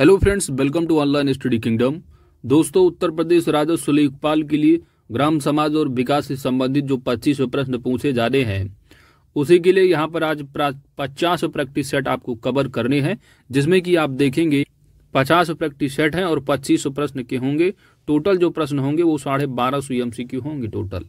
hello friends welcome to online study kingdom दोस्तों उत्तर प्रदेश राजस्व लेखपाल के लिए ग्राम समाज और विकास से संबंधित जो पच्चीस प्रश्न पूछे जा रहे हैं उसी के लिए यहां पर आज पचास प्रैक्टिस सेट आपको कवर करने हैं जिसमें कि आप देखेंगे पचास प्रैक्टिस सेट हैं और पच्चीस प्रश्न के होंगे टोटल जो प्रश्न होंगे वो साढ़े बारह सौ एम होंगे टोटल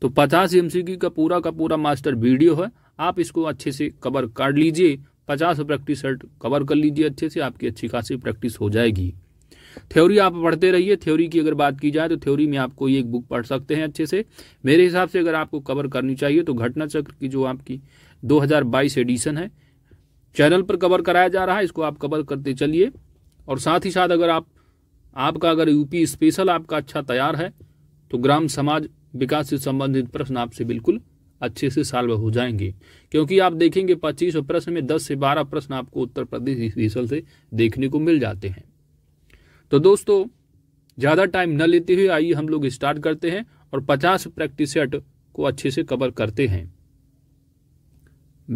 तो पचास एम का पूरा का पूरा मास्टर वीडियो है आप इसको अच्छे से कवर कर लीजिए पचास प्रैक्टिस सेट कवर कर लीजिए अच्छे से आपकी अच्छी खासी प्रैक्टिस हो जाएगी थ्योरी आप पढ़ते रहिए थ्योरी की अगर बात की जाए तो थ्योरी में आपको ये एक बुक पढ़ सकते हैं अच्छे से मेरे हिसाब से अगर आपको कवर करनी चाहिए तो घटना चक्र की जो आपकी 2022 एडिशन है चैनल पर कवर कराया जा रहा है इसको आप कवर करते चलिए और साथ ही साथ अगर आप आपका अगर यूपी स्पेशल आपका अच्छा तैयार है तो ग्राम समाज विकास से संबंधित प्रश्न आपसे बिल्कुल अच्छे से सॉल्व हो जाएंगे क्योंकि आप देखेंगे पच्चीस प्रश्न में दस से बारह प्रश्न आपको उत्तर प्रदेश रिसल से देखने को मिल जाते हैं तो दोस्तों ज़्यादा टाइम न लेते हुए आइए हम लोग स्टार्ट करते हैं और पचास प्रैक्टिस सेट को अच्छे से कवर करते हैं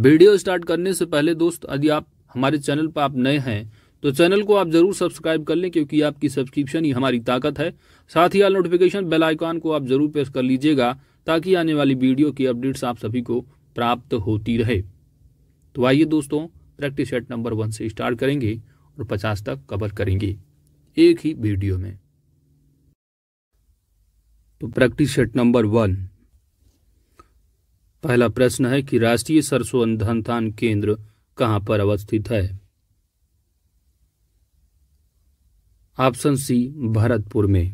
वीडियो स्टार्ट करने से पहले दोस्त यदि आप हमारे चैनल पर आप नए हैं तो चैनल को आप जरूर सब्सक्राइब कर लें क्योंकि आपकी सब्सक्रिप्शन ही हमारी ताकत है साथ ही ऑल नोटिफिकेशन बेल आइकॉन को आप जरूर प्रेस कर लीजिएगा ताकि आने वाली वीडियो की अपडेट्स आप सभी को प्राप्त होती रहे तो आइए दोस्तों प्रैक्टिस सेट नंबर वन से स्टार्ट करेंगे और पचास तक कवर करेंगे एक ही वीडियो में तो प्रैक्टिस सेट नंबर वन पहला प्रश्न है कि राष्ट्रीय सरसों अनुसंधान केंद्र कहां पर अवस्थित है ऑप्शन सी भरतपुर में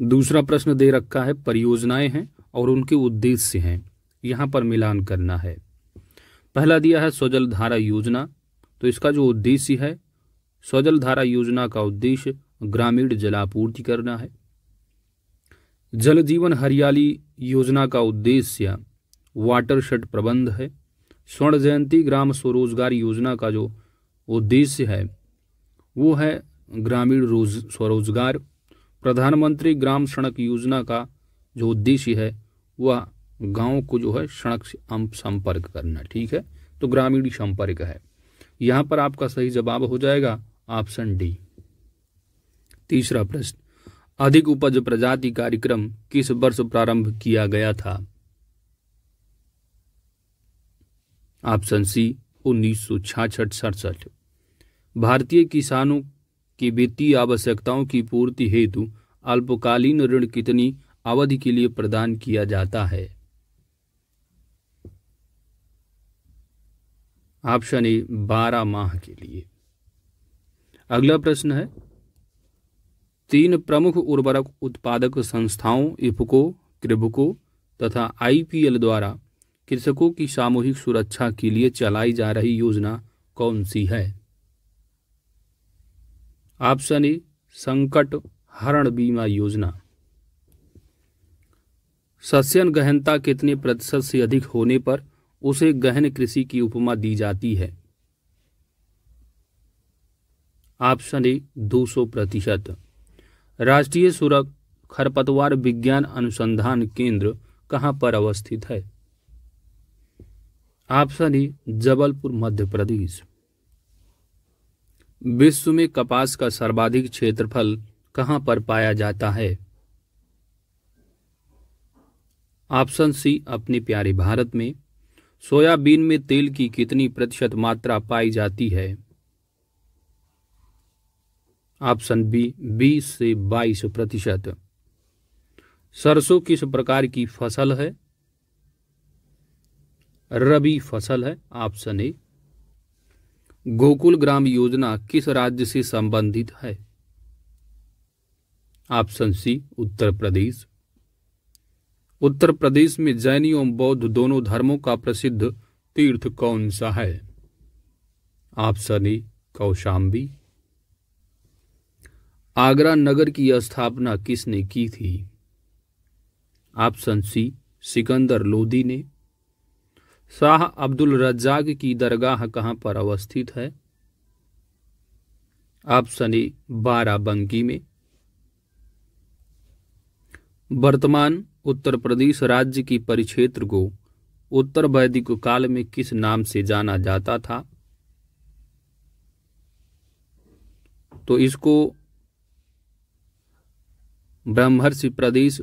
दूसरा प्रश्न दे रखा है परियोजनाएं हैं और उनके उद्देश्य हैं यहाँ पर मिलान करना है पहला दिया है स्वजल धारा योजना तो इसका जो उद्देश्य है स्वजल धारा योजना का उद्देश्य ग्रामीण जलापूर्ति करना है जल जीवन हरियाली योजना का उद्देश्य वाटर शेड प्रबंध है स्वर्ण जयंती ग्राम स्वरोजगार योजना का जो उद्देश्य है वो है ग्रामीण रोज स्वरोजगार प्रधानमंत्री ग्राम सड़क योजना का जो उद्देश्य है वह गांव को जो है सड़क से संपर्क करना ठीक है तो ग्रामीण संपर्क है यहां पर आपका सही जवाब हो जाएगा ऑप्शन डी तीसरा प्रश्न अधिक उपज प्रजाति कार्यक्रम किस वर्ष प्रारंभ किया गया था ऑप्शन सी उन्नीस सौ सड़सठ भारतीय किसानों कि वित्तीय आवश्यकताओं की पूर्ति हेतु अल्पकालीन ऋण कितनी अवधि के लिए प्रदान किया जाता है ऑप्शन ए बारह माह के लिए अगला प्रश्न है तीन प्रमुख उर्वरक उत्पादक संस्थाओं इफको क्रिबको तथा आईपीएल द्वारा कृषकों की सामूहिक सुरक्षा के लिए चलाई जा रही योजना कौन सी है ऑप्शन ए संकट हरण बीमा योजना सस्यन गहनता कितने प्रतिशत से अधिक होने पर उसे गहन कृषि की उपमा दी जाती है ऑप्शन ए 200 प्रतिशत राष्ट्रीय सुरक्षा खरपतवार विज्ञान अनुसंधान केंद्र कहां पर अवस्थित है ऑप्शन ए जबलपुर मध्य प्रदेश विश्व में कपास का सर्वाधिक क्षेत्रफल कहां पर पाया जाता है ऑप्शन सी अपने प्यारे भारत में सोयाबीन में तेल की कितनी प्रतिशत मात्रा पाई जाती है ऑप्शन बी बीस से बाईस प्रतिशत सरसों किस प्रकार की फसल है रबी फसल है ऑप्शन ए गोकुल ग्राम योजना किस राज्य से संबंधित है ऑप्शन सी उत्तर प्रदेश उत्तर प्रदेश में जैन एवं बौद्ध दोनों धर्मों का प्रसिद्ध तीर्थ कौन सा है ऑप्शन ए कौशाम्बी आगरा नगर की स्थापना किसने की थी ऑप्शन सी सिकंदर लोधी ने शाह अब्दुल रज्जाक की दरगाह कहाँ पर अवस्थित है ऑप्शन ए बाराबंकी में वर्तमान उत्तर प्रदेश राज्य की परिक्षेत्र को उत्तर वैदिक काल में किस नाम से जाना जाता था तो इसको ब्रह्मर्षि प्रदेश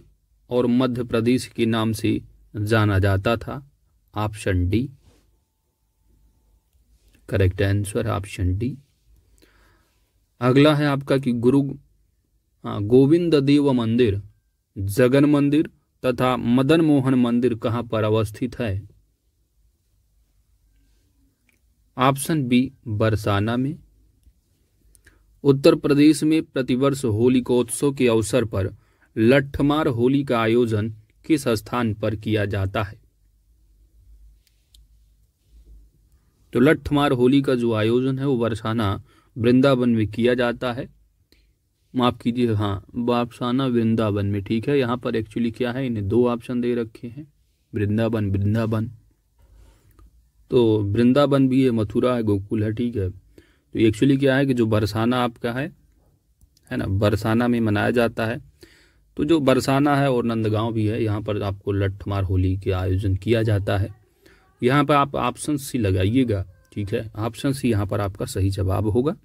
और मध्य प्रदेश के नाम से जाना जाता था option D correct answer option D अगला है आपका कि गुरु गोविंद देव मंदिर जगन मंदिर तथा मदन मोहन मंदिर कहां पर अवस्थित है ऑप्शन बी बरसाना में उत्तर प्रदेश में प्रतिवर्ष होलिकोत्सव के अवसर पर लठमार होली का आयोजन किस स्थान पर किया जाता है तो लट्ठमार होली का जो आयोजन है वो बरसाना वृंदावन में किया जाता है माफ़ कीजिए हाँ बापसाना वृंदावन में ठीक है यहाँ पर एक्चुअली क्या है इन्हें दो ऑप्शन दे रखे हैं वृंदावन वृंदावन तो वृंदावन भी है मथुरा है गोकुल है ठीक है तो एक्चुअली क्या है कि जो बरसाना आपका है है ना बरसाना में मनाया जाता है तो जो बरसाना है और नंदगांव भी है यहाँ पर आपको लट्ठमार होली के आयोजन किया जाता है यहाँ पर आप ऑप्शन सी लगाइएगा ठीक है ऑप्शन सी यहाँ पर आपका सही जवाब होगा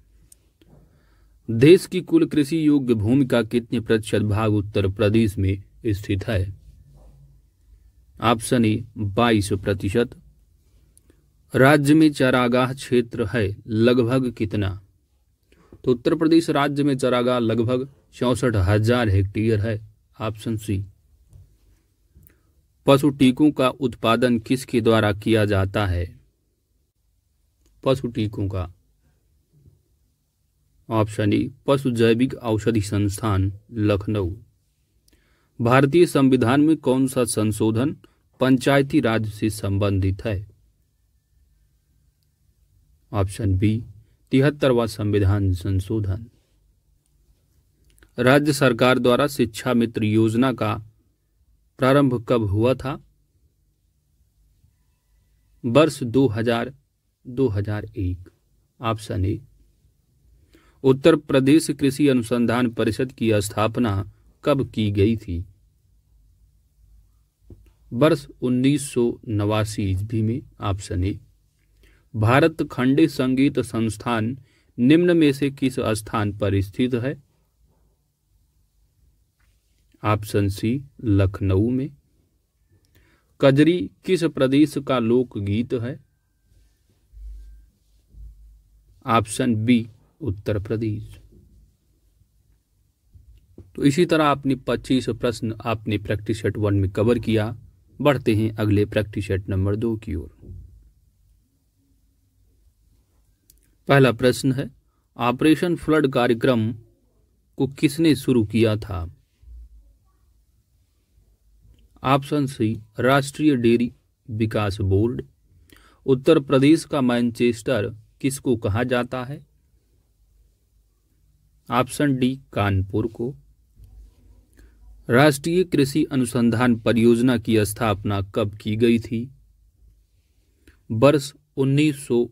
देश की कुल कृषि योग्य भूमि का कितने प्रतिशत भाग उत्तर प्रदेश में स्थित है ऑप्शन ए बाईस प्रतिशत राज्य में चरागाह क्षेत्र है लगभग कितना तो उत्तर प्रदेश राज्य में चरागाह लगभग चौसठ हजार हेक्टेयर है ऑप्शन सी पशु टीकों का उत्पादन किसके द्वारा किया जाता है पशु टीकों का ऑप्शन ई पशु जैविक औषधि संस्थान लखनऊ भारतीय संविधान में कौन सा संशोधन पंचायती राज से संबंधित है ऑप्शन बी तिहत्तरवा संविधान संशोधन राज्य सरकार द्वारा शिक्षा मित्र योजना का प्रारंभ कब हुआ था वर्ष 2000 2001 ऑप्शन ए उत्तर प्रदेश कृषि अनुसंधान परिषद की स्थापना कब की गई थी वर्ष उन्नीस सौ नवासी ईस्वी में ऑप्शन ए भारत खंडे संगीत संस्थान निम्न में से किस स्थान पर स्थित है ऑप्शन सी लखनऊ में कजरी किस प्रदेश का लोकगीत है ऑप्शन बी उत्तर प्रदेश तो इसी तरह आपने 25 प्रश्न आपने प्रैक्टिस सेट वन में कवर किया बढ़ते हैं अगले प्रैक्टिस सेट नंबर दो की ओर पहला प्रश्न है ऑपरेशन फ्लड कार्यक्रम को किसने शुरू किया था ऑप्शन सी राष्ट्रीय डेयरी विकास बोर्ड उत्तर प्रदेश का मैनचेस्टर किसको कहा जाता है ऑप्शन डी कानपुर को राष्ट्रीय कृषि अनुसंधान परियोजना की स्थापना कब की गई थी वर्ष उन्नीस सौ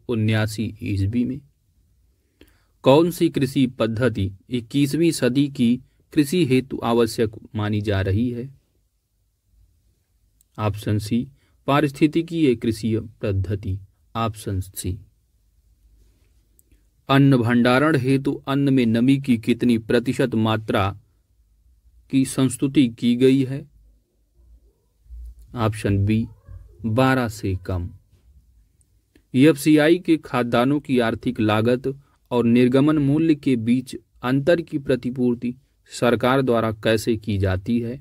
ईस्वी में कौन सी कृषि पद्धति इक्कीसवीं सदी की कृषि हेतु आवश्यक मानी जा रही है ऑप्शन सी पारिस्थितिकीय कृषि पद्धति ऑप्शन सी अन्न भंडारण हेतु तो अन्न में नमी की कितनी प्रतिशत मात्रा की संस्तुति की गई है ऑप्शन बी 12 से कम एफसीआई e के खाद्यान्नों की आर्थिक लागत और निर्गमन मूल्य के बीच अंतर की प्रतिपूर्ति सरकार द्वारा कैसे की जाती है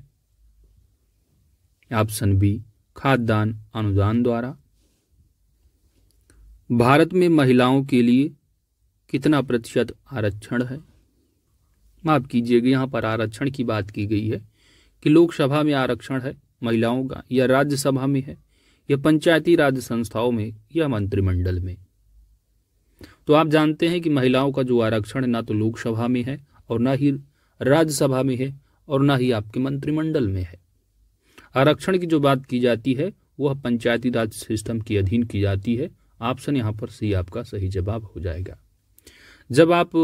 ऑप्शन बी खाद्यान्न अनुदान द्वारा भारत में महिलाओं के लिए कितना प्रतिशत आरक्षण है माफ कीजिएगा यहाँ पर आरक्षण की बात की गई है कि लोकसभा में आरक्षण है महिलाओं का या राज्यसभा में है या पंचायती राज संस्थाओं में या मंत्रिमंडल में तो आप जानते हैं कि महिलाओं का जो आरक्षण ना तो लोकसभा में है और ना ही राज्यसभा में है और ना ही आपके मंत्रिमंडल में है आरक्षण की जो बात की जाती है वह पंचायती राज सिस्टम के अधीन की जाती है ऑप्शन यहाँ पर सी आपका सही जवाब हो जाएगा जब आप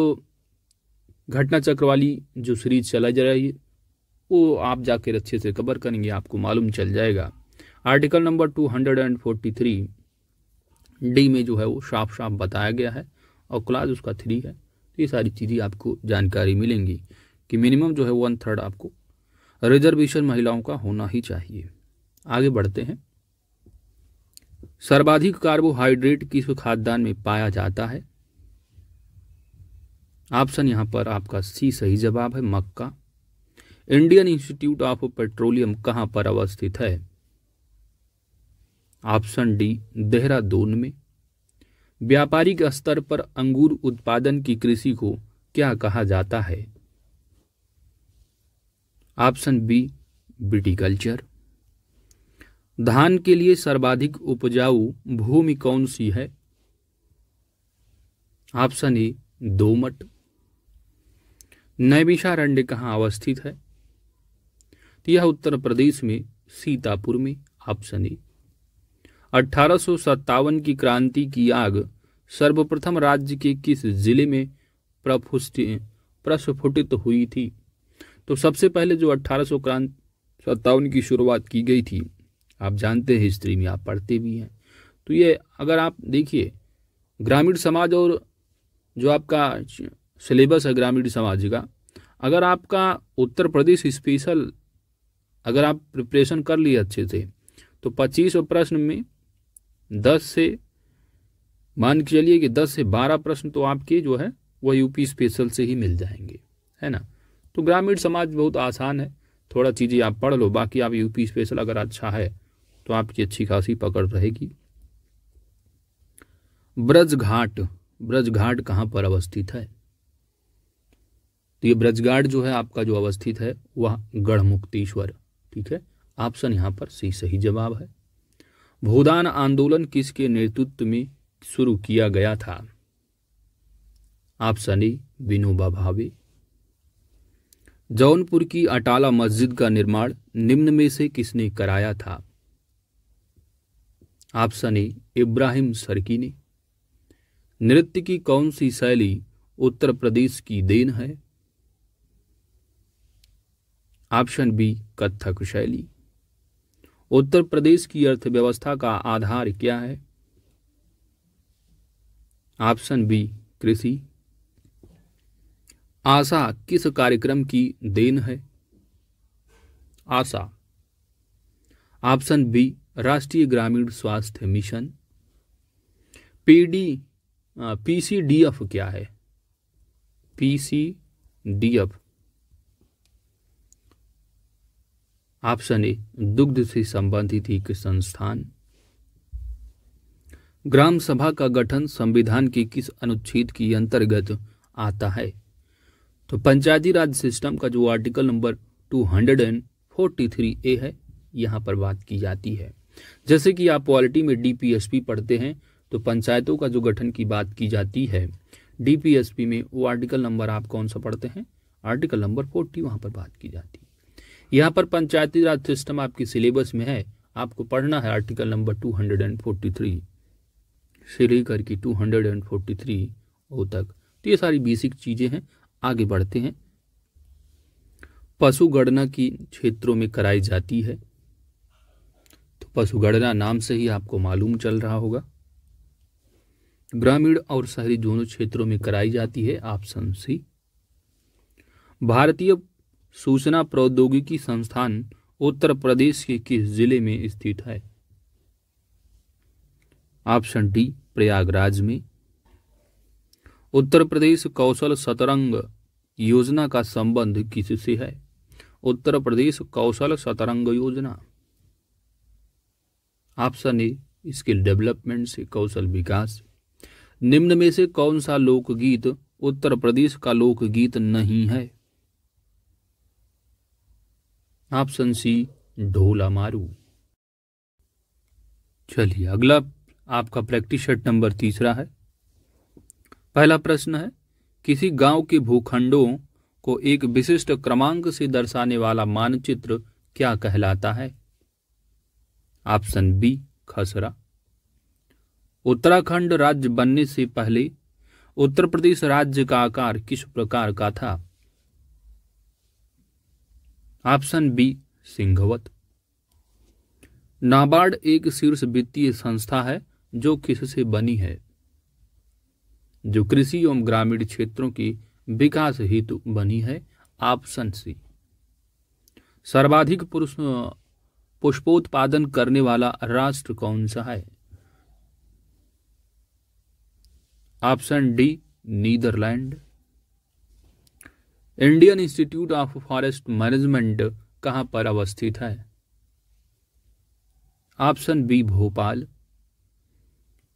घटना चक्र वाली जो सीरीज चला जा रही है वो आप जाकर अच्छे से कवर करेंगे आपको मालूम चल जाएगा article number two hundred and forty three D में जो है वो साफ साफ बताया गया है और क्लास उसका थ्री है तो ये सारी चीज़ें आपको जानकारी मिलेंगी कि मिनिमम जो है वन थर्ड आपको रिजर्वेशन महिलाओं का होना ही चाहिए आगे बढ़ते हैं सर्वाधिक कार्बोहाइड्रेट किस खाद्यान्न में पाया जाता है ऑप्शन यहां पर आपका सी सही जवाब है मक्का इंडियन इंस्टीट्यूट ऑफ पेट्रोलियम कहां पर अवस्थित है ऑप्शन डी देहरादून में व्यापारिक स्तर पर अंगूर उत्पादन की कृषि को क्या कहा जाता है ऑप्शन बी विटिकल्चर धान के लिए सर्वाधिक उपजाऊ भूमि कौन सी है ऑप्शन ए दोमट नैमिषारण्य कहाँ अवस्थित है तो यह उत्तर प्रदेश में सीतापुर में ऑप्शन ए अठारह की क्रांति की आग सर्वप्रथम राज्य के किस जिले में प्रफुष्ट प्रस्फुटित हुई थी तो सबसे पहले जो अट्ठारह सौ क्रांत सत्तावन की शुरुआत की गई थी आप जानते हैं हिस्ट्री में आप पढ़ते भी हैं तो ये अगर आप देखिए ग्रामीण समाज और जो आपका सिलेबस है ग्रामीण समाज का अगर आपका उत्तर प्रदेश स्पेशल अगर आप प्रिपरेशन कर लिए अच्छे से तो पच्चीस प्रश्न में दस से मान के चलिए कि दस से बारह प्रश्न तो आपके जो है वह यूपी स्पेशल से ही मिल जाएंगे है ना तो ग्रामीण समाज बहुत आसान है थोड़ा चीज़ें आप पढ़ लो बाकी आप यूपी स्पेशल अगर अच्छा है तो आपकी अच्छी खासी पकड़ रहेगी ब्रज घाट ब्रज घाट कहाँ पर अवस्थित है तो ये ब्रजघाट जो है आपका जो अवस्थित है वह गढ़मुक्तेश्वर ठीक है ऑप्शन यहाँ पर सही सही जवाब है भूदान आंदोलन किसके नेतृत्व में शुरू किया गया था ऑप्शन ए विनोबा भावे जौनपुर की अटाला मस्जिद का निर्माण निम्न में से किसने कराया था ऑप्शन ए इब्राहिम सरकी ने नृत्य की कौन सी शैली उत्तर प्रदेश की देन है ऑप्शन बी कथक शैली उत्तर प्रदेश की अर्थव्यवस्था का आधार क्या है ऑप्शन बी कृषि आशा किस कार्यक्रम की देन है आशा ऑप्शन बी राष्ट्रीय ग्रामीण स्वास्थ्य मिशन पीडी पीसीडीएफ क्या है पीसीडीएफ ऑप्शन ए दुग्ध से संबंधित एक संस्थान ग्राम सभा का गठन संविधान के किस अनुच्छेद के अंतर्गत आता है तो पंचायती राज सिस्टम का जो आर्टिकल नंबर 243 ए है यहाँ पर बात की जाती है जैसे कि आप पॉलिटी में डीपीएसपी पढ़ते हैं तो पंचायतों का जो गठन की बात की जाती है डीपीएसपी में वो आर्टिकल नंबर आप कौन सा पढ़ते हैं आर्टिकल नंबर फोर्टी वहाँ पर बात की जाती है यहाँ पर पंचायती राज सिस्टम आपके सिलेबस में है आपको पढ़ना है आर्टिकल नंबर 243 से लेकर के 243 ओ तक तो ये सारी बेसिक चीज़ें हैं आगे बढ़ते हैं पशु गणना की क्षेत्रों में कराई जाती है तो पशु गणना नाम से ही आपको मालूम चल रहा होगा ग्रामीण और शहरी दोनों क्षेत्रों में कराई जाती है ऑप्शन सी भारतीय सूचना प्रौद्योगिकी संस्थान उत्तर प्रदेश के किस जिले में स्थित है ऑप्शन डी प्रयागराज में उत्तर प्रदेश कौशल सतरंग योजना का संबंध किससे है उत्तर प्रदेश कौशल सतरंग योजना ऑप्शन ए स्किल डेवलपमेंट से कौशल विकास निम्न में से कौन सा लोकगीत उत्तर प्रदेश का लोकगीत नहीं है ऑप्शन सी ढोला मारू चलिए अगला आपका प्रैक्टिस शर्ट नंबर तीसरा है पहला प्रश्न है किसी गांव के भूखंडों को एक विशिष्ट क्रमांक से दर्शाने वाला मानचित्र क्या कहलाता है ऑप्शन बी खसरा उत्तराखंड राज्य बनने से पहले उत्तर प्रदेश राज्य का आकार किस प्रकार का था ऑप्शन बी सिंघवत नाबार्ड एक शीर्ष वित्तीय संस्था है जो किससे बनी है जो कृषि एवं ग्रामीण क्षेत्रों की विकास हेतु बनी है ऑप्शन सी सर्वाधिक पुरुष पुष्पोत्पादन करने वाला राष्ट्र कौन सा है option D Netherlands Indian Institute of Forest Management कहां पर अवस्थित है ऑप्शन बी भोपाल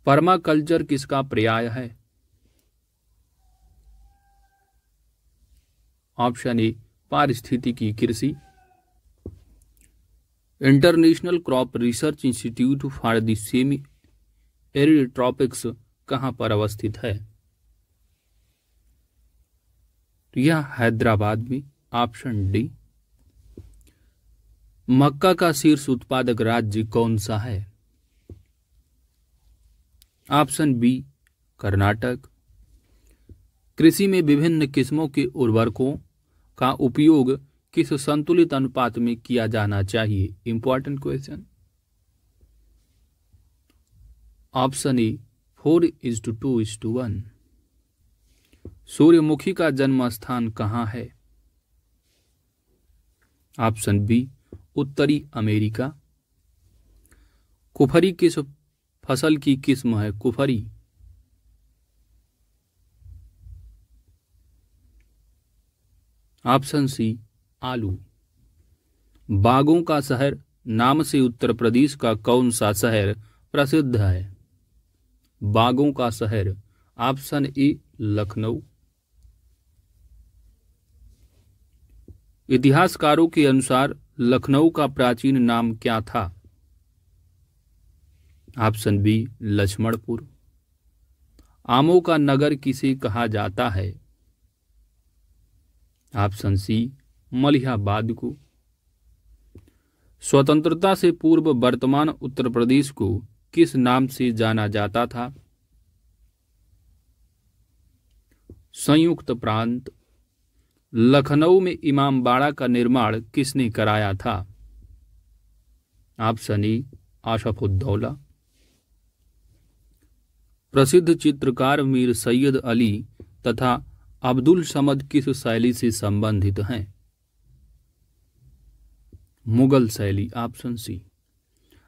परमाकल्चर किसका पर्याय है ऑप्शन ए पारिस्थितिकी कृषि International Crop Research Institute for the Semi Arid Tropics कहां पर अवस्थित है यह हैदराबाद में ऑप्शन डी मक्का का शीर्ष उत्पादक राज्य कौन सा है ऑप्शन बी कर्नाटक कृषि में विभिन्न किस्मों के उर्वरकों का उपयोग किस संतुलित अनुपात में किया जाना चाहिए important question option A four is two two is two one सूर्यमुखी का जन्म स्थान कहाँ है ऑप्शन बी उत्तरी अमेरिका कुफरी किस फसल की किस्म है कुफरी ऑप्शन सी आलू बागों का शहर नाम से उत्तर प्रदेश का कौन सा शहर प्रसिद्ध है बागों का शहर ऑप्शन ए लखनऊ इतिहासकारों के अनुसार लखनऊ का प्राचीन नाम क्या था ऑप्शन बी लक्ष्मणपुर आमों का नगर किसे कहा जाता है ऑप्शन सी मलिहाबाद को स्वतंत्रता से पूर्व वर्तमान उत्तर प्रदेश को किस नाम से जाना जाता था संयुक्त प्रांत लखनऊ में इमामबाड़ा का निर्माण किसने कराया था ऑप्शन ई आशफुद्दौला प्रसिद्ध चित्रकार मीर सैयद अली तथा अब्दुल समद किस शैली से संबंधित हैं मुगल शैली ऑप्शन सी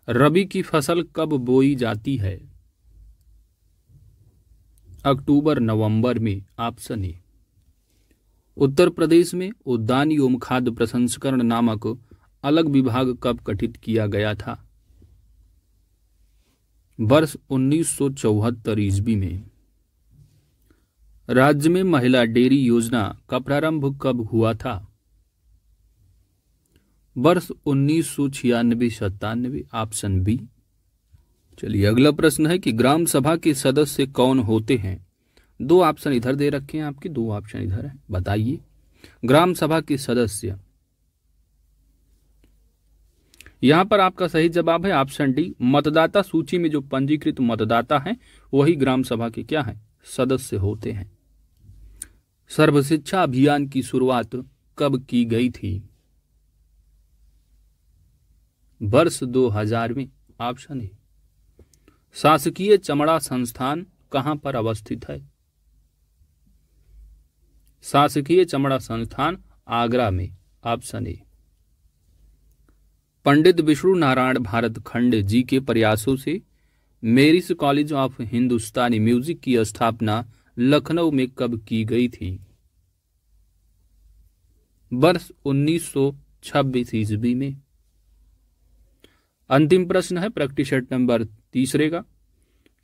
रबी की फसल कब बोई जाती है अक्टूबर नवंबर में ऑप्शन ए उत्तर प्रदेश में उद्यान एवं खाद्य प्रसंस्करण नामक अलग विभाग कब गठित किया गया था वर्ष उन्नीस सौ ईस्वी में राज्य में महिला डेयरी योजना का प्रारंभ कब हुआ था वर्ष उन्नीस सौ छियानवे सत्तानवे ऑप्शन बी चलिए अगला प्रश्न है कि ग्राम सभा के सदस्य कौन होते हैं दो ऑप्शन इधर दे रखे हैं आपके दो ऑप्शन इधर है बताइए ग्राम सभा के सदस्य यहां पर आपका सही जवाब है ऑप्शन डी मतदाता सूची में जो पंजीकृत मतदाता हैं वही ग्राम सभा के क्या है सदस्य होते हैं सर्वशिक्षा अभियान की शुरुआत कब की गई थी वर्ष 2000 में ऑप्शन ए शासकीय चमड़ा संस्थान कहां पर अवस्थित है शासकीय चमड़ा संस्थान आगरा में option A Pandit Vishnu Narayan Bhatkhande ji के प्रयासों से Marris College of Hindustani music की स्थापना लखनऊ में कब की गई थी वर्ष 1926 ईस्वी में अंतिम प्रश्न है प्रैक्टिस सेट नंबर तीसरे का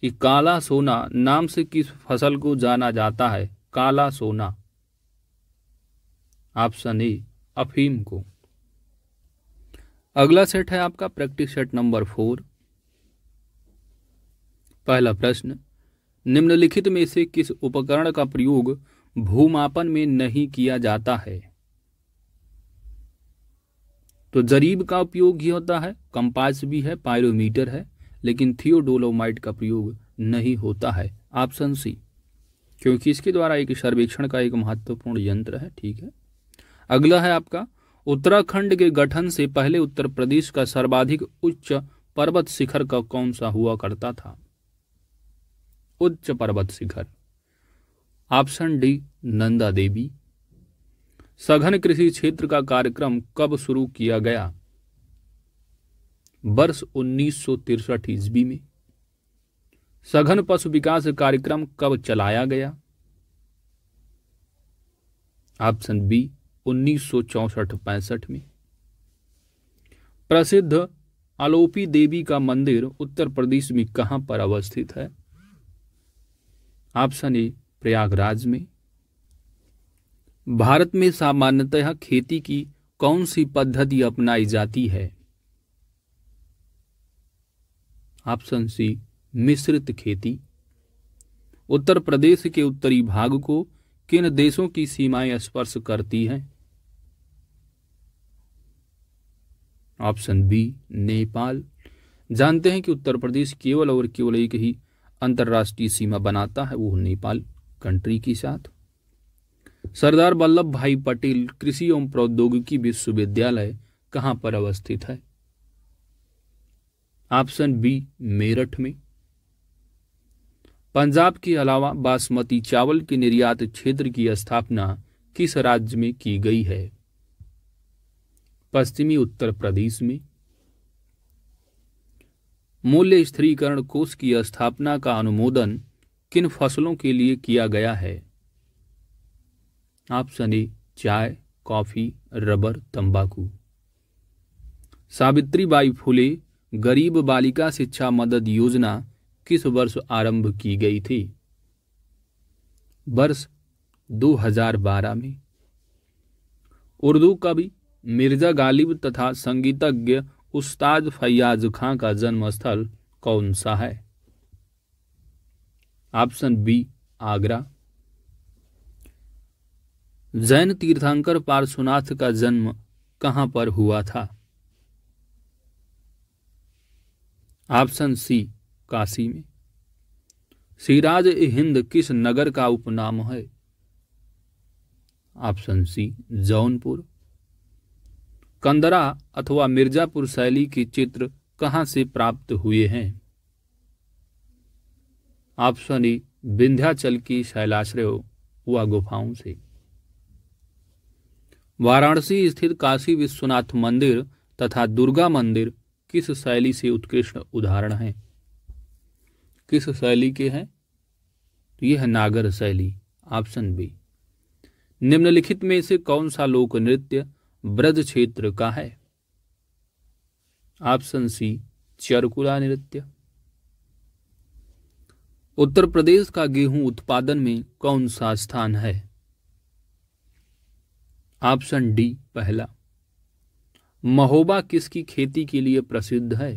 कि काला सोना नाम से किस फसल को जाना जाता है काला सोना ऑप्शन ए अफीम को अगला सेट है आपका प्रैक्टिस सेट नंबर फोर पहला प्रश्न निम्नलिखित में से किस उपकरण का प्रयोग भूमापन में नहीं किया जाता है तो जरीब का उपयोग ही होता है कंपास भी है पायरोमीटर है लेकिन थियोडोलोमाइट का प्रयोग नहीं होता है ऑप्शन सी क्योंकि इसके द्वारा एक सर्वेक्षण का एक महत्वपूर्ण यंत्र है ठीक है अगला है आपका उत्तराखंड के गठन से पहले उत्तर प्रदेश का सर्वाधिक उच्च पर्वत शिखर का कौन सा हुआ करता था उच्च पर्वत शिखर ऑप्शन डी नंदा देवी सघन कृषि क्षेत्र का कार्यक्रम कब शुरू किया गया वर्ष उन्नीस सौ तिरसठ ईस्वी में सघन पशु विकास कार्यक्रम कब चलाया गया ऑप्शन बी उन्नीस सौ चौसठ पैंसठ में प्रसिद्ध आलोपी देवी का मंदिर उत्तर प्रदेश में कहां पर अवस्थित है ऑप्शन ए प्रयागराज में भारत में सामान्यतः खेती की कौन सी पद्धति अपनाई जाती है ऑप्शन सी मिश्रित खेती उत्तर प्रदेश के उत्तरी भाग को किन देशों की सीमाएं स्पर्श करती हैं ऑप्शन बी नेपाल जानते हैं कि उत्तर प्रदेश केवल और केवल एक ही अंतर्राष्ट्रीय सीमा बनाता है वो नेपाल कंट्री के साथ सरदार वल्लभ भाई पटेल कृषि एवं प्रौद्योगिकी विश्वविद्यालय कहां पर अवस्थित है ऑप्शन बी मेरठ में पंजाब के अलावा बासमती चावल के निर्यात क्षेत्र की स्थापना किस राज्य में की गई है पश्चिमी उत्तर प्रदेश में मूल्य स्थिरीकरण कोष की स्थापना का अनुमोदन किन फसलों के लिए किया गया है ऑप्शन ए चाय कॉफी रबर तंबाकू सावित्री बाई फुले गरीब बालिका शिक्षा मदद योजना किस वर्ष आरंभ की गई थी वर्ष 2012 में उर्दू कवि मिर्जा गालिब तथा संगीतज्ञ उस्ताद फैयाज खां का जन्म स्थल कौन सा है ऑप्शन बी आगरा जैन तीर्थंकर पार्श्वनाथ का जन्म कहां पर हुआ था ऑप्शन सी काशी में सिराज हिंद किस नगर का उपनाम है ऑप्शन सी जौनपुर कंदरा अथवा मिर्जापुर शैली के चित्र कहाँ से प्राप्त हुए हैं ऑप्शन सुनी विंध्याचल की शैलाश्रय हुआ गुफाओं से वाराणसी स्थित काशी विश्वनाथ मंदिर तथा दुर्गा मंदिर किस शैली से उत्कृष्ट उदाहरण है किस शैली के हैं तो यह है नागर शैली ऑप्शन बी निम्नलिखित में से कौन सा लोक नृत्य ब्रज क्षेत्र का है ऑप्शन सी चरकुला नृत्य उत्तर प्रदेश का गेहूं उत्पादन में कौन सा स्थान है ऑप्शन डी पहला महोबा किसकी खेती के लिए प्रसिद्ध है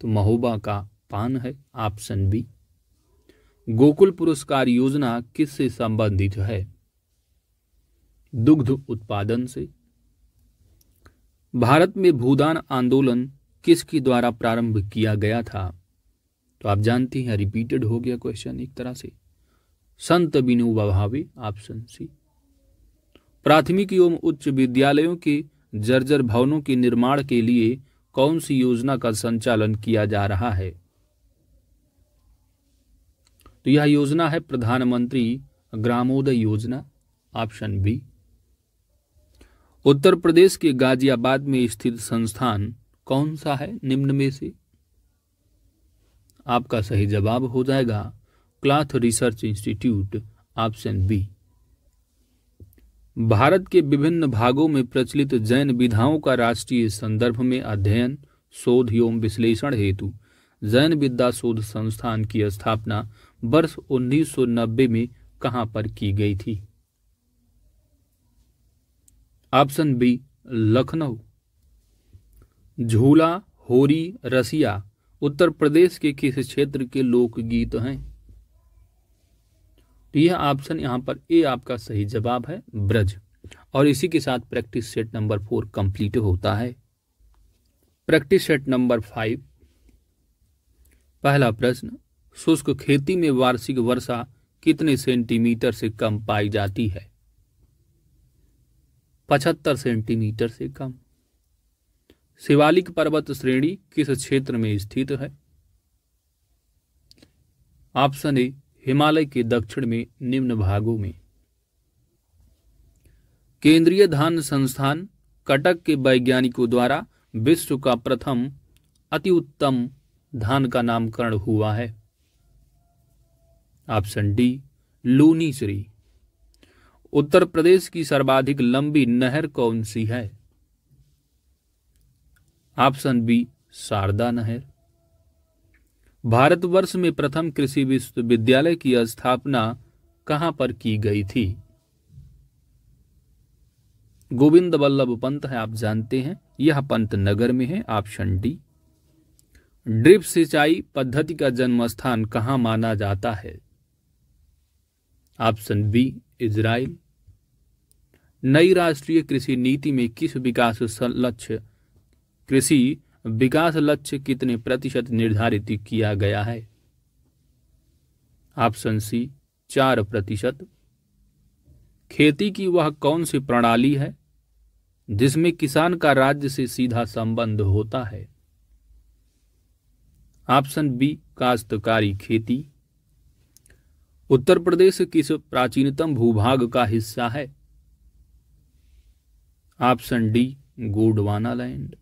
तो महोबा का पान है ऑप्शन बी गोकुल पुरस्कार योजना किससे संबंधित है दुग्ध उत्पादन से भारत में भूदान आंदोलन किसके द्वारा प्रारंभ किया गया था तो आप जानते हैं रिपीटेड हो गया क्वेश्चन एक तरह से संत विनोबा भावे ऑप्शन सी प्राथमिक एवं उच्च विद्यालयों के जर्जर भवनों के निर्माण के लिए कौन सी योजना का संचालन किया जा रहा है तो यह योजना है प्रधानमंत्री ग्रामोदय योजना ऑप्शन बी उत्तर प्रदेश के गाजियाबाद में स्थित संस्थान कौन सा है निम्न में से आपका सही जवाब हो जाएगा cloth research institute option B Bharat के विभिन्न भागों में प्रचलित जैन विधाओं का राष्ट्रीय संदर्भ में अध्ययन शोध एवं विश्लेषण हेतु जैन विद्या शोध संस्थान की स्थापना वर्ष 1990 में कहां पर की गई थी ऑप्शन बी लखनऊ झूला होरी रसिया उत्तर प्रदेश के किस क्षेत्र के लोकगीत हैं तो यह ऑप्शन यहां पर ए आपका सही जवाब है ब्रज और इसी के साथ practice set number four complete होता है प्रैक्टिस सेट नंबर फाइव पहला प्रश्न शुष्क खेती में वार्षिक वर्षा कितने सेंटीमीटर से कम पाई जाती है पचहत्तर सेंटीमीटर से कम शिवालिक पर्वत श्रेणी किस क्षेत्र में स्थित है ऑप्शन ए हिमालय के दक्षिण में निम्न भागों में केंद्रीय धान संस्थान कटक के वैज्ञानिकों द्वारा विश्व का प्रथम अति उत्तम धान का नामकरण हुआ है ऑप्शन डी लूनी श्री उत्तर प्रदेश की सर्वाधिक लंबी नहर कौन सी है ऑप्शन बी शारदा नहर भारतवर्ष में प्रथम कृषि विश्वविद्यालय की स्थापना कहां पर की गई थी गोविंद वल्लभ पंत है आप जानते हैं यह पंत नगर में है ऑप्शन डी ड्रिप सिंचाई पद्धति का जन्म स्थान कहां माना जाता है ऑप्शन बी इजराइल नई राष्ट्रीय कृषि नीति में किस विकास लक्ष्य कृषि विकास लक्ष्य कितने प्रतिशत निर्धारित किया गया है ऑप्शन सी चार प्रतिशत खेती की वह कौन सी प्रणाली है जिसमें किसान का राज्य से सीधा संबंध होता है ऑप्शन बी काश्तकारी खेती उत्तर प्रदेश किस प्राचीनतम भूभाग का हिस्सा है ऑप्शन डी गोडवाना लैंड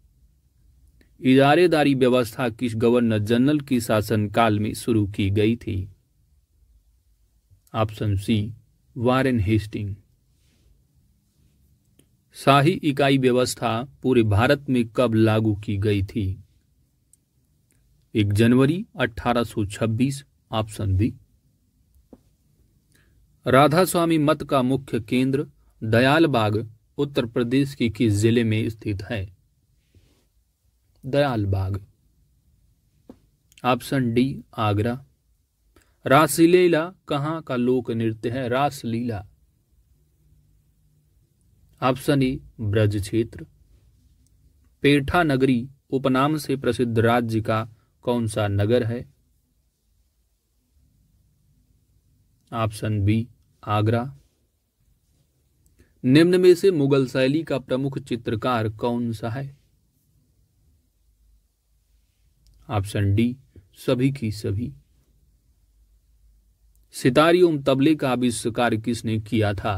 इजारेदारी व्यवस्था किस गवर्नर जनरल की शासनकाल में शुरू की गई थी ऑप्शन सी वारेन हेस्टिंग शाही इकाई व्यवस्था पूरे भारत में कब लागू की गई थी एक जनवरी 1826 ऑप्शन बी राधा स्वामी मत का मुख्य केंद्र दयालबाग उत्तर प्रदेश की किस जिले में स्थित है दयालबाग ऑप्शन डी आगरा रासलीला कहाँ का लोक नृत्य है रासलीला ऑप्शन ई ब्रज क्षेत्र पेठा नगरी उपनाम से प्रसिद्ध राज्य का कौन सा नगर है ऑप्शन बी आगरा निम्न में से मुगल शैली का प्रमुख चित्रकार कौन सा है ऑप्शन डी सभी की सभी सितारी तबले का आविष्कार किसने किया था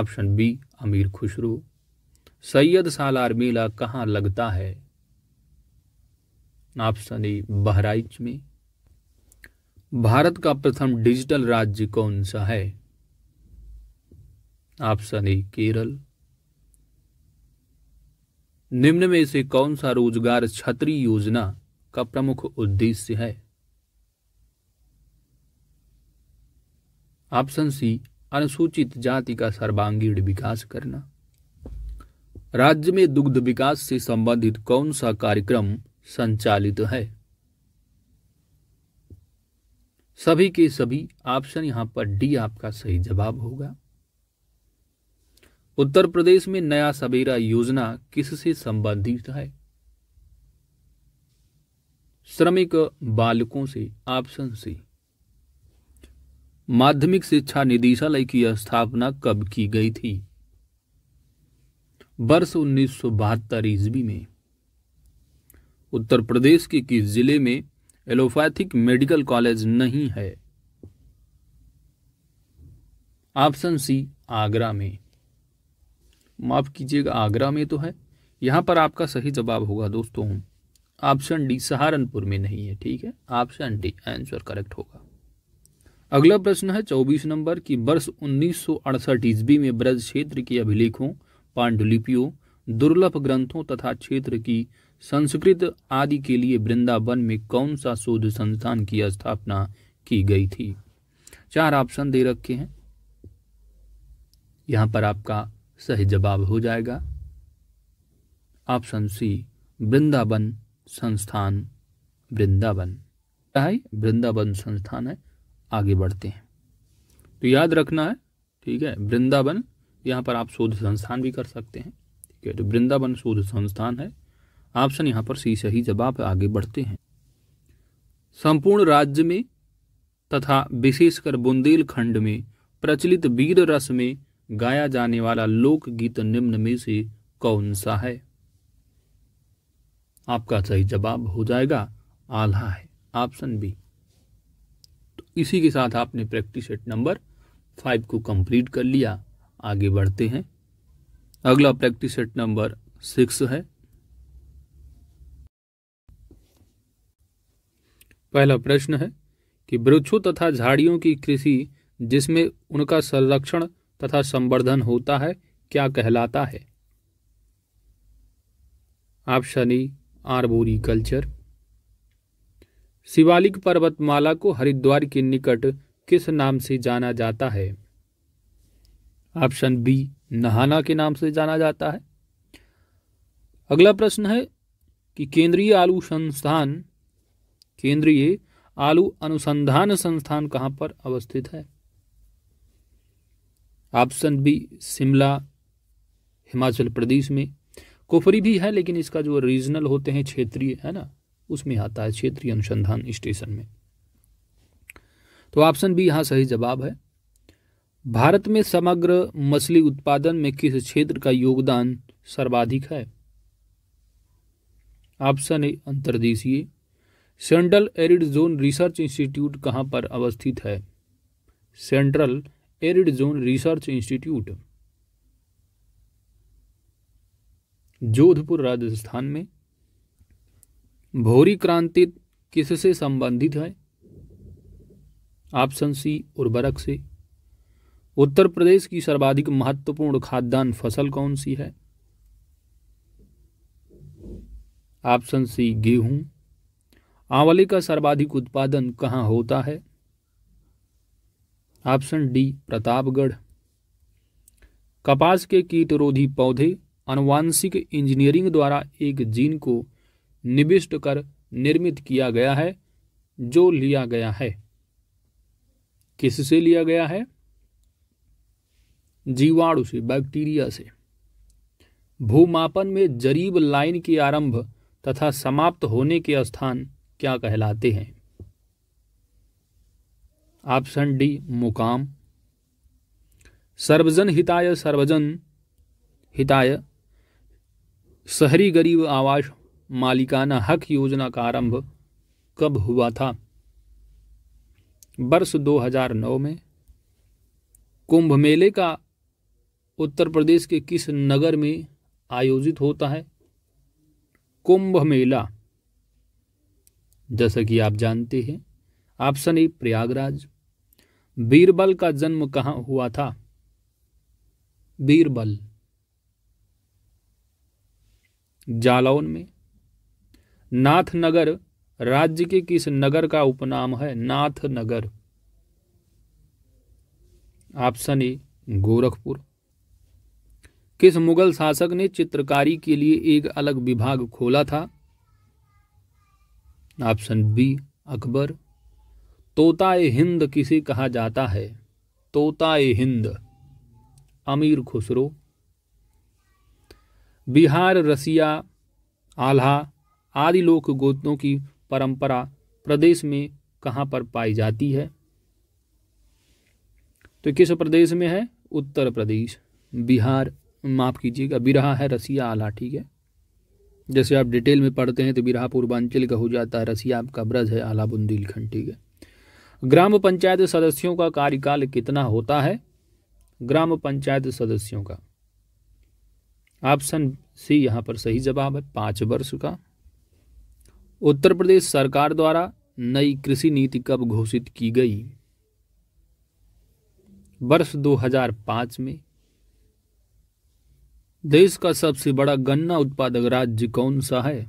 ऑप्शन बी अमीर खुशरो सैयद सालार मेला कहां लगता है ऑप्शन ए बहराइच में भारत का प्रथम डिजिटल राज्य कौन सा है ऑप्शन ए केरल निम्न में से कौन सा रोजगार छतरी योजना का प्रमुख उद्देश्य है ऑप्शन सी अनुसूचित जाति का सर्वांगीण विकास करना राज्य में दुग्ध विकास से संबंधित कौन सा कार्यक्रम संचालित है सभी के सभी ऑप्शन यहां पर डी आपका सही जवाब होगा उत्तर प्रदेश में नया सबेरा योजना किससे संबंधित है श्रमिक बालकों से ऑप्शन सी माध्यमिक शिक्षा निदेशालय की स्थापना कब की गई थी वर्ष उन्नीस सौ ईस्वी में उत्तर प्रदेश के किस जिले में एलोपैथिक मेडिकल कॉलेज नहीं है ऑप्शन सी आगरा में माफ कीजिएगा आगरा में तो है यहां पर आपका सही जवाब होगा दोस्तों ऑप्शन डी सहारनपुर में नहीं है ठीक है ऑप्शन डी आंसर करेक्ट होगा अगला प्रश्न है चौबीस नंबर की वर्ष उन्नीस सौ अड़सठ ईस्वी में ब्रज क्षेत्र के अभिलेखों पांडुलिपियों दुर्लभ ग्रंथों तथा क्षेत्र की संस्कृत आदि के लिए वृंदावन में कौन सा शोध संस्थान की स्थापना की गई थी चार ऑप्शन दे रखे हैं यहां पर आपका सही जवाब हो जाएगा ऑप्शन सी वृंदावन संस्थान वृंदावन वृंदावन संस्थान है आगे बढ़ते हैं तो याद रखना है ठीक है वृंदावन यहां पर आप शोध संस्थान भी कर सकते हैं ठीक है तो वृंदावन शोध संस्थान है ऑप्शन यहां पर सी सही जवाब आगे बढ़ते हैं संपूर्ण राज्य में तथा विशेषकर बुंदेलखंड में प्रचलित वीर रस में गाया जाने वाला लोकगीत निम्न में से कौन सा है आपका सही जवाब हो जाएगा आल्हा है ऑप्शन बी तो इसी के साथ आपने प्रैक्टिस सेट नंबर फाइव को कंप्लीट कर लिया आगे बढ़ते हैं अगला प्रैक्टिस सेट नंबर सिक्स है पहला प्रश्न है कि वृक्षों तथा झाड़ियों की कृषि जिसमें उनका संरक्षण तथा संवर्धन होता है क्या कहलाता है option E arboriculture Shivalik पर्वतमाला को हरिद्वार के निकट किस नाम से जाना जाता है ऑप्शन बी नहाना के नाम से जाना जाता है अगला प्रश्न है कि केंद्रीय आलू संस्थान केंद्रीय आलू अनुसंधान संस्थान कहां पर अवस्थित है ऑप्शन बी शिमला हिमाचल प्रदेश में कुफरी भी है लेकिन इसका जो रीजनल होते हैं क्षेत्रीय है ना उसमें आता है क्षेत्रीय अनुसंधान स्टेशन में तो ऑप्शन बी यहां सही जवाब है भारत में समग्र मछली उत्पादन में किस क्षेत्र का योगदान सर्वाधिक है ऑप्शन ए अंतर्देशीय Central Arid Zone Research Institute कहाँ पर अवस्थित है Central Arid Zone Research Institute Jodhpur Rajasthan में भोरी क्रांति किससे संबंधित है ऑप्शन सी उर्वरक से उत्तर प्रदेश की सर्वाधिक महत्वपूर्ण खाद्यान्न फसल कौन सी है ऑप्शन सी गेहूं आंवले का सर्वाधिक उत्पादन कहाँ होता है ऑप्शन डी प्रतापगढ़ कपास के कीटरोधी पौधे अनुवांशिक इंजीनियरिंग द्वारा एक जीन को निविष्ट कर निर्मित किया गया है जो लिया गया है किससे लिया गया है जीवाणु से बैक्टीरिया से भूमापन में जरीब लाइन के आरंभ तथा समाप्त होने के स्थान क्या कहलाते हैं ऑप्शन डी मुकाम सर्वजन हिताय सर्वजन हिताय शहरी गरीब आवास मालिकाना हक योजना का आरंभ कब हुआ था वर्ष 2009 में कुंभ मेले का उत्तर प्रदेश के किस नगर में आयोजित होता है कुंभ मेला जैसा कि आप जानते हैं ऑप्शन ए प्रयागराज बीरबल का जन्म कहाँ हुआ था बीरबल जालौन में नाथनगर राज्य के किस नगर का उपनाम है नाथनगर ऑप्शन ए गोरखपुर किस मुगल शासक ने चित्रकारी के लिए एक अलग विभाग खोला था ऑप्शन बी अकबर तोता ए हिंद किसे कहा जाता है तोता ए हिंद अमीर खुसरो बिहार रसिया आल्हा आदि लोक गोतों की परंपरा प्रदेश में कहां पर पाई जाती है तो किस प्रदेश में है उत्तर प्रदेश बिहार माफ़ कीजिएगा बिरहा है रसिया आला ठीक है जैसे आप डिटेल में पढ़ते हैं तो बिरहा पूर्वांचल का हो जाता है रसिया आपका ब्रज है आला बुंदेलखंड ठीक है ग्राम पंचायत सदस्यों का कार्यकाल कितना होता है ग्राम पंचायत सदस्यों का ऑप्शन सी यहाँ पर सही जवाब है पांच वर्ष का उत्तर प्रदेश सरकार द्वारा नई कृषि नीति कब घोषित की गई वर्ष 2005 में देश का सबसे बड़ा गन्ना उत्पादक राज्य कौन सा है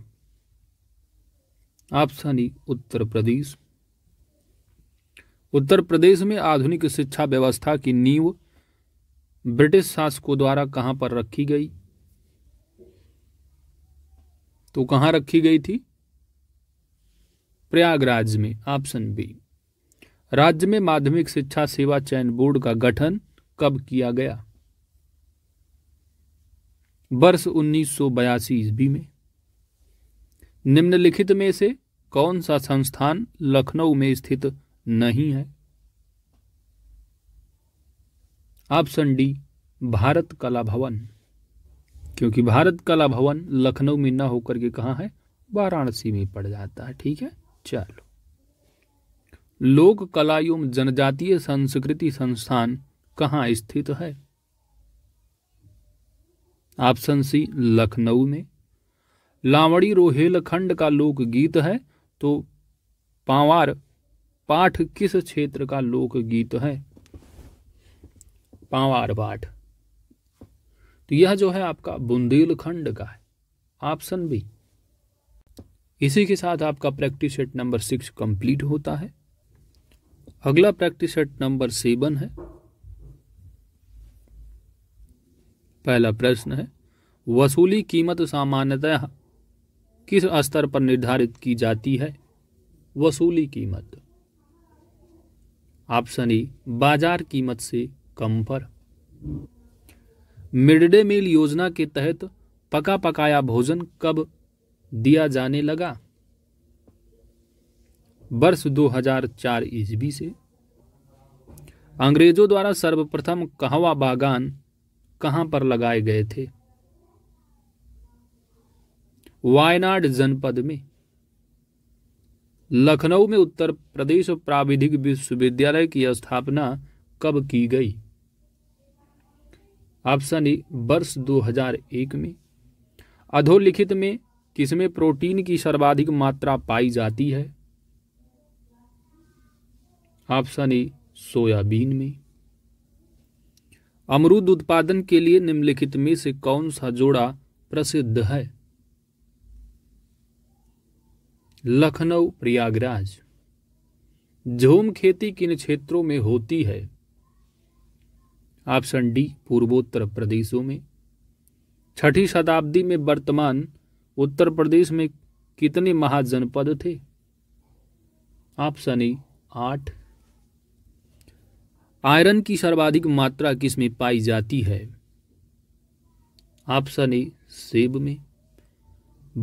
ऑप्शन ई उत्तर प्रदेश उत्तर प्रदेश में आधुनिक शिक्षा व्यवस्था की नींव ब्रिटिश शासकों द्वारा कहां पर रखी गई तो कहां रखी गई थी प्रयागराज में ऑप्शन बी राज्य में माध्यमिक शिक्षा सेवा चयन बोर्ड का गठन कब किया गया वर्ष उन्नीस सौ बयासी ईस्वी में निम्नलिखित में से कौन सा संस्थान लखनऊ में स्थित नहीं है ऑप्शन डी भारत कला भवन क्योंकि भारत कला भवन लखनऊ में न होकर के कहा है वाराणसी में पड़ जाता है ठीक है चलो लोक कला एवं जनजातीय संस्कृति संस्थान कहाँ स्थित है ऑप्शन सी लखनऊ में लावड़ी रोहेलखंड का लोकगीत है तो पावार पाठ किस क्षेत्र का लोकगीत है पावार पाठ तो यह जो है आपका बुंदेलखंड का है ऑप्शन बी इसी के साथ आपका practice set number six complete होता है अगला प्रैक्टिस सेट नंबर सेवन है पहला प्रश्न है वसूली कीमत सामान्यतः किस स्तर पर निर्धारित की जाती है वसूली कीमत ऑप्शन ई बाजार कीमत से कम पर मिड डे मील योजना के तहत पका पकाया भोजन कब दिया जाने लगा वर्ष 2004 ईस्वी से अंग्रेजों द्वारा सर्वप्रथम कहवा बागान कहां पर लगाए गए थे वायनाड जनपद में लखनऊ में उत्तर प्रदेश प्राविधिक विश्वविद्यालय की स्थापना कब की गई ऑप्शन ए वर्ष 2001 में अधोलिखित में किसमें प्रोटीन की सर्वाधिक मात्रा पाई जाती है ऑप्शन ए सोयाबीन में अमरूद उत्पादन के लिए निम्नलिखित में से कौन सा जोड़ा प्रसिद्ध है लखनऊ प्रयागराज झूम खेती किन क्षेत्रों में होती है ऑप्शन डी पूर्वोत्तर प्रदेशों में छठी शताब्दी में वर्तमान उत्तर प्रदेश में कितने महाजनपद थे ऑप्शन ई आठ आयरन की सर्वाधिक मात्रा किस में पाई जाती है ऑप्शन ए सेब में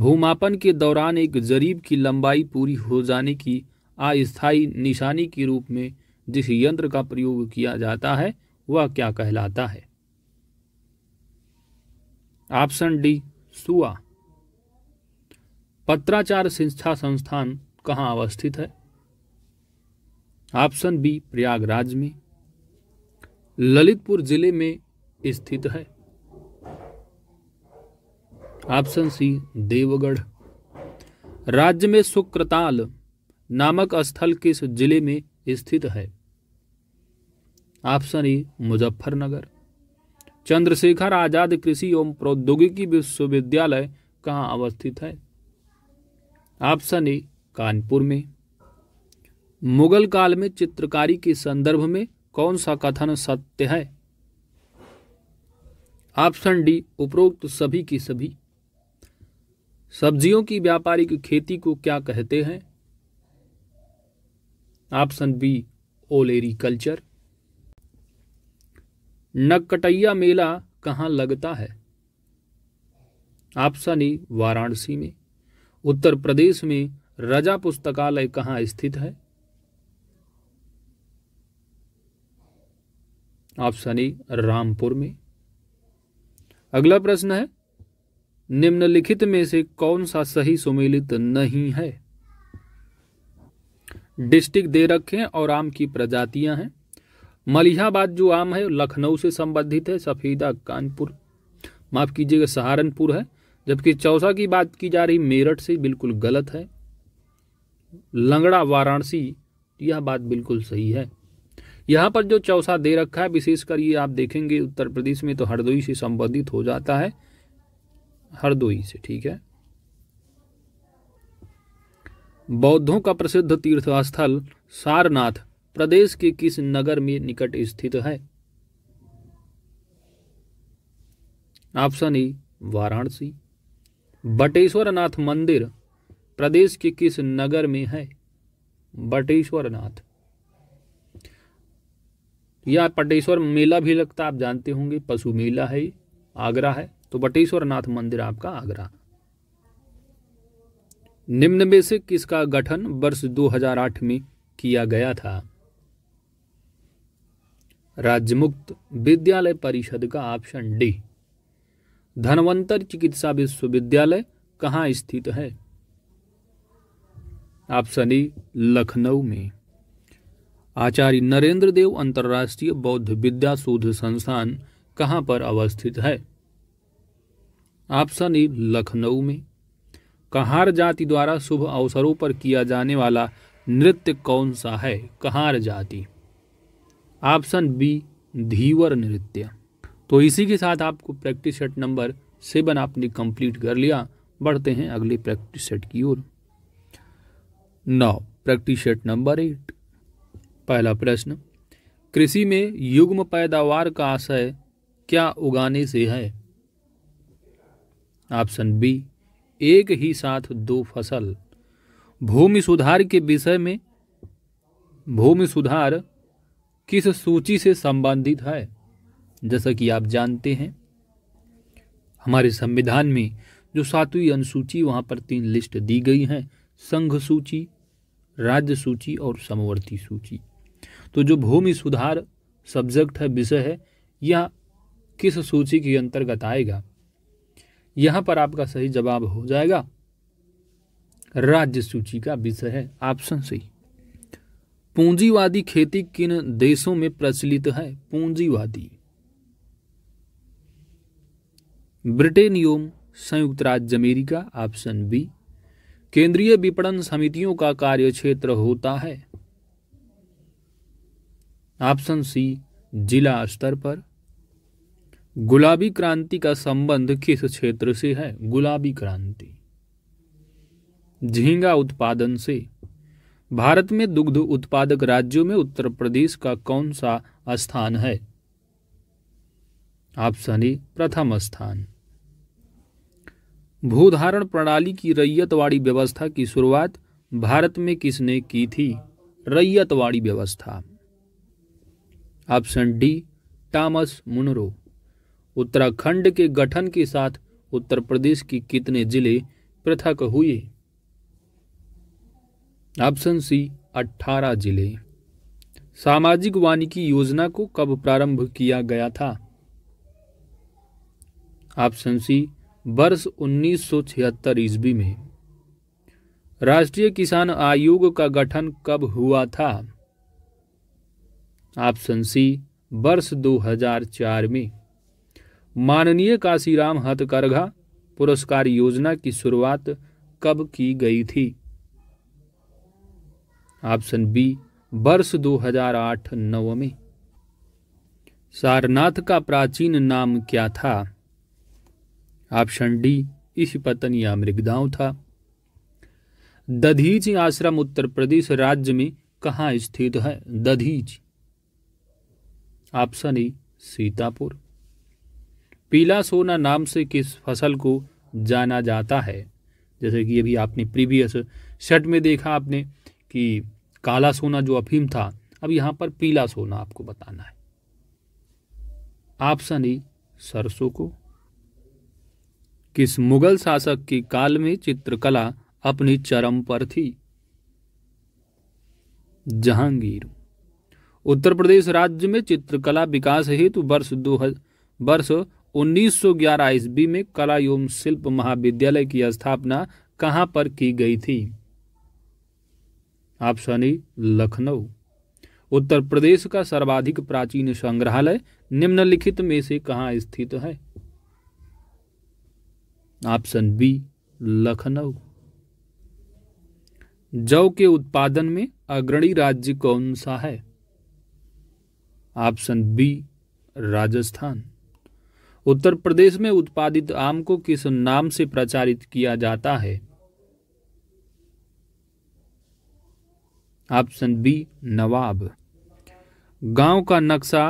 भूमापन के दौरान एक जरीब की लंबाई पूरी हो जाने की अस्थायी निशानी के रूप में जिस यंत्र का प्रयोग किया जाता है वह क्या कहलाता है ऑप्शन डी सुआ पत्राचार शिक्षा संस्थान कहाँ अवस्थित है ऑप्शन बी प्रयागराज में ललितपुर जिले में स्थित है ऑप्शन सी देवगढ़ राज्य में सुक्रताल नामक स्थल किस जिले में स्थित है ऑप्शन ई मुजफ्फरनगर चंद्रशेखर आजाद कृषि एवं प्रौद्योगिकी विश्वविद्यालय कहाँ अवस्थित है ऑप्शन ए कानपुर में मुगल काल में चित्रकारी के संदर्भ में कौन सा कथन सत्य है ऑप्शन डी उपरोक्त सभी की सभी सब्जियों की व्यापारिक खेती को क्या कहते हैं option B olericulture Naktaiya मेला कहां लगता है ऑप्शन ई वाराणसी में उत्तर प्रदेश में रजा पुस्तकालय कहां स्थित है ऑप्शन ई रामपुर में अगला प्रश्न है निम्नलिखित में से कौन सा सही सुमेलित नहीं है डिस्ट्रिक्ट दे रखे हैं और आम की प्रजातियां हैं मलिहाबाद जो आम है लखनऊ से संबंधित है सफेदा कानपुर माफ कीजिएगा सहारनपुर है जबकि चौसा की बात की जा रही मेरठ से बिल्कुल गलत है लंगड़ा वाराणसी यह बात बिल्कुल सही है यहाँ पर जो चौसा दे रखा है विशेषकर ये आप देखेंगे उत्तर प्रदेश में तो हरदोई से संबंधित हो जाता है हरदोई से ठीक है बौद्धों का प्रसिद्ध तीर्थ स्थल सारनाथ प्रदेश के किस नगर में निकट स्थित है ऑप्शन ई वाराणसी बटेश्वर नाथ मंदिर प्रदेश के किस नगर में है बटेश्वरनाथ यह पटेश्वर मेला भी लगता आप जानते होंगे पशु मेला है आगरा है तो बटेश्वर नाथ मंदिर आपका आगरा निम्न में से किसका गठन वर्ष 2008 में किया गया था राज्य मुक्त विद्यालय परिषद का ऑप्शन डी धनवंतर चिकित्सा विश्वविद्यालय कहाँ स्थित है ऑप्शन ई लखनऊ में आचार्य नरेंद्र देव अंतर्राष्ट्रीय बौद्ध विद्या शोध संस्थान कहाँ पर अवस्थित है ऑप्शन ए लखनऊ में कहार जाति द्वारा शुभ अवसरों पर किया जाने वाला नृत्य कौन सा है कहार जाति ऑप्शन बी धीवर नृत्य तो इसी के साथ आपको प्रैक्टिस सेट नंबर सेवन आपने कंप्लीट कर लिया बढ़ते हैं अगले प्रैक्टिस सेट की ओर नौ प्रैक्टिस सेट नंबर एट पहला प्रश्न कृषि में युग्म पैदावार का आशय क्या उगाने से है ऑप्शन बी एक ही साथ दो फसल भूमि सुधार के विषय में भूमि सुधार किस सूची से संबंधित है जैसा कि आप जानते हैं हमारे संविधान में जो सातवीं अनुसूची वहां पर तीन लिस्ट दी गई हैं संघ सूची राज्य सूची और समवर्ती सूची तो जो भूमि सुधार सब्जेक्ट है विषय है यह किस सूची के अंतर्गत आएगा यहाँ पर आपका सही जवाब हो जाएगा राज्य सूची का विषय है ऑप्शन सी पूंजीवादी खेती किन देशों में प्रचलित है पूंजीवादी ब्रिटेन योम संयुक्त राज्य अमेरिका ऑप्शन बी केंद्रीय विपणन समितियों का कार्य क्षेत्र होता है ऑप्शन सी जिला स्तर पर गुलाबी क्रांति का संबंध किस क्षेत्र से है गुलाबी क्रांति झींगा उत्पादन से भारत में दुग्ध उत्पादक राज्यों में उत्तर प्रदेश का कौन सा स्थान है ऑप्शन ए प्रथम स्थान भूधारण प्रणाली की रैयतवाड़ी व्यवस्था की शुरुआत भारत में किसने की थी रैयतवाड़ी व्यवस्था option D Thomas Munro Uttarakhand के गठन के साथ उत्तर प्रदेश की कितने जिले पृथक हुए ऑप्शन सी 18 जिले सामाजिक वानिकी योजना को कब प्रारंभ किया गया था ऑप्शन सी वर्ष 1976 ईस्वी में राष्ट्रीय किसान आयोग का गठन कब हुआ था ऑप्शन सी वर्ष 2004 में माननीय काशीराम हथकरघा पुरस्कार योजना की शुरुआत कब की गई थी ऑप्शन बी वर्ष 2008-9 में सारनाथ का प्राचीन नाम क्या था ऑप्शन डी पतन या मृगदाव था दधीच आश्रम उत्तर प्रदेश राज्य में कहाँ स्थित है दधीच ऑप्शन ई सीतापुर पीला सोना नाम से किस फसल को जाना जाता है जैसे कि अभी आपने प्रीवियस शट में देखा आपने कि काला सोना जो अफीम था अब यहां पर पीला सोना आपको बताना है ऑप्शन ई सरसों को किस मुगल शासक के काल में चित्रकला अपनी चरम पर थी जहांगीर उत्तर प्रदेश राज्य में चित्रकला विकास हेतु वर्ष दो वर्ष 1911 ईस्वी में कला एवं शिल्प महाविद्यालय की स्थापना कहां पर की गई थी ऑप्शन ई लखनऊ उत्तर प्रदेश का सर्वाधिक प्राचीन संग्रहालय निम्नलिखित में से कहां स्थित है ऑप्शन बी लखनऊ जौ के उत्पादन में अग्रणी राज्य कौन सा है ऑप्शन बी राजस्थान उत्तर प्रदेश में उत्पादित आम को किस नाम से प्रचारित किया जाता है ऑप्शन बी नवाब गांव का नक्शा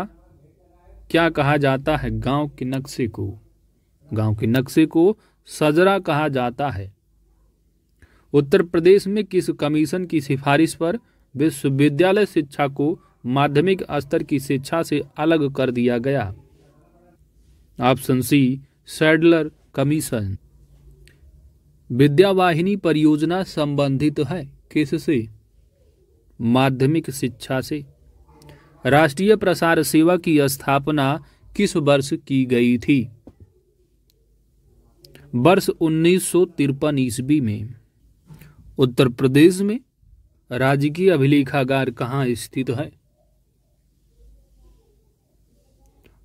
क्या कहा जाता है गांव के नक्शे को गांव के नक्शे को सजरा कहा जाता है उत्तर प्रदेश में किस कमीशन की सिफारिश पर विश्वविद्यालय शिक्षा को माध्यमिक स्तर की शिक्षा से अलग कर दिया गया option C Sadler Commission Vidyavahini परियोजना संबंधित है किससे माध्यमिक शिक्षा से राष्ट्रीय प्रसार सेवा की स्थापना किस वर्ष की गई थी वर्ष उन्नीस ईस्वी में उत्तर प्रदेश में राजकीय अभिलेखागार कहाँ स्थित है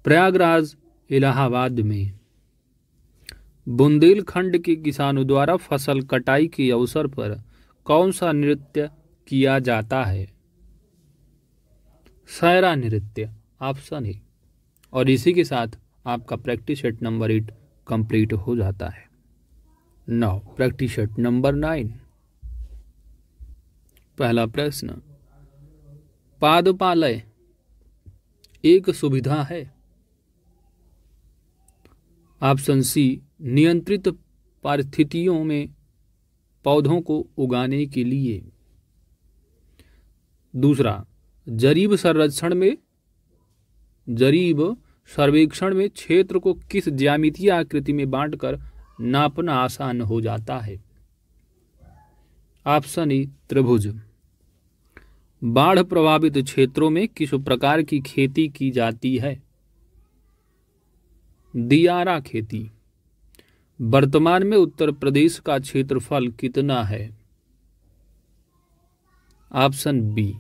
प्रयागराज इलाहाबाद में बुंदेलखंड के किसानों द्वारा फसल कटाई के अवसर पर कौन सा नृत्य किया जाता है सायरा नृत्य ऑप्शन ए और इसी के साथ आपका practice set number eight complete हो जाता है now practice set number nine पहला प्रश्न पादपालय एक सुविधा है ऑप्शन सी नियंत्रित पारिस्थितियों में पौधों को उगाने के लिए दूसरा जरीब संरक्षण में जरीब सर्वेक्षण में क्षेत्र को किस ज्यामितीय आकृति में बांटकर नापना आसान हो जाता है ऑप्शन ई त्रिभुज बाढ़ प्रभावित क्षेत्रों में किस प्रकार की खेती की जाती है दियारा खेती वर्तमान में उत्तर प्रदेश का क्षेत्रफल कितना है ऑप्शन बी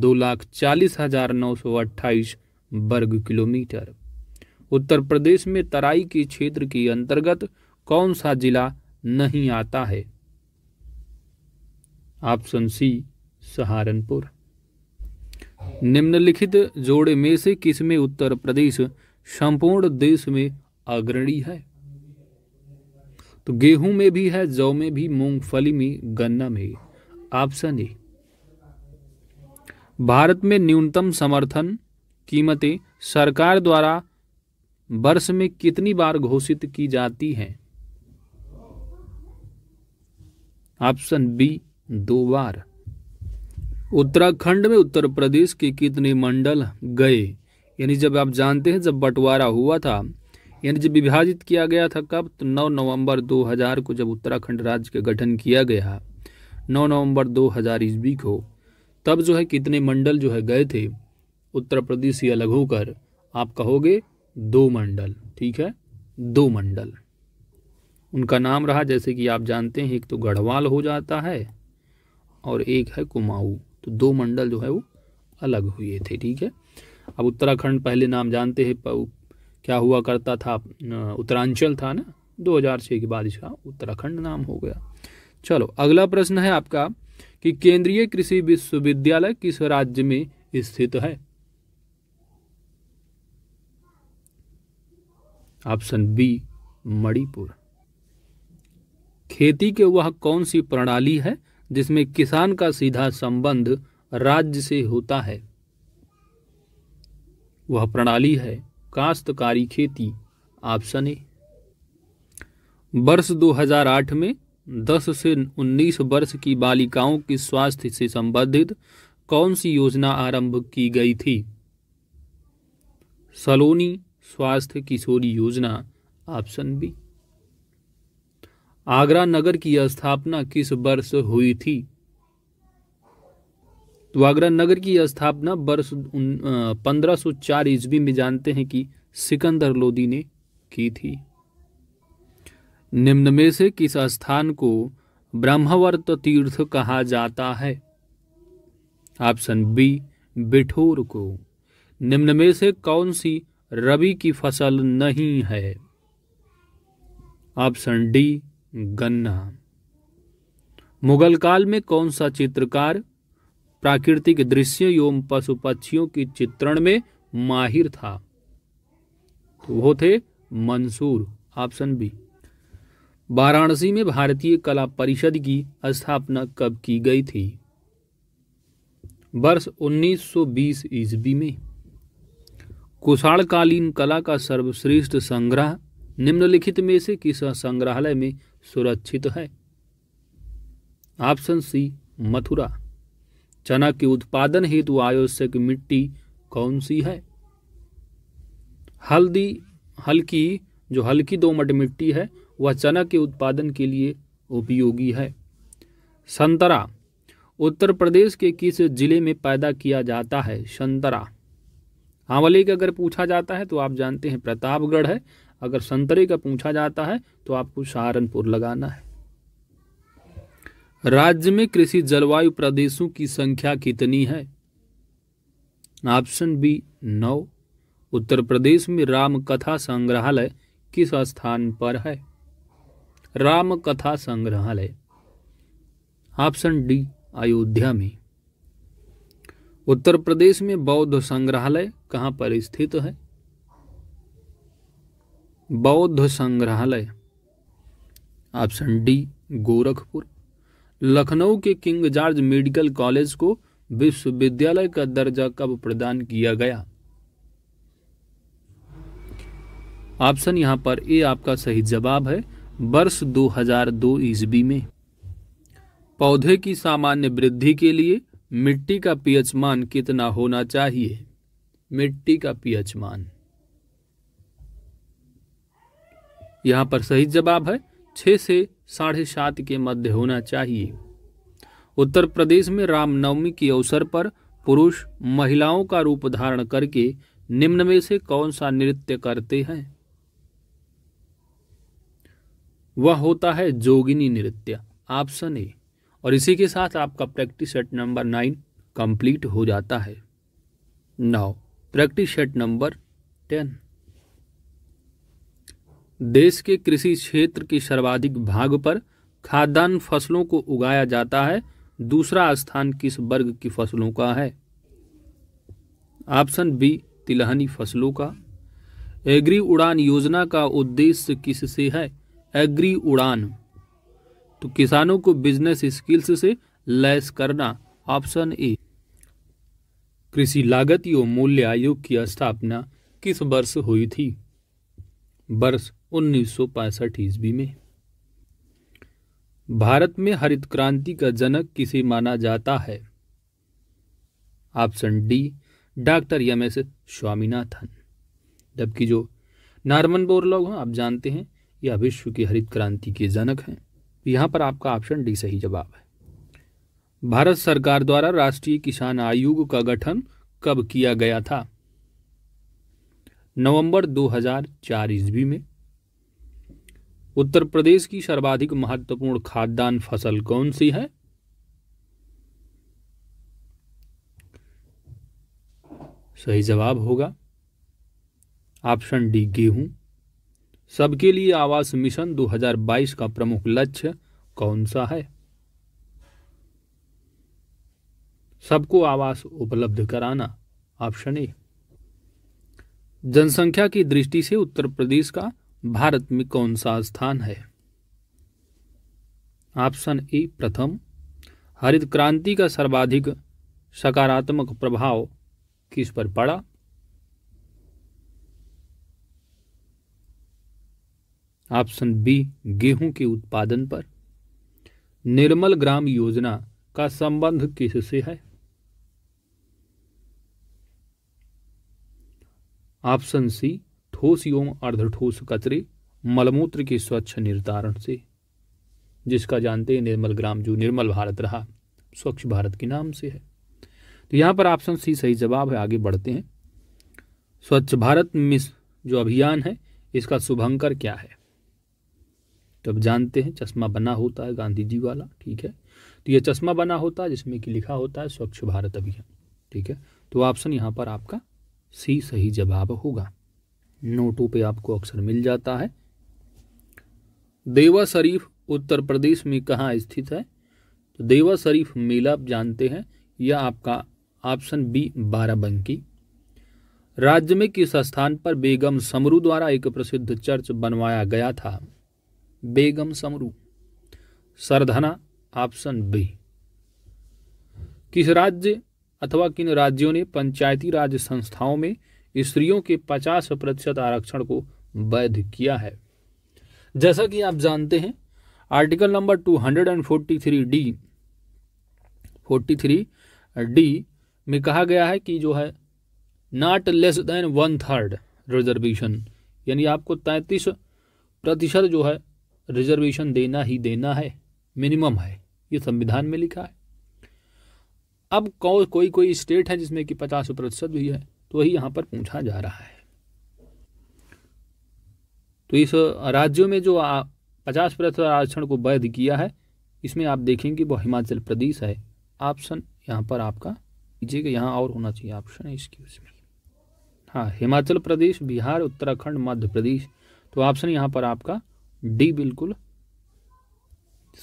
दो लाख चालीस हजार नौ सौ अट्ठाईस वर्ग किलोमीटर उत्तर प्रदेश में तराई के क्षेत्र के अंतर्गत कौन सा जिला नहीं आता है ऑप्शन सी सहारनपुर निम्नलिखित जोड़े में से किसमें उत्तर प्रदेश संपूर्ण देश में अग्रणी है तो गेहूं में भी है जौ में भी मूंगफली में गन्ना में ऑप्शन ए भारत में न्यूनतम समर्थन कीमतें सरकार द्वारा वर्ष में कितनी बार घोषित की जाती हैं ऑप्शन बी दो बार उत्तराखंड में उत्तर प्रदेश के कितने मंडल गए यानी जब आप जानते हैं जब बंटवारा हुआ था यानी जब विभाजित किया गया था कब तो 9 नवंबर 2000 को जब उत्तराखंड राज्य का गठन किया गया 9 नवंबर 2000 ईस्वी को तब जो है कितने मंडल जो है गए थे उत्तर प्रदेश से अलग होकर आप कहोगे दो मंडल ठीक है दो मंडल उनका नाम रहा जैसे कि आप जानते हैं एक तो गढ़वाल हो जाता है और एक है कुमाऊँ तो दो मंडल जो है वो अलग हुए थे ठीक है अब उत्तराखंड पहले नाम जानते हैं क्या हुआ करता था उत्तरांचल था ना 2006 के बाद इसका उत्तराखंड नाम हो गया चलो अगला प्रश्न है आपका कि केंद्रीय कृषि विश्वविद्यालय किस राज्य में स्थित है ऑप्शन बी मणिपुर खेती के वह कौन सी प्रणाली है जिसमें किसान का सीधा संबंध राज्य से होता है वह प्रणाली है काश्तकारी खेती ऑप्शन ए वर्ष 2008 में 10 से 19 वर्ष की बालिकाओं के स्वास्थ्य से संबंधित कौन सी योजना आरंभ की गई थी सलोनी स्वास्थ्य किशोरी योजना ऑप्शन बी आगरा नगर की स्थापना किस वर्ष हुई थी तो आगरा नगर की स्थापना वर्ष पंद्रह सौ चार ईस्वी में जानते हैं कि सिकंदर लोदी ने की थी निम्न में से किस स्थान को ब्रह्मवर्त तीर्थ कहा जाता है ऑप्शन बी बिठूर को निम्न में से कौन सी रबी की फसल नहीं है ऑप्शन डी गन्ना मुगल काल में कौन सा चित्रकार प्राकृतिक दृश्य एवं पशु पक्षियों के चित्रण में माहिर था वो थे मंसूर ऑप्शन बी वाराणसी में भारतीय कला परिषद की स्थापना कब की गई थी वर्ष 1920 ईस्वी में कुशाणकालीन कला का सर्वश्रेष्ठ संग्रह निम्नलिखित में से किस संग्रहालय में सुरक्षित है ऑप्शन सी मथुरा चना के उत्पादन हेतु आवश्यक मिट्टी कौन सी है हल्दी हल्की जो हल्की दोमट मिट्टी है वह चना के उत्पादन के लिए उपयोगी है संतरा उत्तर प्रदेश के किस जिले में पैदा किया जाता है संतरा आंवले का अगर पूछा जाता है तो आप जानते हैं प्रतापगढ़ है अगर संतरे का पूछा जाता है तो आपको सहारनपुर लगाना है राज्य में कृषि जलवायु प्रदेशों की संख्या कितनी है ऑप्शन बी नौ उत्तर प्रदेश में रामकथा संग्रहालय किस स्थान पर है रामकथा संग्रहालय ऑप्शन डी अयोध्या में उत्तर प्रदेश में बौद्ध संग्रहालय कहाँ पर स्थित है बौद्ध संग्रहालय ऑप्शन डी गोरखपुर लखनऊ के किंग जॉर्ज मेडिकल कॉलेज को विश्वविद्यालय का दर्जा कब प्रदान किया गया ऑप्शन यहां पर ए आपका सही जवाब है वर्ष 2002 ईस्वी में पौधे की सामान्य वृद्धि के लिए मिट्टी का पीएच मान कितना होना चाहिए मिट्टी का पीएच मान यहां पर सही जवाब है छह से साढ़े सात के मध्य होना चाहिए उत्तर प्रदेश में रामनवमी के अवसर पर पुरुष महिलाओं का रूप धारण करके निम्न में से कौन सा नृत्य करते हैं वह होता है जोगिनी नृत्य ऑप्शन ए और इसी के साथ आपका practice set number nine complete हो जाता है now practice set number ten देश के कृषि क्षेत्र के सर्वाधिक भाग पर खाद्यान्न फसलों को उगाया जाता है दूसरा स्थान किस वर्ग की फसलों का है ऑप्शन बी तिलहनी फसलों का एग्री उड़ान योजना का उद्देश्य किससे है एग्री उड़ान तो किसानों को बिजनेस स्किल्स से लैस करना ऑप्शन ए कृषि लागत एवं मूल्य आयोग की स्थापना किस वर्ष हुई थी वर्ष उन्नीस ईस्वी में भारत में हरित क्रांति का जनक किसे माना जाता है option D doctor M S Swaminathan जबकि जो नार्मन लोग हैं आप जानते हैं यह विश्व की हरित क्रांति के जनक हैं यहां पर आपका ऑप्शन डी सही जवाब है भारत सरकार द्वारा राष्ट्रीय किसान आयोग का गठन कब किया गया था नवंबर 2004 ईस्वी में उत्तर प्रदेश की सर्वाधिक महत्वपूर्ण खाद्यान्न फसल कौन सी है सही जवाब होगा ऑप्शन डी गेहूं सबके लिए आवास मिशन 2022 का प्रमुख लक्ष्य कौन सा है सबको आवास उपलब्ध कराना ऑप्शन ए जनसंख्या की दृष्टि से उत्तर प्रदेश का भारत में कौन सा स्थान है ऑप्शन ए प्रथम हरित क्रांति का सर्वाधिक सकारात्मक प्रभाव किस पर पड़ा ऑप्शन बी गेहूं के उत्पादन पर निर्मल ग्राम योजना का संबंध किससे है ऑप्शन सी ठोस एवं ठोस कचरे मलमूत्र के स्वच्छ निर्धारण से जिसका जानते हैं निर्मल ग्राम जो निर्मल भारत रहा स्वच्छ भारत के नाम से है तो यहाँ पर ऑप्शन सी सही जवाब है आगे बढ़ते हैं स्वच्छ भारत मिस जो अभियान है इसका शुभंकर क्या है तो अब जानते हैं चश्मा बना होता है गांधी जी वाला ठीक है तो यह चश्मा बना होता है जिसमें कि लिखा होता है स्वच्छ भारत अभियान ठीक है तो ऑप्शन यहाँ पर आपका सी सही जवाब होगा नोटों पे आपको अक्सर मिल जाता है देवा शरीफ उत्तर प्रदेश में कहाँ स्थित है तो देवा शरीफ मेला आप जानते हैं यह आपका ऑप्शन बी बाराबंकी राज्य में किस स्थान पर बेगम समरू द्वारा एक प्रसिद्ध चर्च बनवाया गया था बेगम समरू सरधना ऑप्शन बी किस राज्य अथवा किन राज्यों ने पंचायती राज संस्थाओं में स्त्रियों के 50 प्रतिशत आरक्षण को वैध किया है जैसा कि आप जानते हैं आर्टिकल नंबर 243 डी 43 डी में कहा गया है कि जो है not less than one third reservation यानी आपको 33 प्रतिशत जो है रिजर्वेशन देना ही देना है मिनिमम है ये संविधान में लिखा है अब को, कोई कोई स्टेट है जिसमें कि पचास प्रतिशत भी है तो वही यहाँ पर पूछा जा रहा है तो इस राज्यों में जो पचास प्रतिशत आरक्षण को वैध किया है इसमें आप देखेंगे वो हिमाचल प्रदेश है ऑप्शन यहाँ पर आपका दीजिएगा यहाँ और होना चाहिए ऑप्शन है इसकी उसमें हाँ हिमाचल प्रदेश बिहार उत्तराखंड मध्य प्रदेश तो ऑप्शन यहाँ पर आपका डी बिल्कुल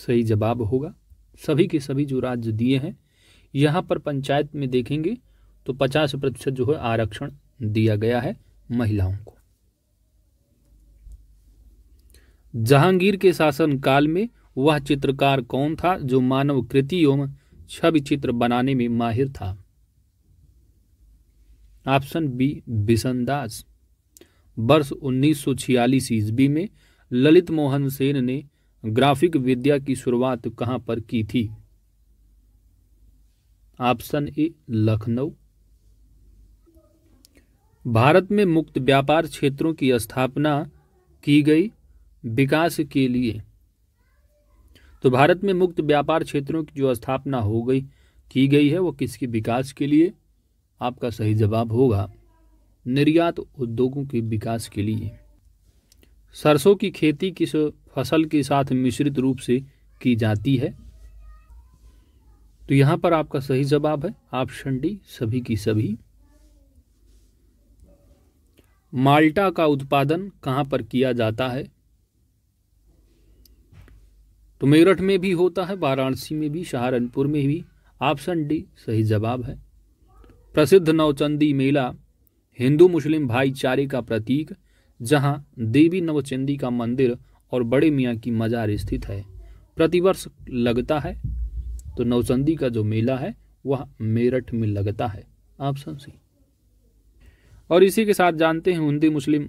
सही जवाब होगा सभी के सभी जो राज्य दिए हैं यहाँ पर पंचायत में देखेंगे तो पचास प्रतिशत जो है आरक्षण दिया गया है महिलाओं को जहांगीर के शासन काल में वह चित्रकार कौन था जो मानव कृति एवं छवि चित्र बनाने में माहिर था ऑप्शन बी बिशन दास वर्ष 1946 ईस्वी में ललित मोहन सेन ने ग्राफिक विद्या की शुरुआत कहां पर की थी ऑप्शन ए लखनऊ भारत में मुक्त व्यापार क्षेत्रों की स्थापना की गई विकास के लिए तो भारत में मुक्त व्यापार क्षेत्रों की जो स्थापना हो गई की गई है वो किसके विकास के लिए आपका सही जवाब होगा निर्यात उद्योगों के विकास के लिए सरसों की खेती किस फसल के साथ मिश्रित रूप से की जाती है तो यहाँ पर आपका सही जवाब है ऑप्शन डी सभी की सभी माल्टा का उत्पादन कहाँ पर किया जाता है तो मेरठ में भी होता है वाराणसी में भी सहारनपुर में भी ऑप्शन डी सही जवाब है प्रसिद्ध नवचंदी मेला हिंदू मुस्लिम भाईचारे का प्रतीक जहां देवी नवचंदी का मंदिर और बड़े मियाँ की मजार स्थित है प्रतिवर्ष लगता है तो नवचंदी का जो मेला है वह मेरठ में लगता है ऑप्शन सी और इसी के साथ जानते हैं हिंदी मुस्लिम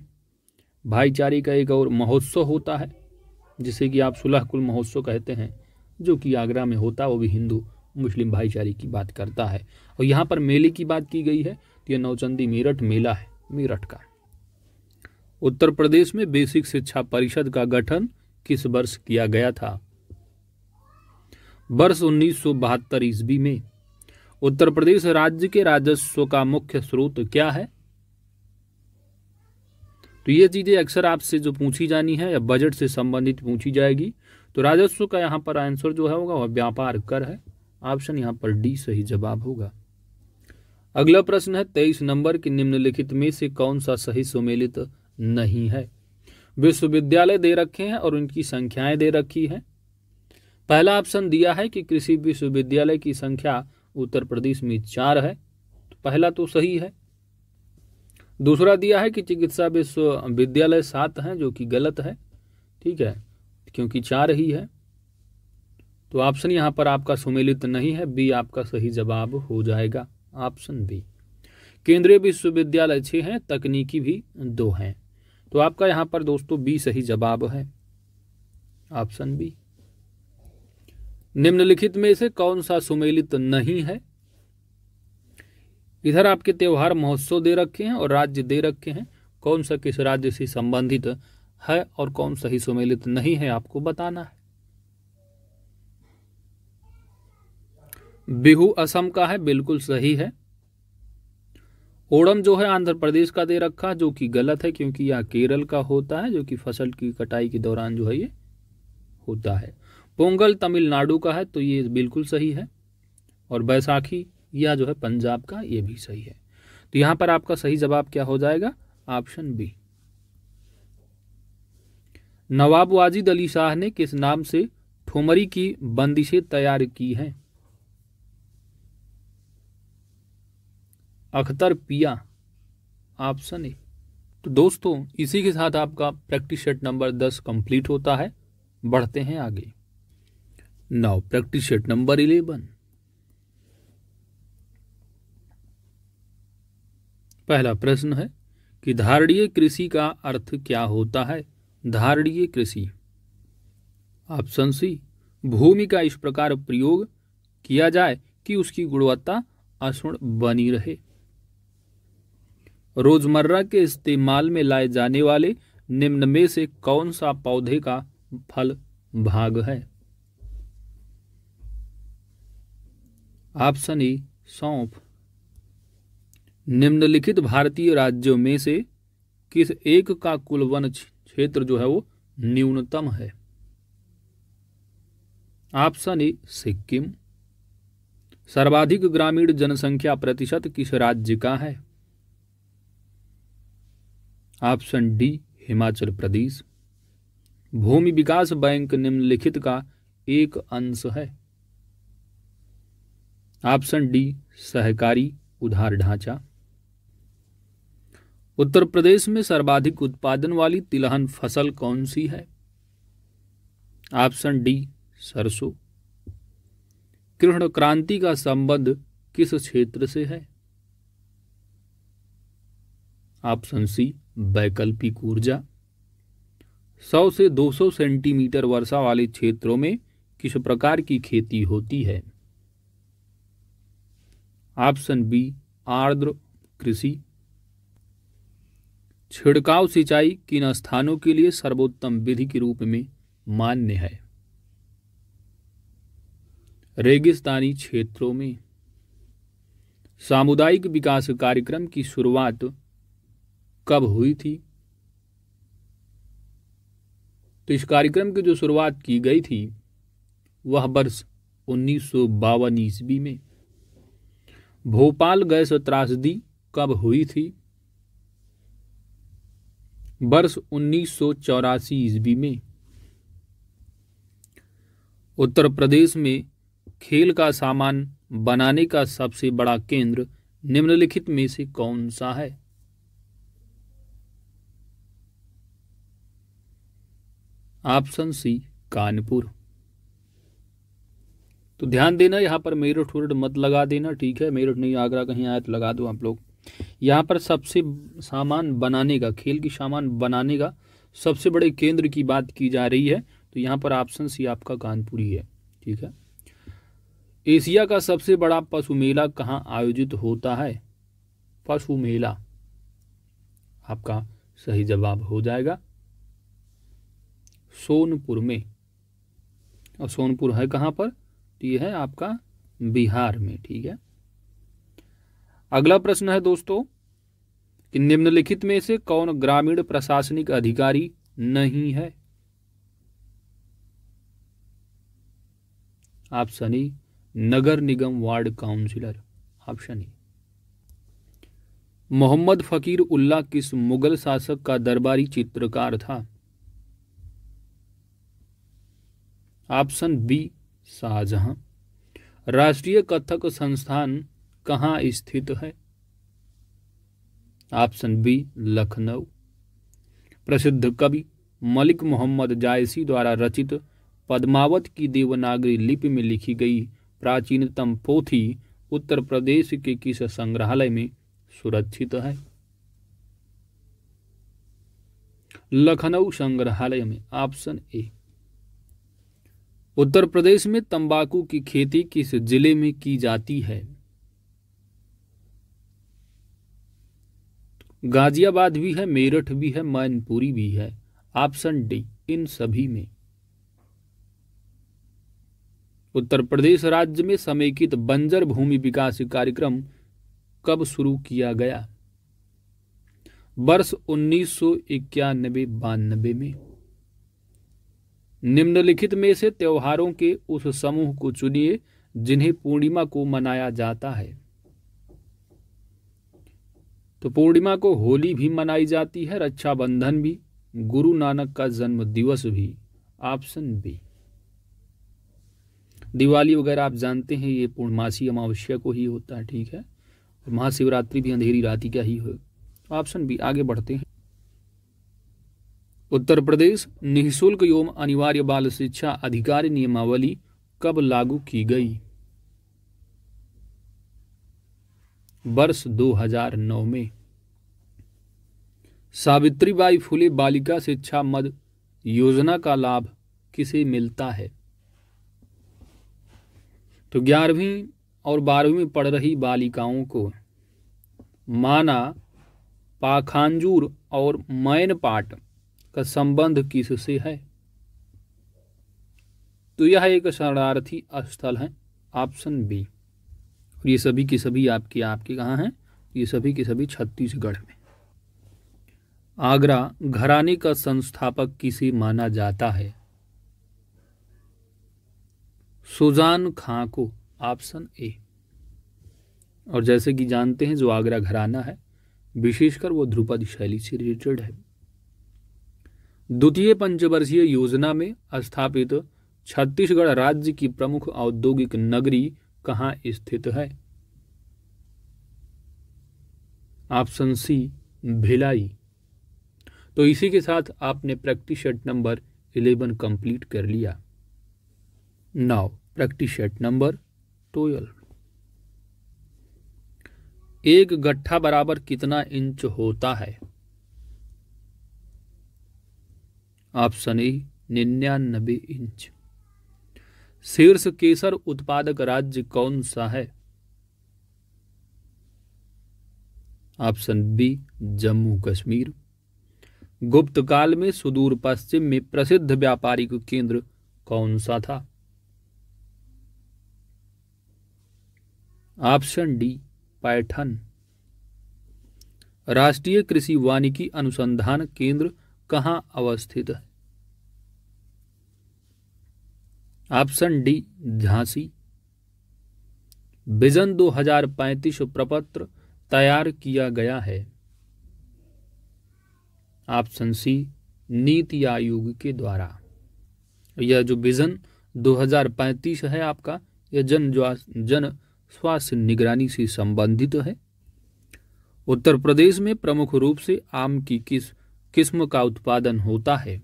भाईचारे का एक और महोत्सव होता है जिसे कि आप सुलह कुल महोत्सव कहते हैं जो कि आगरा में होता वो भी हिंदू मुस्लिम भाईचारे की बात करता है और यहाँ पर मेले की बात की गई है तो यह नौचंदी मेरठ मेला है मेरठ का उत्तर प्रदेश में बेसिक शिक्षा परिषद का गठन किस वर्ष किया गया था वर्ष उन्नीस सौ ईस्वी में उत्तर प्रदेश राज्य के राजस्व का मुख्य स्रोत क्या है तो ये चीज़ें अक्सर आपसे जो पूछी जानी है या बजट से संबंधित पूछी जाएगी तो राजस्व का यहाँ पर आंसर जो है होगा वह व्यापार कर है ऑप्शन यहाँ पर डी सही जवाब होगा अगला प्रश्न है तेईस नंबर के निम्नलिखित में से कौन सा सही सुमेलित नहीं है विश्वविद्यालय दे रखे हैं और उनकी संख्याएं दे रखी हैं पहला ऑप्शन दिया है कि कृषि विश्वविद्यालय की संख्या उत्तर प्रदेश में चार है तो पहला तो सही है दूसरा दिया है कि चिकित्सा विश्वविद्यालय सात हैं जो कि गलत है ठीक है क्योंकि चार ही है तो ऑप्शन यहाँ पर आपका सुमेलित नहीं है बी आपका सही जवाब हो जाएगा ऑप्शन बी केंद्रीय विश्वविद्यालय छः हैं तकनीकी भी दो हैं तो आपका यहाँ पर दोस्तों बी सही जवाब है ऑप्शन बी निम्नलिखित में से कौन सा सुमेलित नहीं है इधर आपके त्यौहार महोत्सव दे रखे हैं और राज्य दे रखे हैं कौन सा किस राज्य से संबंधित है और कौन सा ही सुमेलित नहीं है आपको बताना है बिहू असम का है बिल्कुल सही है ओडम जो है आंध्र प्रदेश का दे रखा जो कि गलत है क्योंकि यह केरल का होता है जो कि फसल की कटाई के दौरान जो है ये होता है पोंगल तमिलनाडु का है तो ये बिल्कुल सही है और बैसाखी या जो है पंजाब का ये भी सही है तो यहां पर आपका सही जवाब क्या हो जाएगा ऑप्शन बी नवाब वाजिद अली शाह ने किस नाम से ठुमरी की बंदिशें तैयार की हैं अख्तर पिया ऑप्शन ए तो दोस्तों इसी के साथ आपका प्रैक्टिस सेट नंबर दस कंप्लीट होता है बढ़ते हैं आगे now practice set number eleven पहला प्रश्न है कि धारणीय कृषि का अर्थ क्या होता है धारणीय कृषि ऑप्शन सी भूमि का इस प्रकार प्रयोग किया जाए कि उसकी गुणवत्ता अक्षुण बनी रहे रोजमर्रा के इस्तेमाल में लाए जाने वाले निम्न में से कौन सा पौधे का फल भाग है ऑप्शन ई सौंफ निम्नलिखित भारतीय राज्यों में से किस एक का कुल वन क्षेत्र जो है वो न्यूनतम है ऑप्शन ए सिक्किम सर्वाधिक ग्रामीण जनसंख्या प्रतिशत किस राज्य का है ऑप्शन डी हिमाचल प्रदेश भूमि विकास बैंक निम्नलिखित का एक अंश है ऑप्शन डी सहकारी उधार ढांचा उत्तर प्रदेश में सर्वाधिक उत्पादन वाली तिलहन फसल कौन सी है ऑप्शन डी सरसों कृष्ण क्रांति का संबंध किस क्षेत्र से है ऑप्शन सी वैकल्पिक ऊर्जा 100 से 200 सेंटीमीटर वर्षा वाले क्षेत्रों में किस प्रकार की खेती होती है ऑप्शन बी आर्द्र कृषि छिड़काव सिंचाई किन स्थानों के लिए सर्वोत्तम विधि के रूप में मान्य है रेगिस्तानी क्षेत्रों में सामुदायिक विकास कार्यक्रम की शुरुआत कब हुई थी तो इस कार्यक्रम की जो शुरुआत की गई थी वह वर्ष उन्नीस सौ ईस्वी में भोपाल गैस त्रासदी कब हुई थी वर्ष उन्नीस सौ चौरासी ईस्वी में उत्तर प्रदेश में खेल का सामान बनाने का सबसे बड़ा केंद्र निम्नलिखित में से कौन सा है ऑप्शन सी कानपुर तो ध्यान देना यहां पर मेरठ मत लगा देना ठीक है मेरठ नहीं आगरा कहीं आया तो लगा दो आप लोग यहाँ पर सबसे सामान बनाने का खेल की सामान बनाने का सबसे बड़े केंद्र की बात की जा रही है तो यहाँ पर ऑप्शन सी आपका कानपुरी है ठीक है एशिया का सबसे बड़ा पशु मेला कहाँ आयोजित होता है पशु मेला आपका सही जवाब हो जाएगा सोनपुर में और सोनपुर है कहाँ पर तो ये है आपका बिहार में ठीक है अगला प्रश्न है दोस्तों कि निम्नलिखित में से कौन ग्रामीण प्रशासनिक अधिकारी नहीं है ऑप्शन ई नगर निगम ward councillor option E Mohammad Faqirullah किस मुगल शासक का दरबारी चित्रकार था ऑप्शन बी शाहजहां राष्ट्रीय कथक संस्थान कहाँ स्थित है ऑप्शन बी लखनऊ प्रसिद्ध कवि मलिक मोहम्मद जायसी द्वारा रचित पद्मावत की देवनागरी लिपि में लिखी गई प्राचीनतम पोथी उत्तर प्रदेश के किस संग्रहालय में सुरक्षित है लखनऊ संग्रहालय में ऑप्शन ए उत्तर प्रदेश में तंबाकू की खेती किस जिले में की जाती है गाजियाबाद भी है मेरठ भी है मैनपुरी भी है ऑप्शन डी इन सभी में उत्तर प्रदेश राज्य में समेकित बंजर भूमि विकास कार्यक्रम कब शुरू किया गया वर्ष उन्नीस सौ इक्यानबे बानबे में निम्नलिखित में से त्योहारों के उस समूह को चुनिए जिन्हें पूर्णिमा को मनाया जाता है तो पूर्णिमा को होली भी मनाई जाती है रक्षाबंधन भी गुरु नानक का जन्म दिवस भी ऑप्शन बी दिवाली वगैरह आप जानते हैं ये पूर्णमासी अमावस्या को ही होता है ठीक है और महाशिवरात्रि भी अंधेरी राति का ही हो ऑप्शन बी आगे बढ़ते हैं उत्तर प्रदेश निःशुल्क एवं अनिवार्य बाल शिक्षा अधिकार नियमावली कब लागू की गई वर्ष 2009 में सावित्रीबाई फुले बालिका शिक्षा मद योजना का लाभ किसे मिलता है तो ग्यारहवीं और बारहवीं में पढ़ रही बालिकाओं को माना पाखांजूर और मैन पाट का संबंध किससे है तो यह एक शरणार्थी स्थल है ऑप्शन बी और ये सभी के सभी आपके आपके कहाँ हैं ये सभी के सभी छत्तीसगढ़ में आगरा घराने का संस्थापक किसी माना जाता है सुजान खां को ऑप्शन ए और जैसे कि जानते हैं जो आगरा घराना है विशेषकर वो ध्रुपद शैली से रिलेटेड है द्वितीय पंचवर्षीय योजना में स्थापित छत्तीसगढ़ राज्य की प्रमुख औद्योगिक नगरी कहा स्थित है ऑप्शन सी भिलाई तो इसी के साथ आपने practice set number eleven complete कर लिया now practice set number twelve एक गट्ठा बराबर कितना इंच होता है ऑप्शन ए निन्यानबे इंच शीर्ष केसर उत्पादक राज्य कौन सा है ऑप्शन बी जम्मू कश्मीर गुप्त काल में सुदूर पश्चिम में प्रसिद्ध व्यापारिक केंद्र कौन सा था ऑप्शन डी पैठन राष्ट्रीय कृषि वानिकी अनुसंधान केंद्र कहाँ अवस्थित है ऑप्शन डी झांसी विजन 2035 प्रपत्र तैयार किया गया है ऑप्शन सी नीति आयोग के द्वारा यह जो विजन 2035 है आपका यह जन जन स्वास्थ्य निगरानी से संबंधित है उत्तर प्रदेश में प्रमुख रूप से आम की किस किस्म का उत्पादन होता है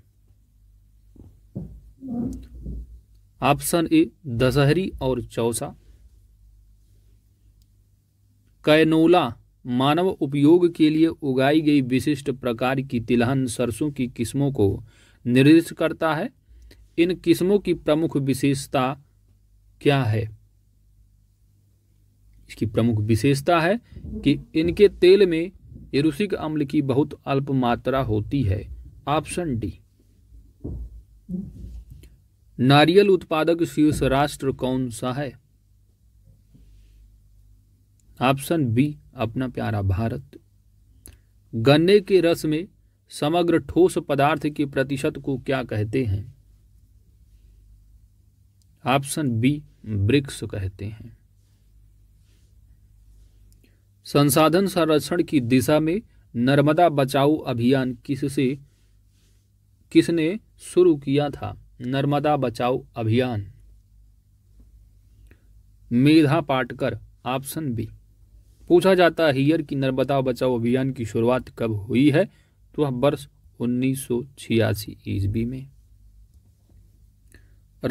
ऑप्शन ए दशहरी और चौसा कैनोला मानव उपयोग के लिए उगाई गई विशिष्ट प्रकार की तिलहन सरसों की किस्मों को निर्दिष्ट करता है इन किस्मों की प्रमुख विशेषता क्या है इसकी प्रमुख विशेषता है कि इनके तेल में एरुसिक अम्ल की बहुत अल्प मात्रा होती है ऑप्शन डी नारियल उत्पादक शीर्ष राष्ट्र कौन सा है ऑप्शन बी अपना प्यारा भारत गन्ने के रस में समग्र ठोस पदार्थ के प्रतिशत को क्या कहते हैं ऑप्शन बी ब्रिक्स कहते हैं संसाधन संरक्षण की दिशा में नर्मदा बचाओ अभियान किससे किसने शुरू किया था नर्मदा बचाओ अभियान मेधा पाटकर ऑप्शन बी पूछा जाता है हियर कि नर्मदा बचाओ अभियान की शुरुआत कब हुई है तो वह वर्ष उन्नीस सौ छियासी ईस्वी में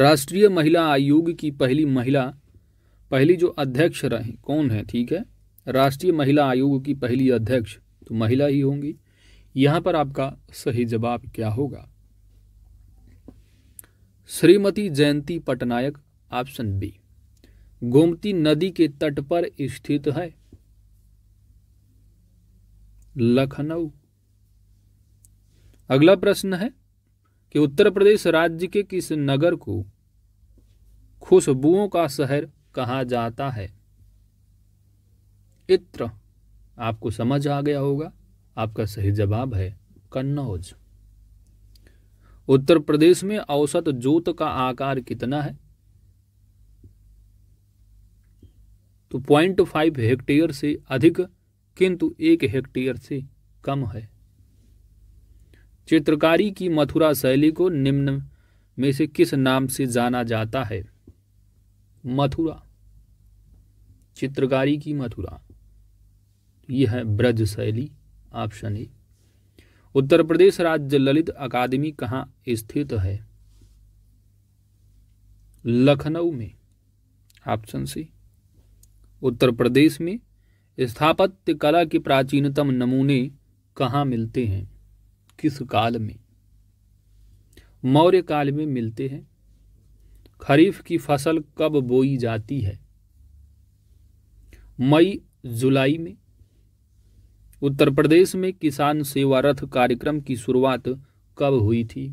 राष्ट्रीय महिला आयोग की पहली महिला पहली जो अध्यक्ष रहे कौन है ठीक है राष्ट्रीय महिला आयोग की पहली अध्यक्ष तो महिला ही होंगी यहां पर आपका सही जवाब क्या होगा श्रीमती जयंती पटनायक ऑप्शन बी गोमती नदी के तट पर स्थित है लखनऊ अगला प्रश्न है कि उत्तर प्रदेश राज्य के किस नगर को खुशबुओं का शहर कहा जाता है इत्र आपको समझ आ गया होगा आपका सही जवाब है कन्नौज उत्तर प्रदेश में औसत जोत का आकार कितना है तो पॉइंट फाइव हेक्टेयर से अधिक किंतु एक हेक्टेयर से कम है चित्रकारी की मथुरा शैली को निम्न में से किस नाम से जाना जाता है मथुरा चित्रकारी की मथुरा यह है ब्रज शैली ऑप्शन ए उत्तर प्रदेश राज्य ललित अकादमी कहाँ स्थित है लखनऊ में ऑप्शन सी उत्तर प्रदेश में स्थापत्य कला के प्राचीनतम नमूने कहाँ मिलते हैं किस काल में मौर्य काल में मिलते हैं खरीफ की फसल कब बोई जाती है मई जुलाई में उत्तर प्रदेश में किसान सेवा रथ कार्यक्रम की शुरुआत कब हुई थी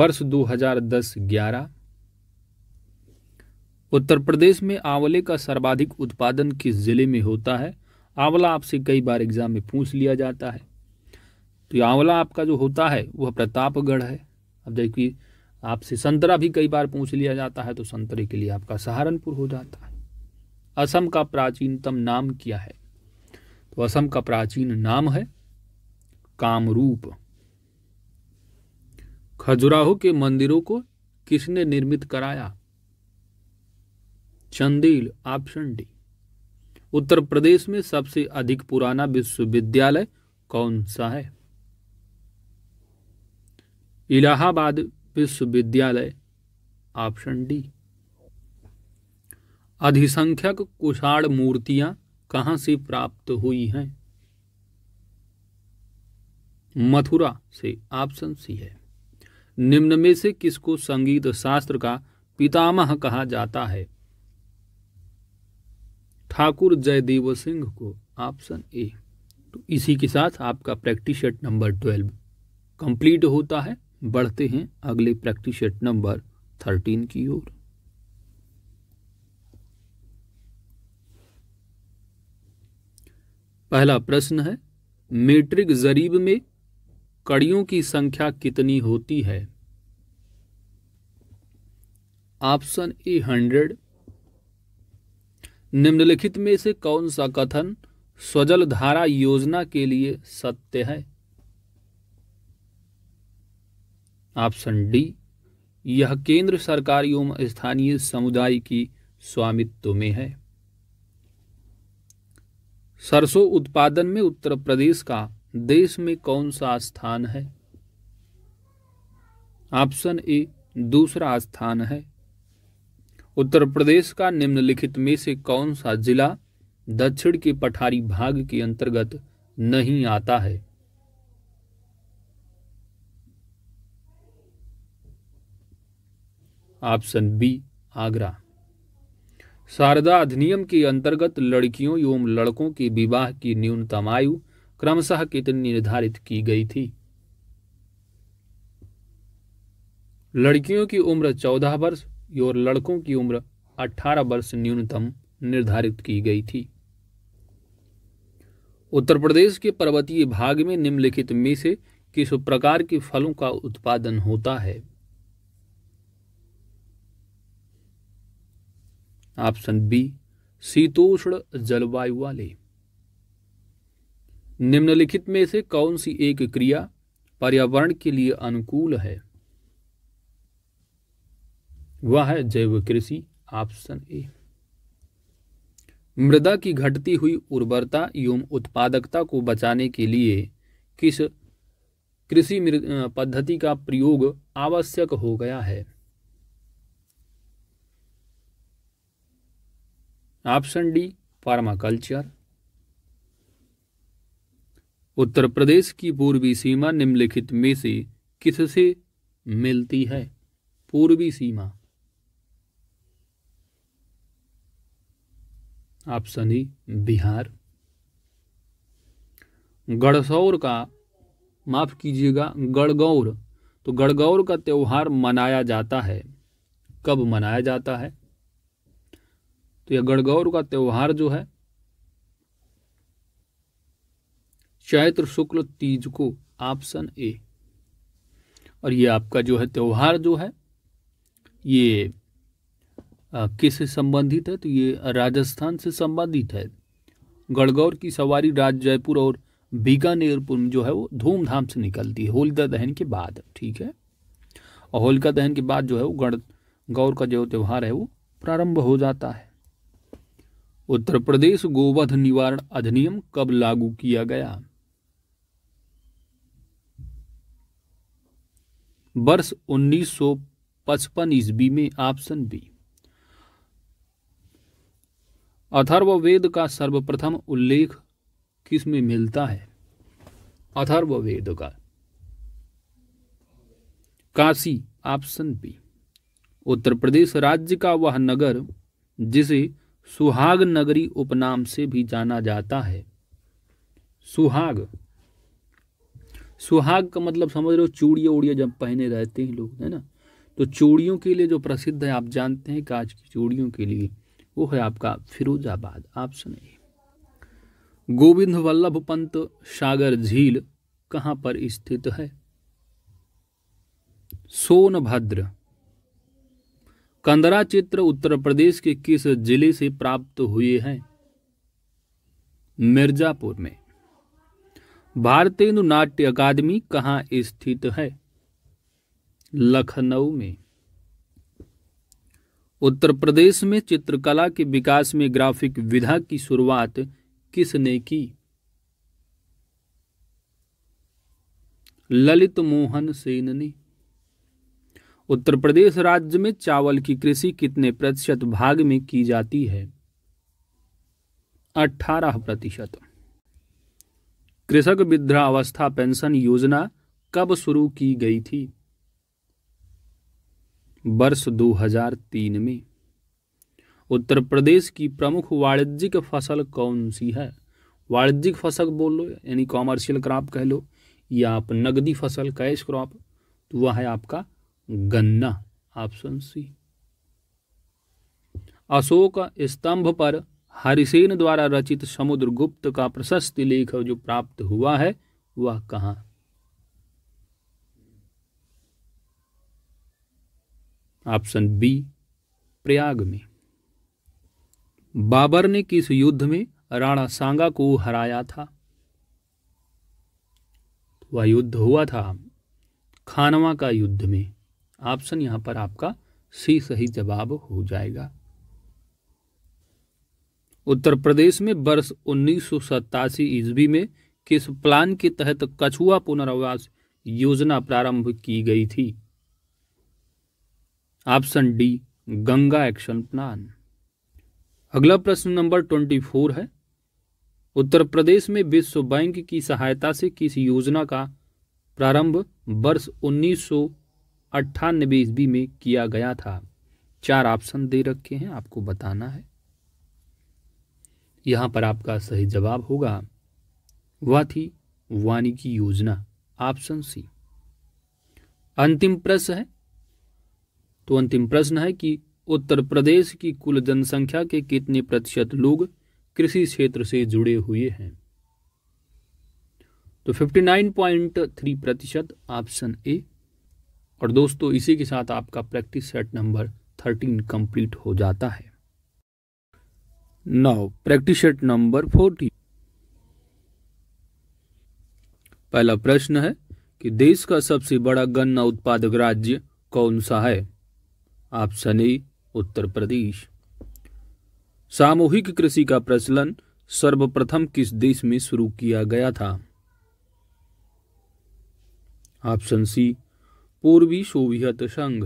वर्ष 2010-11 उत्तर प्रदेश में आंवले का सर्वाधिक उत्पादन किस ज़िले में होता है आंवला आपसे कई बार एग्जाम में पूछ लिया जाता है तो आंवला आपका जो होता है वह प्रतापगढ़ है अब देखिए आपसे संतरा भी कई बार पूछ लिया जाता है तो संतरे के लिए आपका सहारनपुर हो जाता है असम का प्राचीनतम नाम क्या है तो असम का प्राचीन नाम है कामरूप खजुराहो के मंदिरों को किसने निर्मित कराया चंदेल ऑप्शन डी उत्तर प्रदेश में सबसे अधिक पुराना विश्वविद्यालय कौन सा है इलाहाबाद विश्वविद्यालय ऑप्शन डी अधिसंख्यक कुषाण मूर्तियां कहां से प्राप्त हुई हैं मथुरा से ऑप्शन सी है निम्न में से किसको संगीत शास्त्र का पितामह कहा जाता है ठाकुर जयदेव सिंह को ऑप्शन ए तो इसी के साथ आपका practice set number twelve complete होता है बढ़ते हैं अगले प्रैक्टिस सेट नंबर थर्टीन की ओर पहला प्रश्न है मेट्रिक जरीब में कड़ियों की संख्या कितनी होती है ऑप्शन ए हंड्रेड निम्नलिखित में से कौन सा कथन स्वजल धारा योजना के लिए सत्य है ऑप्शन डी यह केंद्र सरकार एवं स्थानीय समुदाय की स्वामित्व में है सरसों उत्पादन में उत्तर प्रदेश का देश में कौन सा स्थान है ऑप्शन ए दूसरा स्थान है उत्तर प्रदेश का निम्नलिखित में से कौन सा जिला दक्षिण के पठारी भाग के अंतर्गत नहीं आता है ऑप्शन बी आगरा शारदा अधिनियम के अंतर्गत लड़कियों एवं लड़कों के विवाह की न्यूनतम आयु क्रमशः कितनी निर्धारित की गई थी लड़कियों की उम्र चौदह वर्ष और लड़कों की उम्र 18 वर्ष न्यूनतम निर्धारित की गई थी उत्तर प्रदेश के पर्वतीय भाग में निम्नलिखित में से किस प्रकार के फलों का उत्पादन होता है ऑप्शन बी शीतोष्ण जलवायु वाले निम्नलिखित में से कौन सी एक क्रिया पर्यावरण के लिए अनुकूल है वह है जैव कृषि ऑप्शन ए मृदा की घटती हुई उर्वरता एवं उत्पादकता को बचाने के लिए किस कृषि पद्धति का प्रयोग आवश्यक हो गया है ऑप्शन डी फार्माकल्चर उत्तर प्रदेश की पूर्वी सीमा निम्नलिखित में से किससे मिलती है पूर्वी सीमा ऑप्शन ई बिहार गढ़सौर का माफ़ कीजिएगा गढ़गौर तो गढ़गौर का त्यौहार मनाया जाता है कब मनाया जाता है तो यह गढ़गौर का त्यौहार जो है चैत्र शुक्ल तीज को ऑप्शन ए और ये आपका जो है त्यौहार जो है ये किस संबंधित है तो ये राजस्थान से संबंधित है गणगौर की सवारी राज जयपुर और बीकानेर जो है वो धूमधाम से निकलती है होलिका दहन के बाद ठीक है और होलिका दहन के बाद जो है वो गण गौर का जो त्यौहार है वो प्रारंभ हो जाता है उत्तर प्रदेश गोवध निवारण अधिनियम कब लागू किया गया वर्ष 1955 ईस्वी में ऑप्शन बी अथर्ववेद का सर्वप्रथम उल्लेख किस में मिलता है अथर्ववेद का काशी ऑप्शन बी उत्तर प्रदेश राज्य का वह नगर जिसे सुहाग नगरी उपनाम से भी जाना जाता है सुहाग सुहाग का मतलब समझ रहे हो चूड़िया उड़िया जब पहने रहते हैं लोग है ना तो चूड़ियों के लिए जो प्रसिद्ध है आप जानते हैं कांच की चूड़ियों के लिए वो है आपका फिरोजाबाद आप सुनिए गोविंद वल्लभ पंत सागर झील कहाँ पर स्थित है सोनभद्र कंदरा चित्र उत्तर प्रदेश के किस जिले से प्राप्त हुए हैं मिर्जापुर में भारतेंदु नाट्य अकादमी कहाँ स्थित है लखनऊ में उत्तर प्रदेश में चित्रकला के विकास में ग्राफिक विधा की शुरुआत किसने की ललित मोहन सेन ने उत्तर प्रदेश राज्य में चावल की कृषि कितने प्रतिशत भाग में की जाती है अठारह प्रतिशत कृषक वृद्धावस्था पेंशन योजना कब शुरू की गई थी वर्ष 2003 में उत्तर प्रदेश की प्रमुख वाणिज्यिक फसल कौन सी है वाणिज्यिक फसल बोल लो यानी कॉमर्शियल क्रॉप कह लो या आप नगदी फसल कैश क्रॉप तो वह है आपका गन्ना ऑप्शन सी अशोक स्तंभ पर हरिसेन द्वारा रचित समुद्रगुप्त का प्रशस्त लेख जो प्राप्त हुआ है वह कहाँ ऑप्शन बी प्रयाग में बाबर ने किस युद्ध में राणा सांगा को हराया था तो वह युद्ध हुआ था खानवा का युद्ध में ऑप्शन यहां पर आपका सी सही जवाब हो जाएगा उत्तर प्रदेश में वर्ष उन्नीस ईस्वी में किस प्लान के तहत कछुआ पुनर्वास योजना प्रारंभ की गई थी option D Ganga action plan अगला प्रश्न नंबर ट्वेंटी फोर है उत्तर प्रदेश में विश्व बैंक की सहायता से किस योजना का प्रारंभ वर्ष उन्नीस सौ अट्ठानबे ईस्वी में किया गया था चार ऑप्शन दे रखे हैं आपको बताना है यहां पर आपका सही जवाब होगा वह थी वानिकी योजना ऑप्शन सी अंतिम प्रश्न है तो अंतिम प्रश्न है कि उत्तर प्रदेश की कुल जनसंख्या के कितने प्रतिशत लोग कृषि क्षेत्र से जुड़े हुए हैं तो 59.3 प्रतिशत ऑप्शन ए और दोस्तों इसी के साथ आपका प्रैक्टिस सेट नंबर 13 कंप्लीट हो जाता है नौ प्रैक्टिस सेट नंबर 40 पहला प्रश्न है कि देश का सबसे बड़ा गन्ना उत्पादक राज्य कौन सा है ऑप्शन ए उत्तर प्रदेश सामूहिक कृषि का प्रचलन सर्वप्रथम किस देश में शुरू किया गया था ऑप्शन सी पूर्वी सोवियत संघ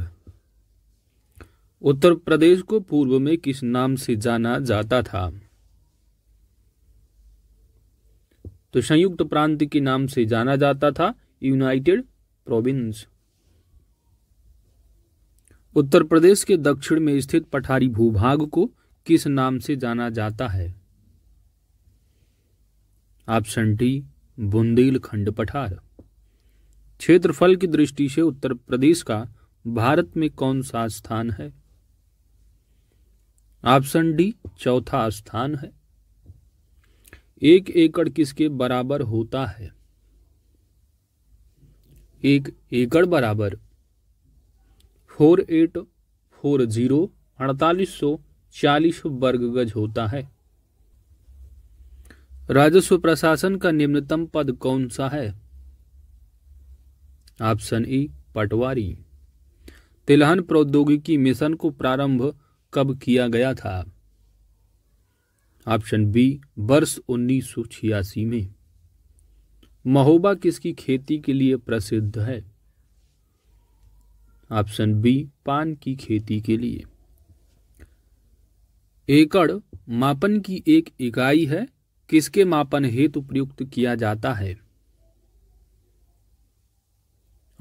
उत्तर प्रदेश को पूर्व में किस नाम से जाना जाता था तो संयुक्त प्रांत के नाम से जाना जाता था यूनाइटेड प्रोविंस उत्तर प्रदेश के दक्षिण में स्थित पठारी भूभाग को किस नाम से जाना जाता है ऑप्शन डी बुंदेलखंड पठार क्षेत्रफल की दृष्टि से उत्तर प्रदेश का भारत में कौन सा स्थान है ऑप्शन डी चौथा स्थान है एक एकड़ किसके बराबर होता है एक एकड़ बराबर फोर एट फोर जीरो अड़तालीस सौ चालीस वर्ग गज होता है राजस्व प्रशासन का निम्नतम पद कौन सा है ऑप्शन ई पटवारी तिलहन प्रौद्योगिकी मिशन को प्रारंभ कब किया गया था ऑप्शन बी वर्ष उन्नीस में महोबा किसकी खेती के लिए प्रसिद्ध है ऑप्शन बी पान की खेती के लिए एकड़ मापन की एक इकाई है किसके मापन हेतु प्रयुक्त किया जाता है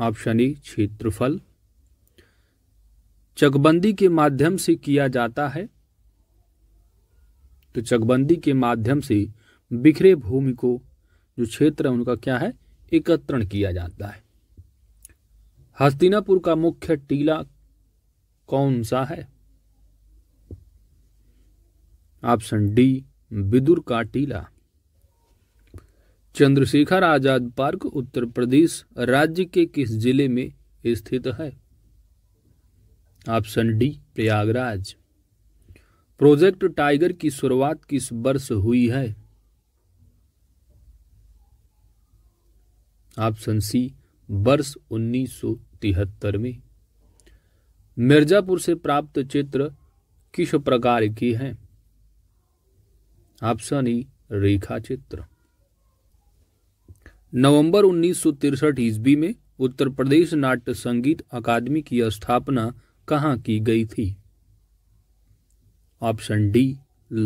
ऑप्शन ई क्षेत्रफल चकबंदी के माध्यम से किया जाता है तो चकबंदी के माध्यम से बिखरे भूमि को जो क्षेत्र है उनका क्या है एकत्रण किया जाता है हस्तिनापुर का मुख्य टीला कौन सा है ऑप्शन डी बिदुर का टीला चंद्रशेखर आजाद पार्क उत्तर प्रदेश राज्य के किस जिले में स्थित है option D Prayagraj project tiger की शुरुआत किस वर्ष हुई है ऑप्शन सी वर्ष उन्नीस सौ तिहत्तरवीं मिर्जापुर से प्राप्त चित्र किस प्रकार की है ऑप्शन ई रेखा चित्र नवंबर उन्नीस सौ तिरसठ ईस्वी में उत्तर प्रदेश नाट्य संगीत अकादमी की स्थापना कहा की गई थी ऑप्शन डी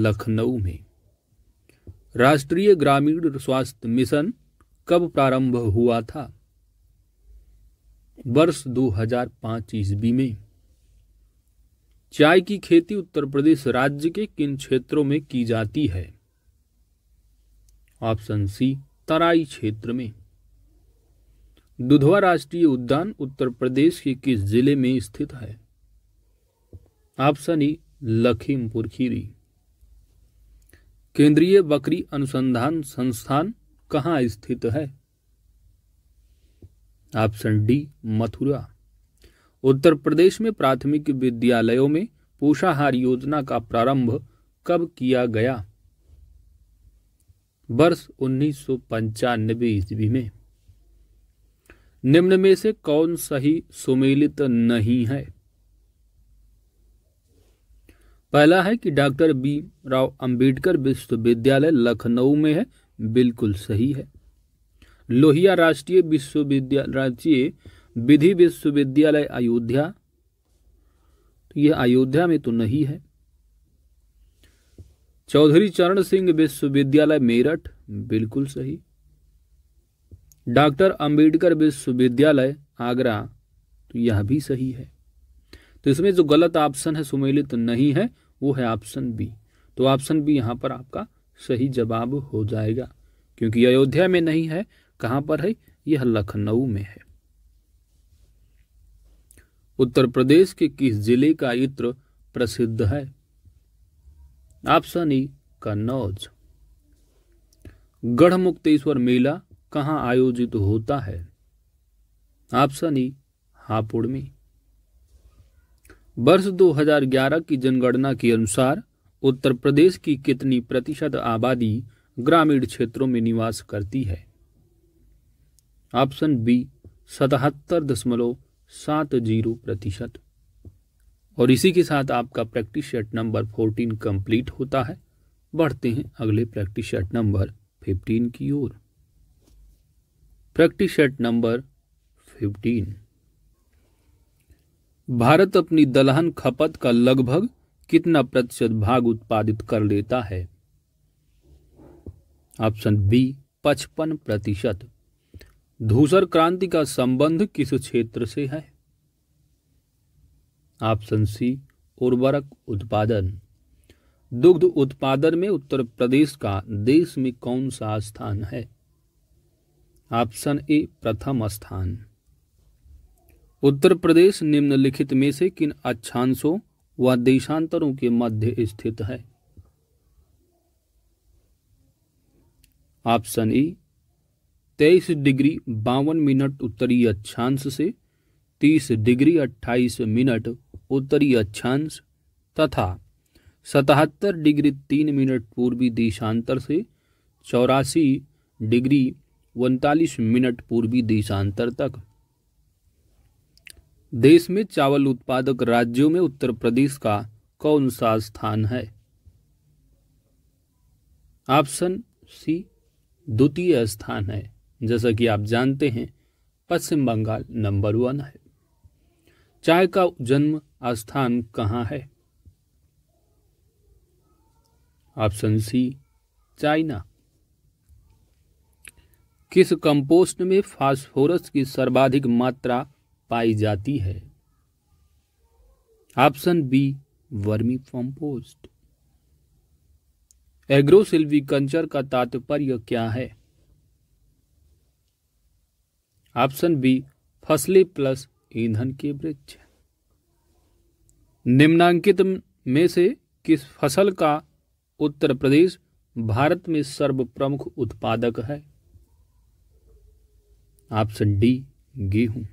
लखनऊ में राष्ट्रीय ग्रामीण स्वास्थ्य मिशन कब प्रारंभ हुआ था वर्ष 2005 ईस्वी में चाय की खेती उत्तर प्रदेश राज्य के किन क्षेत्रों में की जाती है ऑप्शन सी तराई क्षेत्र में दुधवा राष्ट्रीय उद्यान उत्तर प्रदेश के किस जिले में स्थित है ऑप्शन ई लखीमपुर खीरी केंद्रीय बकरी अनुसंधान संस्थान कहाँ स्थित है ऑप्शन डी मथुरा उत्तर प्रदेश में प्राथमिक विद्यालयों में पोषाहार योजना का प्रारंभ कब किया गया वर्ष उन्नीस सौ पंचानबे ईस्वी में निम्न में से कौन सही सुमेलित नहीं है पहला है कि डॉक्टर बी राव अंबेडकर विश्वविद्यालय लखनऊ में है बिल्कुल सही है लोहिया राष्ट्रीय विश्वविद्यालय राज्य विधि विश्वविद्यालय अयोध्या तो यह अयोध्या में तो नहीं है चौधरी चरण सिंह विश्वविद्यालय मेरठ बिल्कुल सही डॉक्टर अंबेडकर विश्वविद्यालय आगरा तो यह भी सही है तो इसमें जो गलत ऑप्शन है सुमेलित नहीं है वो है ऑप्शन बी तो ऑप्शन बी यहां पर आपका सही जवाब हो जाएगा क्योंकि अयोध्या में नहीं है कहाँ पर है यह लखनऊ में है उत्तर प्रदेश के किस जिले का इत्र प्रसिद्ध है ऑप्शन ई कन्नौज गढ़ मुक्तेश्वर मेला कहाँ आयोजित होता है ऑप्शन ई हापुड़ में वर्ष 2011 की जनगणना के अनुसार उत्तर प्रदेश की कितनी प्रतिशत आबादी ग्रामीण क्षेत्रों में निवास करती है ऑप्शन बी सतहत्तर दशमलव सात जीरो प्रतिशत और इसी के साथ आपका practice set number fourteen complete होता है बढ़ते हैं अगले प्रैक्टिस शर्ट नंबर फिफ्टीन की ओर practice set number fifteen Bharat अपनी दलहन खपत का लगभग कितना प्रतिशत भाग उत्पादित कर लेता है ऑप्शन बी पचपन प्रतिशत धूसर क्रांति का संबंध किस क्षेत्र से है ऑप्शन सी उर्वरक उत्पादन दुग्ध उत्पादन में उत्तर प्रदेश का देश में कौन सा स्थान है ऑप्शन ए प्रथम स्थान उत्तर प्रदेश निम्नलिखित में से किन अक्षांशों व देशांतरों के मध्य स्थित है ऑप्शन ई तेईस डिग्री बावन मिनट उत्तरी अक्षांश से तीस डिग्री अट्ठाईस मिनट उत्तरी अक्षांश तथा सतहत्तर डिग्री तीन मिनट पूर्वी देशांतर से चौरासी डिग्री उनतालीस मिनट पूर्वी देशांतर तक देश में चावल उत्पादक राज्यों में उत्तर प्रदेश का कौन सा स्थान है ऑप्शन सी द्वितीय स्थान है जैसा कि आप जानते हैं पश्चिम बंगाल नंबर वन है चाय का जन्म स्थान कहाँ है ऑप्शन सी चाइना किस कंपोस्ट में फास्फोरस की सर्वाधिक मात्रा पाई जाती है option B vermicompost agrosilviculture का तात्पर्य क्या है ऑप्शन बी फसली प्लस ईंधन के वृक्ष निम्नांकित में से किस फसल का उत्तर प्रदेश भारत में सर्व प्रमुख उत्पादक है ऑप्शन डी गेहूं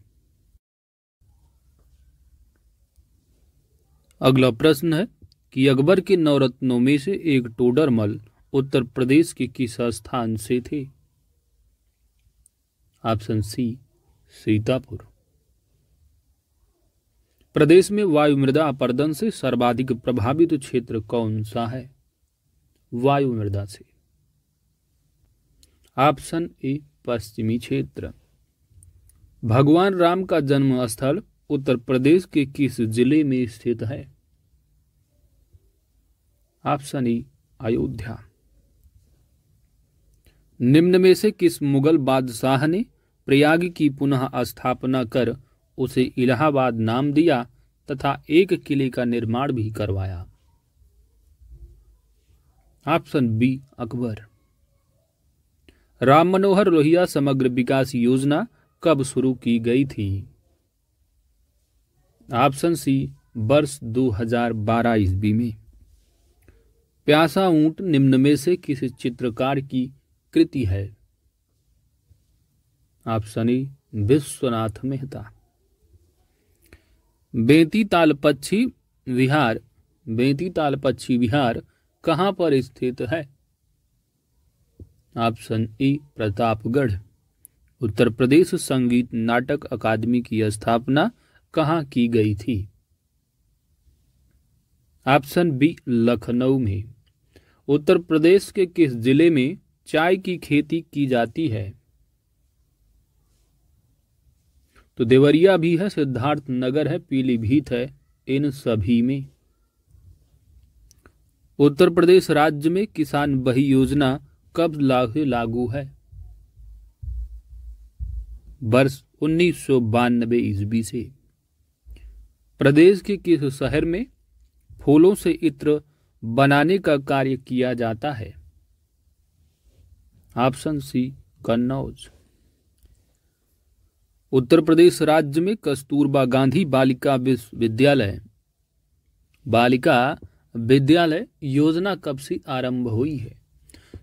अगला प्रश्न है कि अकबर के नवरत्नों में से एक टोडरमल उत्तर प्रदेश के किस स्थान से थे ऑप्शन सी सीतापुर प्रदेश में वायु मृदा अपर्दन से सर्वाधिक प्रभावित क्षेत्र कौन सा है वायु मृदा से ऑप्शन ए पश्चिमी क्षेत्र भगवान राम का जन्म स्थल उत्तर प्रदेश के किस जिले में स्थित है ऑप्शन ई अयोध्या निम्न में से किस मुगल बादशाह ने प्रयाग की पुनः स्थापना कर उसे इलाहाबाद नाम दिया तथा एक किले का निर्माण भी करवाया ऑप्शन बी अकबर राम मनोहर लोहिया समग्र विकास योजना कब शुरू की गई थी ऑप्शन सी वर्ष 2012 ईस्वी में प्यासा ऊंट निम्न में से किस चित्रकार की कृति है आप सनी विश्वनाथ मेहता बेती पक्षी विहार बेती पक्षी विहार कहां पर स्थित है ऑप्शन ई प्रतापगढ़ उत्तर प्रदेश संगीत नाटक अकादमी की स्थापना कहां की गई थी ऑप्शन बी लखनऊ में उत्तर प्रदेश के किस जिले में चाय की खेती की जाती है तो देवरिया भी है सिद्धार्थ नगर है पीलीभीत है इन सभी में उत्तर प्रदेश राज्य में किसान बही योजना कब लागू है वर्ष उन्नीस सौ बानबे ईस्वी से प्रदेश के किस शहर में फूलों से इत्र बनाने का कार्य किया जाता है ऑप्शन सी कन्नौज उत्तर प्रदेश राज्य में कस्तूरबा गांधी बालिका विश्वविद्यालय बालिका विद्यालय योजना कब से आरंभ हुई है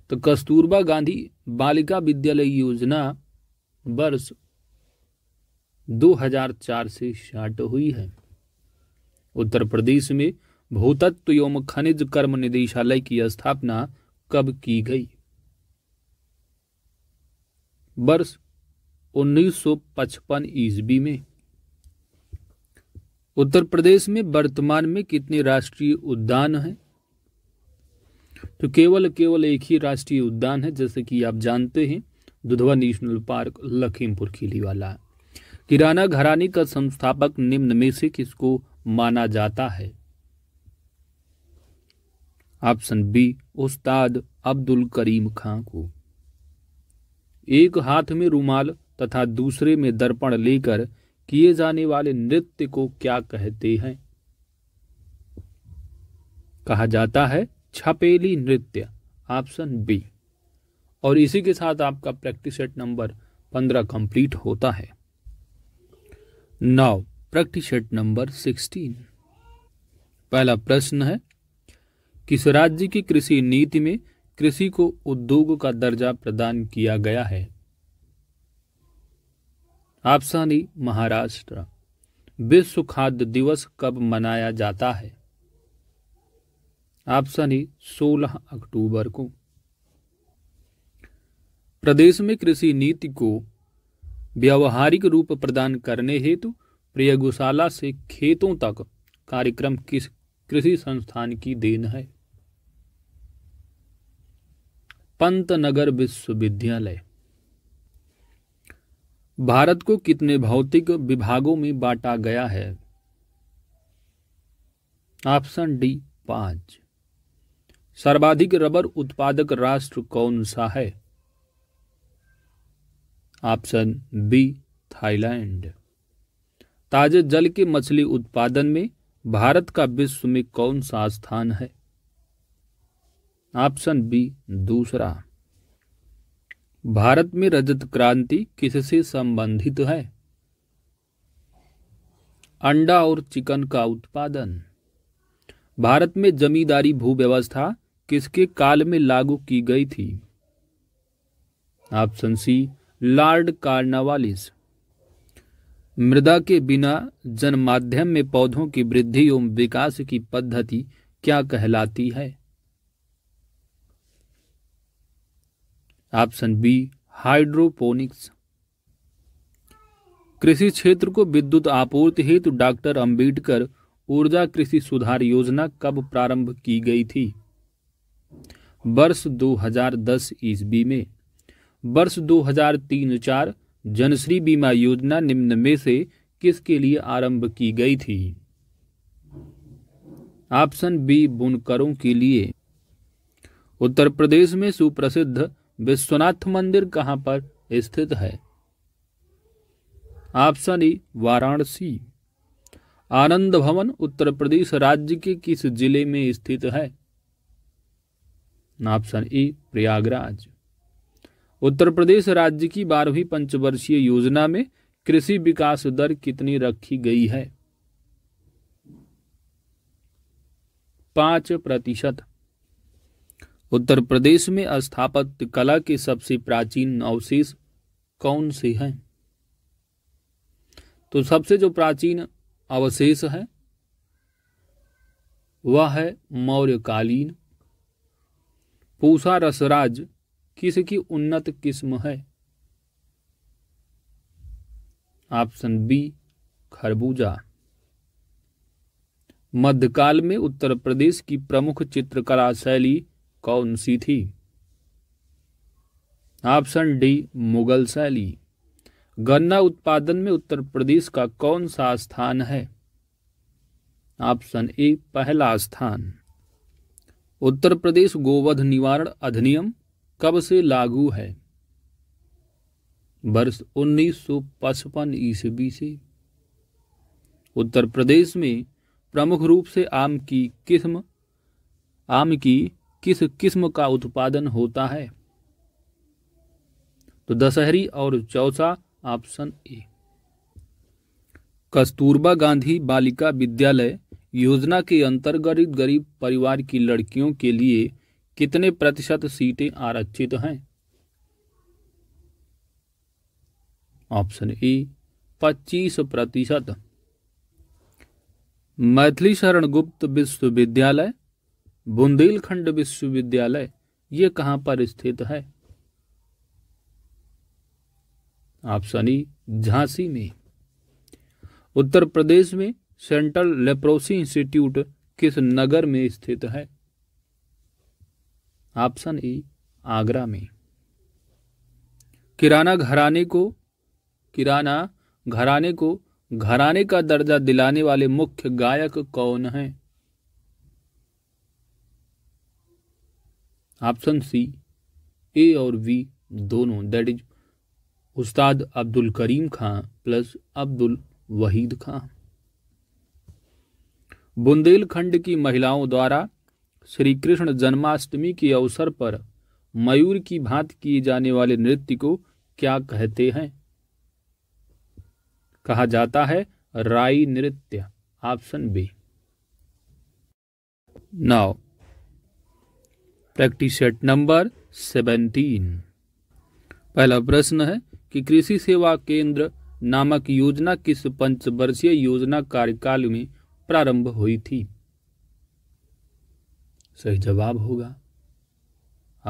तो कस्तूरबा गांधी बालिका विद्यालय योजना वर्ष 2004 से स्टार्ट हुई है उत्तर प्रदेश में भूतत्व एवं खनिज कर्म निदेशालय की स्थापना कब की गई वर्ष 1955 ईस्वी में उत्तर प्रदेश में वर्तमान में कितने राष्ट्रीय उद्यान हैं तो केवल केवल एक ही राष्ट्रीय उद्यान है जैसे कि आप जानते हैं दुधवा नेशनल पार्क लखीमपुर खीली वाला किराना घरानी का संस्थापक निम्न में से किसको माना जाता है ऑप्शन बी उस्ताद अब्दुल करीम खां को एक हाथ में रुमाल तथा दूसरे में दर्पण लेकर किए जाने वाले नृत्य को क्या कहते हैं कहा जाता है छपेली नृत्य ऑप्शन बी और इसी के साथ आपका प्रैक्टिस सेट नंबर पंद्रह कंप्लीट होता है now practice set number sixteen पहला प्रश्न है किस राज्य की कृषि नीति में कृषि को उद्योग का दर्जा प्रदान किया गया है आपसानी महाराष्ट्र विश्व खाद्य दिवस कब मनाया जाता है ऑप्शन ही 16 अक्टूबर को प्रदेश में कृषि नीति को व्यावहारिक रूप प्रदान करने हेतु प्रयोगशाला से खेतों तक कार्यक्रम किस कृषि संस्थान की देन है पंतनगर विश्वविद्यालय भारत को कितने भौतिक विभागों में बांटा गया है ऑप्शन डी पांच सर्वाधिक रबर उत्पादक राष्ट्र कौन सा है ऑप्शन बी थाईलैंड ताजे जल के मछली उत्पादन में भारत का विश्व में कौन सा स्थान है ऑप्शन बी दूसरा भारत में रजत क्रांति किससे संबंधित है अंडा और चिकन का उत्पादन भारत में जमींदारी भू व्यवस्था किसके काल में लागू की गई थी ऑप्शन सी लॉर्ड कार्नावालिस मृदा के बिना जनमाध्यम में पौधों की वृद्धि एवं विकास की पद्धति क्या कहलाती है ऑप्शन बी हाइड्रोपोनिक्स कृषि क्षेत्र को विद्युत आपूर्ति हेतु डॉक्टर अंबेडकर ऊर्जा कृषि सुधार योजना कब प्रारंभ की गई थी वर्ष 2010 ईस्वी में वर्ष 2003-4 जनश्री बीमा योजना निम्न में से किसके लिए आरंभ की गई थी ऑप्शन बी बुनकरों के लिए उत्तर प्रदेश में सुप्रसिद्ध विश्वनाथ मंदिर कहां पर स्थित है ऑप्शन ई वाराणसी आनंद भवन उत्तर प्रदेश राज्य के किस जिले में स्थित है ऑप्शन ई प्रयागराज उत्तर प्रदेश राज्य की बारहवीं पंचवर्षीय योजना में कृषि विकास दर कितनी रखी गई है पांच प्रतिशत उत्तर प्रदेश में स्थापत्य कला के सबसे प्राचीन अवशेष कौन से हैं तो सबसे जो प्राचीन अवशेष है वह है मौर्यकालीन पूषा रसराज किसकी उन्नत किस्म है ऑप्शन बी खरबूजा मध्यकाल में उत्तर प्रदेश की प्रमुख चित्रकला शैली कौन सी थी ऑप्शन डी मुगल शैली गन्ना उत्पादन में उत्तर प्रदेश का कौन सा स्थान है ऑप्शन ए पहला स्थान उत्तर प्रदेश गोवध निवारण अधिनियम कब से लागू है वर्ष 1955 ईस्वी से उत्तर प्रदेश में प्रमुख रूप से आम की किस्म आम की किस किस्म का उत्पादन होता है तो दशहरी और चौसा ऑप्शन ए कस्तूरबा गांधी बालिका विद्यालय योजना के अंतर्गत गरीब परिवार की लड़कियों के लिए कितने प्रतिशत सीटें आरक्षित हैं ऑप्शन ए पच्चीस प्रतिशत मैथिली शरण गुप्त विश्वविद्यालय बुंदेलखंड विश्वविद्यालय ये कहां पर स्थित है ऑप्शन ई झांसी में उत्तर प्रदेश में सेंट्रल लेप्रोसी इंस्टीट्यूट किस नगर में स्थित है ऑप्शन ई आगरा में किराना घराने को किराना घराने को घराने का दर्जा दिलाने वाले मुख्य गायक कौन हैं ऑप्शन सी ए और बी दोनों that is Ustad Abdul Karim Khan plus Abdul Wahid Khan Bundelkhand की महिलाओं द्वारा श्री कृष्ण जन्माष्टमी के अवसर पर मयूर की भांत किए जाने वाले नृत्य को क्या कहते हैं कहा जाता है राई नृत्य option B now practice set number seventeen पहला प्रश्न है कि कृषि सेवा केंद्र नामक योजना किस पंचवर्षीय योजना कार्यकाल में प्रारंभ हुई थी सही जवाब होगा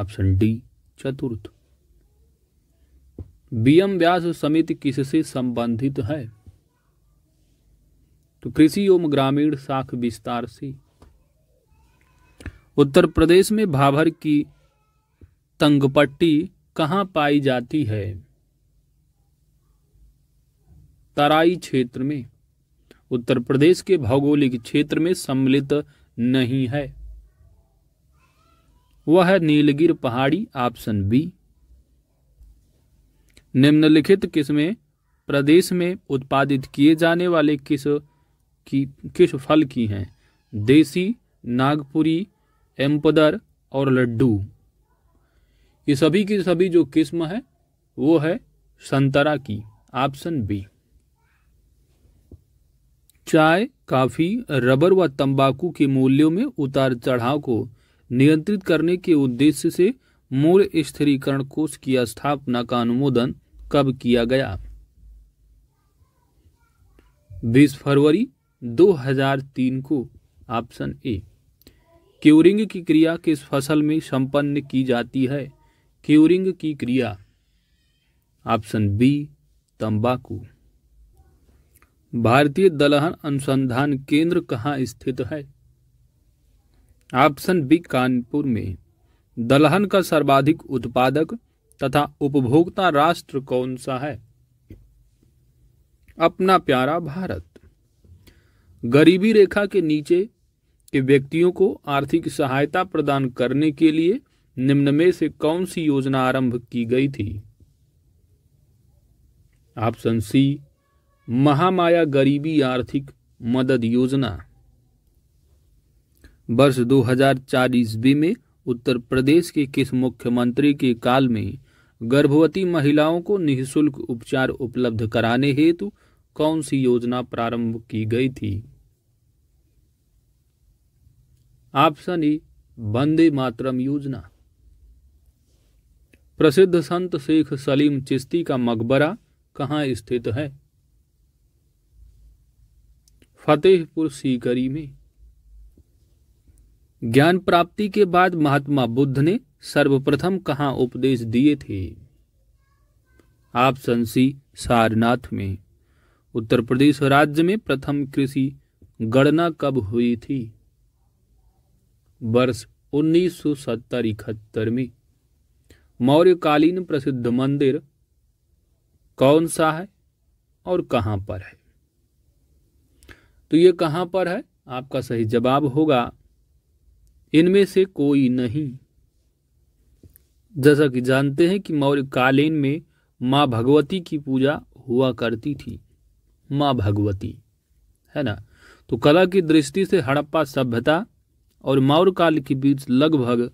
ऑप्शन डी चतुर्थ बीएम व्यास समिति किससे संबंधित है तो कृषि एवं ग्रामीण शाख विस्तार से उत्तर प्रदेश में भाभर की तंगपट्टी कहाँ पाई जाती है तराई क्षेत्र में उत्तर प्रदेश के भौगोलिक क्षेत्र में सम्मिलित नहीं है वह है नीलगिर पहाड़ी ऑप्शन बी निम्नलिखित किस्में प्रदेश में उत्पादित किए जाने वाले किस की किस फल की हैं देसी नागपुरी एम्पदर और लड्डू ये सभी की सभी जो किस्म है वो है संतरा की ऑप्शन बी चाय काफ़ी रबर व तंबाकू के मूल्यों में उतार चढ़ाव को नियंत्रित करने के उद्देश्य से मूल स्थिरीकरण कोष की स्थापना का अनुमोदन कब किया गया 20 फरवरी 2003 को ऑप्शन ए क्यूरिंग की क्रिया किस फसल में संपन्न की जाती है क्यूरिंग की क्रिया ऑप्शन बी तंबाकू भारतीय दलहन अनुसंधान केंद्र कहाँ स्थित है ऑप्शन बी कानपुर में दलहन का सर्वाधिक उत्पादक तथा उपभोक्ता राष्ट्र कौन सा है अपना प्यारा भारत गरीबी रेखा के नीचे कि व्यक्तियों को आर्थिक सहायता प्रदान करने के लिए निम्न में से कौन सी योजना आरंभ की गई थी ऑप्शन सी महामाया गरीबी आर्थिक मदद योजना वर्ष 2004 ईस्वी में उत्तर प्रदेश के किस मुख्यमंत्री के काल में गर्भवती महिलाओं को निःशुल्क उपचार उपलब्ध कराने हेतु कौन सी योजना प्रारंभ की गई थी ऑप्शन ई वंदे मातरम योजना प्रसिद्ध संत शेख सलीम चिश्ती का मकबरा कहाँ स्थित है फतेहपुर सीकरी में ज्ञान प्राप्ति के बाद महात्मा बुद्ध ने सर्वप्रथम कहाँ उपदेश दिए थे ऑप्शन सी सारनाथ में उत्तर प्रदेश राज्य में प्रथम कृषि गणना कब हुई थी वर्ष उन्नीस सौ सत्तर इकहत्तर में मौर्यकालीन प्रसिद्ध मंदिर कौन सा है और कहां पर है तो ये कहां पर है आपका सही जवाब होगा इनमें से कोई नहीं जैसा कि जानते हैं कि मौर्यकालीन में मां भगवती की पूजा हुआ करती थी मां भगवती है ना तो कला की दृष्टि से हड़प्पा सभ्यता और मौर्य काल के बीच लगभग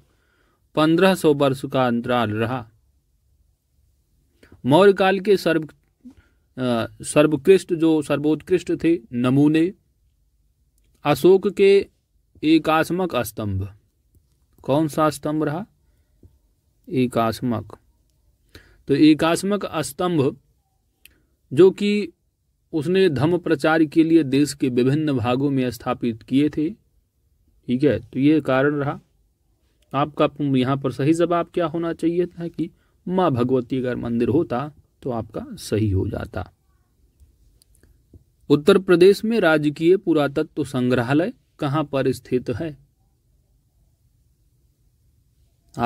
1500 वर्ष का अंतराल रहा मौर्य काल के सर्व सर्वोत्कृष्ट जो सर्वोत्कृष्ट थे नमूने अशोक के एकास्मक स्तंभ कौन सा स्तंभ रहा एकास्मक तो एकास्मक स्तंभ जो कि उसने धर्म प्रचार के लिए देश के विभिन्न भागों में स्थापित किए थे ठीक है तो ये कारण रहा आपका यहाँ पर सही जवाब क्या होना चाहिए था कि माँ भगवती अगर मंदिर होता तो आपका सही हो जाता उत्तर प्रदेश में राजकीय पुरातत्व संग्रहालय कहाँ पर स्थित है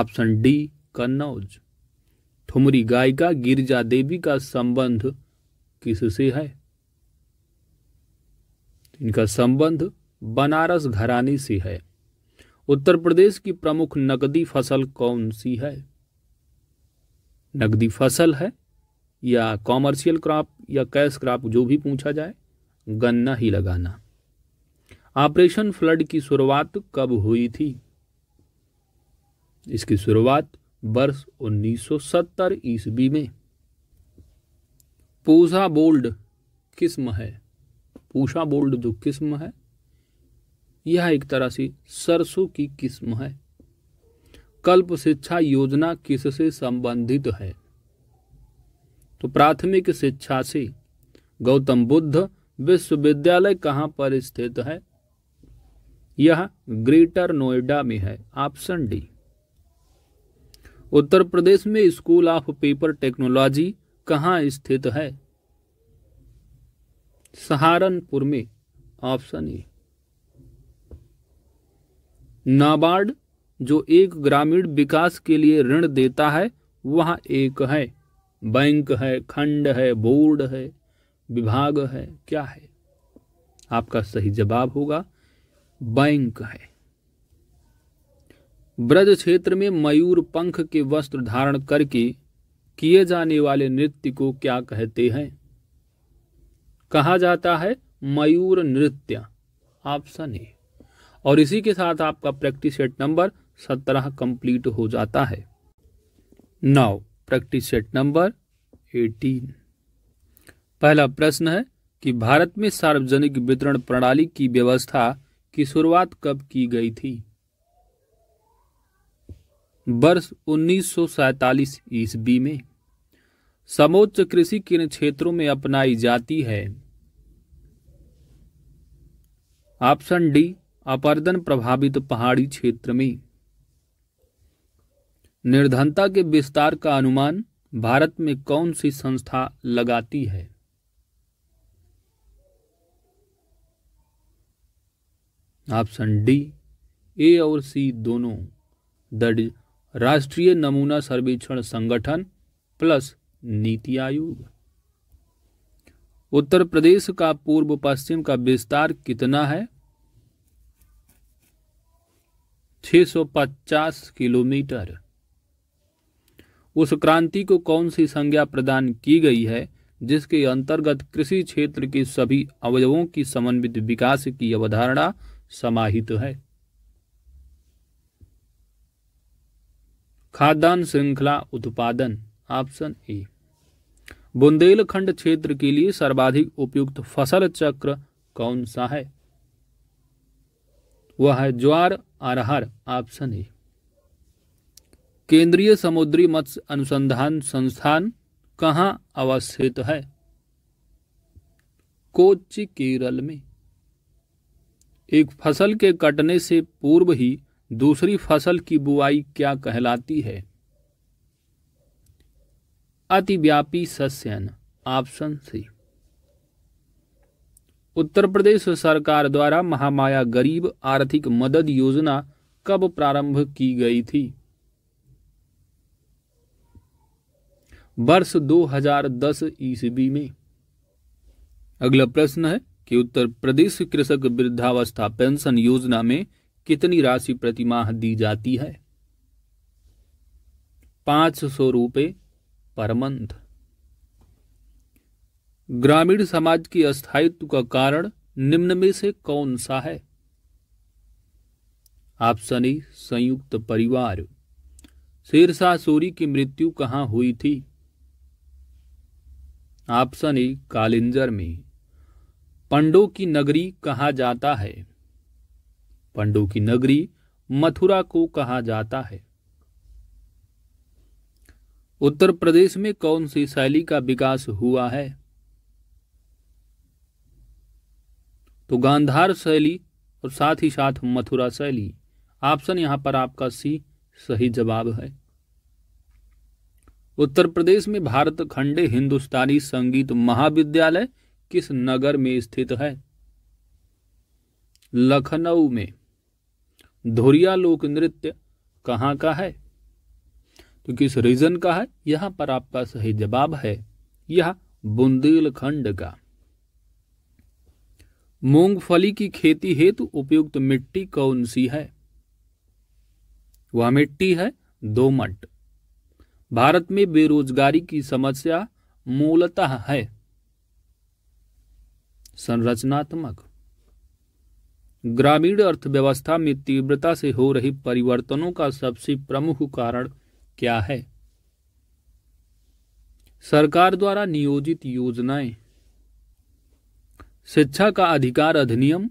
ऑप्शन डी कन्नौज ठुमरी गायिका गिरजा देवी का संबंध किससे है इनका संबंध बनारस घरानी सी है उत्तर प्रदेश की प्रमुख नकदी फसल कौन सी है नकदी फसल है या कॉमर्शियल क्रॉप या कैश क्रॉप जो भी पूछा जाए गन्ना ही लगाना ऑपरेशन फ्लड की शुरुआत कब हुई थी इसकी शुरुआत वर्ष 1970 ईस्वी में पूषा बोल्ड किस्म है पूषा बोल्ड जो किस्म है यह एक तरह से सरसों की किस्म है कल्प शिक्षा योजना किससे संबंधित है तो प्राथमिक शिक्षा से गौतम बुद्ध विश्वविद्यालय कहाँ पर स्थित है यह ग्रेटर नोएडा में है ऑप्शन डी उत्तर प्रदेश में स्कूल ऑफ पेपर टेक्नोलॉजी कहाँ स्थित है सहारनपुर में ऑप्शन ए नाबार्ड जो एक ग्रामीण विकास के लिए ऋण देता है वह एक है बैंक है खंड है बोर्ड है विभाग है क्या है आपका सही जवाब होगा बैंक है ब्रज क्षेत्र में मयूर पंख के वस्त्र धारण करके किए जाने वाले नृत्य को क्या कहते हैं कहा जाता है मयूर नृत्य ऑप्शन ए और इसी के साथ आपका प्रैक्टिस सेट नंबर सत्रह कंप्लीट हो जाता है now practice set number eighteen पहला प्रश्न है कि भारत में सार्वजनिक वितरण प्रणाली की व्यवस्था की शुरुआत कब की गई थी वर्ष उन्नीस ईस्वी में समोच्च कृषि किन क्षेत्रों में अपनाई जाती है ऑप्शन डी अपर्दन प्रभावित पहाड़ी क्षेत्र में निर्धनता के विस्तार का अनुमान भारत में कौन सी संस्था लगाती है ऑप्शन डी ए और सी दोनों द राष्ट्रीय नमूना सर्वेक्षण संगठन प्लस नीति आयोग उत्तर प्रदेश का पूर्व पश्चिम का विस्तार कितना है 650 किलोमीटर उस क्रांति को कौन सी संज्ञा प्रदान की गई है जिसके अंतर्गत कृषि क्षेत्र के सभी अवयवों की समन्वित विकास की अवधारणा समाहित है खाद्यान्न श्रृंखला उत्पादन ऑप्शन ए बुंदेलखंड क्षेत्र के लिए सर्वाधिक उपयुक्त फसल चक्र कौन सा है वह है ज्वार आरहार ऑप्शन ए केंद्रीय समुद्री मत्स्य अनुसंधान संस्थान कहाँ अवस्थित है कोच्चि केरल में एक फसल के कटने से पूर्व ही दूसरी फसल की बुआई क्या कहलाती है अतिव्यापी सस्यन ऑप्शन सी उत्तर प्रदेश सरकार द्वारा महामाया गरीब आर्थिक मदद योजना कब प्रारंभ की गई थी वर्ष 2010 ईस्वी में अगला प्रश्न है कि उत्तर प्रदेश कृषक वृद्धावस्था पेंशन योजना में कितनी राशि प्रतिमाह दी जाती है पांच सौ रुपये पर मंथ ग्रामीण समाज की अस्थायित्व का कारण निम्न में से कौन सा है ऑप्शन ए संयुक्त परिवार शेरशाह सूरी की मृत्यु कहां हुई थी ऑप्शन ए कालिंजर में पंडो की नगरी कहा जाता है पंडो की नगरी मथुरा को कहा जाता है उत्तर प्रदेश में कौन सी शैली का विकास हुआ है तो गांधार शैली और साथ ही साथ मथुरा शैली ऑप्शन यहां पर आपका सी सही जवाब है उत्तर प्रदेश में भारत खंडे हिंदुस्तानी संगीत महाविद्यालय किस नगर में स्थित है लखनऊ में धोरिया लोक नृत्य कहाँ का है तो किस रीजन का है यहां पर आपका सही जवाब है यह बुंदेलखंड का मूंगफली की खेती हेतु उपयुक्त मिट्टी कौन सी है वह मिट्टी है दोमट भारत में बेरोजगारी की समस्या मूलतः है संरचनात्मक ग्रामीण अर्थव्यवस्था में तीव्रता से हो रही परिवर्तनों का सबसे प्रमुख कारण क्या है सरकार द्वारा नियोजित योजनाएं शिक्षा का अधिकार अधिनियम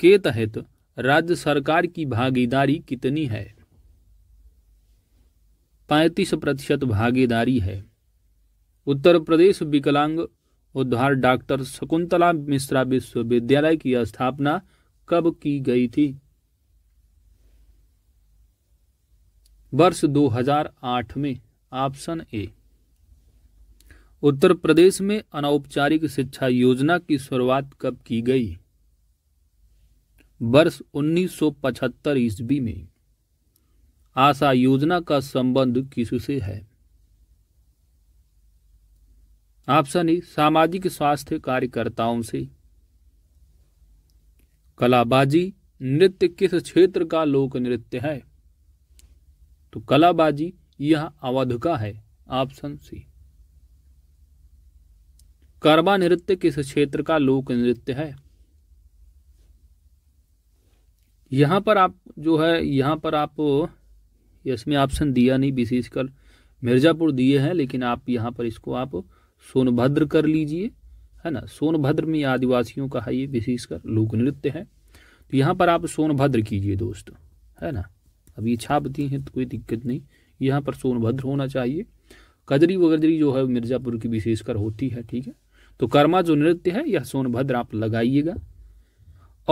के तहत राज्य सरकार की भागीदारी कितनी है पैंतीस प्रतिशत भागीदारी है उत्तर प्रदेश विकलांग उद्धार डॉक्टर शकुंतला मिश्रा विश्वविद्यालय की स्थापना कब की गई थी वर्ष 2008 में ऑप्शन ए उत्तर प्रदेश में अनौपचारिक शिक्षा योजना की शुरुआत कब की गई वर्ष 1975 ईस्वी में आशा योजना का संबंध किससे है ऑप्शन ए सामाजिक स्वास्थ्य कार्यकर्ताओं से कलाबाजी नृत्य किस क्षेत्र का लोक नृत्य है तो कलाबाजी यह अवध का है ऑप्शन सी करवा नृत्य किस क्षेत्र का लोक नृत्य है यहाँ पर आप जो है यहाँ पर आप इसमें ऑप्शन दिया नहीं विशेषकर मिर्ज़ापुर दिए हैं लेकिन आप यहाँ पर इसको आप सोनभद्र कर लीजिए है ना सोनभद्र में आदिवासियों का है ये विशेषकर लोक नृत्य है तो यहाँ पर आप सोनभद्र कीजिए दोस्त है ना अब ये छापती हैं तो कोई दिक्कत नहीं यहाँ पर सोनभद्र होना चाहिए कजरी वगजरी जो है मिर्ज़ापुर की विशेषकर होती है ठीक है तो कर्मा जो नृत्य है यह सोनभद्र आप लगाइएगा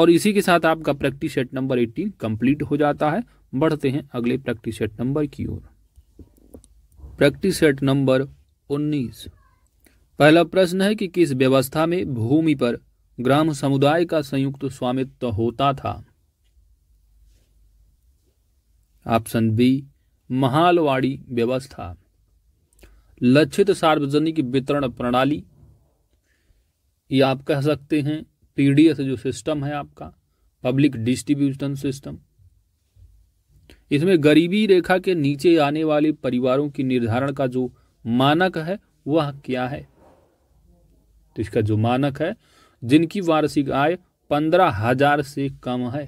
और इसी के साथ आपका practice set number eighteen complete हो जाता है बढ़ते हैं अगले प्रैक्टिस सेट नंबर की ओर प्रैक्टिस सेट नंबर उन्नीस पहला प्रश्न है कि किस व्यवस्था में भूमि पर ग्राम समुदाय का संयुक्त स्वामित्व होता था ऑप्शन बी महालवाड़ी व्यवस्था लक्षित सार्वजनिक वितरण प्रणाली या आप कह सकते हैं पीडीएस जो सिस्टम है आपका पब्लिक डिस्ट्रीब्यूशन सिस्टम इसमें गरीबी रेखा के नीचे आने वाले परिवारों की निर्धारण का जो मानक है वह क्या है तो इसका जो मानक है जिनकी वार्षिक आय पंद्रह हजार से कम है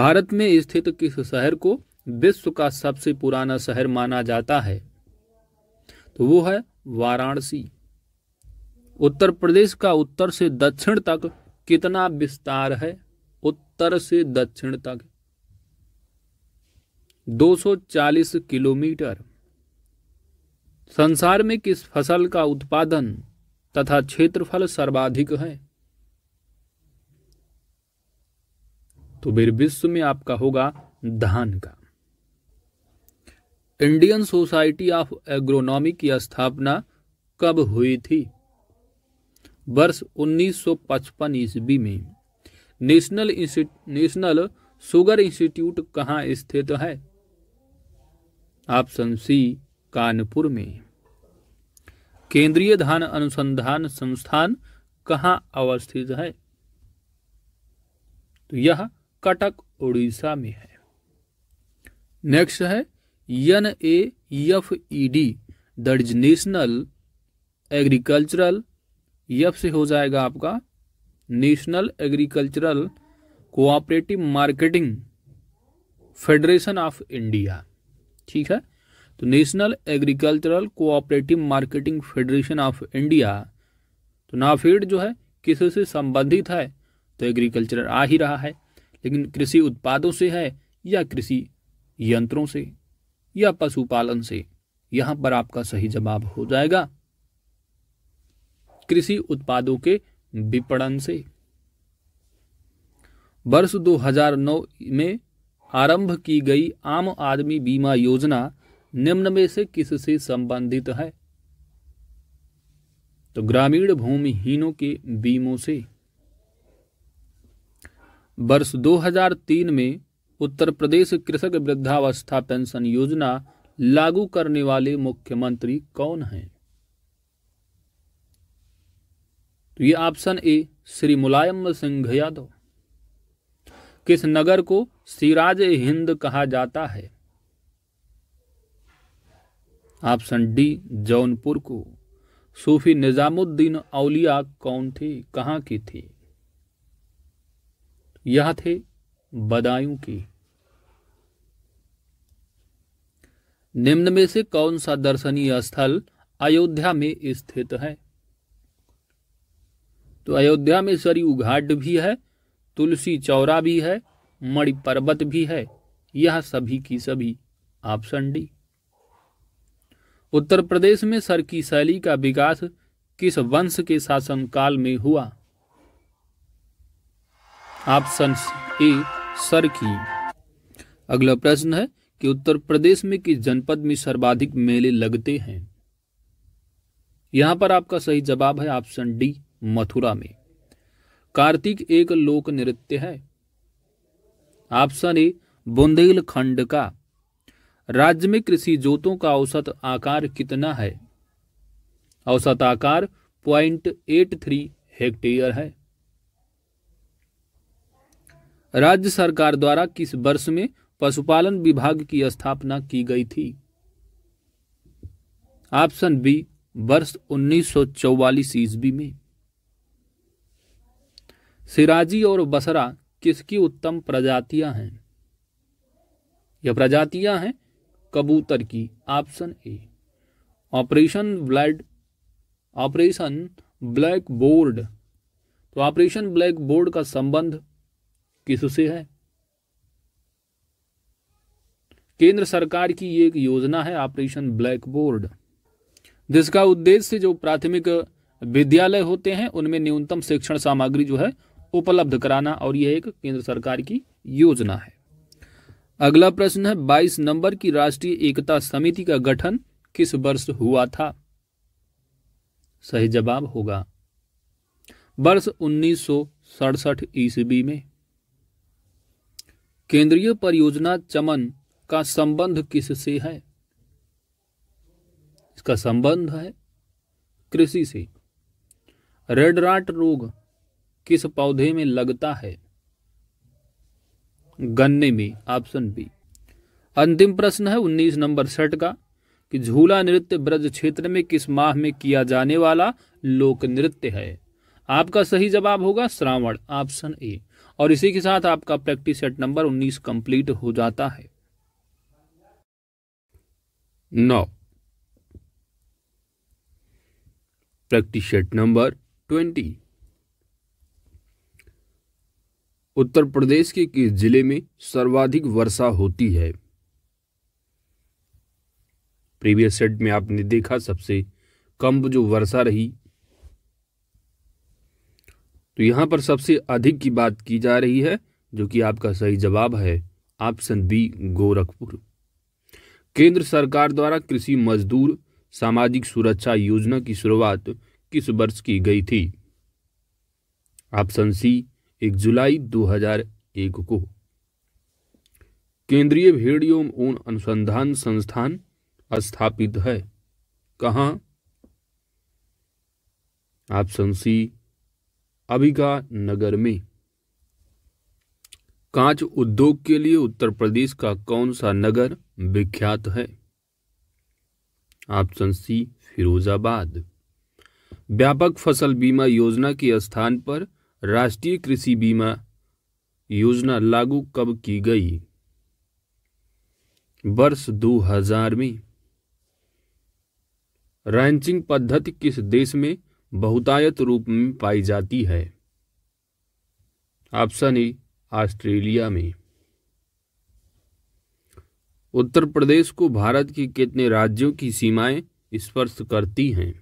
भारत में स्थित किस शहर को विश्व का सबसे पुराना शहर माना जाता है तो वो है वाराणसी उत्तर प्रदेश का उत्तर से दक्षिण तक कितना विस्तार है उत्तर से दक्षिण तक 240 किलोमीटर संसार में किस फसल का उत्पादन तथा क्षेत्रफल सर्वाधिक है तो फिर विश्व में आपका होगा धान का इंडियन सोसाइटी ऑफ एग्रोनॉमी की स्थापना कब हुई थी वर्ष 1955 ईस्वी में नेशनल नेशनल शुगर इंस्टीट्यूट कहाँ स्थित है ऑप्शन सी कानपुर में केंद्रीय धान अनुसंधान संस्थान कहाँ अवस्थित है तो यह कटक उड़ीसा में है नेक्स्ट है N A F E D दर्ज नेशनल एग्रीकल्चरल यब से हो जाएगा आपका national agricultural cooperative marketing federation of India ठीक है तो national agricultural cooperative marketing federation of India तो नाफेड जो है किसी से संबंधित है तो एग्रीकल्चर आ ही रहा है लेकिन कृषि उत्पादों से है या कृषि यंत्रों से या पशुपालन से यहाँ पर आपका सही जवाब हो जाएगा कृषि उत्पादों के विपणन से वर्ष 2009 में आरंभ की गई आम आदमी बीमा योजना निम्न में से किससे संबंधित है तो ग्रामीण भूमिहीनों के बीमों से वर्ष 2003 में उत्तर प्रदेश कृषक वृद्धावस्था पेंशन योजना लागू करने वाले मुख्यमंत्री कौन हैं तो ये ऑप्शन ए श्री मुलायम सिंह यादव किस नगर को सिराज हिंद कहा जाता है ऑप्शन डी जौनपुर को सूफी निजामुद्दीन औलिया कौन थे कहा की थी यह थे बदायूं की निम्न में से कौन सा दर्शनीय स्थल अयोध्या में स्थित है तो अयोध्या में सरयू घाट भी है तुलसी चौरा भी है मणि पर्वत भी है यह सभी की सभी ऑप्शन डी उत्तर प्रदेश में सर की शैली का विकास किस वंश के शासनकाल में हुआ ऑप्शन ए सर की अगला प्रश्न है कि उत्तर प्रदेश में किस जनपद में सर्वाधिक मेले लगते हैं यहां पर आपका सही जवाब है ऑप्शन डी मथुरा में कार्तिक एक लोक नृत्य है आपसा ने बुंदेलखंड का राज्य में कृषि जोतों का औसत आकार कितना है औसत आकार पॉइंट एट थ्री हेक्टेयर है राज्य सरकार द्वारा किस वर्ष में पशुपालन विभाग की स्थापना की गई थी ऑप्शन बी वर्ष उन्नीस सौ ईस्वी में सिराजी और बसरा किसकी उत्तम प्रजातियां हैं यह प्रजातियां हैं कबूतर की option A operation blood operation blackboard तो ऑपरेशन ब्लैक बोर्ड का संबंध किससे है केंद्र सरकार की एक योजना है ऑपरेशन ब्लैक बोर्ड जिसका उद्देश्य जो प्राथमिक विद्यालय होते हैं उनमें न्यूनतम शिक्षण सामग्री जो है उपलब्ध कराना और यह एक केंद्र सरकार की योजना है अगला प्रश्न है बाईस नंबर की राष्ट्रीय एकता समिति का गठन किस वर्ष हुआ था सही जवाब होगा वर्ष उन्नीस ईस्वी में केंद्रीय परियोजना चमन का संबंध किससे है इसका संबंध है कृषि से रेडराट रोग किस पौधे में लगता है गन्ने में ऑप्शन बी अंतिम प्रश्न है उन्नीस नंबर सेट का कि झूला नृत्य ब्रज क्षेत्र में किस माह में किया जाने वाला लोक नृत्य है आपका सही जवाब होगा श्रावण ऑप्शन ए और इसी के साथ आपका प्रैक्टिस सेट नंबर 19 कंप्लीट हो जाता है now practice set number 20 Uttar Pradesh के किस जिले में सर्वाधिक वर्षा होती है प्रीवियस सेट में आपने देखा सबसे कम जो वर्षा रही तो यहां पर सबसे अधिक की बात की जा रही है जो कि आपका सही जवाब है ऑप्शन बी गोरखपुर केंद्र सरकार द्वारा कृषि मजदूर सामाजिक सुरक्षा योजना की शुरुआत किस वर्ष की गई थी ऑप्शन सी एक जुलाई 2001 को केंद्रीय भेड़ एवं ऊन अनुसंधान संस्थान स्थापित है कहा आप संसी अभिका नगर में कांच उद्योग के लिए उत्तर प्रदेश का कौन सा नगर विख्यात है ऑप्शन सी फिरोजाबाद व्यापक फसल बीमा योजना के स्थान पर राष्ट्रीय कृषि बीमा योजना लागू कब की गई वर्ष 2000 में रैंचिंग पद्धति किस देश में बहुतायत रूप में पाई जाती है ऑप्शन ए ऑस्ट्रेलिया में उत्तर प्रदेश को भारत के कितने राज्यों की सीमाएं स्पर्श करती हैं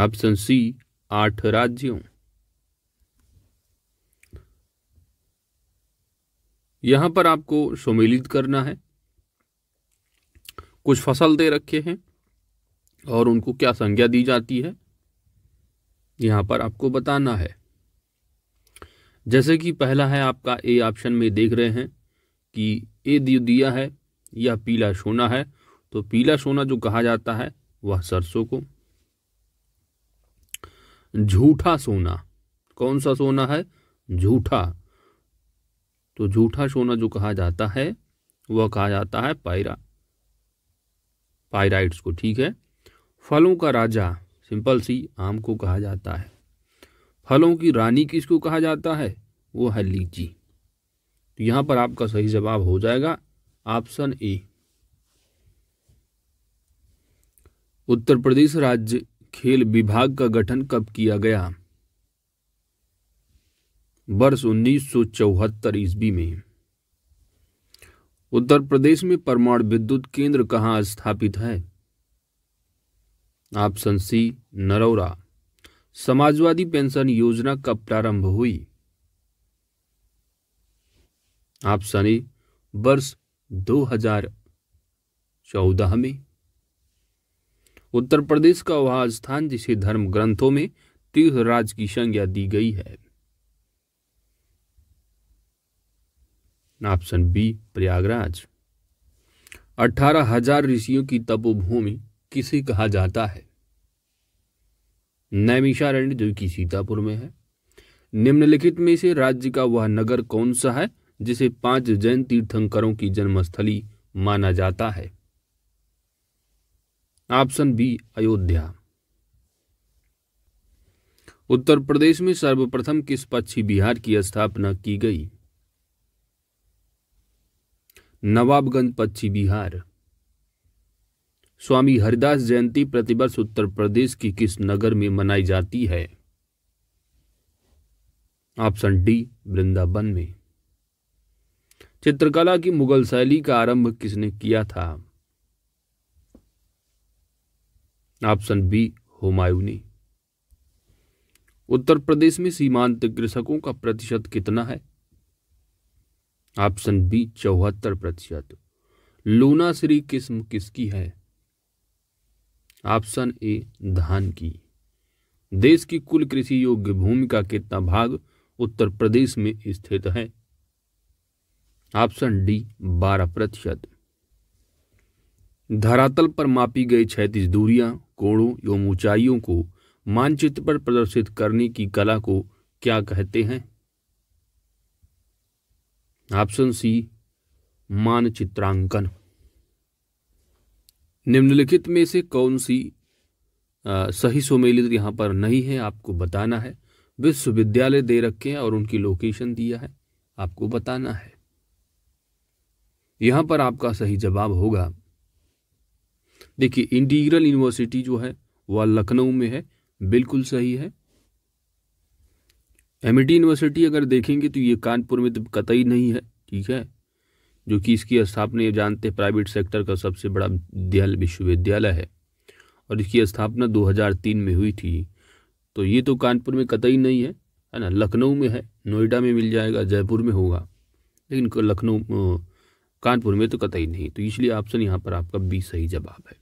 ऑप्शन सी आठ राज्यों यहां पर आपको सम्मिलित करना है कुछ फसल दे रखे हैं और उनको क्या संज्ञा दी जाती है यहां पर आपको बताना है जैसे कि पहला है आपका ए ऑप्शन में देख रहे हैं कि ए दिया है या पीला सोना है तो पीला सोना जो कहा जाता है वह सरसों को झूठा सोना कौन सा सोना है झूठा तो झूठा सोना जो कहा जाता है वह कहा जाता है पायरा पायराइट्स को ठीक है फलों का राजा सिंपल सी आम को कहा जाता है फलों की रानी किसको कहा जाता है वो है लीची तो यहां पर आपका सही जवाब हो जाएगा ऑप्शन ए उत्तर प्रदेश राज्य खेल विभाग का गठन कब किया गया वर्ष उन्नीस सौ चौहत्तर ईस्वी में उत्तर प्रदेश में परमाणु विद्युत केंद्र कहाँ स्थापित है option C Narora Samajwadi pension योजना कब प्रारंभ हुई ऑप्शन ए वर्ष 2014 में उत्तर प्रदेश का वह स्थान जिसे धर्म ग्रंथों में तीर्थ राज की संज्ञा दी गई है ऑप्शन बी प्रयागराज अठारह हजार ऋषियों की तपोभूमि किसे कहा जाता है नैमिषारण्य जो कि सीतापुर में है निम्नलिखित में से राज्य का वह नगर कौन सा है जिसे पांच जैन तीर्थंकरों की जन्मस्थली माना जाता है ऑप्शन बी अयोध्या उत्तर प्रदेश में सर्वप्रथम किस पक्षी बिहार की स्थापना की गई नवाबगंज पक्षी बिहार स्वामी हरिदास जयंती प्रतिवर्ष उत्तर प्रदेश की किस नगर में मनाई जाती है ऑप्शन डी वृंदावन में चित्रकला की मुगल शैली का आरंभ किसने किया था ऑप्शन बी हुमायूनी उत्तर प्रदेश में सीमांत कृषकों का प्रतिशत कितना है ऑप्शन बी चौहत्तर प्रतिशत लूना श्री किस्म किसकी है ऑप्शन ए धान की देश की कुल कृषि योग्य भूमि का कितना भाग उत्तर प्रदेश में स्थित है ऑप्शन डी बारह प्रतिशत धरातल पर मापी गई क्षैतिज दूरियां कोणों एवं ऊंचाइयों को मानचित्र पर प्रदर्शित करने की कला को क्या कहते हैं ऑप्शन सी मानचित्रांकन निम्नलिखित में से कौन सी आ, सही सुमेलित यहां पर नहीं है आपको बताना है विश्वविद्यालय दे रखे हैं और उनकी लोकेशन दिया है आपको बताना है यहां पर आपका सही जवाब होगा देखिए इंटीग्रल यूनिवर्सिटी जो है वह लखनऊ में है बिल्कुल सही है एमिटी यूनिवर्सिटी अगर देखेंगे तो ये कानपुर में तो कतई नहीं है ठीक है जो कि इसकी स्थापना ये जानते हैं प्राइवेट सेक्टर का सबसे बड़ा विद्यालय विश्वविद्यालय है और इसकी स्थापना 2003 में हुई थी तो ये तो कानपुर में कतई नहीं है है ना लखनऊ में है नोएडा में मिल जाएगा जयपुर में होगा लेकिन लखनऊ कानपुर में तो कतई नहीं तो इसलिए ऑप्शन यहाँ पर आपका बी सही जवाब है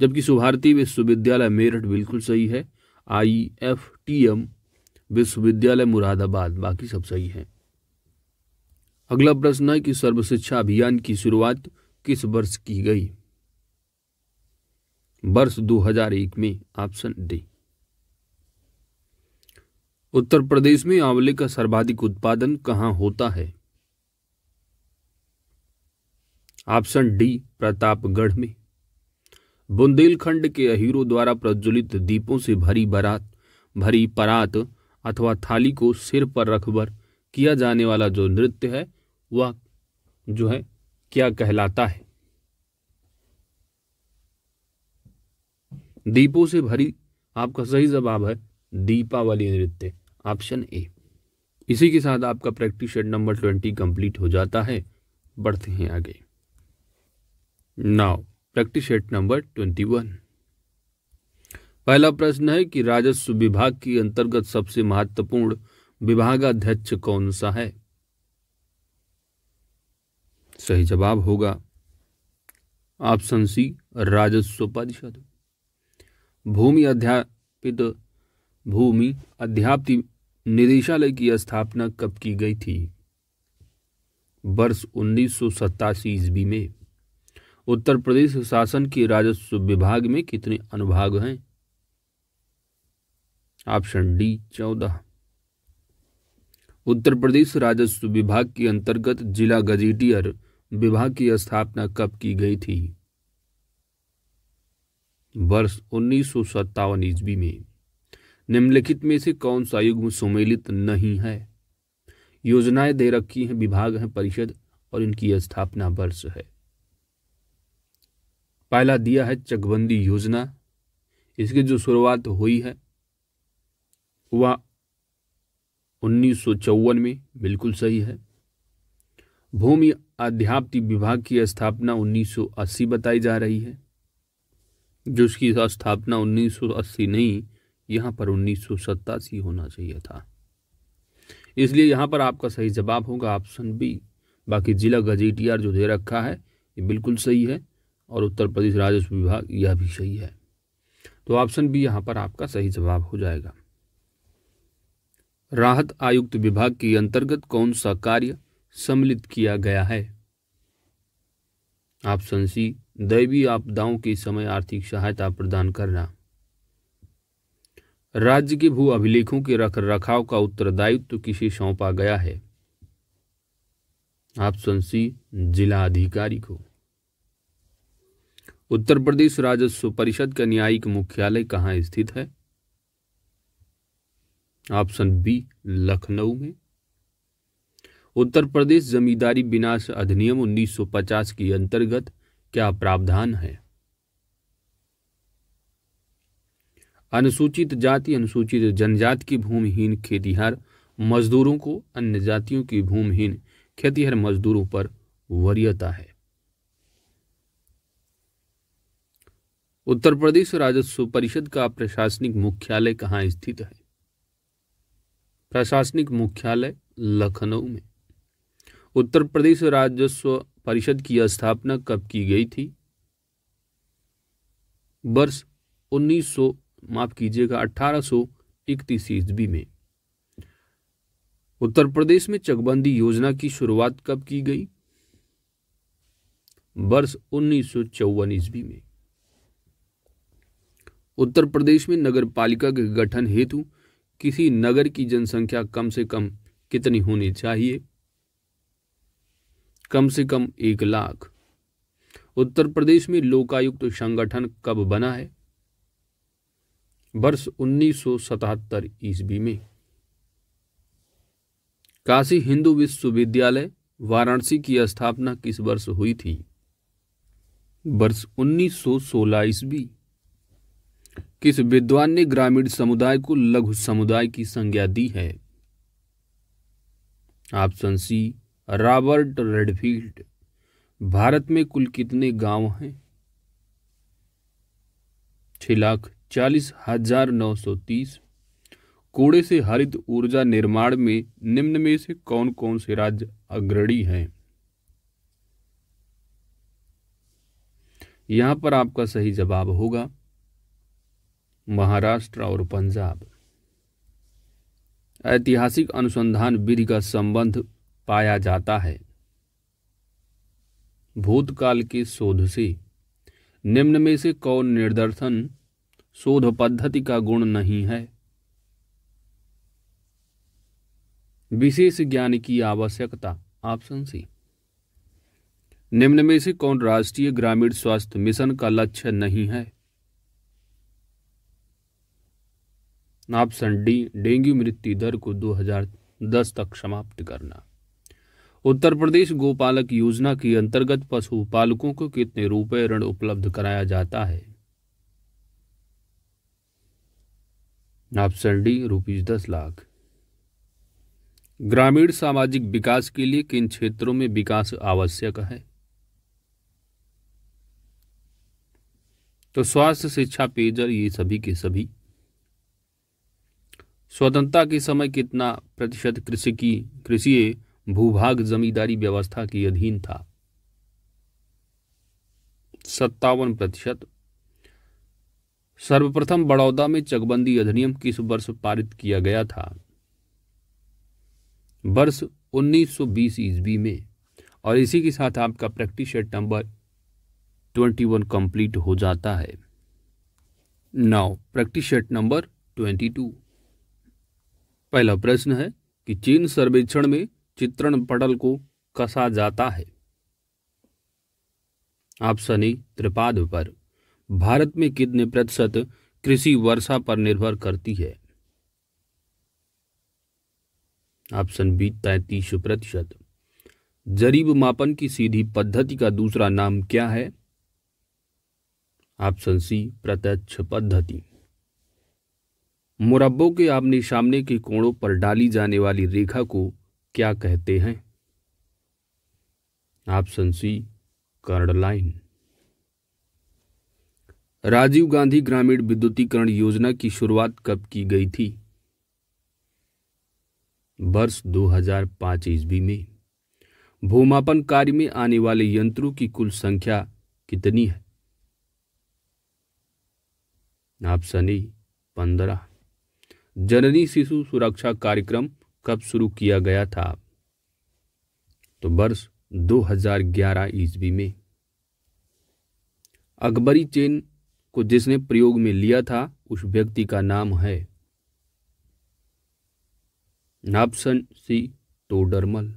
जबकि सुभारती विश्वविद्यालय मेरठ बिल्कुल सही है आई एफ टी एम विश्वविद्यालय मुरादाबाद बाकी सब सही है अगला प्रश्न है कि सर्वशिक्षा अभियान की शुरुआत किस वर्ष की गई वर्ष 2001 में ऑप्शन डी उत्तर प्रदेश में आंवले का सर्वाधिक उत्पादन कहां होता है ऑप्शन डी प्रतापगढ़ में बुंदेलखंड के अहीरों द्वारा प्रज्वलित दीपों से भरी बरात भरी परात अथवा थाली को सिर पर रखकर किया जाने वाला जो नृत्य है वह जो है क्या कहलाता है दीपों से भरी आपका सही जवाब है दीपावली नृत्य ऑप्शन ए इसी के साथ आपका practice set number twenty complete हो जाता है बढ़ते हैं आगे now practice set number twenty one पहला प्रश्न है कि राजस्व विभाग के अंतर्गत सबसे महत्वपूर्ण विभागाध्यक्ष कौन सा है सही जवाब होगा ऑप्शन सी राजस्व परिषद भूमि अध्यापित भूमि अध्याप्ति निदेशालय की स्थापना कब की गई थी वर्ष उन्नीस सौ ईस्वी में उत्तर प्रदेश शासन की राजस्व विभाग में कितने अनुभाग हैं ऑप्शन डी चौदह उत्तर प्रदेश राजस्व विभाग के अंतर्गत जिला गजीटियर विभाग की स्थापना कब की गई थी वर्ष उन्नीस सौ सत्तावन ईस्वी में निम्नलिखित में से कौन सा युग्म सुमेलित नहीं है योजनाएं दे रखी हैं विभाग हैं परिषद और इनकी स्थापना वर्ष है पहला दिया है चकबंदी योजना इसकी जो शुरुआत हुई है वह उन्नीस में बिल्कुल सही है भूमि अध्याप्ति विभाग की स्थापना 1980 बताई जा रही है जो उसकी स्थापना 1980 नहीं यहाँ पर उन्नीस होना चाहिए था इसलिए यहाँ पर आपका सही जवाब होगा ऑप्शन बी बाकी जिला गजेटीआर जो दे रखा है ये बिल्कुल सही है और उत्तर प्रदेश राजस्व विभाग यह भी सही है तो ऑप्शन बी यहाँ पर आपका सही जवाब हो जाएगा राहत आयुक्त विभाग के अंतर्गत कौन सा कार्य सम्मिलित किया गया है ऑप्शन सी दैवी आपदाओं के समय आर्थिक सहायता प्रदान करना राज्य के भू अभिलेखों के रख रखाव का उत्तरदायित्व किसे सौंपा गया है ऑप्शन सी जिला अधिकारी को उत्तर प्रदेश राजस्व परिषद का न्यायिक मुख्यालय कहाँ स्थित है ऑप्शन बी लखनऊ में उत्तर प्रदेश जमींदारी विनाश अधिनियम 1950 के अंतर्गत क्या प्रावधान है अनुसूचित जाति अनुसूचित जनजाति की भूमिहीन खेतीहार मजदूरों को अन्य जातियों की भूमिहीन खेतीहर मजदूरों पर वरीयता है उत्तर प्रदेश राजस्व परिषद का प्रशासनिक मुख्यालय कहाँ स्थित है प्रशासनिक मुख्यालय लखनऊ में उत्तर प्रदेश राजस्व परिषद की स्थापना कब की गई थी वर्ष 1900 माफ कीजिएगा अठारह सौ इकतीस ईस्वी में उत्तर प्रदेश में चकबंदी योजना की शुरुआत कब की गई वर्ष उन्नीस सौ ईस्वी में उत्तर प्रदेश में नगर पालिका के गठन हेतु किसी नगर की जनसंख्या कम से कम कितनी होनी चाहिए कम से कम एक लाख उत्तर प्रदेश में लोकायुक्त तो संगठन कब बना है वर्ष उन्नीस सौ सतहत्तर ईस्वी में काशी हिंदू विश्वविद्यालय वाराणसी की स्थापना किस वर्ष हुई थी वर्ष 1916 सौ सोलह ईस्वी किस विद्वान ने ग्रामीण समुदाय को लघु समुदाय की संज्ञा दी है option C Robert Redfield Bharat में कुल कितने गांव हैं छह लाख चालीस हजार नौ सौ तीस कूड़े से हरित ऊर्जा निर्माण में निम्न में से कौन कौन से राज्य अग्रणी हैं यहां पर आपका सही जवाब होगा महाराष्ट्र और पंजाब ऐतिहासिक अनुसंधान विधि का संबंध पाया जाता है भूतकाल की शोध से निम्न में से कौन निर्दर्शन शोध पद्धति का गुण नहीं है विशेष ज्ञान की आवश्यकता ऑप्शन सी निम्न में से कौन राष्ट्रीय ग्रामीण स्वास्थ्य मिशन का लक्ष्य नहीं है ऑप्शन डी डेंगू मृत्यु दर को 2010 तक समाप्त करना उत्तर प्रदेश गोपालक योजना के अंतर्गत पशुपालकों को कितने रुपए ऋण उपलब्ध कराया जाता है नापसंडी डी रुपीज दस लाख ग्रामीण सामाजिक विकास के लिए किन क्षेत्रों में विकास आवश्यक है तो स्वास्थ्य शिक्षा पेयजल ये सभी के सभी स्वतंत्रता के समय कितना प्रतिशत कृषि की कृषि भूभाग जमींदारी व्यवस्था के अधीन था सत्तावन प्रतिशत सर्वप्रथम बड़ौदा में चकबंदी अधिनियम किस वर्ष पारित किया गया था वर्ष 1920 ईस्वी में और इसी के साथ आपका प्रैक्टिस सेट नंबर 21 कंप्लीट हो जाता है नाउ प्रैक्टिस सेट नंबर 22 पहला प्रश्न है कि चीन सर्वेक्षण में चित्रण पटल को कसा जाता है ऑप्शन ए त्रिपाद पर भारत में कितने प्रतिशत कृषि वर्षा पर निर्भर करती है ऑप्शन बी तैतीस प्रतिशत जरीब मापन की सीधी पद्धति का दूसरा नाम क्या है ऑप्शन सी प्रत्यक्ष पद्धति मुरब्बों के आमने सामने के कोणों पर डाली जाने वाली रेखा को क्या कहते हैं ऑप्शन सी कर्ण लाइन राजीव गांधी ग्रामीण विद्युतीकरण योजना की शुरुआत कब की गई थी वर्ष 2005 ईस्वी में भूमापन कार्य में आने वाले यंत्रों की कुल संख्या कितनी है ऑप्शन ए पंद्रह जननी शिशु सुरक्षा कार्यक्रम कब शुरू किया गया था तो वर्ष 2011 ईस्वी में अकबरी चेन को जिसने प्रयोग में लिया था उस व्यक्ति का नाम है नापसन सी टोडरमल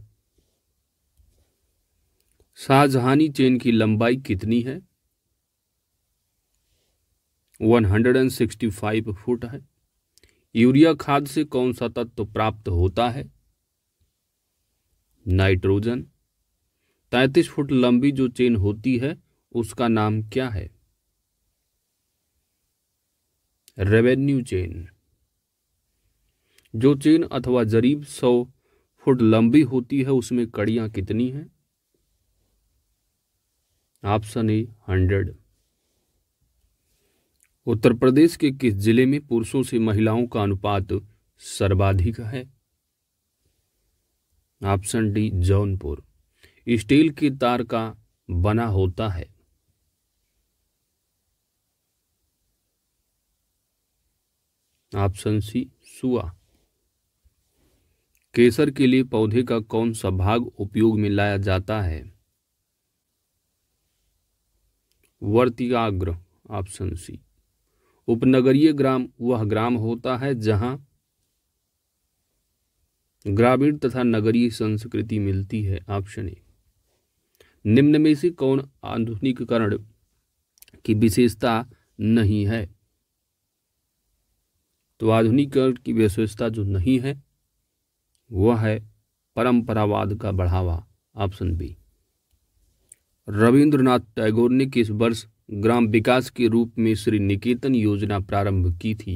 शाहजहानी चेन की लंबाई कितनी है 165 फुट है यूरिया खाद से कौन सा तत्व प्राप्त होता है नाइट्रोजन तैतीस फुट लंबी जो चेन होती है उसका नाम क्या है रेवेन्यू चेन जो चेन अथवा जरीब सौ फुट लंबी होती है उसमें कड़ियां कितनी हैं ऑप्शन ए हंड्रेड उत्तर प्रदेश के किस जिले में पुरुषों से महिलाओं का अनुपात सर्वाधिक है ऑप्शन डी जौनपुर स्टील की तार का बना होता है ऑप्शन सी सुआ केसर के लिए पौधे का कौन सा भाग उपयोग में लाया जाता है वर्तिकाग्र ऑप्शन सी उपनगरीय ग्राम वह ग्राम होता है जहां ग्रामीण तथा नगरीय संस्कृति मिलती है ऑप्शन ए निम्न में से कौन आधुनिककरण की विशेषता नहीं है तो आधुनिकरण की विशेषता जो नहीं है वह है परंपरावाद का बढ़ावा ऑप्शन बी रविंद्रनाथ टैगोर ने किस वर्ष ग्राम विकास के रूप में श्री निकेतन योजना प्रारंभ की थी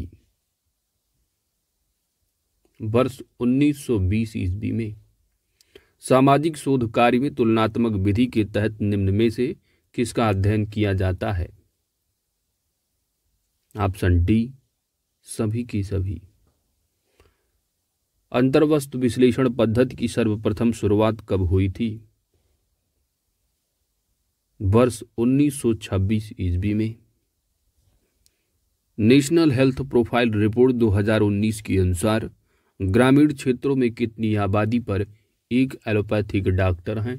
वर्ष 1920 ईस्वी में सामाजिक शोध कार्य में तुलनात्मक विधि के तहत निम्न में से किसका अध्ययन किया जाता है ऑप्शन डी सभी की सभी अंतर्वस्तु विश्लेषण पद्धति की सर्वप्रथम शुरुआत कब हुई थी वर्ष 1926 ईस्वी में नेशनल हेल्थ प्रोफाइल रिपोर्ट 2019 के अनुसार ग्रामीण क्षेत्रों में कितनी आबादी पर एक एलोपैथिक डॉक्टर हैं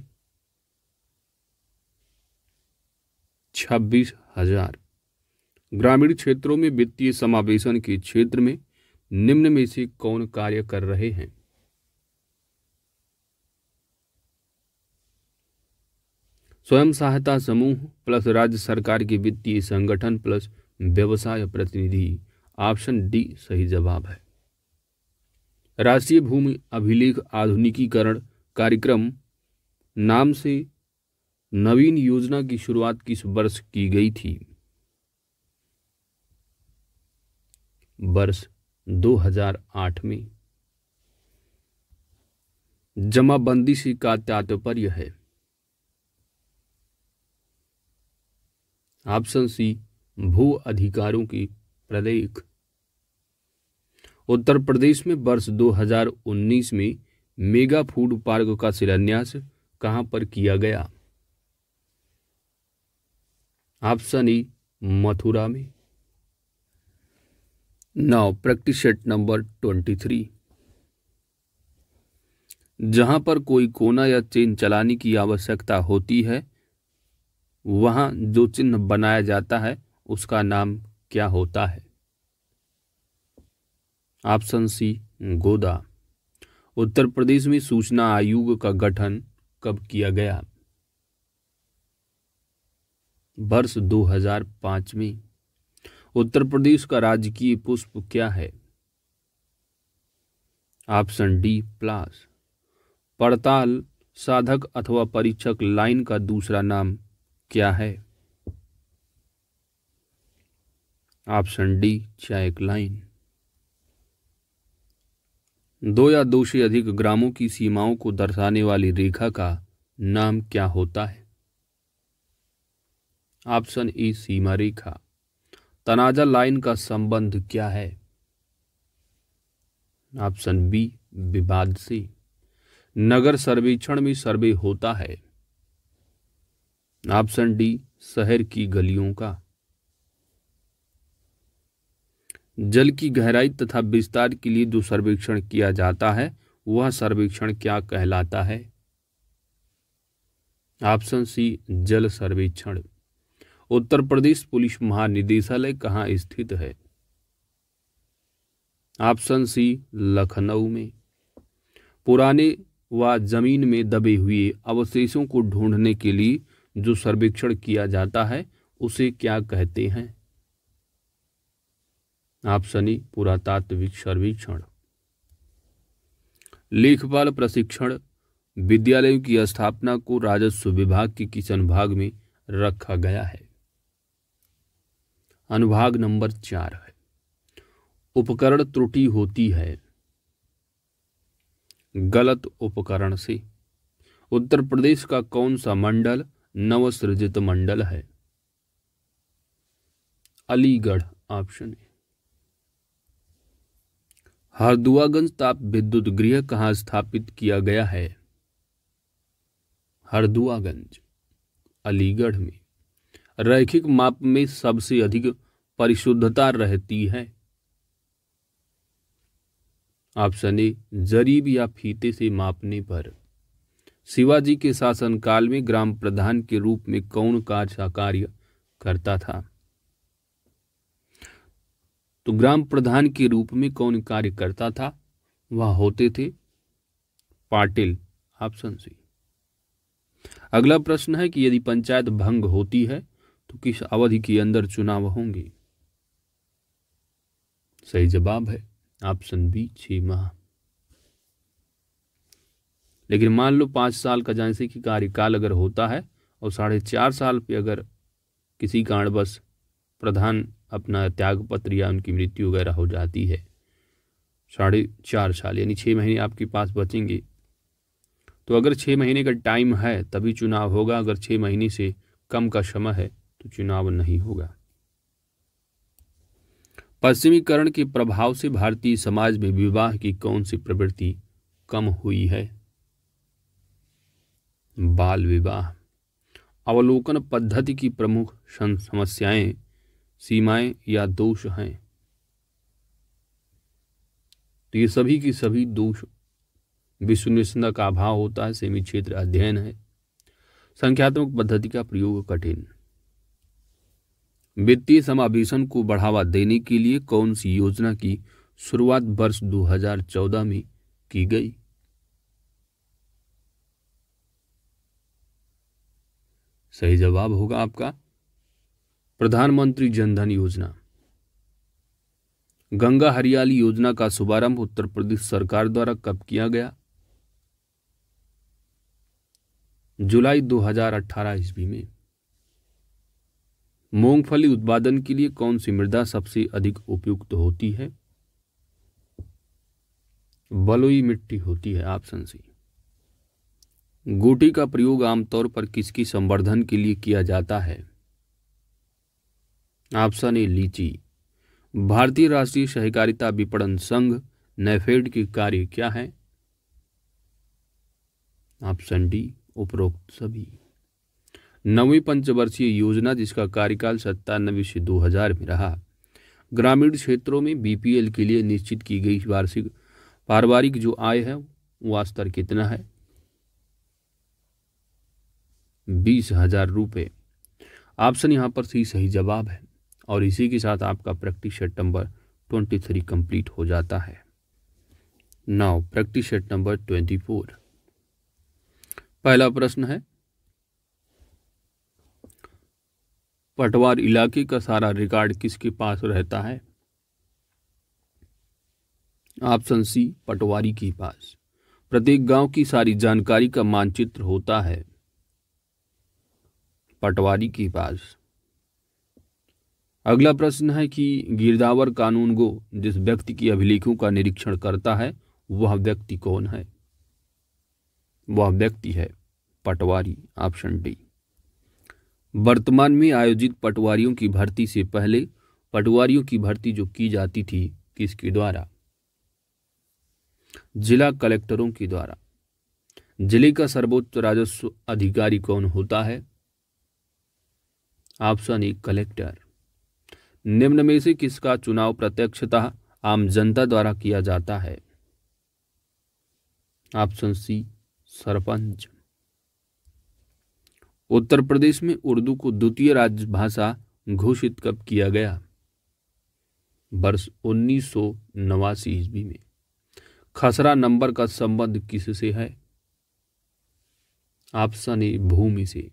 छब्बीस हजार ग्रामीण क्षेत्रों में वित्तीय समावेशन के क्षेत्र में निम्न में से कौन कार्य कर रहे हैं स्वयं सहायता समूह प्लस राज्य सरकार के वित्तीय संगठन प्लस व्यवसाय प्रतिनिधि ऑप्शन डी सही जवाब है राष्ट्रीय भूमि अभिलेख आधुनिकीकरण कार्यक्रम नाम से नवीन योजना की शुरुआत किस वर्ष की गई थी वर्ष 2008 में जमाबंदी से का तात्पर्य है ऑप्शन सी भू अधिकारों की प्रलेख उत्तर प्रदेश में वर्ष 2019 में मेगा फूड पार्क का शिलान्यास कहां पर किया गया ऑप्शन ई मथुरा में now practice set number twenty three जहां पर कोई कोना या चेन चलाने की आवश्यकता होती है वहाँ जो चिन्ह बनाया जाता है उसका नाम क्या होता है ऑप्शन सी गोदा उत्तर प्रदेश में सूचना आयोग का गठन कब किया गया वर्ष 2005 में उत्तर प्रदेश का राजकीय पुष्प क्या है ऑप्शन डी प्लास पड़ताल साधक अथवा परीक्षक लाइन का दूसरा नाम क्या है ऑप्शन डी एक लाइन दो या दो से अधिक ग्रामों की सीमाओं को दर्शाने वाली रेखा का नाम क्या होता है ऑप्शन ई e, सीमा रेखा तनाजा लाइन का संबंध क्या है ऑप्शन बी विवाद से नगर सर्वेक्षण में सर्वे होता है ऑप्शन डी शहर की गलियों का जल की गहराई तथा विस्तार के लिए जो सर्वेक्षण किया जाता है वह सर्वेक्षण क्या कहलाता है ऑप्शन सी जल सर्वेक्षण उत्तर प्रदेश पुलिस महानिदेशालय कहाँ स्थित है ऑप्शन सी लखनऊ में पुराने व जमीन में दबे हुए अवशेषों को ढूंढने के लिए जो सर्वेक्षण किया जाता है उसे क्या कहते हैं आप सनी पुरातात्विक सर्वेक्षण लेखपाल प्रशिक्षण विद्यालयों की स्थापना को राजस्व विभाग के किस भाग में रखा गया है अनुभाग नंबर चार है उपकरण त्रुटि होती है गलत उपकरण से उत्तर प्रदेश का कौन सा मंडल नवसृजित मंडल है अलीगढ़ ऑप्शन ए हरदुआगंज ताप विद्युत गृह कहाँ स्थापित किया गया है हरदुआगंज अलीगढ़ में रैखिक माप में सबसे अधिक परिशुद्धता रहती है ऑप्शन ए जरीब या फीते से मापने पर शिवाजी के शासनकाल में ग्राम प्रधान के रूप में कौन का कार्य करता था तो ग्राम प्रधान के रूप में कौन कार्य करता था वह होते थे पाटिल ऑप्शन सी अगला प्रश्न है कि यदि पंचायत भंग होती है तो किस अवधि के अंदर चुनाव होंगे सही जवाब है ऑप्शन बी छह माह लेकिन मान लो पाँच साल का जैसे कि कार्यकाल अगर होता है और साढ़े चार साल पे अगर किसी कारणवश प्रधान अपना त्यागपत्र या उनकी मृत्यु वगैरह हो जाती है साढ़े चार साल यानी छः महीने आपके पास बचेंगे तो अगर छः महीने का टाइम है तभी चुनाव होगा अगर छः महीने से कम का समय है तो चुनाव नहीं होगा पश्चिमीकरण के प्रभाव से भारतीय समाज में विवाह की कौन सी प्रवृत्ति कम हुई है बाल विवाह अवलोकन पद्धति की प्रमुख समस्याएं सीमाएं या दोष हैं तो ये सभी की सभी दोष विश्वनिष्णा का अभाव होता है सेमी क्षेत्र अध्ययन है संख्यात्मक पद्धति का प्रयोग कठिन वित्तीय समावेशन को बढ़ावा देने के लिए कौन सी योजना की शुरुआत वर्ष 2014 में की गई सही जवाब होगा आपका प्रधानमंत्री जनधन योजना गंगा हरियाली योजना का शुभारंभ उत्तर प्रदेश सरकार द्वारा कब किया गया जुलाई 2018 ईस्वी में मूंगफली उत्पादन के लिए कौन सी मृदा सबसे अधिक उपयुक्त होती है बलुई मिट्टी होती है ऑप्शन सी गोटी का प्रयोग आमतौर पर किसकी संवर्धन के लिए किया जाता है ऑप्शन ए लीची भारतीय राष्ट्रीय सहकारिता विपणन संघ नेफेड के कार्य क्या है ऑप्शन डी उपरोक्त सभी नवी पंचवर्षीय योजना जिसका कार्यकाल सत्तानवे से 2000 में रहा ग्रामीण क्षेत्रों में बीपीएल के लिए निश्चित की गई वार्षिक पारिवारिक जो आय है वह स्तर कितना है बीस हजार रुपये ऑप्शन यहाँ पर सी सही जवाब है और इसी के साथ आपका practice set number twenty three complete हो जाता है now practice set number twenty four पहला प्रश्न है पटवार इलाके का सारा रिकॉर्ड किसके पास रहता है ऑप्शन सी पटवारी के पास प्रत्येक गांव की सारी जानकारी का मानचित्र होता है पटवारी के पास अगला प्रश्न है कि गिरदावर कानून गो जिस व्यक्ति की अभिलेखों का निरीक्षण करता है वह व्यक्ति कौन है वह व्यक्ति है पटवारी ऑप्शन डी वर्तमान में आयोजित पटवारियों की भर्ती से पहले पटवारियों की भर्ती जो की जाती थी किसके द्वारा जिला कलेक्टरों के द्वारा जिले का सर्वोच्च राजस्व अधिकारी कौन होता है ऑप्शन ई कलेक्टर निम्न में से किसका चुनाव प्रत्यक्षता आम जनता द्वारा किया जाता है ऑप्शन सी सरपंच उत्तर प्रदेश में उर्दू को द्वितीय राजभाषा घोषित कब किया गया वर्ष उन्नीस सौ नवासी ईस्वी में खसरा नंबर का संबंध किससे है ऑप्शन ए भूमि से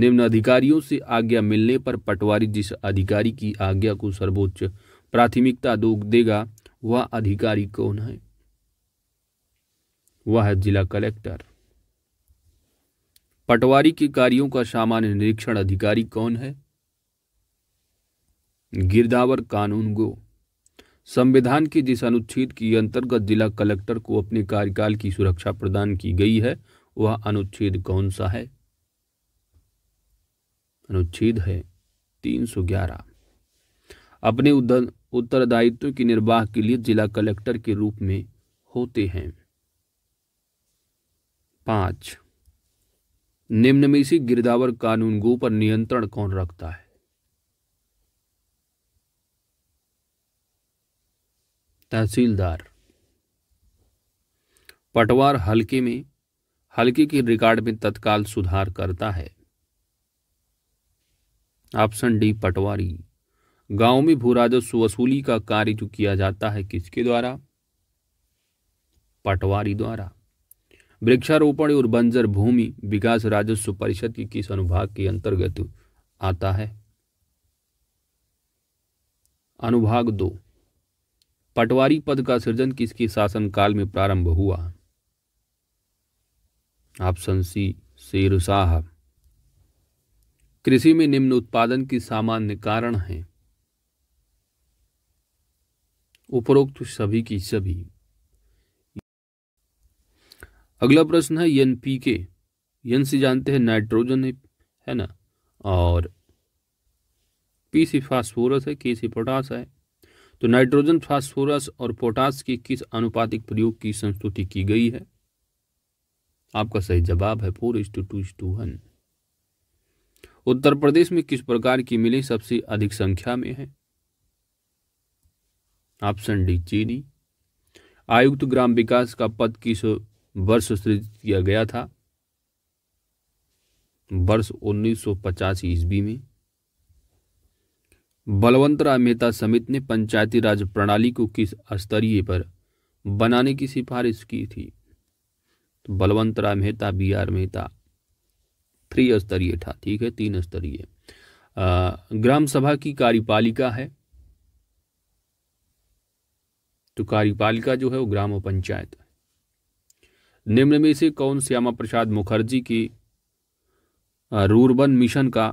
निम्न अधिकारियों से आज्ञा मिलने पर पटवारी जिस अधिकारी की आज्ञा को सर्वोच्च प्राथमिकता दो देगा वह अधिकारी कौन है वह है जिला कलेक्टर पटवारी के कार्यों का सामान्य निरीक्षण अधिकारी कौन है गिरदावर कानून गो संविधान के जिस अनुच्छेद के अंतर्गत जिला कलेक्टर को अपने कार्यकाल की सुरक्षा प्रदान की गई है वह अनुच्छेद कौन सा है अनुच्छेद है 311 अपने उत्तरदायित्व के निर्वाह के लिए जिला कलेक्टर के रूप में होते हैं पांच निम्न में से गिरदावर कानून गो पर नियंत्रण कौन रखता है तहसीलदार पटवार हल्के में हल्के के रिकॉर्ड में तत्काल सुधार करता है ऑप्शन डी पटवारी गांव में भू राजस्व वसूली का कार्य जो किया जाता है किसके द्वारा पटवारी द्वारा वृक्षारोपण और बंजर भूमि विकास राजस्व परिषद की किस अनुभाग के अंतर्गत आता है अनुभाग दो पटवारी पद का सृजन किसके शासनकाल में प्रारंभ हुआ ऑप्शन सी शेर साहब कृषि में निम्न उत्पादन की सामान्य कारण हैं उपरोक्त सभी की सभी अगला प्रश्न है एन पी के यन से जानते हैं नाइट्रोजन है है ना और पी से फास्फोरस है के से पोटास है तो नाइट्रोजन फास्फोरस और पोटास के किस आनुपातिक प्रयोग की संस्तुति की गई है आपका सही जवाब है four is to two is to one Uttar Pradesh में किस प्रकार की मिलें सबसे अधिक संख्या में हैं ऑप्शन डी चीनी आयुक्त ग्राम विकास का पद किस वर्ष सृजित किया गया था वर्ष 1950 ईस्वी में बलवंतराय मेहता समिति ने पंचायती राज प्रणाली को किस स्तरीय पर बनाने की सिफारिश की थी तो Balwantrai Mehta B R Mehta three स्तरीय था ठीक है तीन स्तरीय ग्राम सभा की कार्यपालिका है तो कार्यपालिका जो है वो ग्राम पंचायत निम्न में से कौन श्यामा प्रसाद मुखर्जी की रूरबन मिशन का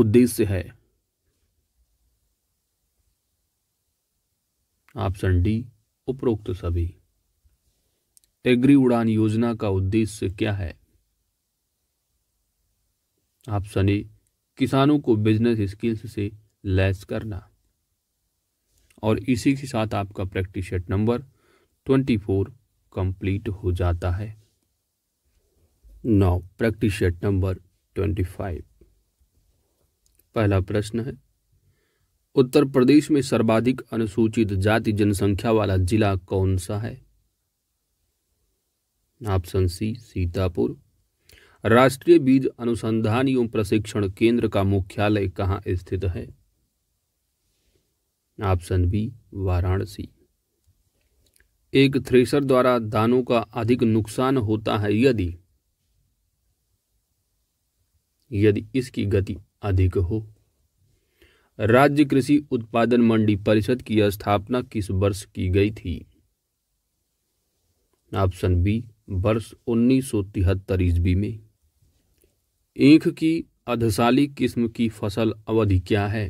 उद्देश्य है ऑप्शन डी उपरोक्त सभी एग्री उड़ान योजना का उद्देश्य क्या है ऑप्शन ए किसानों को बिजनेस स्किल्स से लैस करना और इसी के साथ आपका practice set number twenty four complete हो जाता है now practice set number twenty five पहला प्रश्न है उत्तर प्रदेश में सर्वाधिक अनुसूचित जाति जनसंख्या वाला जिला कौन सा है ऑप्शन सी सीतापुर राष्ट्रीय बीज अनुसंधान एवं प्रशिक्षण केंद्र का मुख्यालय कहाँ स्थित है ऑप्शन बी वाराणसी एक थ्रेसर द्वारा दानों का अधिक नुकसान होता है यदि यदि इसकी गति अधिक हो राज्य कृषि उत्पादन मंडी परिषद की स्थापना किस वर्ष की गई थी ऑप्शन बी वर्ष उन्नीस सौ तिहत्तर ईस्वी में ईख की अधसाली किस्म की फसल अवधि क्या है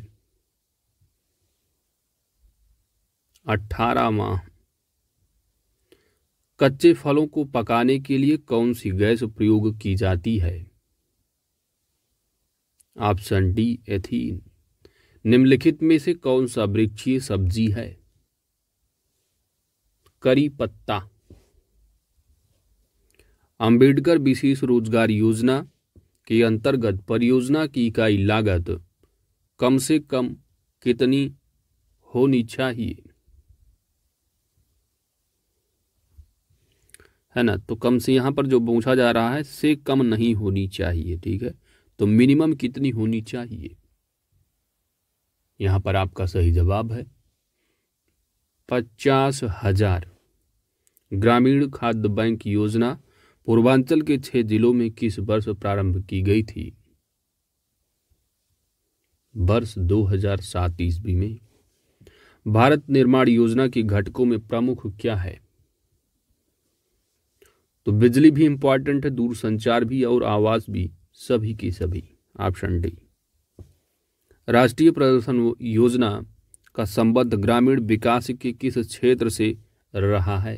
अठारह माह कच्चे फलों को पकाने के लिए कौन सी गैस प्रयोग की जाती है ऑप्शन डी एथीन निम्नलिखित में से कौन सा वृक्षीय सब्जी है करी पत्ता अंबेडकर विशेष रोजगार योजना के अंतर्गत परियोजना की इकाई लागत कम से कम कितनी होनी चाहिए है ना तो कम से यहां पर जो पूछा जा रहा है से कम नहीं होनी चाहिए ठीक है तो मिनिमम कितनी होनी चाहिए यहां पर आपका सही जवाब है पचास हजार ग्रामीण खाद्य बैंक योजना पूर्वांचल के छह जिलों में किस वर्ष प्रारंभ की गई थी वर्ष 2007 ईस्वी में भारत निर्माण योजना के घटकों में प्रमुख क्या है तो बिजली भी इंपॉर्टेंट है दूरसंचार भी और आवास भी सभी की सभी ऑप्शन डी राष्ट्रीय प्रदर्शन योजना का संबंध ग्रामीण विकास के किस क्षेत्र से रहा है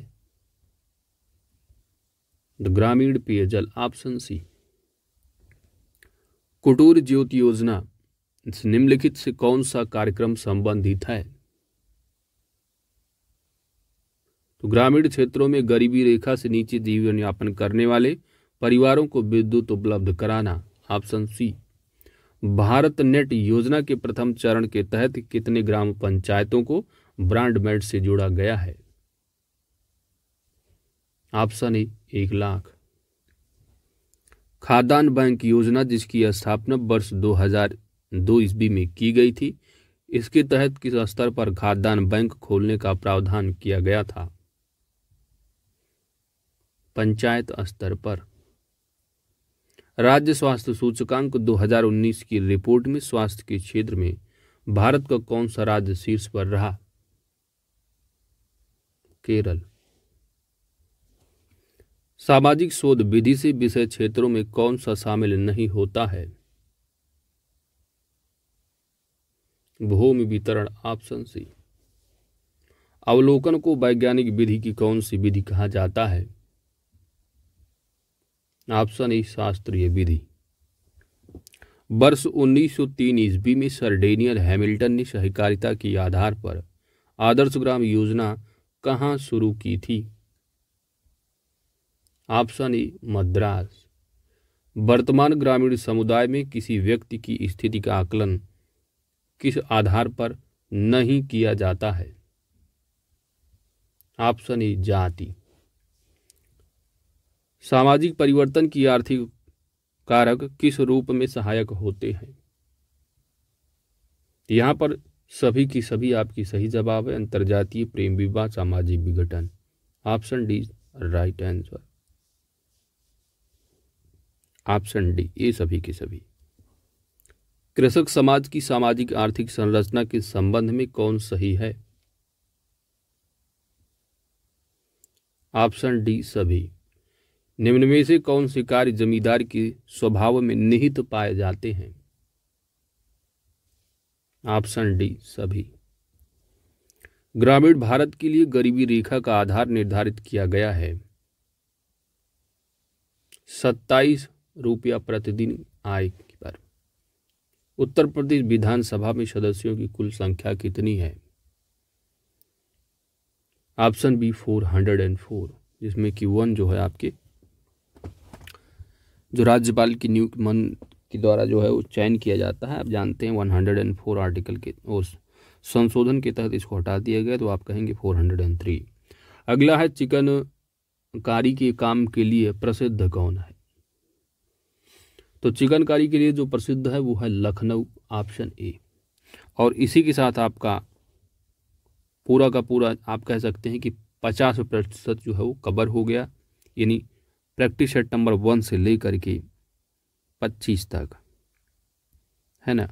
द ग्रामीण पेयजल ऑप्शन सी कुटूर ज्योति योजना निम्नलिखित से कौन सा कार्यक्रम संबंधित है तो ग्रामीण क्षेत्रों में गरीबी रेखा से नीचे जीवन यापन करने वाले परिवारों को विद्युत उपलब्ध कराना ऑप्शन सी भारत नेट योजना के प्रथम चरण के तहत कितने ग्राम पंचायतों को ब्रांडमेड से जोड़ा गया है ऑप्शन ए एक लाख खाद्यान्न बैंक योजना जिसकी स्थापना वर्ष 2002 ईस्वी में की गई थी इसके तहत किस स्तर पर खाद्यान्न बैंक खोलने का प्रावधान किया गया था पंचायत स्तर पर राज्य स्वास्थ्य सूचकांक 2019 की रिपोर्ट में स्वास्थ्य के क्षेत्र में भारत का कौन सा राज्य शीर्ष पर रहा केरल सामाजिक शोध विधि से विषय क्षेत्रों में कौन सा शामिल नहीं होता है भूमि वितरण ऑप्शन सी अवलोकन को वैज्ञानिक विधि की कौन सी विधि कहा जाता है ऑप्शन ए शास्त्रीय विधि वर्ष 1903 ईस्वी में सर डेनियल हैमिल्टन ने सहकारिता के आधार पर आदर्श ग्राम योजना कहाँ शुरू की थी ऑप्शन ई मद्रास वर्तमान ग्रामीण समुदाय में किसी व्यक्ति की स्थिति का आकलन किस आधार पर नहीं किया जाता है ऑप्शन ई जाति सामाजिक परिवर्तन की आर्थिक कारक किस रूप में सहायक होते हैं यहां पर सभी की सभी आपकी सही जवाब है अंतर्जातीय प्रेम विवाह सामाजिक विघटन option D right answer option D ये सभी के सभी कृषक समाज की सामाजिक आर्थिक संरचना के संबंध में कौन सही है ऑप्शन डी सभी निम्न में से कौन से कार्य जमींदार के स्वभाव में निहित पाए जाते हैं ऑप्शन डी सभी ग्रामीण भारत के लिए गरीबी रेखा का आधार निर्धारित किया गया है सत्ताईस रुपया प्रतिदिन आय पर उत्तर प्रदेश विधानसभा में सदस्यों की कुल संख्या कितनी है option B four hundred and four जिसमें कि वन जो है आपके जो राज्यपाल की नियुक्त मन के द्वारा जो है वो चयन किया जाता है आप जानते हैं one hundred and four article के और संशोधन के तहत इसको हटा दिया गया तो आप कहेंगे फोर हंड्रेड एंड थ्री अगला है चिकनकारी के काम के लिए प्रसिद्ध कौन है तो चिकनकारी के लिए जो प्रसिद्ध है वो है लखनऊ ऑप्शन ए और इसी के साथ आपका पूरा का पूरा आप कह सकते हैं कि पचास प्रतिशत जो है वो कवर हो गया यानी प्रैक्टिस सेट नंबर वन से लेकर के पच्चीस तक है ना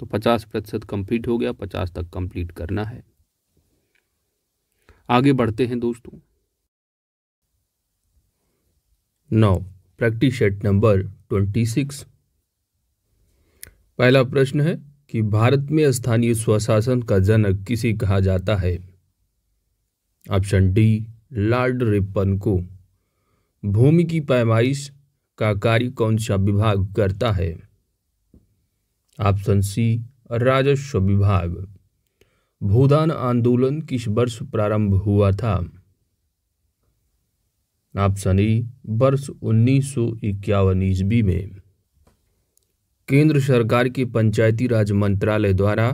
तो पचास प्रतिशत कंप्लीट हो गया पचास तक कंप्लीट करना है आगे बढ़ते हैं दोस्तों now practice set number twenty six पहला प्रश्न है कि भारत में स्थानीय स्वशासन का जनक किसे कहा जाता है ऑप्शन डी लॉर्ड रिपन को भूमि की पैमाइश का कार्य कौन सा विभाग करता है ऑप्शन सी राजस्व विभाग भूदान आंदोलन किस वर्ष प्रारंभ हुआ था आप सनी वर्ष उन्नीस सौ इक्यावन ईस्वी में केंद्र सरकार के पंचायती राज मंत्रालय द्वारा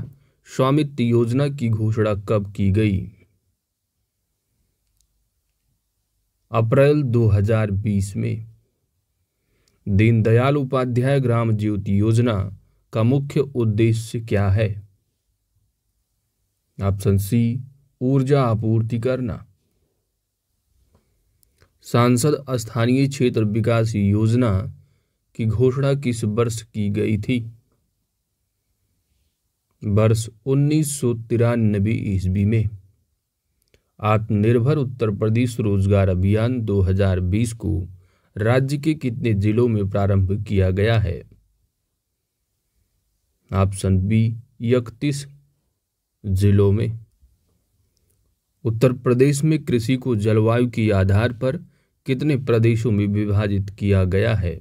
स्वामित्व योजना की घोषणा कब की गई अप्रैल 2020 में दीनदयाल उपाध्याय ग्राम ज्योति योजना का मुख्य उद्देश्य क्या है ऑप्शन सी ऊर्जा आपूर्ति करना सांसद स्थानीय क्षेत्र विकास योजना की घोषणा किस वर्ष की गई थी वर्ष उन्नीस सौ तिरानबे ईस्वी में आत्मनिर्भर उत्तर प्रदेश रोजगार अभियान 2020 को राज्य के कितने जिलों में प्रारंभ किया गया है ऑप्शन बी इकतीस जिलों में उत्तर प्रदेश में कृषि को जलवायु के आधार पर कितने प्रदेशों में विभाजित किया गया है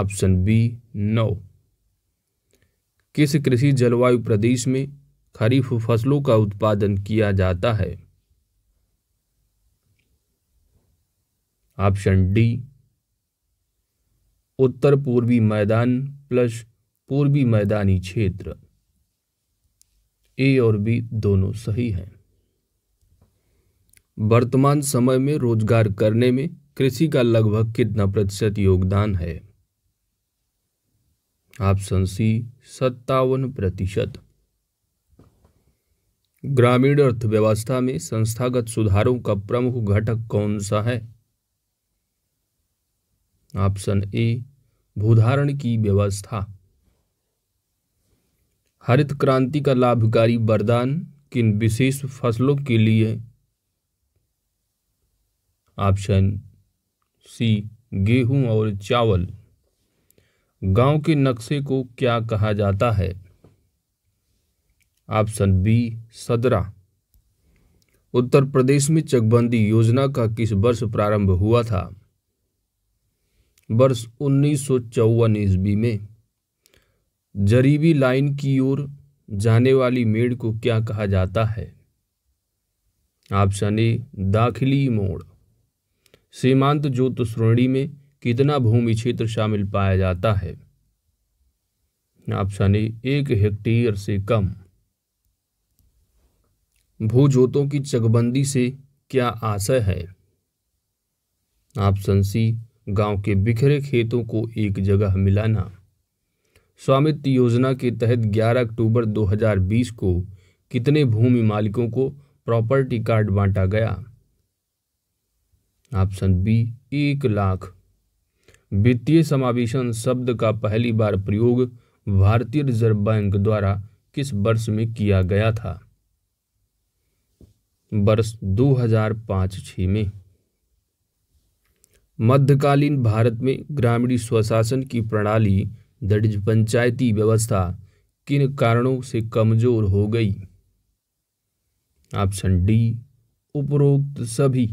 ऑप्शन बी नौ किस कृषि जलवायु प्रदेश में खरीफ फसलों का उत्पादन किया जाता है ऑप्शन डी उत्तर पूर्वी मैदान प्लस पूर्वी मैदानी क्षेत्र ए और बी दोनों सही हैं वर्तमान समय में रोजगार करने में कृषि का लगभग कितना प्रतिशत योगदान है ऑप्शन सी सत्तावन प्रतिशत ग्रामीण अर्थव्यवस्था में संस्थागत सुधारों का प्रमुख घटक कौन सा है ऑप्शन ए भूधारण की व्यवस्था हरित क्रांति का लाभकारी वरदान किन विशेष फसलों के लिए ऑप्शन सी गेहूं और चावल गांव के नक्शे को क्या कहा जाता है ऑप्शन बी सदरा उत्तर प्रदेश में चकबंदी योजना का किस वर्ष प्रारंभ हुआ था वर्ष उन्नीस सौ ईस्वी में जरीबी लाइन की ओर जाने वाली मेड़ को क्या कहा जाता है ऑप्शन ए दाखिली मोड़ सीमांत जोत श्रेणी में कितना भूमि क्षेत्र शामिल पाया जाता है ऑप्शन ए एक हेक्टेयर से कम भू ज्योतों की चकबंदी से क्या आशय है ऑप्शन सी गांव के बिखरे खेतों को एक जगह मिलाना स्वामित्व योजना के तहत 11 अक्टूबर 2020 को कितने भूमि मालिकों को प्रॉपर्टी कार्ड बांटा गया ऑप्शन बी एक लाख वित्तीय समावेशन शब्द का पहली बार प्रयोग भारतीय रिजर्व बैंक द्वारा किस वर्ष में किया गया था वर्ष 2005-6 में मध्यकालीन भारत में ग्रामीण स्वशासन की प्रणाली दर्ज पंचायती व्यवस्था किन कारणों से कमजोर हो गई ऑप्शन डी उपरोक्त सभी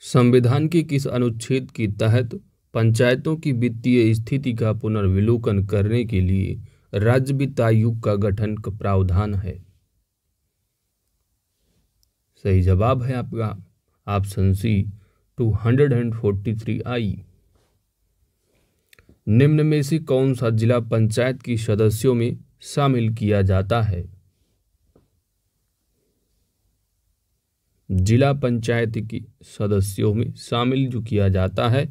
संविधान के किस अनुच्छेद के तहत पंचायतों की वित्तीय स्थिति का पुनर्विलोकन करने के लिए राज्य वित्त आयोग का गठन का प्रावधान है सही जवाब है आपका option C two hundred and forty three I निम्न में से कौन सा जिला पंचायत की सदस्यों में शामिल किया जाता है जिला पंचायत की सदस्यों में शामिल जो किया जाता है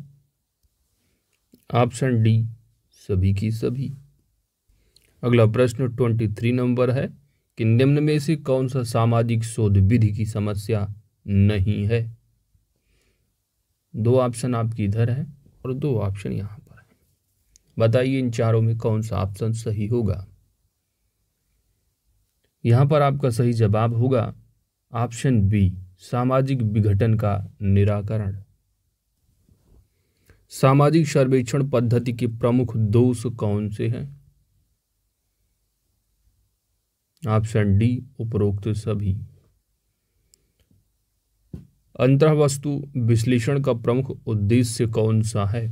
ऑप्शन डी सभी की सभी अगला प्रश्न ट्वेंटी थ्री नंबर है कि निम्न में से कौन सा सामाजिक शोध विधि की समस्या नहीं है दो ऑप्शन आपकी इधर है और दो ऑप्शन यहां पर है बताइए इन चारों में कौन सा ऑप्शन सही होगा यहां पर आपका सही जवाब होगा ऑप्शन बी सामाजिक विघटन का निराकरण सामाजिक सर्वेक्षण पद्धति के प्रमुख दोष कौन से हैं ऑप्शन डी उपरोक्त सभी अंतर्वस्तु विश्लेषण का प्रमुख उद्देश्य कौन सा है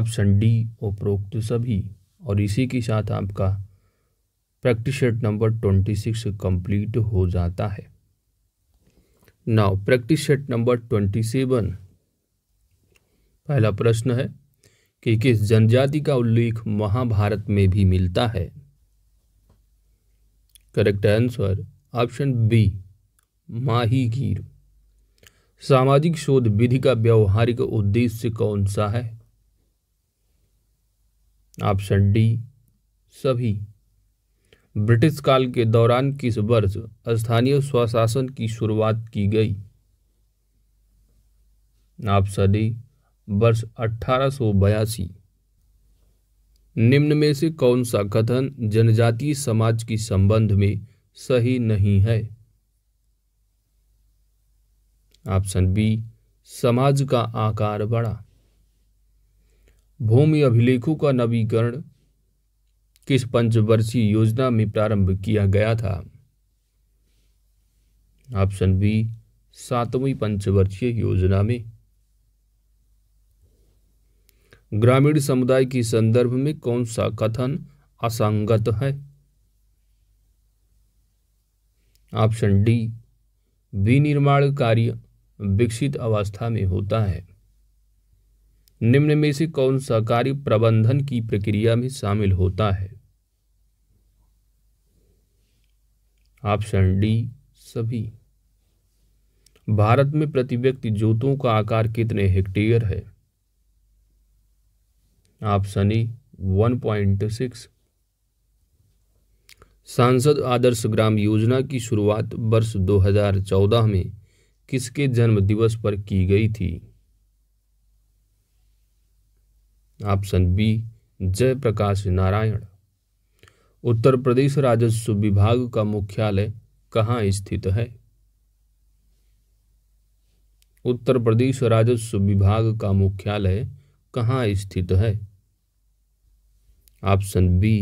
ऑप्शन डी उपरोक्त सभी और इसी के साथ आपका practice set number twenty six complete हो जाता है now practice set number twenty seven पहला प्रश्न है कि किस जनजाति का उल्लेख महाभारत में भी मिलता है करेक्ट आंसर ऑप्शन बी माहीगीर सामाजिक शोध विधि का व्यवहारिक उद्देश्य कौन सा है ऑप्शन डी सभी ब्रिटिश काल के दौरान किस वर्ष स्थानीय स्वशासन की शुरुआत की गई आप सदी वर्ष अठारह निम्न में से कौन सा कथन जनजातीय समाज के संबंध में सही नहीं है ऑप्शन बी समाज का आकार बढ़ा भूमि अभिलेखों का नवीकरण किस पंचवर्षीय योजना में प्रारंभ किया गया था ऑप्शन बी सातवीं पंचवर्षीय योजना में ग्रामीण समुदाय के संदर्भ में कौन सा कथन असंगत है ऑप्शन डी विनिर्माण कार्य विकसित अवस्था में होता है निम्न में से कौन सा कार्य प्रबंधन की प्रक्रिया में शामिल होता है ऑप्शन डी सभी भारत में प्रति व्यक्ति जोतों का आकार कितने हेक्टेयर है option E one point six सांसद आदर्श ग्राम योजना की शुरुआत वर्ष 2014 में किसके जन्म दिवस पर की गई थी ऑप्शन बी जयप्रकाश नारायण उत्तर प्रदेश राजस्व विभाग का मुख्यालय कहाँ स्थित है उत्तर प्रदेश राजस्व विभाग का मुख्यालय कहाँ स्थित है ऑप्शन बी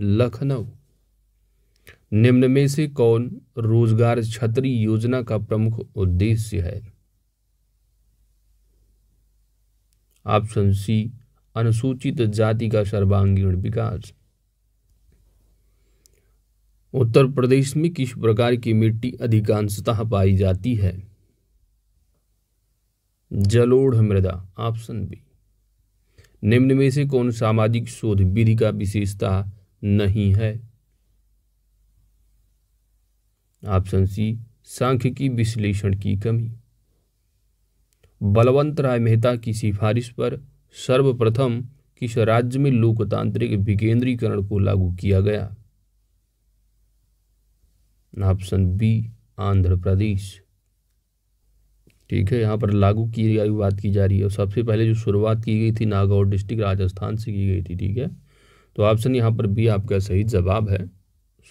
लखनऊ निम्न में से कौन रोजगार छतरी योजना का प्रमुख उद्देश्य है ऑप्शन सी अनुसूचित जाति का सर्वांगीण विकास उत्तर प्रदेश में किस प्रकार की मिट्टी अधिकांशतः पाई जाती है जलोढ़ मृदा ऑप्शन बी निम्न में से कौन सामाजिक शोध विधि का विशेषता नहीं है ऑप्शन सी सांख्यिकी विश्लेषण की कमी बलवंत राय मेहता की सिफारिश पर सर्वप्रथम किस राज्य में लोकतांत्रिक विकेंद्रीकरण को लागू किया गया ऑप्शन बी आंध्र प्रदेश ठीक है यहाँ पर लागू की गई बात की जा रही है सबसे पहले जो शुरुआत की गई थी नागौर डिस्ट्रिक्ट राजस्थान से की गई थी ठीक है तो ऑप्शन यहाँ पर बी आपका सही जवाब है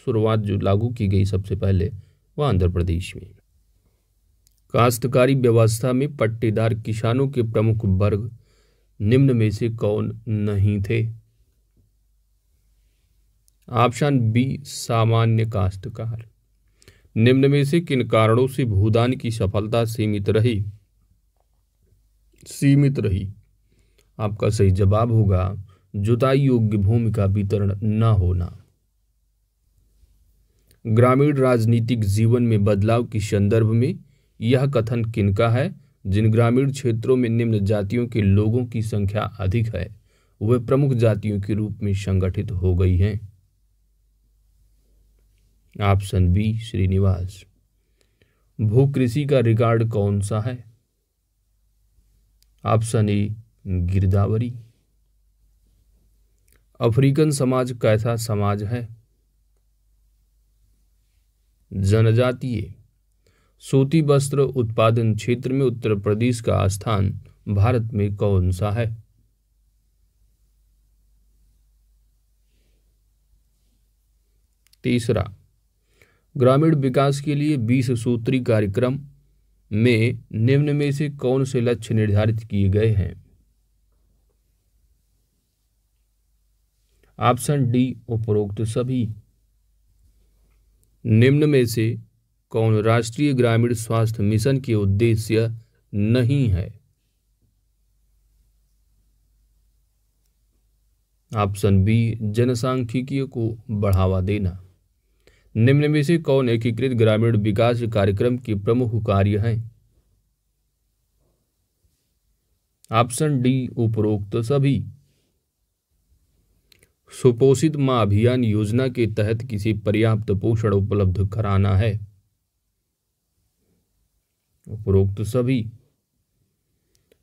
शुरुआत जो लागू की गई सबसे पहले वह आंध्र प्रदेश में काश्तकारी व्यवस्था में पट्टेदार किसानों के प्रमुख वर्ग निम्न में से कौन नहीं थे ऑप्शन बी सामान्य काश्तकार निम्न में से किन कारणों से भूदान की सफलता सीमित रही सीमित रही आपका सही जवाब होगा जुताई योग्य भूमि का वितरण न होना ग्रामीण राजनीतिक जीवन में बदलाव के संदर्भ में यह कथन किनका है जिन ग्रामीण क्षेत्रों में निम्न जातियों के लोगों की संख्या अधिक है वे प्रमुख जातियों के रूप में संगठित हो गई हैं ऑप्शन बी श्रीनिवास भू कृषि का रिकॉर्ड कौन सा है ऑप्शन ए गिरदावरी अफ्रीकन समाज कैसा समाज है जनजातीय सूती वस्त्र उत्पादन क्षेत्र में उत्तर प्रदेश का स्थान भारत में कौन सा है तीसरा ग्रामीण विकास के लिए बीस सूत्री कार्यक्रम में निम्न में से कौन से लक्ष्य निर्धारित किए गए हैं ऑप्शन डी उपरोक्त सभी निम्न में से कौन राष्ट्रीय ग्रामीण स्वास्थ्य मिशन के उद्देश्य नहीं है ऑप्शन बी जनसांख्यिकीय को बढ़ावा देना निम्न में से कौन एकीकृत ग्रामीण विकास कार्यक्रम के प्रमुख कार्य हैं ऑप्शन डी उपरोक्त सभी सुपोषित मां अभियान योजना के तहत किसी पर्याप्त पोषण उपलब्ध कराना है उपरोक्त सभी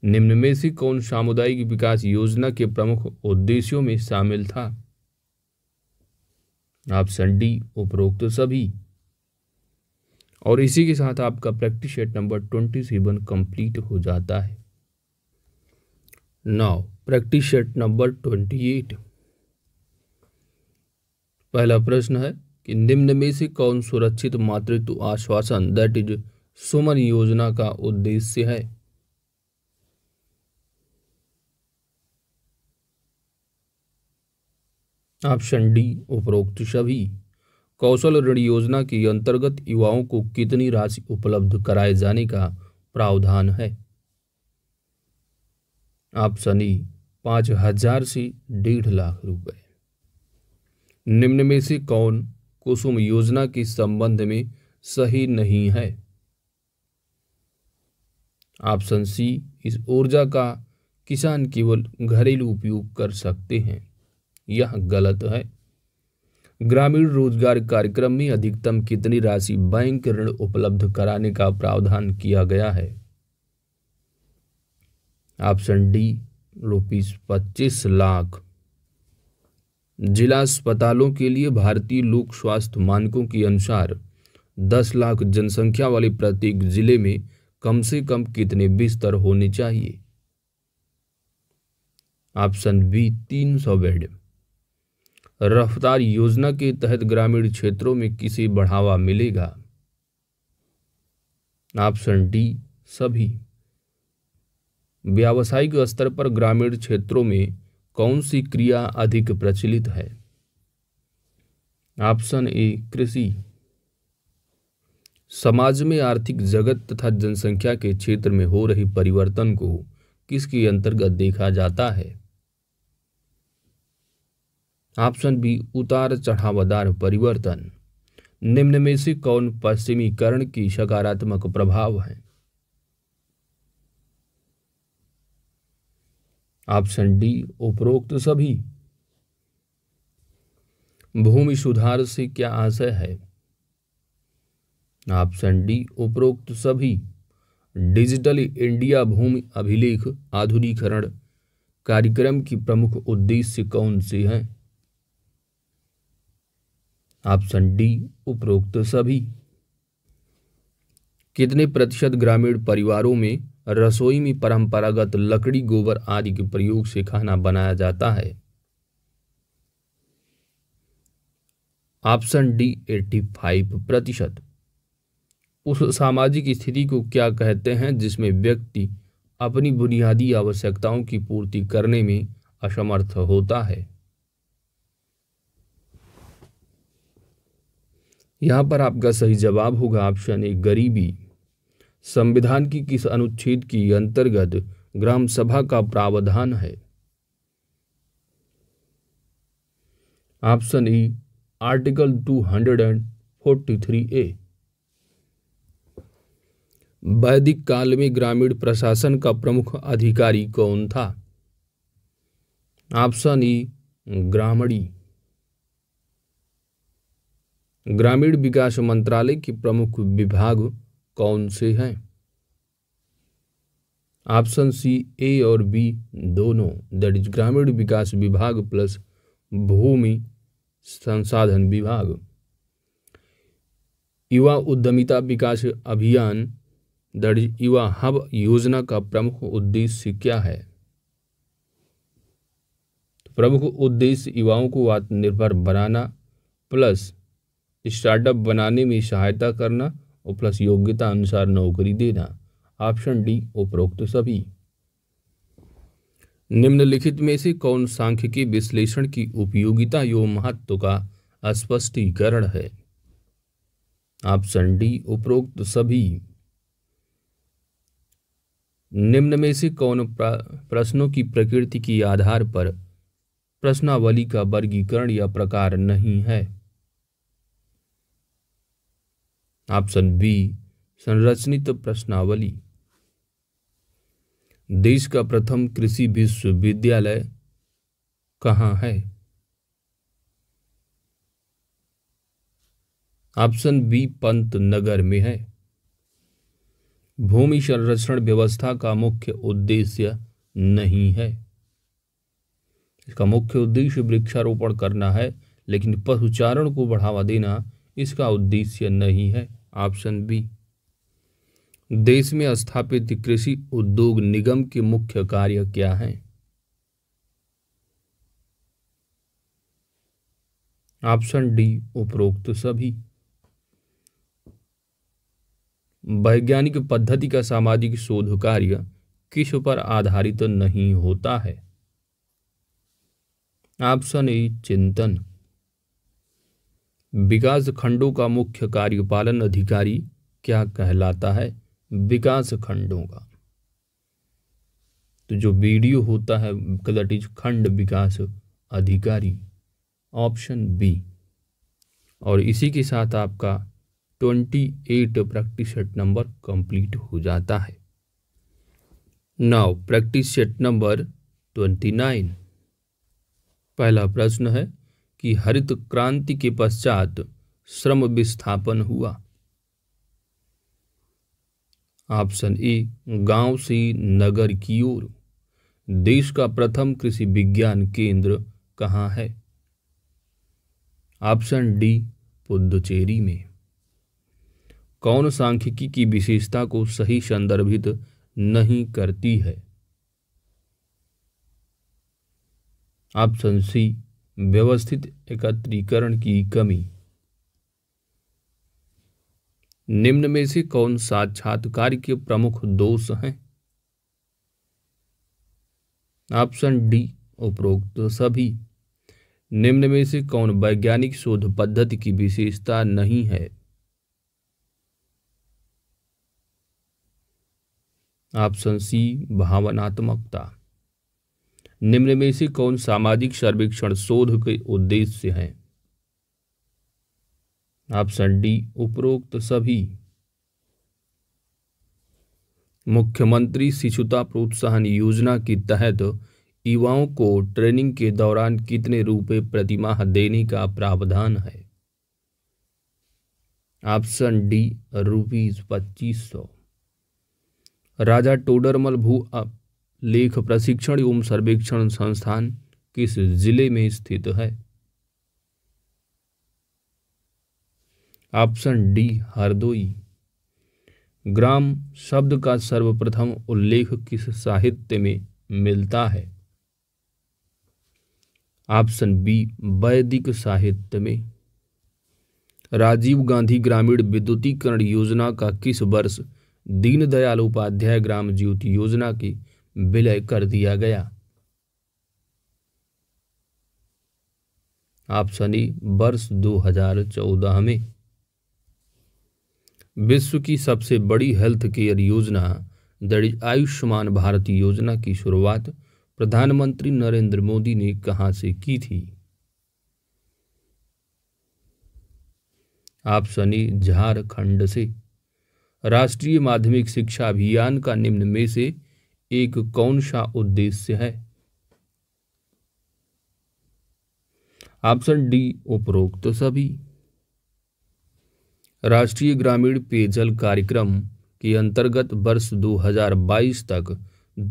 निम्न में से कौन सामुदायिक विकास योजना के प्रमुख उद्देश्यों में शामिल था आप संडी उपरोक्त तो सभी और इसी के साथ आपका practice set number twenty seven complete हो जाता है now practice set number twenty eight पहला प्रश्न है कि निम्न में से कौन सुरक्षित मातृत्व आश्वासन दैट इज सुमन योजना का उद्देश्य है ऑप्शन डी उपरोक्त सभी कौशल ऋण योजना के अंतर्गत युवाओं को कितनी राशि उपलब्ध कराए जाने का प्रावधान है ऑप्शन ई पांच हजार से डेढ़ लाख रुपए निम्न में से कौन कुसुम योजना के संबंध में सही नहीं है ऑप्शन सी इस ऊर्जा का किसान केवल घरेलू उपयोग कर सकते हैं यह गलत है ग्रामीण रोजगार कार्यक्रम में अधिकतम कितनी राशि बैंक ऋण उपलब्ध कराने का प्रावधान किया गया है ऑप्शन डी रुपीस पच्चीस लाख जिला अस्पतालों के लिए भारतीय लोक स्वास्थ्य मानकों के अनुसार दस लाख जनसंख्या वाले प्रत्येक जिले में कम से कम कितने बिस्तर होने चाहिए ऑप्शन बी तीन सौ बेड रफ्तार योजना के तहत ग्रामीण क्षेत्रों में किसे बढ़ावा मिलेगा ऑप्शन डी सभी व्यावसायिक स्तर पर ग्रामीण क्षेत्रों में कौन सी क्रिया अधिक प्रचलित है ऑप्शन ए कृषि समाज में आर्थिक जगत तथा जनसंख्या के क्षेत्र में हो रही परिवर्तन को किसके अंतर्गत देखा जाता है ऑप्शन बी उतार चढ़ावदार परिवर्तन निम्न में से कौन पश्चिमीकरण की सकारात्मक प्रभाव है ऑप्शन डी उपरोक्त सभी भूमि सुधार से क्या आशय है ऑप्शन डी उपरोक्त सभी डिजिटल इंडिया भूमि अभिलेख आधुनिकरण कार्यक्रम की प्रमुख उद्देश्य कौन से हैं ऑप्शन डी उपरोक्त सभी कितने प्रतिशत ग्रामीण परिवारों में रसोई में परंपरागत लकड़ी गोबर आदि के प्रयोग से खाना बनाया जाता है ऑप्शन डी 85 प्रतिशत उस सामाजिक स्थिति को क्या कहते हैं जिसमें व्यक्ति अपनी बुनियादी आवश्यकताओं की पूर्ति करने में असमर्थ होता है यहाँ पर आपका सही जवाब होगा ऑप्शन ए गरीबी संविधान की किस अनुच्छेद की अंतर्गत ग्राम सभा का प्रावधान है option E article two hundred and forty three A वैदिक काल में ग्रामीण प्रशासन का प्रमुख अधिकारी कौन था ऑप्शन ई ग्रामणी ग्रामीण विकास मंत्रालय के प्रमुख विभाग कौन से हैं ऑप्शन सी ए और बी दोनों दैट इज ग्रामीण विकास विभाग प्लस भूमि संसाधन विभाग युवा उद्यमिता विकास अभियान दैट इज युवा हब योजना का प्रमुख उद्देश्य क्या है प्रमुख उद्देश्य युवाओं को आत्मनिर्भर बनाना प्लस स्टार्टअप बनाने में सहायता करना और प्लस योग्यता अनुसार नौकरी देना ऑप्शन डी उपरोक्त सभी निम्नलिखित में से कौन सांख्यिकी विश्लेषण की उपयोगिता यो महत्व का स्पष्टीकरण है ऑप्शन डी उपरोक्त सभी निम्न में से कौन प्रश्नों की प्रकृति के आधार पर प्रश्नावली का वर्गीकरण या प्रकार नहीं है ऑप्शन बी संरचनित प्रश्नावली देश का प्रथम कृषि विश्वविद्यालय कहाँ है ऑप्शन बी पंत नगर में है भूमि संरक्षण व्यवस्था का मुख्य उद्देश्य नहीं है इसका मुख्य उद्देश्य वृक्षारोपण करना है लेकिन पशुचारण को बढ़ावा देना इसका उद्देश्य नहीं है ऑप्शन बी देश में स्थापित कृषि उद्योग निगम के मुख्य कार्य क्या हैं ऑप्शन डी उपरोक्त सभी वैज्ञानिक पद्धति का सामाजिक शोध कार्य किस पर आधारित नहीं होता है ऑप्शन ए चिंतन विकास खंडों का मुख्य कार्यपालन अधिकारी क्या कहलाता है विकास खंडों का तो जो वीडियो होता है दैट इज खंड विकास अधिकारी ऑप्शन बी और इसी के साथ आपका twenty eight practice set number complete हो जाता है now practice set number twenty nine पहला प्रश्न है कि हरित क्रांति के पश्चात श्रम विस्थापन हुआ ऑप्शन ए गांव से नगर की ओर देश का प्रथम कृषि विज्ञान केंद्र कहाँ है ऑप्शन डी पुदुचेरी में कौन सांख्यिकी की विशेषता को सही संदर्भित नहीं करती है ऑप्शन सी व्यवस्थित एकत्रीकरण की कमी निम्न में से कौन साक्षात्कार के प्रमुख दोष हैं ऑप्शन डी उपरोक्त सभी निम्न में से कौन वैज्ञानिक शोध पद्धति की विशेषता नहीं है ऑप्शन सी भावनात्मकता निम्न में से कौन सामाजिक सर्वेक्षण शोध के उद्देश्य है ऑप्शन डी उपरोक्त सभी मुख्यमंत्री शिशुता प्रोत्साहन योजना के तहत युवाओं को ट्रेनिंग के दौरान कितने रुपए प्रतिमाह देने का प्रावधान है ऑप्शन डी रुपीज पच्चीस सौ राजा टोडरमल भू लेख प्रशिक्षण एवं सर्वेक्षण संस्थान किस जिले में स्थित है ऑप्शन डी हरदोई ग्राम शब्द का सर्वप्रथम उल्लेख किस साहित्य में मिलता है ऑप्शन बी वैदिक साहित्य में राजीव गांधी ग्रामीण विद्युतीकरण योजना का किस वर्ष दीनदयाल उपाध्याय ग्राम ज्योति योजना की विलय कर दिया गया आप सनी वर्ष 2014 में विश्व की सबसे बड़ी हेल्थ केयर योजना दड़ी आयुष्मान भारत योजना की शुरुआत प्रधानमंत्री नरेंद्र मोदी ने कहां से की थी आप सनी झारखंड से राष्ट्रीय माध्यमिक शिक्षा अभियान का निम्न में से एक कौन सा उद्देश्य है ऑप्शन डी उपरोक्त तो सभी राष्ट्रीय ग्रामीण पेयजल कार्यक्रम के अंतर्गत वर्ष 2022 तक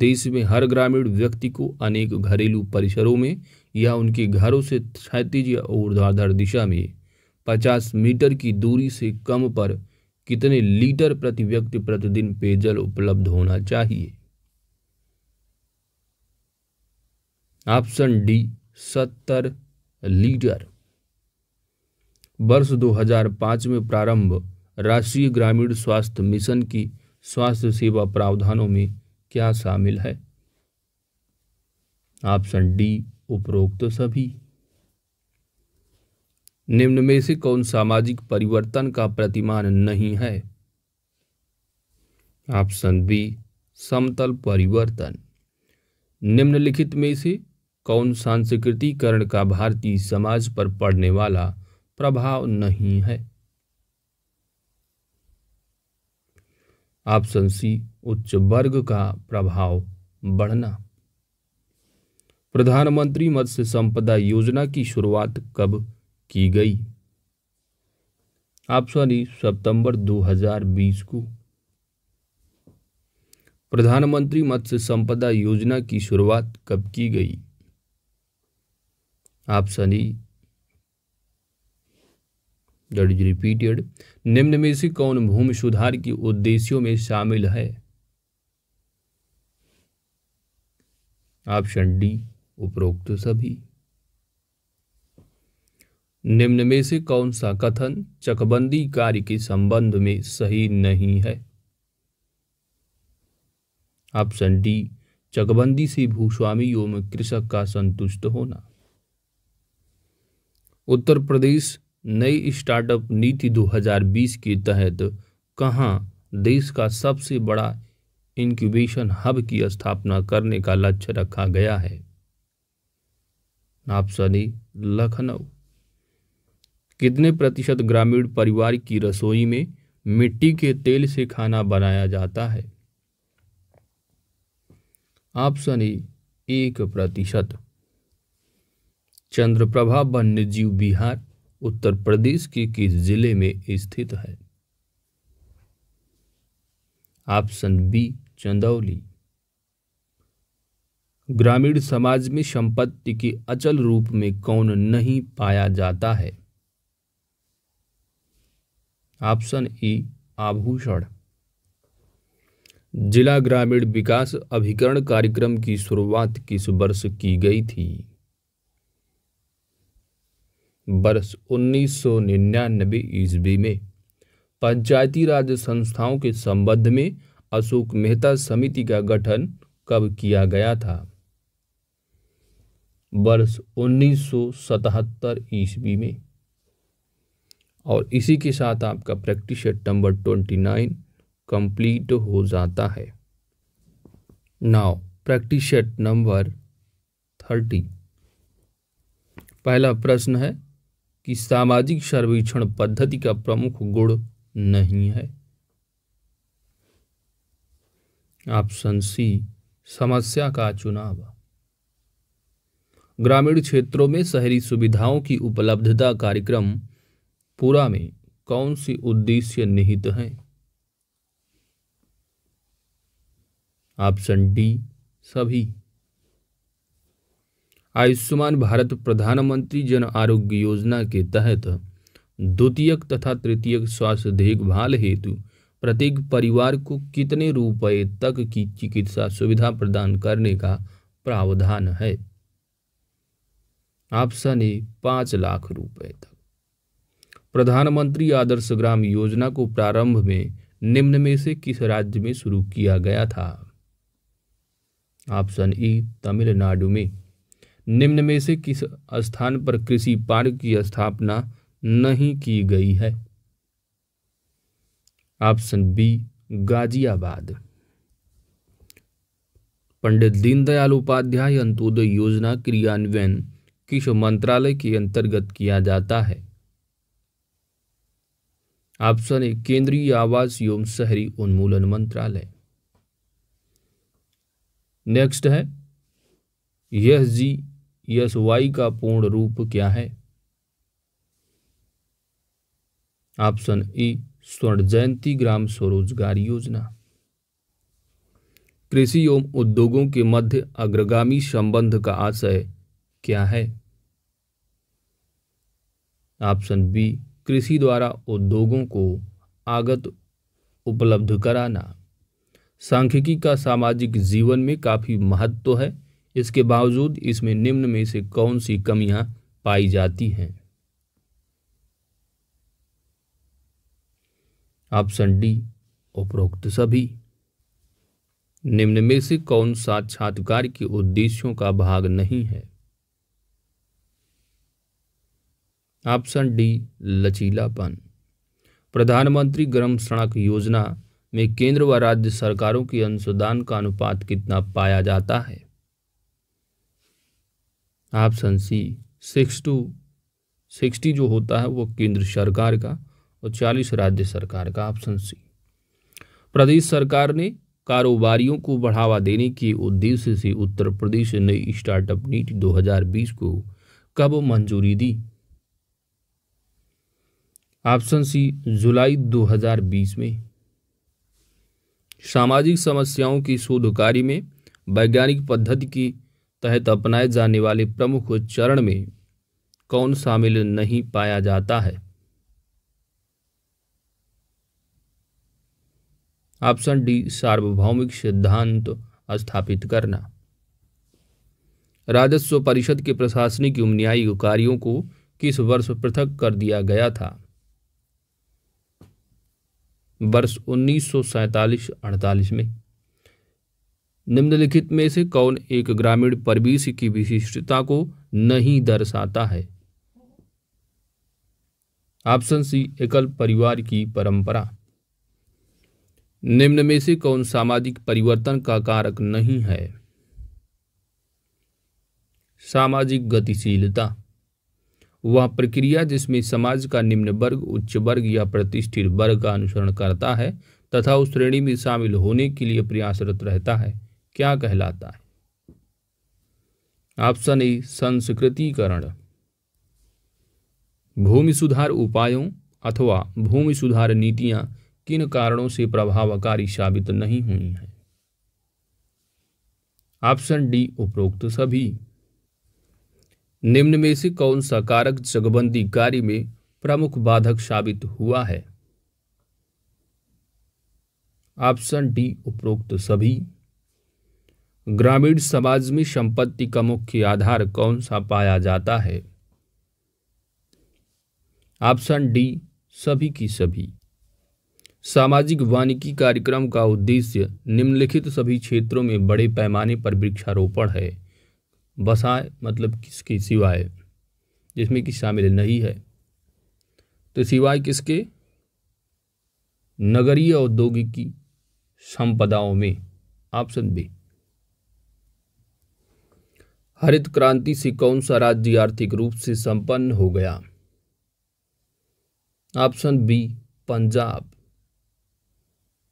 देश में हर ग्रामीण व्यक्ति को अनेक घरेलू परिसरों में या उनके घरों से क्षतिज या ऊर्ध्वाधर दिशा में 50 मीटर की दूरी से कम पर कितने लीटर प्रति व्यक्ति प्रतिदिन पेयजल उपलब्ध होना चाहिए ऑप्शन डी सत्तर लीडर वर्ष 2005 में प्रारंभ राष्ट्रीय ग्रामीण स्वास्थ्य मिशन की स्वास्थ्य सेवा प्रावधानों में क्या शामिल है ऑप्शन डी उपरोक्त तो सभी निम्न में से कौन सामाजिक परिवर्तन का प्रतिमान नहीं है ऑप्शन बी समतल परिवर्तन निम्नलिखित में से कौन सांस्कृतिकरण का भारतीय समाज पर पड़ने वाला प्रभाव नहीं है ऑप्शन सी उच्च वर्ग का प्रभाव बढ़ना प्रधानमंत्री मत्स्य संपदा योजना की शुरुआत कब की गई ऑप्शन ई सितंबर 2020 को प्रधानमंत्री मत्स्य संपदा योजना की शुरुआत कब की गई option E that is repeated निम्न में से कौन भूमि सुधार के उद्देश्यों में शामिल है ऑप्शन डी उपरोक्त सभी निम्न में से कौन सा कथन चकबंदी कार्य के संबंध में सही नहीं है ऑप्शन डी चकबंदी से भूस्वामी एवं कृषक का संतुष्ट होना उत्तर प्रदेश नई स्टार्टअप नीति 2020 के तहत कहाँ देश का सबसे बड़ा इंक्यूबेशन हब की स्थापना करने का लक्ष्य रखा गया है ऑप्शन ए लखनऊ कितने प्रतिशत ग्रामीण परिवार की रसोई में मिट्टी के तेल से खाना बनाया जाता है ऑप्शन ए एक प्रतिशत चंद्रप्रभा वन्यजीव बिहार उत्तर प्रदेश के किस जिले में स्थित है ऑप्शन बी चंदौली ग्रामीण समाज में संपत्ति के अचल रूप में कौन नहीं पाया जाता है ऑप्शन ई आभूषण जिला ग्रामीण विकास अभिकरण कार्यक्रम की शुरुआत किस वर्ष की गई थी वर्ष 1999 ईस्वी में पंचायती राज संस्थाओं के संबंध में अशोक मेहता समिति का गठन कब किया गया था वर्ष 1977 ईस्वी में और इसी के साथ आपका प्रैक्टिस सेट नंबर 29 कंप्लीट हो जाता है नाउ प्रैक्टिस सेट नंबर 30 पहला प्रश्न है कि सामाजिक सर्वेक्षण पद्धति का प्रमुख गुण नहीं है ऑप्शन सी समस्या का चुनाव ग्रामीण क्षेत्रों में शहरी सुविधाओं की उपलब्धता कार्यक्रम पूरा में कौन से उद्देश्य निहित हैं ऑप्शन डी सभी आयुष्मान भारत प्रधानमंत्री जन आरोग्य योजना के तहत द्वितीयक तथा तृतीयक स्वास्थ्य देखभाल हेतु प्रत्येक परिवार को कितने रुपए तक की चिकित्सा सुविधा प्रदान करने का प्रावधान है ऑप्शन ए पांच लाख रुपए तक प्रधानमंत्री आदर्श ग्राम योजना को प्रारंभ में निम्न में से किस राज्य में शुरू किया गया था ऑप्शन ई तमिलनाडु में निम्न में से किस स्थान पर कृषि पार्क की स्थापना नहीं की गई है ऑप्शन बी गाजियाबाद पंडित दीनदयाल उपाध्याय अंत्योदय योजना क्रियान्वयन किस मंत्रालय के अंतर्गत किया जाता है ऑप्शन ए केंद्रीय आवास एवं शहरी उन्मूलन मंत्रालय नेक्स्ट है यह जी यस वाई का पूर्ण रूप क्या है ऑप्शन ई स्वर्ण जयंती ग्राम स्वरोजगार योजना कृषि एवं उद्योगों के मध्य अग्रगामी संबंध का आशय क्या है ऑप्शन बी कृषि द्वारा उद्योगों को आगत उपलब्ध कराना सांख्यिकी का सामाजिक जीवन में काफ़ी महत्व तो है इसके बावजूद इसमें निम्न में से कौन सी कमियां पाई जाती हैं ऑप्शन डी उपरोक्त सभी निम्न में से कौन सा छात्रकार के उद्देश्यों का भाग नहीं है ऑप्शन डी लचीलापन प्रधानमंत्री गर्म सड़क योजना में केंद्र व राज्य सरकारों के अंशदान का अनुपात कितना पाया जाता है option C six two sixty जो होता है वो केंद्र सरकार का और चालीस राज्य सरकार का ऑप्शन सी प्रदेश सरकार ने कारोबारियों को बढ़ावा देने के उद्देश्य से उत्तर प्रदेश नई स्टार्टअप नीति 2020 को कब मंजूरी दी ऑप्शन सी जुलाई 2020 में सामाजिक समस्याओं के शोध कार्य में वैज्ञानिक पद्धति की तहत अपनाए जाने वाले प्रमुख चरण में कौन शामिल नहीं पाया जाता है ऑप्शन डी सार्वभौमिक सिद्धांत तो स्थापित करना राजस्व परिषद के प्रशासनिक उमन्यायी कार्यों को किस वर्ष पृथक कर दिया गया था वर्ष उन्नीस सौ में निम्नलिखित में से कौन एक ग्रामीण परवीस की विशिष्टता को नहीं दर्शाता है ऑप्शन सी एकल परिवार की परंपरा निम्न में से कौन सामाजिक परिवर्तन का कारक नहीं है सामाजिक गतिशीलता वह प्रक्रिया जिसमें समाज का निम्न वर्ग उच्च वर्ग या प्रतिष्ठित वर्ग का अनुसरण करता है तथा उस श्रेणी में शामिल होने के लिए प्रयासरत रहता है क्या कहलाता है ऑप्शन ए संस्कृतिकरण भूमि सुधार उपायों अथवा भूमि सुधार नीतियां किन कारणों से प्रभावकारी साबित नहीं हुई हैं ऑप्शन डी उपरोक्त सभी निम्न में से कौन सा कारक जगबंदी कार्य में प्रमुख बाधक साबित हुआ है ऑप्शन डी उपरोक्त सभी ग्रामीण समाज में संपत्ति का मुख्य आधार कौन सा पाया जाता है ऑप्शन डी सभी की सभी सामाजिक वानिकी कार्यक्रम का उद्देश्य निम्नलिखित सभी क्षेत्रों में बड़े पैमाने पर वृक्षारोपण है बसाए मतलब किसके सिवाय जिसमें कि शामिल नहीं है तो सिवाय किसके नगरीय औद्योगिकी संपदाओं में ऑप्शन बी हरित क्रांति से कौन सा राज्य आर्थिक रूप से संपन्न हो गया ऑप्शन बी पंजाब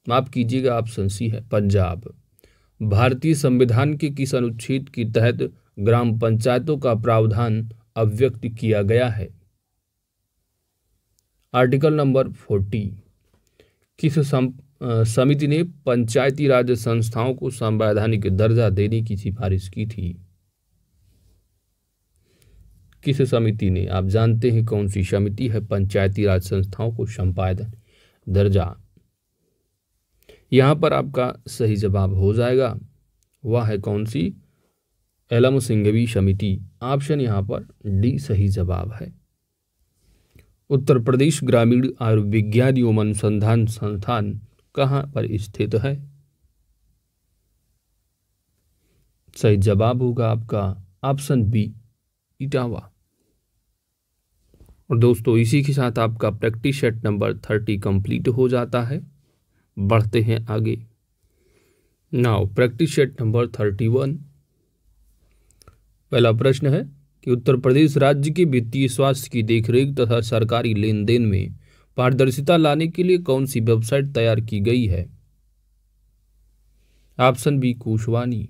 माफ कीजिएगा ऑप्शन सी है पंजाब भारतीय संविधान के किस अनुच्छेद के तहत ग्राम पंचायतों का प्रावधान अव्यक्त किया गया है आर्टिकल नंबर फोर्टी किस समिति ने पंचायती राज संस्थाओं को संवैधानिक दर्जा देने की सिफारिश की थी किस समिति ने आप जानते हैं कौन सी समिति है पंचायती राज संस्थाओं को संपादन दर्जा यहां पर आपका सही जवाब हो जाएगा वह है कौन सी एलम सिंघवी समिति ऑप्शन यहां पर डी सही जवाब है उत्तर प्रदेश ग्रामीण आयुर्विज्ञान एवं अनुसंधान संस्थान कहां पर स्थित है सही जवाब होगा आपका ऑप्शन बी इटावा और दोस्तों इसी के साथ आपका practice set number thirty complete हो जाता है बढ़ते हैं आगे now practice set number thirty one पहला प्रश्न है कि उत्तर प्रदेश राज्य के वित्तीय स्वास्थ्य की देखरेख तथा सरकारी लेन देन में पारदर्शिता लाने के लिए कौन सी वेबसाइट तैयार की गई है ऑप्शन बी कुशवानी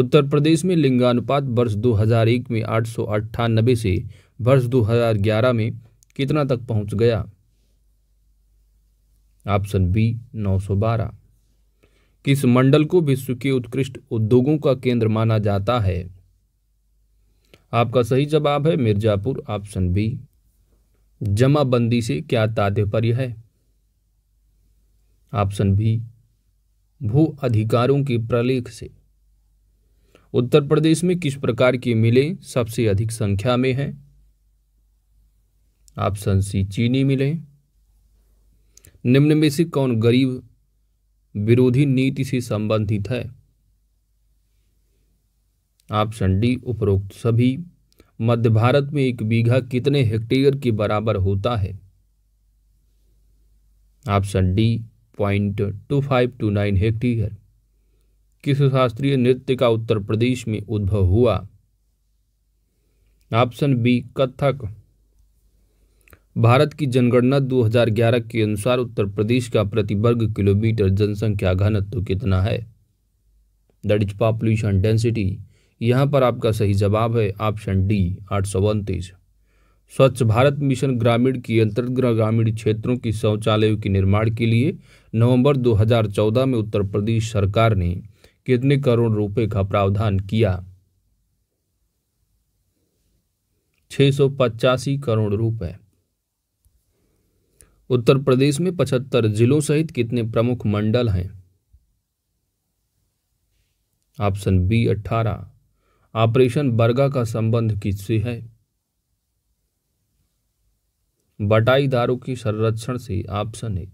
उत्तर प्रदेश में लिंगानुपात वर्ष 2001 में आठ से वर्ष 2011 में कितना तक पहुंच गया ऑप्शन बी 912 किस मंडल को विश्व के उत्कृष्ट उद्योगों का केंद्र माना जाता है आपका सही जवाब है मिर्जापुर ऑप्शन बी जमाबंदी से क्या तात्पर्य है ऑप्शन बी भू अधिकारों के प्रलेख से उत्तर प्रदेश में किस प्रकार की मिलें सबसे अधिक संख्या में हैं ऑप्शन सी चीनी मिले निम्न में से कौन गरीब विरोधी नीति से संबंधित है ऑप्शन डी उपरोक्त सभी मध्य भारत में एक बीघा कितने हेक्टेयर के बराबर होता है option D point two five two nine hectare किस शास्त्रीय नृत्य का उत्तर प्रदेश में उद्भव हुआ ऑप्शन बी कथक भारत की जनगणना 2011 के अनुसार उत्तर प्रदेश का प्रति वर्ग किलोमीटर जनसंख्या घनत्व कितना है दैट इज पॉपुलेशन डेंसिटी यहाँ पर आपका सही जवाब है ऑप्शन डी आठ स्वच्छ भारत मिशन ग्रामीण की अंतर्गत ग्रामीण क्षेत्रों की शौचालयों के निर्माण के लिए नवंबर 2014 में उत्तर प्रदेश सरकार ने कितने करोड़ रुपए का प्रावधान किया छः करोड़ रुपए उत्तर प्रदेश में पचहत्तर जिलों सहित कितने प्रमुख मंडल हैं ऑप्शन बी अठारह ऑपरेशन बरगा का संबंध किससे है बटाईदारों की संरक्षण से ऑप्शन ए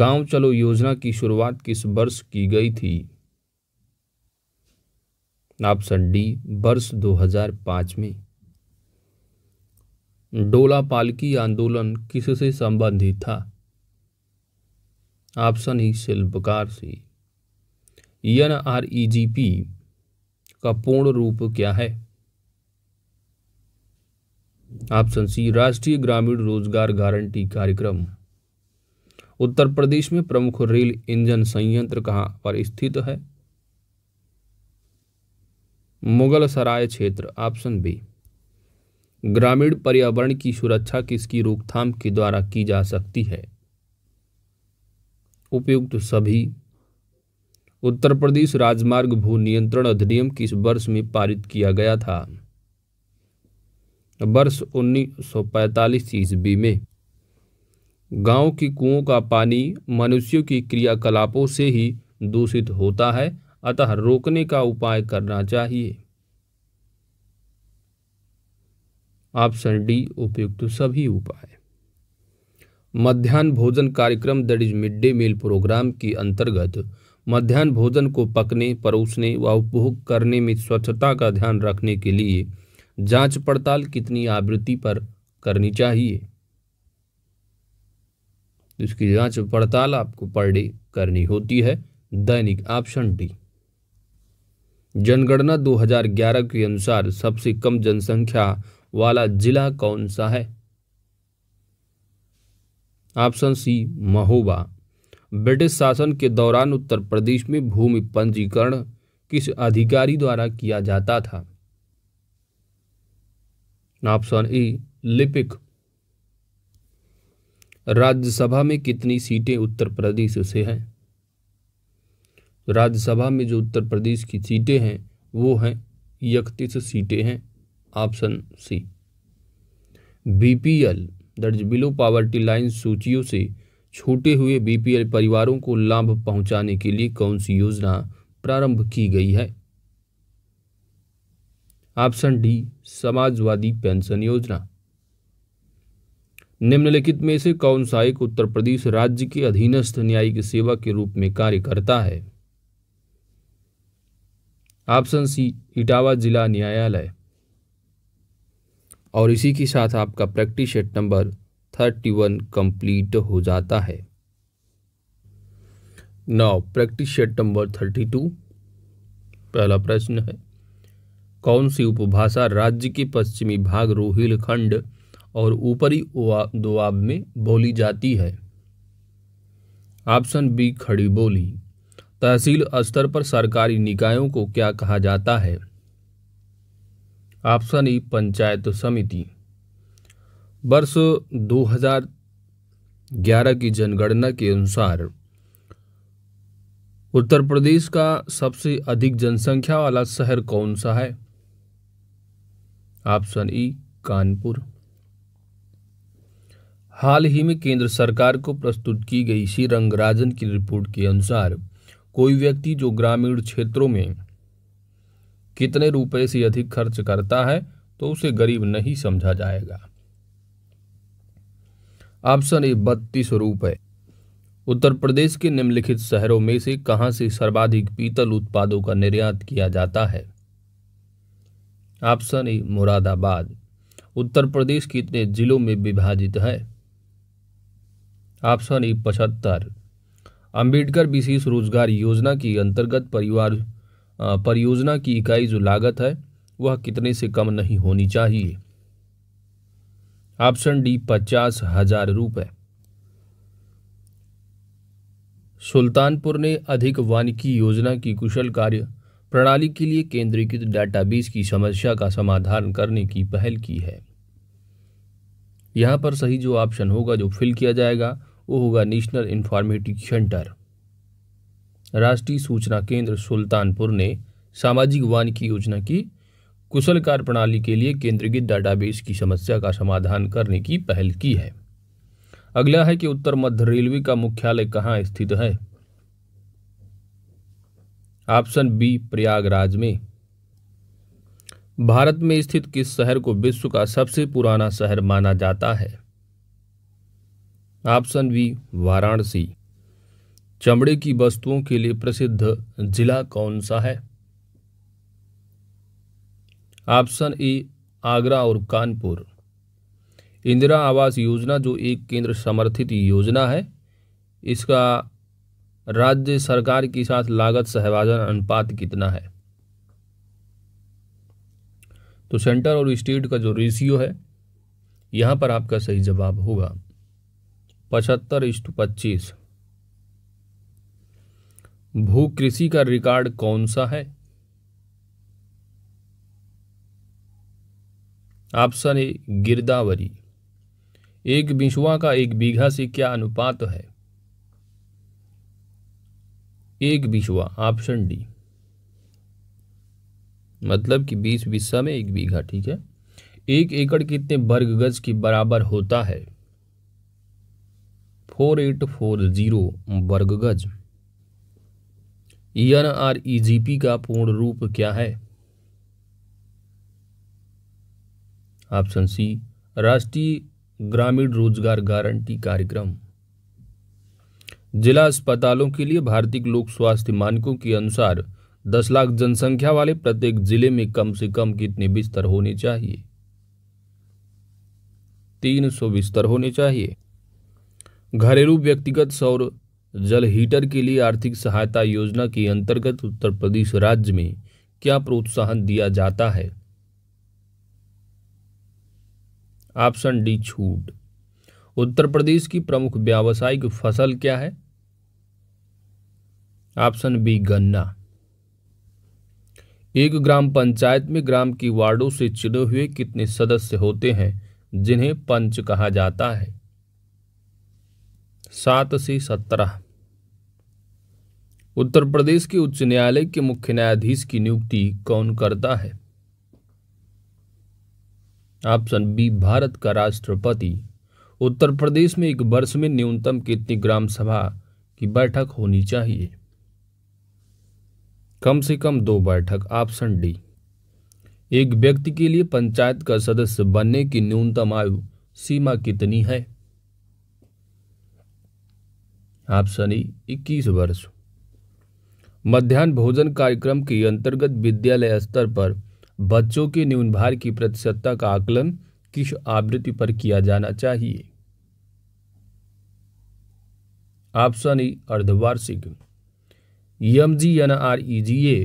गांव चलो योजना की शुरुआत किस वर्ष की गई थी ऑप्शन डी वर्ष 2005 में डोला पालकी आंदोलन किससे संबंधित था ऑप्शन ही शिल्पकार से N R E G P का पूर्ण रूप क्या है ऑप्शन सी राष्ट्रीय ग्रामीण रोजगार गारंटी कार्यक्रम उत्तर प्रदेश में प्रमुख रेल इंजन संयंत्र कहां पर स्थित है मुगल सराय क्षेत्र ऑप्शन बी ग्रामीण पर्यावरण की सुरक्षा किसकी रोकथाम के द्वारा की जा सकती है उपयुक्त सभी उत्तर प्रदेश राजमार्ग भू नियंत्रण अधिनियम किस वर्ष में पारित किया गया था वर्ष 1945 ईस्वी में गांव की कुओं का पानी मनुष्यों की क्रियाकलापों से ही दूषित होता है अतः रोकने का उपाय करना चाहिए ऑप्शन डी उपयुक्त सभी उपाय मध्यान्ह भोजन कार्यक्रम that is mid day meal programme के अंतर्गत मध्यान्ह भोजन को पकने परोसने व उपभोग करने में स्वच्छता का ध्यान रखने के लिए जांच पड़ताल कितनी आवृत्ति पर करनी चाहिए तो इसकी जांच पड़ताल आपको पर डे करनी होती है दैनिक ऑप्शन डी जनगणना 2011 के अनुसार सबसे कम जनसंख्या वाला जिला कौन सा है ऑप्शन सी महोबा ब्रिटिश शासन के दौरान उत्तर प्रदेश में भूमि पंजीकरण किस अधिकारी द्वारा किया जाता था ऑप्शन ए लिपिक राज्यसभा में कितनी सीटें उत्तर प्रदेश से हैं राज्यसभा में जो उत्तर प्रदेश की सीटें हैं वो हैं इकतीस सीटें हैं ऑप्शन सी बीपीएल दर्ज बिलो पावर्टी लाइन सूचियों से छूटे हुए बीपीएल परिवारों को लाभ पहुंचाने के लिए कौन सी योजना प्रारंभ की गई है ऑप्शन डी समाजवादी पेंशन योजना निम्नलिखित में से कौन सा एक उत्तर प्रदेश राज्य के अधीनस्थ न्यायिक सेवा के रूप में कार्य करता है ऑप्शन सी इटावा जिला न्यायालय और इसी के साथ आपका practice set number thirty one complete हो जाता है now practice set number thirty two पहला प्रश्न है कौन सी उपभाषा राज्य के पश्चिमी भाग रोहिलखंड और ऊपरी दोआब में बोली जाती है ऑप्शन बी खड़ी बोली तहसील स्तर पर सरकारी निकायों को क्या कहा जाता है ऑप्शन ई पंचायत समिति वर्ष 2011 की जनगणना के अनुसार उत्तर प्रदेश का सबसे अधिक जनसंख्या वाला शहर कौन सा है ऑप्शन ई कानपुर हाल ही में केंद्र सरकार को प्रस्तुत की गई श्री रंगराजन की रिपोर्ट के अनुसार कोई व्यक्ति जो ग्रामीण क्षेत्रों में कितने रुपए से अधिक खर्च करता है तो उसे गरीब नहीं समझा जाएगा ऑप्शन ए बत्तीस रुपए उत्तर प्रदेश के निम्नलिखित शहरों में से कहां से सर्वाधिक पीतल उत्पादों का निर्यात किया जाता है ऑप्शन ए मुरादाबाद उत्तर प्रदेश कितने जिलों में विभाजित है ऑप्शन ए पचहत्तर अंबेडकर विशेष रोजगार योजना के अंतर्गत परिवार परियोजना की इकाई जो लागत है वह कितने से कम नहीं होनी चाहिए ऑप्शन डी पचास हजार रुपये सुल्तानपुर ने अधिक वानिकी योजना की कुशल कार्य प्रणाली के लिए केंद्रीकृत डाटाबेस की समस्या का समाधान करने की पहल की है यहां पर सही जो ऑप्शन होगा जो फिल किया जाएगा वो होगा नेशनल इंफॉर्मेटिक सेंटर राष्ट्रीय सूचना केंद्र सुल्तानपुर ने सामाजिक वानिकी योजना की कुशल कार्य प्रणाली के लिए केंद्रीकृत डाटाबेस की समस्या का समाधान करने की पहल की है अगला है कि उत्तर मध्य रेलवे का मुख्यालय कहाँ स्थित है ऑप्शन बी प्रयागराज में भारत में स्थित किस शहर को विश्व का सबसे पुराना शहर माना जाता है ऑप्शन बी वाराणसी चमड़े की वस्तुओं के लिए प्रसिद्ध जिला कौन सा है ऑप्शन ए आगरा और कानपुर इंदिरा आवास योजना जो एक केंद्र समर्थित योजना है इसका राज्य सरकार के साथ लागत सहभाजन अनुपात कितना है तो सेंटर और स्टेट का जो रेशियो है यहाँ पर आपका सही जवाब होगा पचहत्तर टू पच्चीस भू कृषि का रिकॉर्ड कौन सा है ऑप्शन ए गिरदावरी एक बिछुआ का एक बीघा से क्या अनुपात है एक बिछुआ ऑप्शन डी मतलब कि बीस बिस्सा में एक बीघा ठीक है एक एकड़ कितने वर्ग गज के बराबर होता है फोर एट फोर जीरो वर्ग गज पी e e का पूर्ण रूप क्या है ऑप्शन सी राष्ट्रीय ग्रामीण रोजगार गारंटी कार्यक्रम जिला अस्पतालों के लिए भारतीय लोक स्वास्थ्य मानकों के अनुसार 10 लाख जनसंख्या वाले प्रत्येक जिले में कम से कम कितने बिस्तर होने चाहिए 300 बिस्तर होने चाहिए घरेलू व्यक्तिगत सौर जल हीटर के लिए आर्थिक सहायता योजना के अंतर्गत उत्तर प्रदेश राज्य में क्या प्रोत्साहन दिया जाता है ऑप्शन डी छूट उत्तर प्रदेश की प्रमुख व्यावसायिक फसल क्या है ऑप्शन बी गन्ना एक ग्राम पंचायत में ग्राम की वार्डों से चुने हुए कितने सदस्य होते हैं जिन्हें पंच कहा जाता है सात सी सत्रह उत्तर प्रदेश के उच्च न्यायालय के मुख्य न्यायाधीश की नियुक्ति कौन करता है ऑप्शन बी भारत का राष्ट्रपति उत्तर प्रदेश में एक वर्ष में न्यूनतम कितनी ग्राम सभा की बैठक होनी चाहिए कम से कम दो बैठक ऑप्शन डी एक व्यक्ति के लिए पंचायत का सदस्य बनने की न्यूनतम आयु सीमा कितनी है ऑप्शन ई इक्कीस वर्ष मध्यान्ह भोजन कार्यक्रम के अंतर्गत विद्यालय स्तर पर बच्चों के न्यून भार की प्रतिशतता का आकलन किस आवृत्ति पर किया जाना चाहिए ऑप्शन ई अर्धवार्षिक M G N R E G A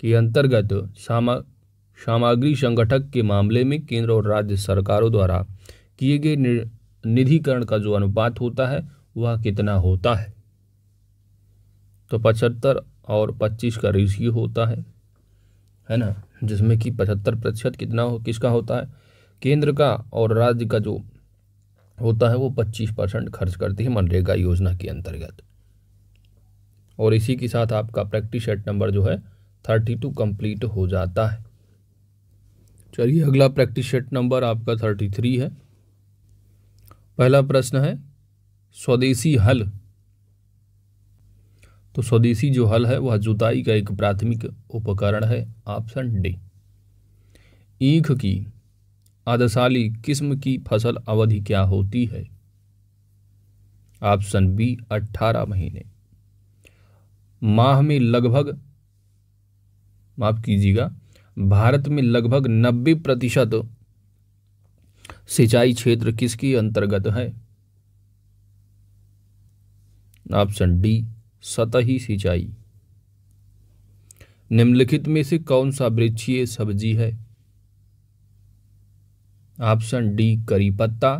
के अंतर्गत सामग्री संगठक के मामले में केंद्र और राज्य सरकारों द्वारा किए गए निधिकरण का जो अनुपात होता है वह कितना होता है तो पचहत्तर और पच्चीस का रेशियो होता है है ना जिसमें कि पचहत्तर प्रतिशत कितना हो किसका होता है केंद्र का और राज्य का जो होता है वो पच्चीस परसेंट खर्च करती है मनरेगा योजना के अंतर्गत और इसी के साथ आपका प्रैक्टिस सेट नंबर जो है थर्टी टू कम्प्लीट हो जाता है चलिए अगला प्रैक्टिस सेट नंबर आपका थर्टी थ्री है पहला प्रश्न है स्वदेशी हल तो स्वदेशी जो हल है वह जुताई का एक प्राथमिक उपकरण है ऑप्शन डी ईख की आदशाली किस्म की फसल अवधि क्या होती है ऑप्शन बी अठारह महीने माह में लगभग माफ कीजिएगा भारत में लगभग नब्बे प्रतिशत सिंचाई क्षेत्र किसके अंतर्गत है ऑप्शन डी सतही सिंचाई निम्नलिखित में से कौन सा वृक्षीय सब्जी है ऑप्शन डी करी पत्ता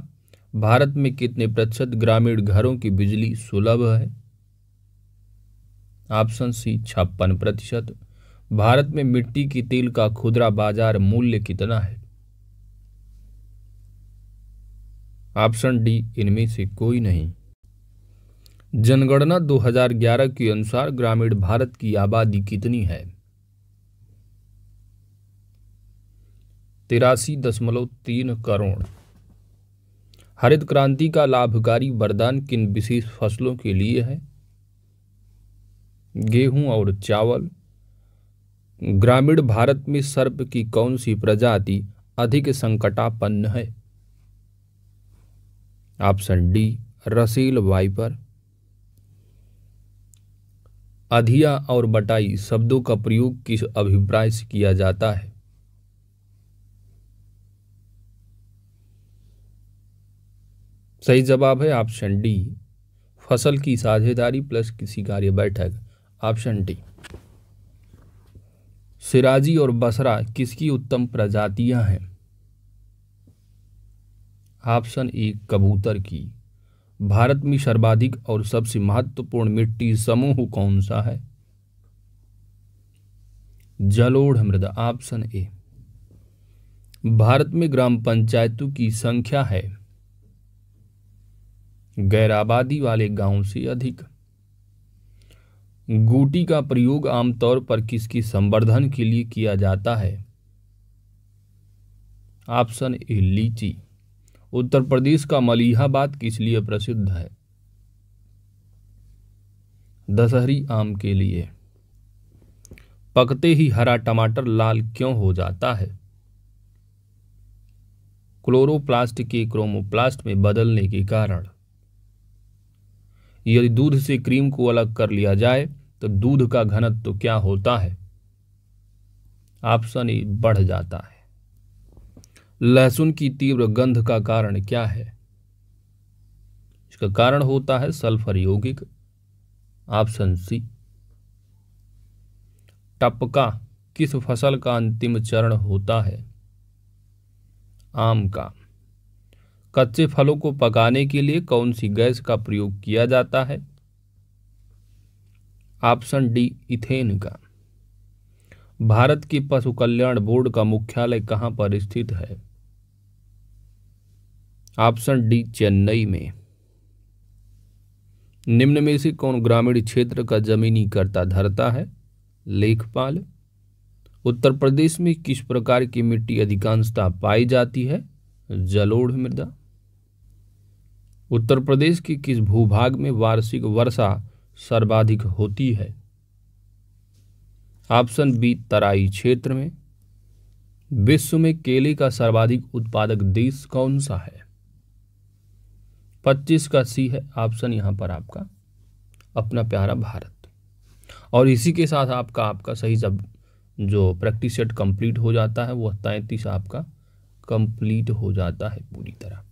भारत में कितने प्रतिशत ग्रामीण घरों की बिजली सुलभ है ऑप्शन सी छप्पन प्रतिशत भारत में मिट्टी की तेल का खुदरा बाजार मूल्य कितना है ऑप्शन डी इनमें से कोई नहीं जनगणना 2011 के अनुसार ग्रामीण भारत की आबादी कितनी है तिरासी दशमलव तीन करोड़ हरित क्रांति का लाभकारी वरदान किन विशेष फसलों के लिए है गेहूं और चावल ग्रामीण भारत में सर्प की कौन सी प्रजाति अधिक संकटापन्न है ऑप्शन डी रसील वाइपर अधिया और बटाई शब्दों का प्रयोग किस अभिप्राय से किया जाता है सही जवाब है ऑप्शन डी फसल की साझेदारी प्लस किसी कार्य बैठक ऑप्शन डी सिराजी और बसरा किसकी उत्तम प्रजातियां हैं ऑप्शन ए कबूतर की भारत में सर्वाधिक और सबसे महत्वपूर्ण मिट्टी समूह कौन सा है जलोढ़ मृदा ऑप्शन ए भारत में ग्राम पंचायतों की संख्या है गैर आबादी वाले गांव से अधिक गूटी का प्रयोग आमतौर पर किसकी संवर्धन के लिए किया जाता है ऑप्शन ए लीची उत्तर प्रदेश का मलिहाबाद किस लिए प्रसिद्ध है दशहरी आम के लिए पकते ही हरा टमाटर लाल क्यों हो जाता है क्लोरोप्लास्ट के क्रोमोप्लास्ट में बदलने के कारण यदि दूध से क्रीम को अलग कर लिया जाए तो दूध का घनत्व तो क्या होता है ऑप्शन ए बढ़ जाता है लहसुन की तीव्र गंध का कारण क्या है इसका कारण होता है सल्फर यौगिक ऑप्शन सी टपका किस फसल का अंतिम चरण होता है आम का कच्चे फलों को पकाने के लिए कौन सी गैस का प्रयोग किया जाता है ऑप्शन डी इथेन का भारत के पशु कल्याण बोर्ड का मुख्यालय कहां पर स्थित है ऑप्शन डी चेन्नई में निम्न में से कौन ग्रामीण क्षेत्र का जमीनी कर्ता धरता है लेखपाल उत्तर प्रदेश में किस प्रकार की मिट्टी अधिकांशता पाई जाती है जलोढ़ मृदा उत्तर प्रदेश के किस भूभाग में वार्षिक वर्षा सर्वाधिक होती है ऑप्शन बी तराई क्षेत्र में विश्व में केले का सर्वाधिक उत्पादक देश कौन सा है पच्चीस का सी है ऑप्शन यहाँ पर आपका अपना प्यारा भारत और इसी के साथ आपका आपका सही जब जो प्रैक्टिस सेट कंप्लीट हो जाता है वो तैंतीस आपका कंप्लीट हो जाता है पूरी तरह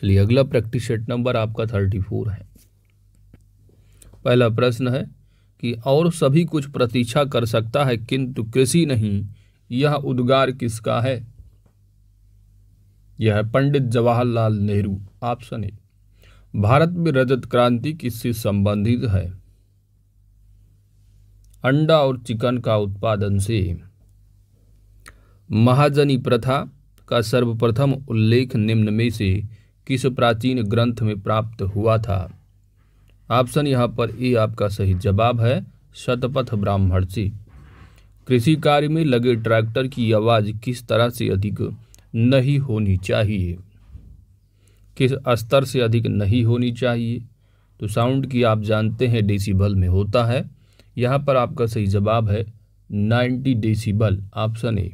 चलिए अगला प्रैक्टिस सेट नंबर आपका थर्टी फोर है पहला प्रश्न है कि और सभी कुछ प्रतीक्षा कर सकता है किंतु कृषि नहीं यह उद्गार किसका है यह है पंडित जवाहरलाल नेहरू ऑप्शन ए भारत में रजत क्रांति किससे संबंधित है अंडा और चिकन का उत्पादन से महाजनी प्रथा का सर्वप्रथम उल्लेख निम्न में से किस प्राचीन ग्रंथ में प्राप्त हुआ था ऑप्शन यहाँ पर ए आपका सही जवाब है शतपथ ब्राह्मण से कृषि कार्य में लगे ट्रैक्टर की आवाज़ किस तरह से अधिक नहीं होनी चाहिए किस स्तर से अधिक नहीं होनी चाहिए तो साउंड की आप जानते हैं डेसिबल में होता है यहाँ पर आपका सही जवाब है 90 डेसिबल ऑप्शन ए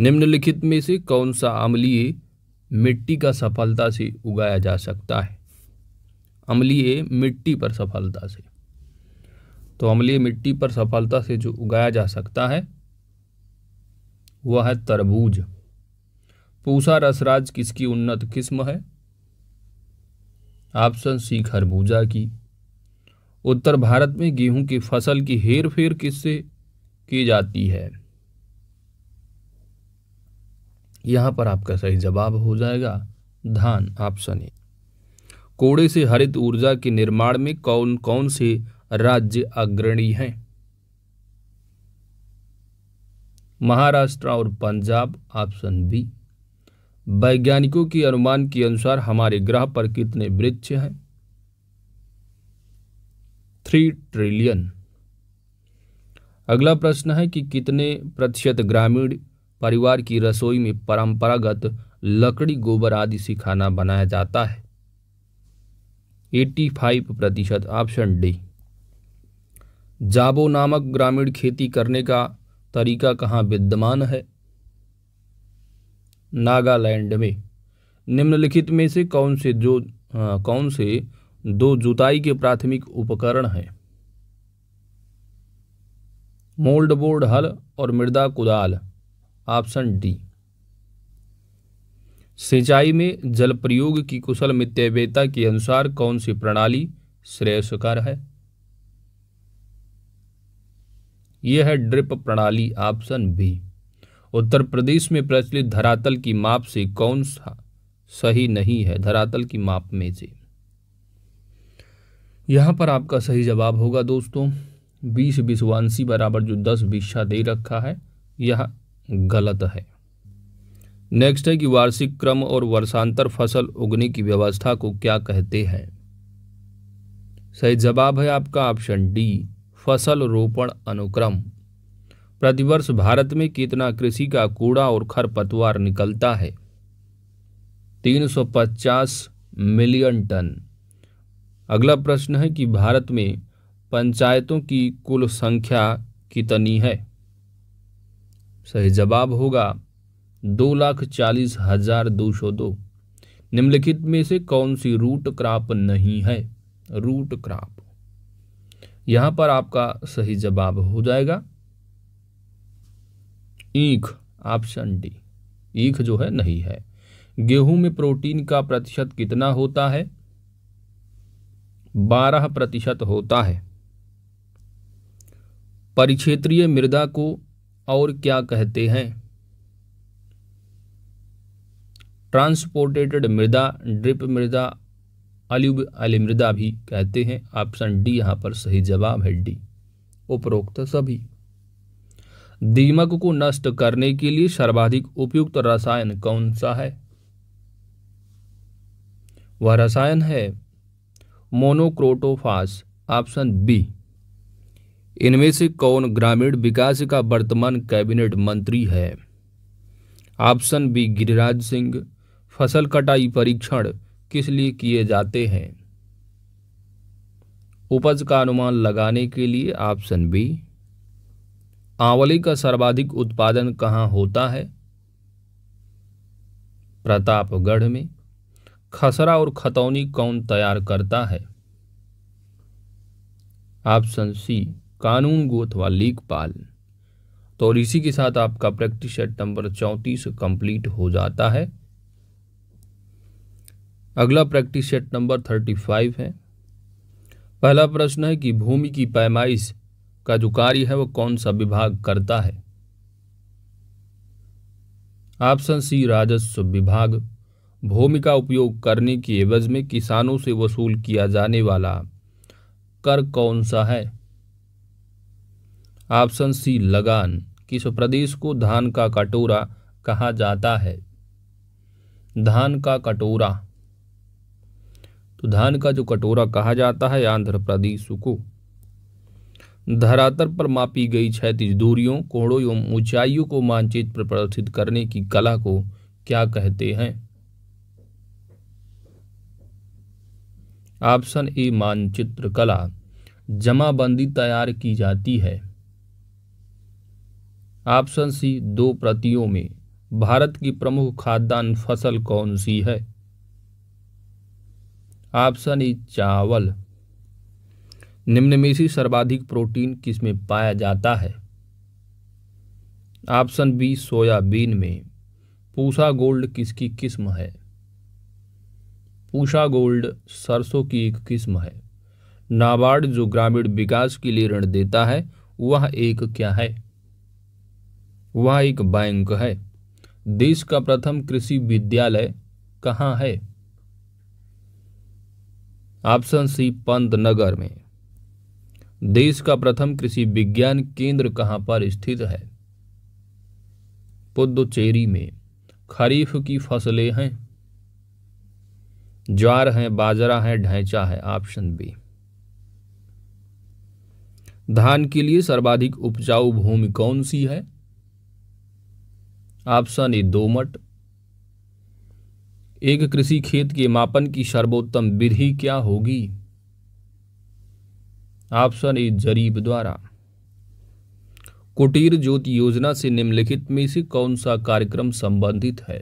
निम्नलिखित में से कौन सा अम्लीय मिट्टी का सफलता से उगाया जा सकता है अम्लीय मिट्टी पर सफलता से तो अम्लीय मिट्टी पर सफलता से जो उगाया जा सकता है वह है तरबूज पूसा रसराज किसकी उन्नत किस्म है ऑप्शन सी खरबूजा की उत्तर भारत में गेहूं की फसल की हेर फेर किससे की जाती है यहां पर आपका सही जवाब हो जाएगा धान ऑप्शन ए कोड़े से हरित ऊर्जा के निर्माण में कौन कौन से राज्य अग्रणी हैं महाराष्ट्र और पंजाब ऑप्शन बी वैज्ञानिकों के अनुमान के अनुसार हमारे ग्रह पर कितने वृक्ष हैं थ्री ट्रिलियन अगला प्रश्न है कि कितने प्रतिशत ग्रामीण परिवार की रसोई में परंपरागत लकड़ी गोबर आदि से खाना बनाया जाता है 85 प्रतिशत ऑप्शन डी जाबो नामक ग्रामीण खेती करने का तरीका कहाँ विद्यमान है नागालैंड में निम्नलिखित में से कौन से जो आ, कौन से दो जुताई के प्राथमिक उपकरण हैं मोल्ड बोर्ड हल और मृदा कुदाल ऑप्शन डी सिंचाई में जल प्रयोग की कुशल मितव्यता के अनुसार कौन सी प्रणाली श्रेयस्कर है यह है ड्रिप प्रणाली ऑप्शन बी उत्तर प्रदेश में प्रचलित धरातल की माप से कौन सा सही नहीं है धरातल की माप में से यहां पर आपका सही जवाब होगा दोस्तों बीस विश्वांशी बराबर जो दस बीसा दे रखा है यह गलत है नेक्स्ट है कि वार्षिक क्रम और वर्षांतर फसल उगने की व्यवस्था को क्या कहते हैं सही जवाब है आपका ऑप्शन डी फसल रोपण अनुक्रम प्रतिवर्ष भारत में कितना कृषि का कूड़ा और खरपतवार निकलता है 350 मिलियन टन अगला प्रश्न है कि भारत में पंचायतों की कुल संख्या कितनी है सही जवाब होगा दो लाख चालीस हजार दो सौ दो निम्नलिखित में से कौन सी रूट क्राप नहीं है रूट क्राप यहाँ पर आपका सही जवाब हो जाएगा ईख ऑप्शन डी ईख जो है नहीं है गेहूं में प्रोटीन का प्रतिशत कितना होता है बारह प्रतिशत होता है परिक्षेत्रीय मृदा को और क्या कहते हैं ट्रांसपोर्टेटेड मृदा ड्रिप मृदा अली मृदा भी कहते हैं ऑप्शन डी यहां पर सही जवाब है डी उपरोक्त सभी दीमक को नष्ट करने के लिए सर्वाधिक उपयुक्त रसायन कौन सा है वह रसायन है मोनोक्रोटोफास ऑप्शन बी इनमें से कौन ग्रामीण विकास का वर्तमान कैबिनेट मंत्री है ऑप्शन बी गिरिराज सिंह फसल कटाई परीक्षण किस लिए किए जाते हैं उपज का अनुमान लगाने के लिए ऑप्शन बी आंवली का सर्वाधिक उत्पादन कहाँ होता है प्रतापगढ़ में खसरा और खतौनी कौन तैयार करता है ऑप्शन सी कानून गोथ व लीकपाल तो और इसी के साथ आपका प्रैक्टिस सेट नंबर चौंतीस कंप्लीट हो जाता है अगला practice set number thirty five है पहला प्रश्न है कि भूमि की पैमाइश का जो कार्य है वो कौन सा विभाग करता है ऑप्शन सी राजस्व विभाग भूमि का उपयोग करने की एवज में किसानों से वसूल किया जाने वाला कर कौन सा है ऑप्शन सी लगान किस प्रदेश को धान का कटोरा कहा जाता है धान का कटोरा तो धान का जो कटोरा कहा जाता है आंध्र प्रदेश को धरातल पर मापी गई क्षैतिज दूरियों कोणों एवं ऊंचाइयों को मानचित्र पर प्रदर्शित करने की कला को क्या कहते हैं ऑप्शन ए मानचित्र कला जमाबंदी तैयार की जाती है ऑप्शन सी दो प्रतियों में भारत की प्रमुख खाद्यान्न फसल कौन सी है ऑप्शन ई चावल निम्न में से सर्वाधिक प्रोटीन किसमें पाया जाता है ऑप्शन बी सोयाबीन में पूषा गोल्ड किसकी किस्म है पूषा गोल्ड सरसों की एक किस्म है नाबार्ड जो ग्रामीण विकास के लिए ऋण देता है वह एक क्या है वह एक बैंक है देश का प्रथम कृषि विद्यालय कहाँ है ऑप्शन सी पंत नगर में देश का प्रथम कृषि विज्ञान केंद्र कहां पर स्थित है पुदुचेरी में खरीफ की फसलें हैं ज्वार है बाजरा है ढैंचा है ऑप्शन बी धान के लिए सर्वाधिक उपजाऊ भूमि कौन सी है ऑप्शन ए दोमट एक कृषि खेत के मापन की सर्वोत्तम विधि क्या होगी ऑप्शन ए जरीब द्वारा कुटीर ज्योति योजना से निम्नलिखित में से कौन सा कार्यक्रम संबंधित है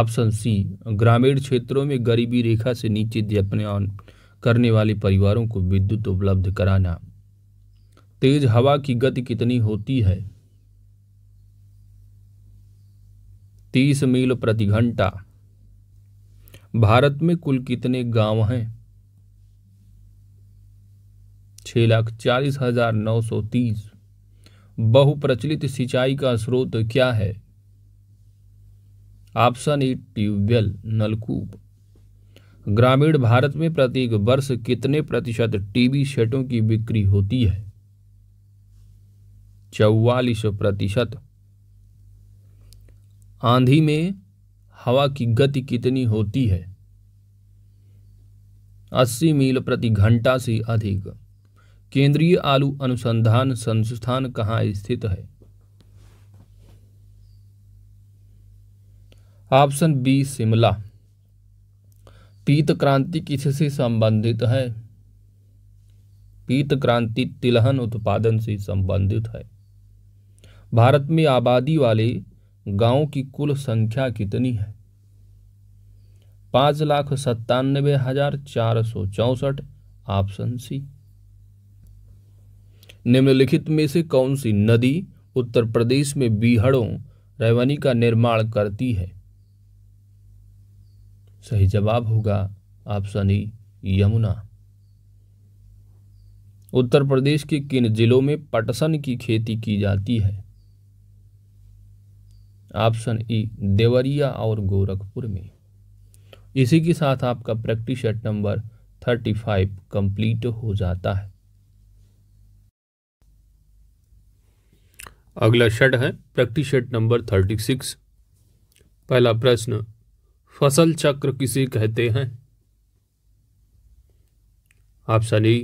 ऑप्शन सी ग्रामीण क्षेत्रों में गरीबी रेखा से नीचे जपन करने वाले परिवारों को विद्युत उपलब्ध कराना तेज हवा की गति कितनी होती है तीस मील प्रति घंटा भारत में कुल कितने गांव हैं छ लाख चालीस हजार नौ सौ तीस बहुप्रचलित सिंचाई का स्रोत क्या है ऑप्शन ए ट्यूबवेल नलकूप ग्रामीण भारत में प्रत्येक वर्ष कितने प्रतिशत टीवी सेटों की बिक्री होती है चौवालीस प्रतिशत आंधी में हवा की गति कितनी होती है अस्सी मील प्रति घंटा से अधिक केंद्रीय आलू अनुसंधान संस्थान कहाँ स्थित है ऑप्शन बी शिमला पीत क्रांति किससे संबंधित है पीत क्रांति तिलहन उत्पादन से संबंधित है भारत में आबादी वाले गांवों की कुल संख्या कितनी है पाँच लाख सत्तानबे हजार चार सौ चौसठ ऑप्शन सी निम्नलिखित में से कौन सी नदी उत्तर प्रदेश में बीहड़ों रेवनी का निर्माण करती है सही जवाब होगा ऑप्शन ई यमुना उत्तर प्रदेश के किन जिलों में पटसन की खेती की जाती है ऑप्शन ई देवरिया और गोरखपुर में इसी के साथ आपका practice set number thirty five complete हो जाता है अगला शट है practice set number thirty six पहला प्रश्न फसल चक्र किसे कहते हैं ऑप्शन ए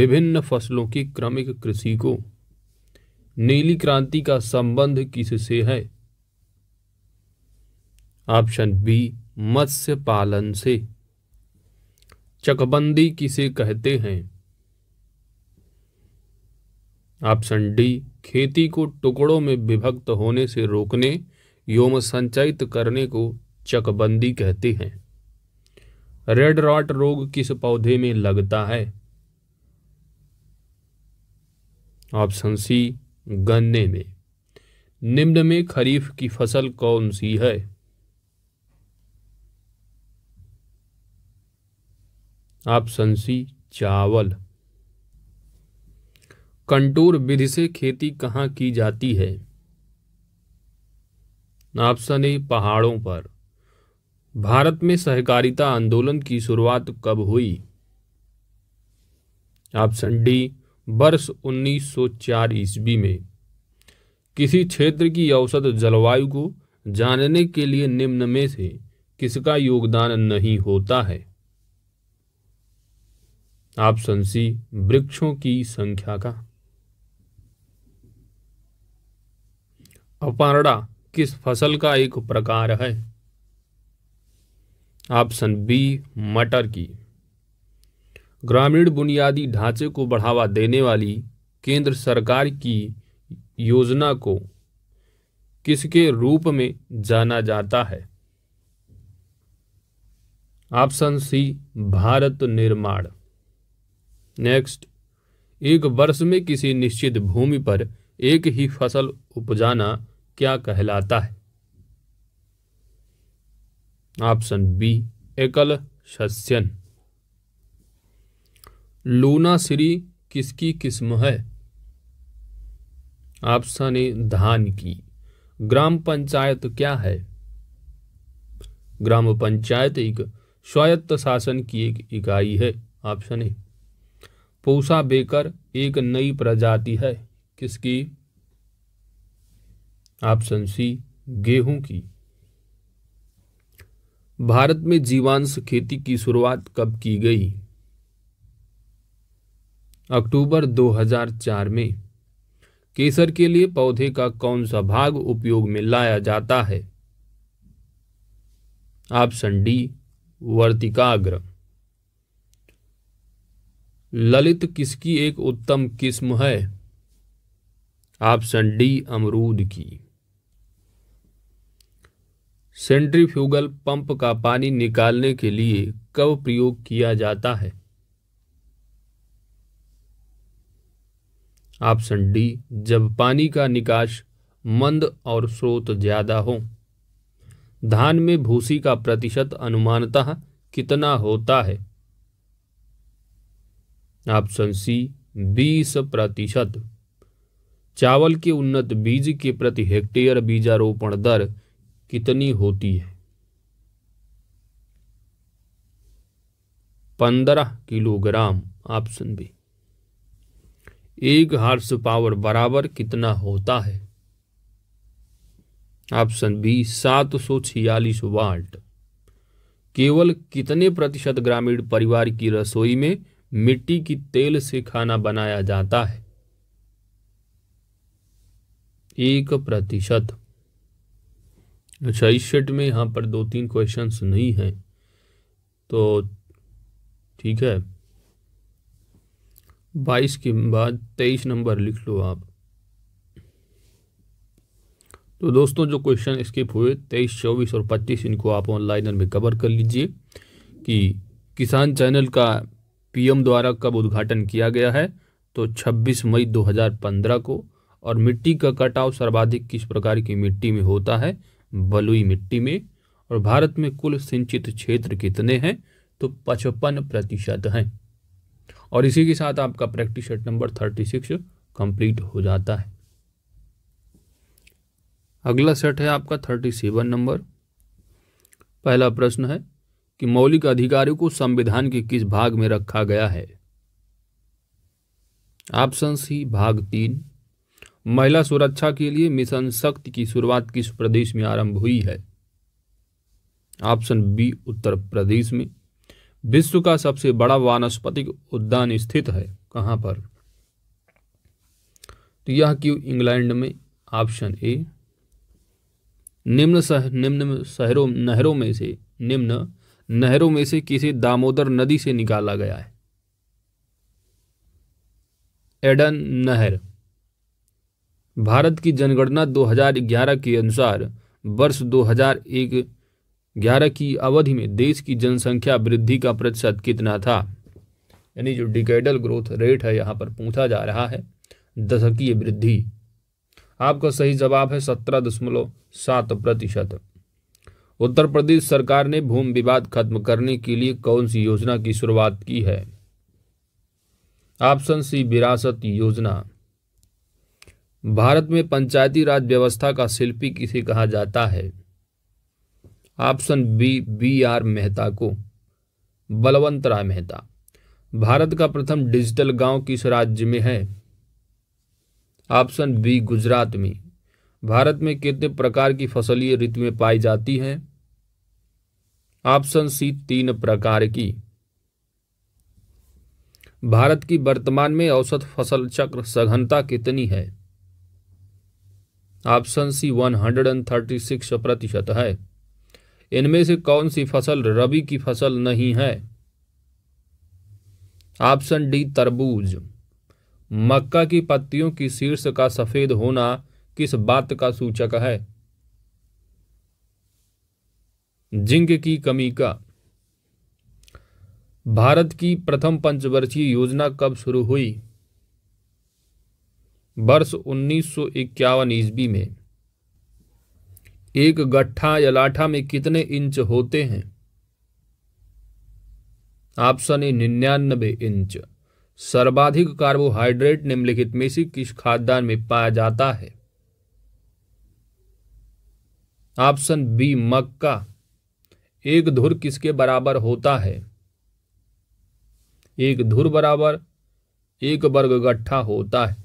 विभिन्न फसलों की क्रमिक कृषि को नीली क्रांति का संबंध किससे है ऑप्शन बी मत्स्य पालन से चकबंदी किसे कहते हैं ऑप्शन डी खेती को टुकड़ों में विभक्त होने से रोकने योम संचयित करने को चकबंदी कहते हैं रेड रॉट रोग किस पौधे में लगता है ऑप्शन सी गन्ने में निम्न में खरीफ की फसल कौन सी है ऑप्शन सी चावल कंटूर विधि से खेती कहाँ की जाती है ऑप्शन ए पहाड़ों पर भारत में सहकारिता आंदोलन की शुरुआत कब हुई ऑप्शन डी वर्ष 1904 ईस्वी में किसी क्षेत्र की औसत जलवायु को जानने के लिए निम्न में से किसका योगदान नहीं होता है आप संसी वृक्षों की संख्या का अपारड़ा किस फसल का एक प्रकार है ऑप्शन बी मटर की ग्रामीण बुनियादी ढांचे को बढ़ावा देने वाली केंद्र सरकार की योजना को किसके रूप में जाना जाता है ऑप्शन सी भारत निर्माण नेक्स्ट एक वर्ष में किसी निश्चित भूमि पर एक ही फसल उपजाना क्या कहलाता है ऑप्शन बी एकल सस्यन लूना श्री किसकी किस्म है ऑप्शन ए धान की ग्राम पंचायत क्या है ग्राम पंचायत एक स्वायत्त शासन की एक इकाई है ऑप्शन ए पूसा बेकर एक नई प्रजाति है किसकी ऑप्शन सी गेहूं की भारत में जीवांश खेती की शुरुआत कब की गई अक्टूबर 2004 में केसर के लिए पौधे का कौन सा भाग उपयोग में लाया जाता है ऑप्शन डी वर्तिकाग्र ललित किसकी एक उत्तम किस्म है ऑप्शन डी अमरूद की सेंट्रीफ्यूगल पंप का पानी निकालने के लिए कब प्रयोग किया जाता है ऑप्शन डी जब पानी का निकास मंद और स्रोत ज्यादा हो धान में भूसी का प्रतिशत अनुमानतः कितना होता है ऑप्शन सी बीस प्रतिशत चावल के उन्नत बीज के प्रति हेक्टेयर बीजारोपण दर कितनी होती है पंद्रह किलोग्राम ऑप्शन बी एक हार्स पावर बराबर कितना होता है ऑप्शन बी सात सौ छियालीस वाल्ट केवल कितने प्रतिशत ग्रामीण परिवार की रसोई में मिट्टी की तेल से खाना बनाया जाता है एक प्रतिशत अच्छा इस शेट में यहाँ पर दो तीन क्वेश्चंस नहीं हैं तो ठीक है बाईस के बाद तेईस नंबर लिख लो आप तो दोस्तों जो क्वेश्चन स्किप हुए तेईस चौबीस और पच्चीस इनको आप ऑनलाइनर में कवर कर लीजिए कि किसान चैनल का पीएम द्वारा कब उद्घाटन किया गया है तो 26 मई 2015 को और मिट्टी का कटाव सर्वाधिक किस प्रकार की मिट्टी में होता है बलुई मिट्टी में और भारत में कुल सिंचित क्षेत्र कितने हैं तो पचपन प्रतिशत हैं और इसी के साथ आपका practice set number thirty six complete हो जाता है अगला सेट है आपका थर्टी सेवन नंबर पहला प्रश्न है कि मौलिक अधिकारों को संविधान के किस भाग में रखा गया है ऑप्शन सी भाग तीन महिला सुरक्षा के लिए मिशन शक्ति की शुरुआत किस प्रदेश में आरंभ हुई है ऑप्शन बी उत्तर प्रदेश में विश्व का सबसे बड़ा वानस्पतिक उद्यान स्थित है कहां पर तो यह क्यों इंग्लैंड में ऑप्शन ए निम्न सह, निम्न शहरों नहरों में से निम्न नहरों में से किसी दामोदर नदी से निकाला गया है एडन नहर भारत की जनगणना 2011 के अनुसार वर्ष 2001 ग्यारह की अवधि में देश की जनसंख्या वृद्धि का प्रतिशत कितना था यानी जो डिकेडल ग्रोथ रेट है यहाँ पर पूछा जा रहा है दशकीय वृद्धि आपका सही जवाब है सत्रह दशमलव सात प्रतिशत उत्तर प्रदेश सरकार ने भूमि विवाद खत्म करने के लिए कौन सी योजना की शुरुआत की है ऑप्शन सी विरासत योजना भारत में पंचायती राज व्यवस्था का शिल्पी किसे कहा जाता है option B B R Mehta को बलवंत राय मेहता भारत का प्रथम डिजिटल गांव किस राज्य में है ऑप्शन बी गुजरात में भारत में कितने प्रकार की फसलीय ऋतु में पाई जाती है ऑप्शन सी तीन प्रकार की भारत की वर्तमान में औसत फसल चक्र सघनता कितनी है ऑप्शन सी 136 प्रतिशत है इनमें से कौन सी फसल रबी की फसल नहीं है ऑप्शन डी तरबूज मक्का की पत्तियों की शीर्ष का सफ़ेद होना किस बात का सूचक है जिंक की कमी का भारत की प्रथम पंचवर्षीय योजना कब शुरू हुई वर्ष उन्नीस सौ इक्यावन ईस्वी में एक गठा या लाठा में कितने इंच होते हैं ऑप्शन ए निन्यानबे इंच सर्वाधिक कार्बोहाइड्रेट निम्नलिखित में से किस खाद्यान्न में पाया जाता है ऑप्शन बी मक्का एक धुर किसके बराबर होता है एक धुर बराबर एक वर्ग गठा होता है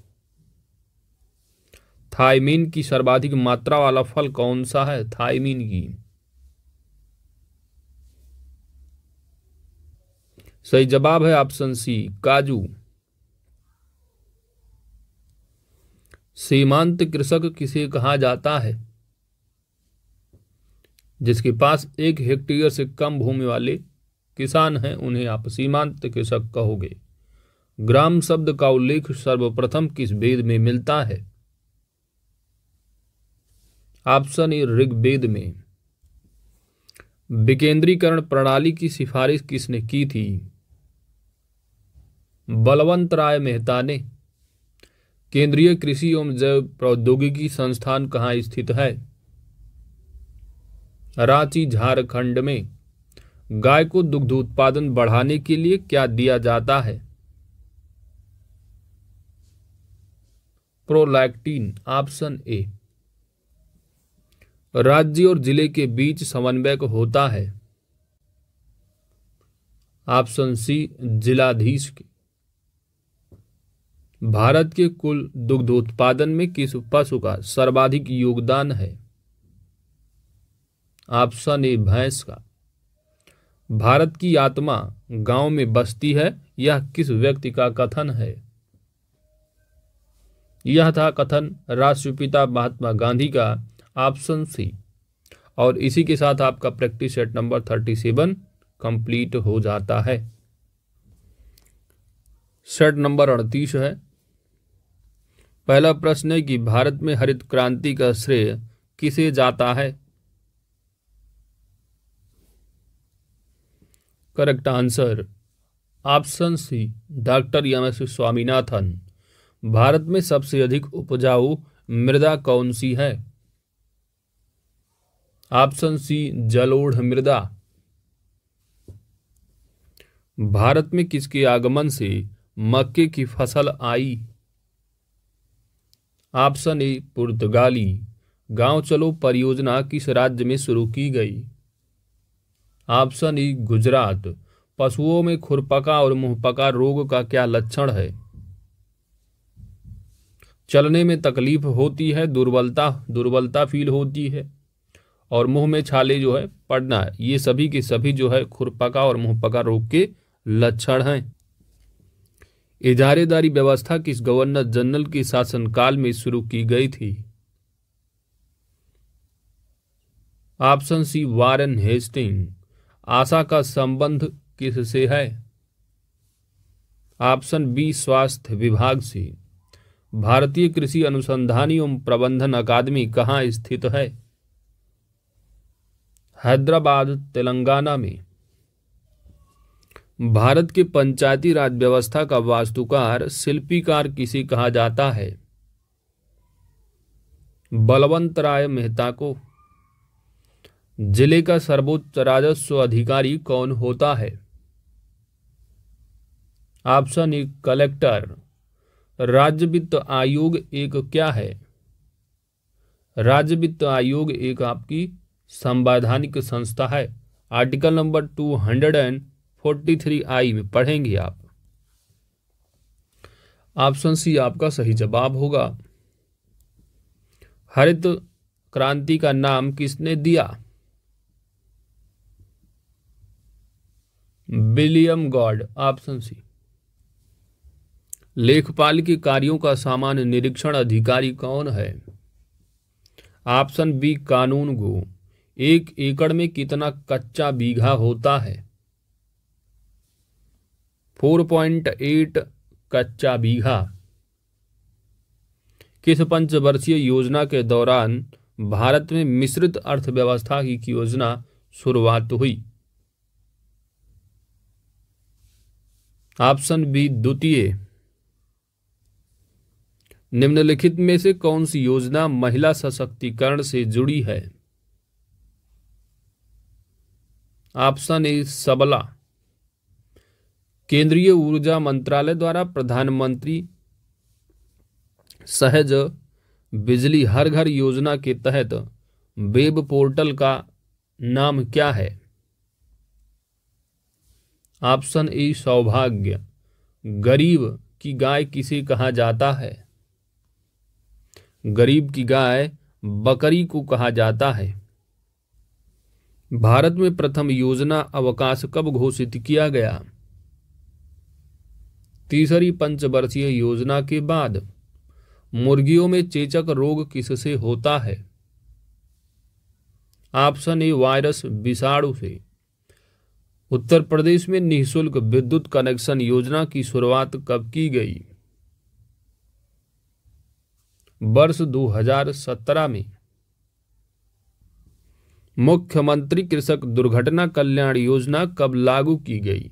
थायमीन की सर्वाधिक मात्रा वाला फल कौन सा है थायमीन की सही जवाब है ऑप्शन सी काजू सीमांत कृषक किसे कहा जाता है जिसके पास एक हेक्टेयर से कम भूमि वाले किसान हैं उन्हें आप सीमांत कृषक कहोगे ग्राम शब्द का उल्लेख सर्वप्रथम किस वेद में मिलता है ऑप्शन ए ऋग्वेद में विकेंद्रीकरण प्रणाली की सिफारिश किसने की थी बलवंत राय मेहता ने केंद्रीय कृषि एवं जैव प्रौद्योगिकी संस्थान कहाँ स्थित है रांची झारखंड में गाय को दुग्ध उत्पादन बढ़ाने के लिए क्या दिया जाता है प्रोलैक्टीन ऑप्शन ए राज्य और जिले के बीच समन्वय होता है ऑप्शन सी जिलाधीश के भारत के कुल दुग्ध उत्पादन में किस पशु का सर्वाधिक योगदान है ऑप्शन ए भैंस का भारत की आत्मा गांव में बसती है यह किस व्यक्ति का कथन है यह था कथन राष्ट्रपिता महात्मा गांधी का ऑप्शन सी और इसी के साथ आपका practice set number thirty seven complete हो जाता है सेट नंबर अड़तीस है पहला प्रश्न है कि भारत में हरित क्रांति का श्रेय किसे जाता है correct answer option C doctor M S Swaminathan Bharat में सबसे अधिक उपजाऊ मृदा कौन सी है ऑप्शन सी जलोढ़ मृदा भारत में किसके आगमन से मक्के की फसल आई ऑप्शन ए पुर्तगाली गांव चलो परियोजना किस राज्य में शुरू की गई ऑप्शन ई गुजरात पशुओं में खुरपका और मुंहपका रोग का क्या लक्षण है चलने में तकलीफ होती है दुर्बलता दुर्बलता फील होती है और मुंह में छाले जो है पड़ना है ये सभी के सभी जो है खुरपका और मुंहपका रोग के लक्षण हैं इजारेदारी व्यवस्था किस गवर्नर जनरल के शासनकाल में शुरू की गई थी ऑप्शन सी वारन हेस्टिंग आशा का संबंध किससे है ऑप्शन बी स्वास्थ्य विभाग से भारतीय कृषि अनुसंधान एवं प्रबंधन अकादमी कहाँ स्थित है हैदराबाद तेलंगाना में भारत के पंचायती राज व्यवस्था का वास्तुकार शिल्पीकार किसे कहा जाता है बलवंत राय मेहता को जिले का सर्वोच्च राजस्व अधिकारी कौन होता है ऑप्शन एक कलेक्टर राज्य वित्त आयोग एक क्या है राज्य वित्त आयोग एक आपकी संवैधानिक संस्था है article number two hundred and forty three I में पढ़ेंगे आप ऑप्शन सी आपका सही जवाब होगा हरित क्रांति का नाम किसने दिया विलियम गॉड ऑप्शन सी लेखपाल के कार्यों का सामान्य निरीक्षण अधिकारी कौन है ऑप्शन बी कानून गो एक एकड़ में कितना कच्चा बीघा होता है 4.8 कच्चा बीघा किस पंचवर्षीय योजना के दौरान भारत में मिश्रित अर्थव्यवस्था की योजना शुरुआत हुई ऑप्शन बी द्वितीय निम्नलिखित में से कौन सी योजना महिला सशक्तिकरण से जुड़ी है ऑप्शन ए सबला केंद्रीय ऊर्जा मंत्रालय द्वारा प्रधानमंत्री सहज बिजली हर घर योजना के तहत वेब पोर्टल का नाम क्या है ऑप्शन ए सौभाग्य गरीब की गाय किसे कहा जाता है गरीब की गाय बकरी को कहा जाता है भारत में प्रथम योजना अवकाश कब घोषित किया गया तीसरी पंचवर्षीय योजना के बाद मुर्गियों में चेचक रोग किससे होता है ऑप्शन ए वायरस विषाणु से उत्तर प्रदेश में निःशुल्क विद्युत कनेक्शन योजना की शुरुआत कब की गई वर्ष 2017 में मुख्यमंत्री कृषक दुर्घटना कल्याण योजना कब लागू की गई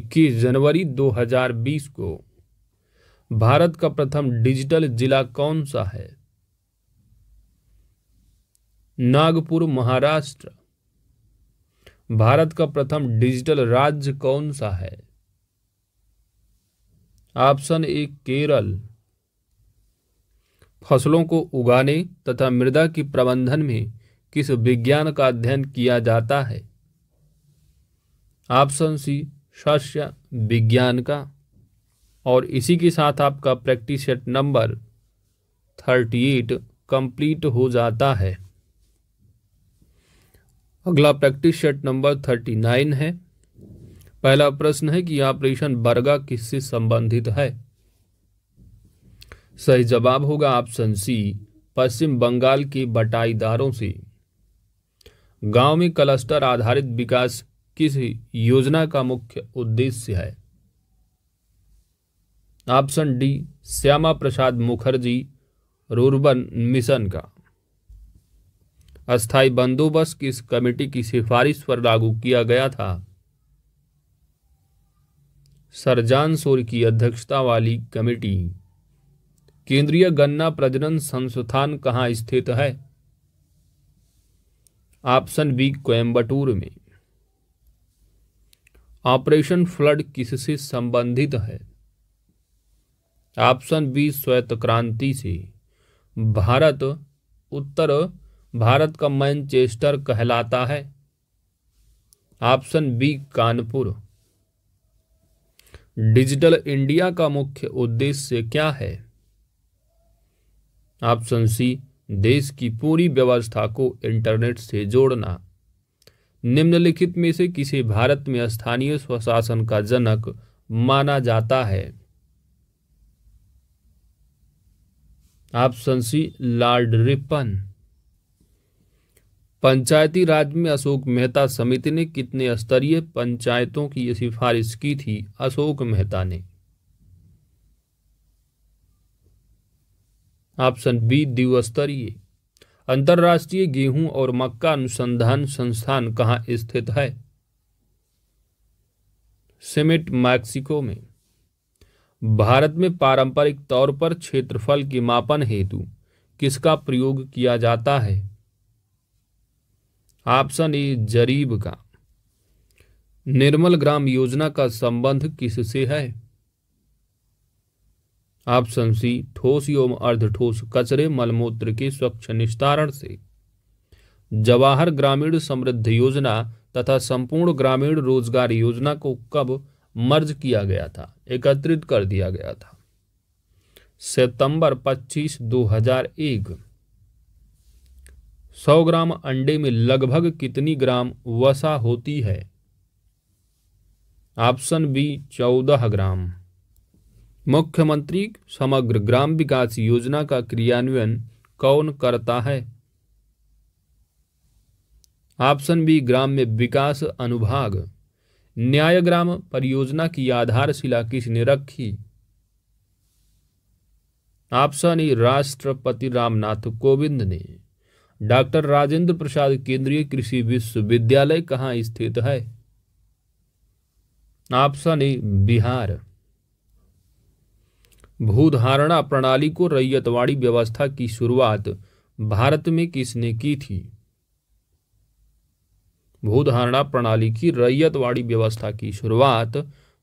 21 जनवरी 2020 को भारत का प्रथम डिजिटल जिला कौन सा है नागपुर महाराष्ट्र भारत का प्रथम डिजिटल राज्य कौन सा है ऑप्शन ए केरल फसलों को उगाने तथा मृदा की प्रबंधन में किस विज्ञान का अध्ययन किया जाता है ऑप्शन सी शस्य विज्ञान का और इसी के साथ आपका practice set number thirty eight complete हो जाता है अगला practice set number thirty nine है पहला प्रश्न है कि ऑपरेशन बरगा किससे संबंधित है सही जवाब होगा ऑप्शन सी पश्चिम बंगाल के बटाईदारों से गांव में क्लस्टर आधारित विकास किस योजना का मुख्य उद्देश्य है option D Shyama Prasad Mukherjee rurban mission का अस्थाई बंदोबस्त की कमेटी की सिफारिश पर लागू किया गया था सरजान सोर की अध्यक्षता वाली कमेटी केंद्रीय गन्ना प्रजनन संस्थान कहाँ स्थित है ऑप्शन बी कोयम्बटूर में ऑपरेशन फ्लड किससे संबंधित है ऑप्शन बी श्वेत क्रांति से भारत उत्तर भारत का मैनचेस्टर कहलाता है option B Kanpur digital India का मुख्य उद्देश्य क्या है ऑप्शन सी देश की पूरी व्यवस्था को इंटरनेट से जोड़ना निम्नलिखित में से किसे भारत में स्थानीय स्वशासन का जनक माना जाता है option C Lord Ripon panchayati raj में अशोक मेहता समिति ने कितने स्तरीय पंचायतों की सिफारिश की थी अशोक मेहता ने ऑप्शन बी द्विस्तरीय अंतर्राष्ट्रीय गेहूं और मक्का अनुसंधान संस्थान कहां स्थित है सिमेट मैक्सिको में भारत में पारंपरिक तौर पर क्षेत्रफल के मापन हेतु किसका प्रयोग किया जाता है ऑप्शन ए जरीब का निर्मल ग्राम योजना का संबंध किससे है ऑप्शन सी ठोस एवं अर्ध ठोस कचरे मलमूत्र के स्वच्छ निस्तारण से जवाहर ग्रामीण समृद्ध योजना तथा संपूर्ण ग्रामीण रोजगार योजना को कब मर्ज किया गया था एकत्रित कर दिया गया था सितंबर 25 2001 सौ ग्राम अंडे में लगभग कितनी ग्राम वसा होती है ऑप्शन बी चौदह ग्राम मुख्यमंत्री समग्र ग्राम विकास योजना का क्रियान्वयन कौन करता है ऑप्शन बी ग्राम में विकास अनुभाग न्याय ग्राम परियोजना की आधारशिला किसने रखी ऑप्शन ई राष्ट्रपति रामनाथ कोविंद ने डॉक्टर राजेंद्र प्रसाद केंद्रीय कृषि विश्वविद्यालय कहाँ स्थित है ऑप्शन ए बिहार भूधारणा प्रणाली को रैयतवाड़ी व्यवस्था की शुरुआत भारत में किसने की थी भूधारणा प्रणाली की रैयतवाड़ी व्यवस्था की शुरुआत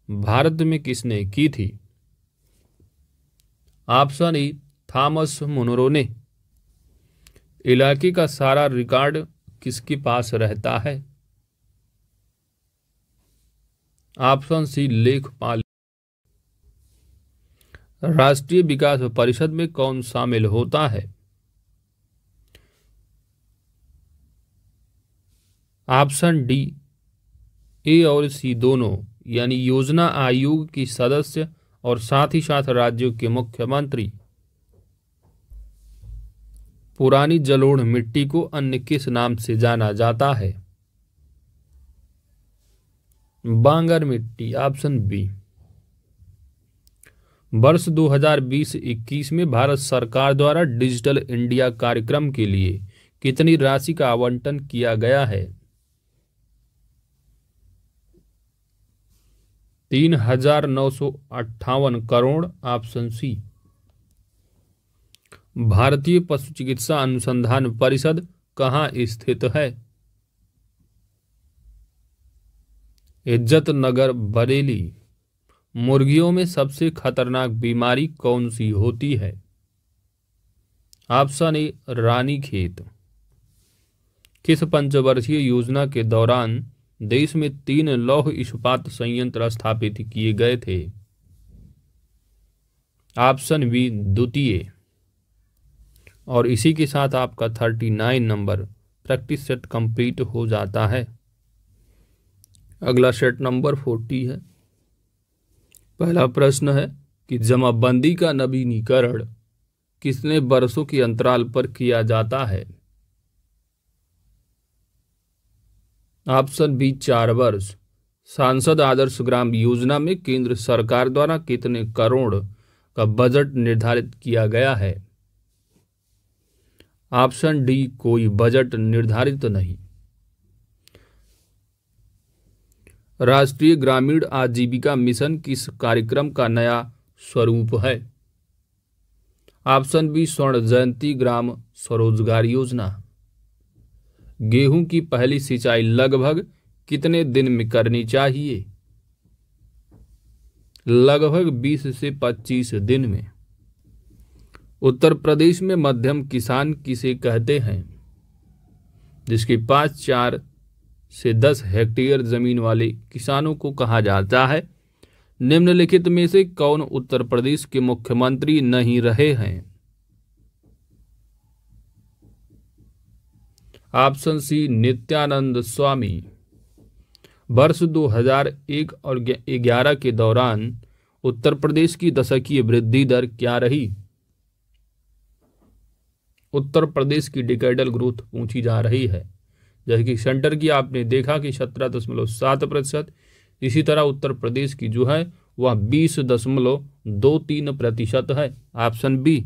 भारत में किसने की थी ऑप्शन ए थॉमस मुनरो ने इलाके का सारा रिकॉर्ड किसके पास रहता है ऑप्शन सी लेखपाल राष्ट्रीय विकास परिषद में कौन शामिल होता है ऑप्शन डी ए और सी दोनों यानी योजना आयोग की सदस्य और साथ ही साथ राज्यों के मुख्यमंत्री पुरानी जलोढ़ मिट्टी को अन्य किस नाम से जाना जाता है बांगर मिट्टी ऑप्शन बी वर्ष 2020-21 में भारत सरकार द्वारा डिजिटल इंडिया कार्यक्रम के लिए कितनी राशि का आवंटन किया गया है तीन हजार नौ सौ अट्ठावन करोड़ ऑप्शन सी भारतीय पशु चिकित्सा अनुसंधान परिषद कहाँ स्थित है इज्जत नगर बरेली मुर्गियों में सबसे खतरनाक बीमारी कौन सी होती है ऑप्शन ए रानी खेत किस पंचवर्षीय योजना के दौरान देश में तीन लौह इस्पात संयंत्र स्थापित किए गए थे ऑप्शन बी द्वितीय और इसी के साथ आपका thirty nine number practice set complete हो जाता है अगला सेट नंबर फोर्टी है पहला प्रश्न है कि जमाबंदी का नवीनीकरण कितने वर्षों के अंतराल पर किया जाता है ऑप्शन बी चार वर्ष सांसद आदर्श ग्राम योजना में केंद्र सरकार द्वारा कितने करोड़ का बजट निर्धारित किया गया है ऑप्शन डी कोई बजट निर्धारित तो नहीं राष्ट्रीय ग्रामीण आजीविका मिशन किस कार्यक्रम का नया स्वरूप है ऑप्शन बी स्वर्ण जयंती ग्राम स्वरोजगार योजना गेहूं की पहली सिंचाई लगभग कितने दिन में करनी चाहिए लगभग 20 से 25 दिन में उत्तर प्रदेश में मध्यम किसान किसे कहते हैं जिसके पास चार से दस हेक्टेयर जमीन वाले किसानों को कहा जाता है निम्नलिखित में से कौन उत्तर प्रदेश के मुख्यमंत्री नहीं रहे हैं ऑप्शन सी नित्यानंद स्वामी वर्ष 2001 और 11 के दौरान उत्तर प्रदेश की दशकीय वृद्धि दर क्या रही उत्तर प्रदेश की डिकेडल ग्रोथ पूछी जा रही है जैसे कि सेंटर की आपने देखा कि सत्रह दशमलव सात प्रतिशत इसी तरह उत्तर प्रदेश की जो है वह बीस दशमलव दो तीन प्रतिशत है ऑप्शन बी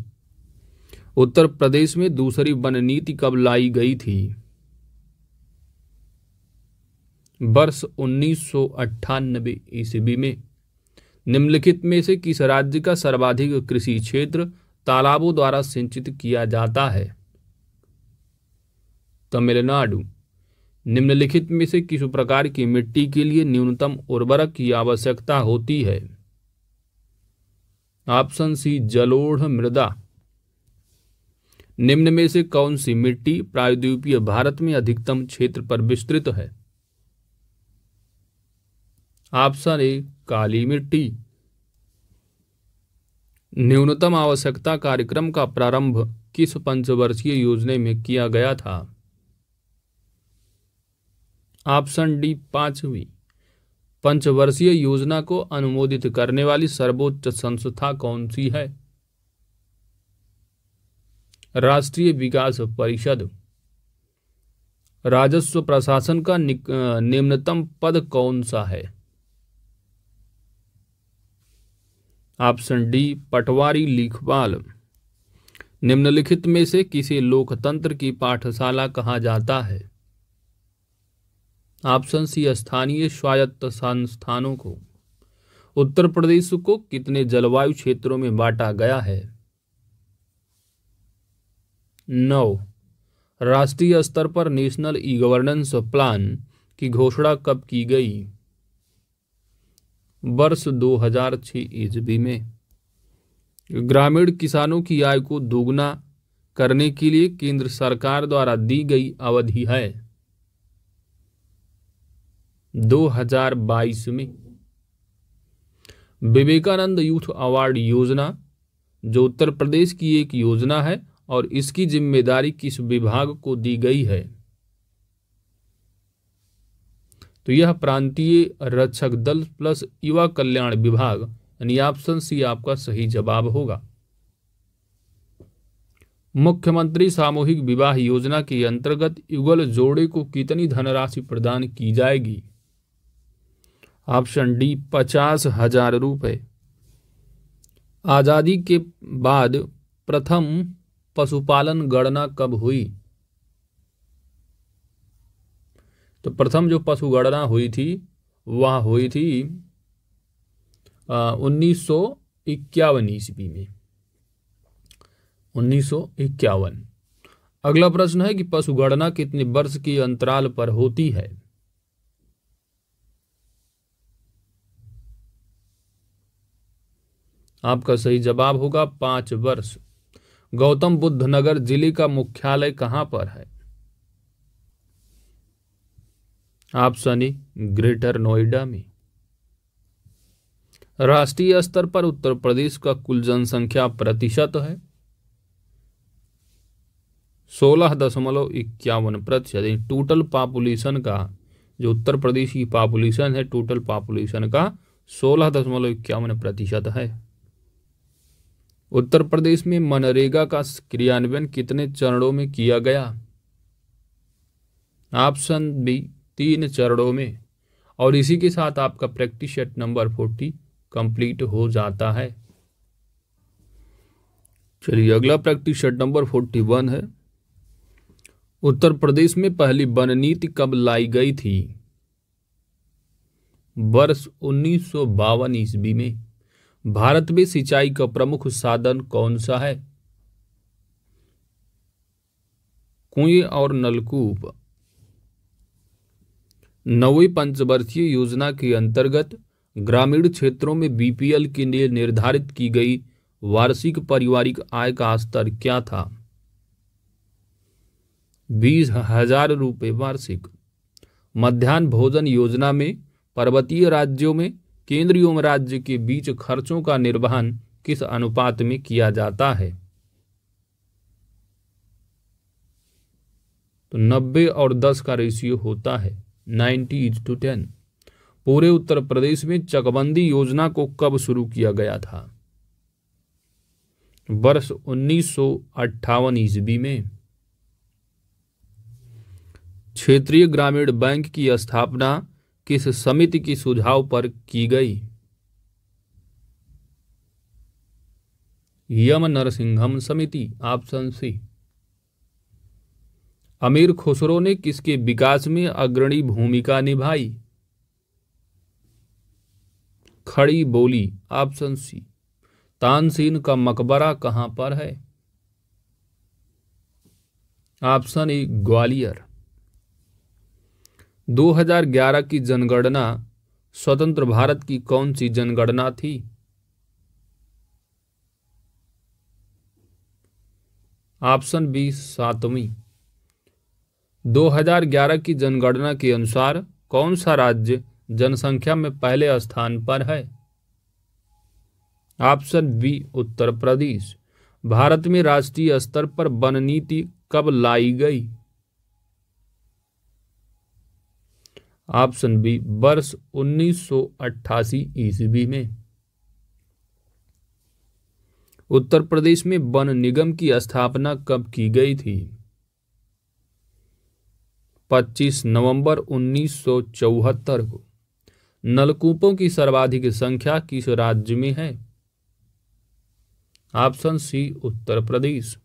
उत्तर प्रदेश में दूसरी वन नीति कब लाई गई थी वर्ष उन्नीस सौ ईस्वी में निम्नलिखित में से किस राज्य का सर्वाधिक कृषि क्षेत्र तालाबों द्वारा सिंचित किया जाता है तमिलनाडु निम्नलिखित में से किस प्रकार की मिट्टी के लिए न्यूनतम उर्वरक की आवश्यकता होती है ऑप्शन सी जलोढ़ मृदा निम्न में से कौन सी मिट्टी प्रायद्वीपीय भारत में अधिकतम क्षेत्र पर विस्तृत है ऑप्शन ए काली मिट्टी न्यूनतम आवश्यकता कार्यक्रम का प्रारंभ किस पंचवर्षीय योजना में किया गया था ऑप्शन डी पांचवी पंचवर्षीय योजना को अनुमोदित करने वाली सर्वोच्च संस्था कौन सी है राष्ट्रीय विकास परिषद राजस्व प्रशासन का निम्नतम पद कौन सा है ऑप्शन डी पटवारी लिखपाल निम्नलिखित में से किसे लोकतंत्र की पाठशाला कहा जाता है ऑप्शन सी स्थानीय स्वायत्त संस्थानों को उत्तर प्रदेश को कितने जलवायु क्षेत्रों में बांटा गया है नौ राष्ट्रीय स्तर पर नेशनल ई गवर्नेंस प्लान की घोषणा कब की गई वर्ष 2006 ईस्वी में ग्रामीण किसानों की आय को दोगुना करने के लिए केंद्र सरकार द्वारा दी गई अवधि है 2022 में विवेकानंद यूथ अवार्ड योजना जो उत्तर प्रदेश की एक योजना है और इसकी जिम्मेदारी किस विभाग को दी गई है तो यह प्रांतीय रक्षक दल प्लस युवा कल्याण विभाग यानी ऑप्शन सी आपका सही जवाब होगा मुख्यमंत्री सामूहिक विवाह योजना के अंतर्गत युगल जोड़े को कितनी धनराशि प्रदान की जाएगी ऑप्शन डी पचास हजार रुपये आज़ादी के बाद प्रथम पशुपालन गणना कब हुई तो प्रथम जो पशुगणना हुई थी वह हुई थी उन्नीस सौ इक्यावन ईस्वी में उन्नीस सौ इक्यावन अगला प्रश्न है कि पशुगणना कितने वर्ष के अंतराल पर होती है आपका सही जवाब होगा पांच वर्ष गौतम बुद्ध नगर जिले का मुख्यालय कहां पर है ऑप्शन ई ग्रेटर नोएडा में राष्ट्रीय स्तर पर उत्तर प्रदेश का कुल जनसंख्या प्रतिशत है सोलह दशमलव इक्यावन प्रतिशत टोटल पॉपुलेशन का जो उत्तर प्रदेश की पॉपुलेशन है टोटल पॉपुलेशन का सोलह दशमलव इक्यावन प्रतिशत है उत्तर प्रदेश में मनरेगा का क्रियान्वयन कितने चरणों में किया गया ऑप्शन बी तीन चरणों में और इसी के साथ आपका practice set number forty complete हो जाता है चलिए अगला practice set number forty one है उत्तर प्रदेश में पहली वन नीति कब लाई गई थी वर्ष उन्नीस सौ बावन ईस्वी में भारत में सिंचाई का प्रमुख साधन कौन सा है कुएं और नलकूप नवी पंचवर्षीय योजना के अंतर्गत ग्रामीण क्षेत्रों में बीपीएल के लिए निर्धारित की गई वार्षिक पारिवारिक आय का स्तर क्या था बीस हजार रुपये वार्षिक मध्यान्ह भोजन योजना में पर्वतीय राज्यों में केंद्र एवं राज्य के बीच खर्चों का निर्वहन किस अनुपात में किया जाता है तो नब्बे और दस का रेशियो होता है नाइन्टी इज टू टेन पूरे उत्तर प्रदेश में चकबंदी योजना को कब शुरू किया गया था वर्ष उन्नीस सौ अट्ठावन ईस्वी में क्षेत्रीय ग्रामीण बैंक की स्थापना किस समिति की सुझाव पर की गई यम नरसिंहम समिति ऑप्शन सी अमीर खुसरो ने किसके विकास में अग्रणी भूमिका निभाई खड़ी बोली ऑप्शन सी तानसीन का मकबरा कहां पर है ऑप्शन ए ग्वालियर 2011 की जनगणना स्वतंत्र भारत की कौन सी जनगणना थी ऑप्शन बी सातवीं 2011 की जनगणना के अनुसार कौन सा राज्य जनसंख्या में पहले स्थान पर है ऑप्शन बी उत्तर प्रदेश भारत में राष्ट्रीय स्तर पर वन नीति कब लाई गई ऑप्शन बी वर्ष 1988 ईस्वी में उत्तर प्रदेश में वन निगम की स्थापना कब की गई थी 25 नवंबर चौहत्तर को नलकूपों की सर्वाधिक संख्या किस राज्य में है ऑप्शन सी उत्तर प्रदेश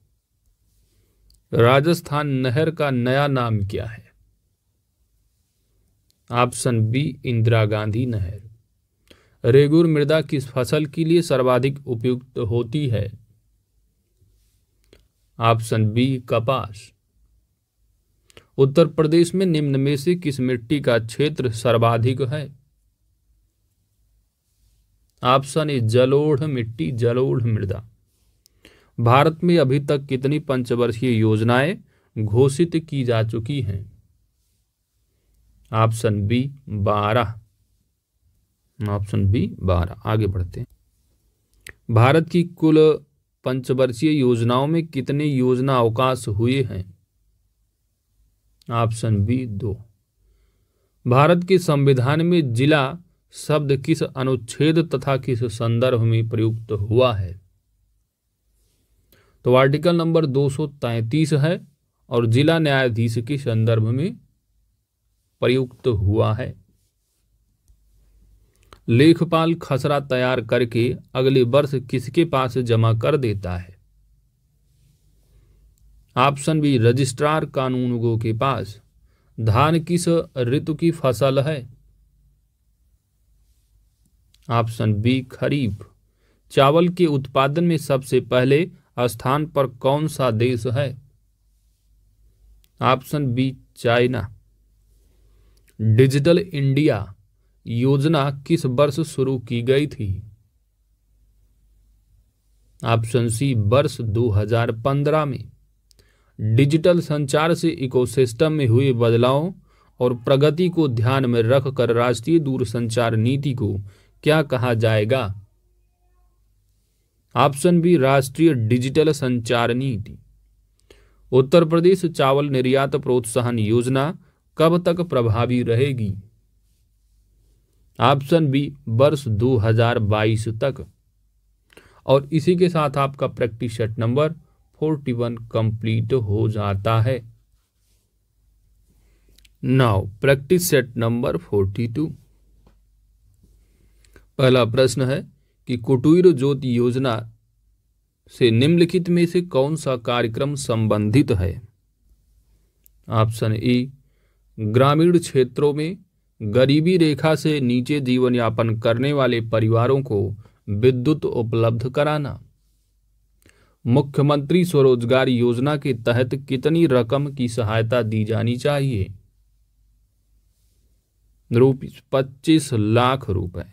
राजस्थान नहर का नया नाम क्या है ऑप्शन बी इंदिरा गांधी नहर रेगुर मृदा किस फसल के लिए सर्वाधिक उपयुक्त होती है ऑप्शन बी कपास उत्तर प्रदेश में निम्न में से किस मिट्टी का क्षेत्र सर्वाधिक है ऑप्शन ए जलोढ़ मिट्टी जलोढ़ मृदा भारत में अभी तक कितनी पंचवर्षीय योजनाएं घोषित की जा चुकी हैं ऑप्शन बी बारह ऑप्शन बी बारह आगे बढ़ते हैं भारत की कुल पंचवर्षीय योजनाओं में कितने योजना अवकाश हुए हैं ऑप्शन बी दो भारत के संविधान में जिला शब्द किस अनुच्छेद तथा किस संदर्भ में प्रयुक्त हुआ है तो आर्टिकल नंबर 233 है और जिला न्यायाधीश के संदर्भ में प्रयुक्त हुआ है लेखपाल खसरा तैयार करके अगले वर्ष किसके पास जमा कर देता है ऑप्शन बी रजिस्ट्रार कानूनगो के पास धान किस ऋतु की फसल है ऑप्शन बी खरीफ चावल के उत्पादन में सबसे पहले स्थान पर कौन सा देश है option B China digital India योजना किस वर्ष शुरू की गई थी ऑप्शन सी वर्ष 2015 में डिजिटल संचार से इकोसिस्टम में हुए बदलाव और प्रगति को ध्यान में रखकर राष्ट्रीय दूरसंचार नीति को क्या कहा जाएगा ऑप्शन बी राष्ट्रीय डिजिटल संचार नीति उत्तर प्रदेश चावल निर्यात प्रोत्साहन योजना कब तक प्रभावी रहेगी ऑप्शन बी वर्ष 2022 तक और इसी के साथ आपका practice set number forty one complete हो जाता है now practice set number forty two पहला प्रश्न है कि कुटीर ज्योति योजना से निम्नलिखित में से कौन सा कार्यक्रम संबंधित है ऑप्शन ए ग्रामीण क्षेत्रों में गरीबी रेखा से नीचे जीवन यापन करने वाले परिवारों को विद्युत उपलब्ध कराना मुख्यमंत्री स्वरोजगार योजना के तहत कितनी रकम की सहायता दी जानी चाहिए रूपीज पच्चीस लाख रुपए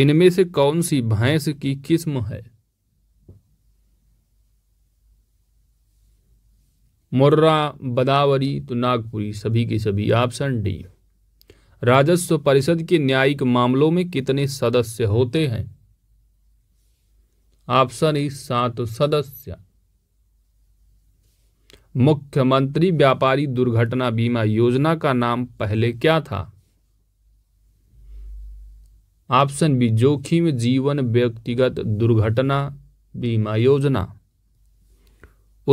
इनमें से कौन सी भैंस की किस्म है मुर्रा बदावरी तो नागपुरी सभी के सभी ऑप्शन डी राजस्व परिषद के न्यायिक मामलों में कितने सदस्य होते हैं ऑप्शन ई सात सदस्य मुख्यमंत्री व्यापारी दुर्घटना बीमा योजना का नाम पहले क्या था ऑप्शन बी जोखिम जीवन व्यक्तिगत दुर्घटना बीमा योजना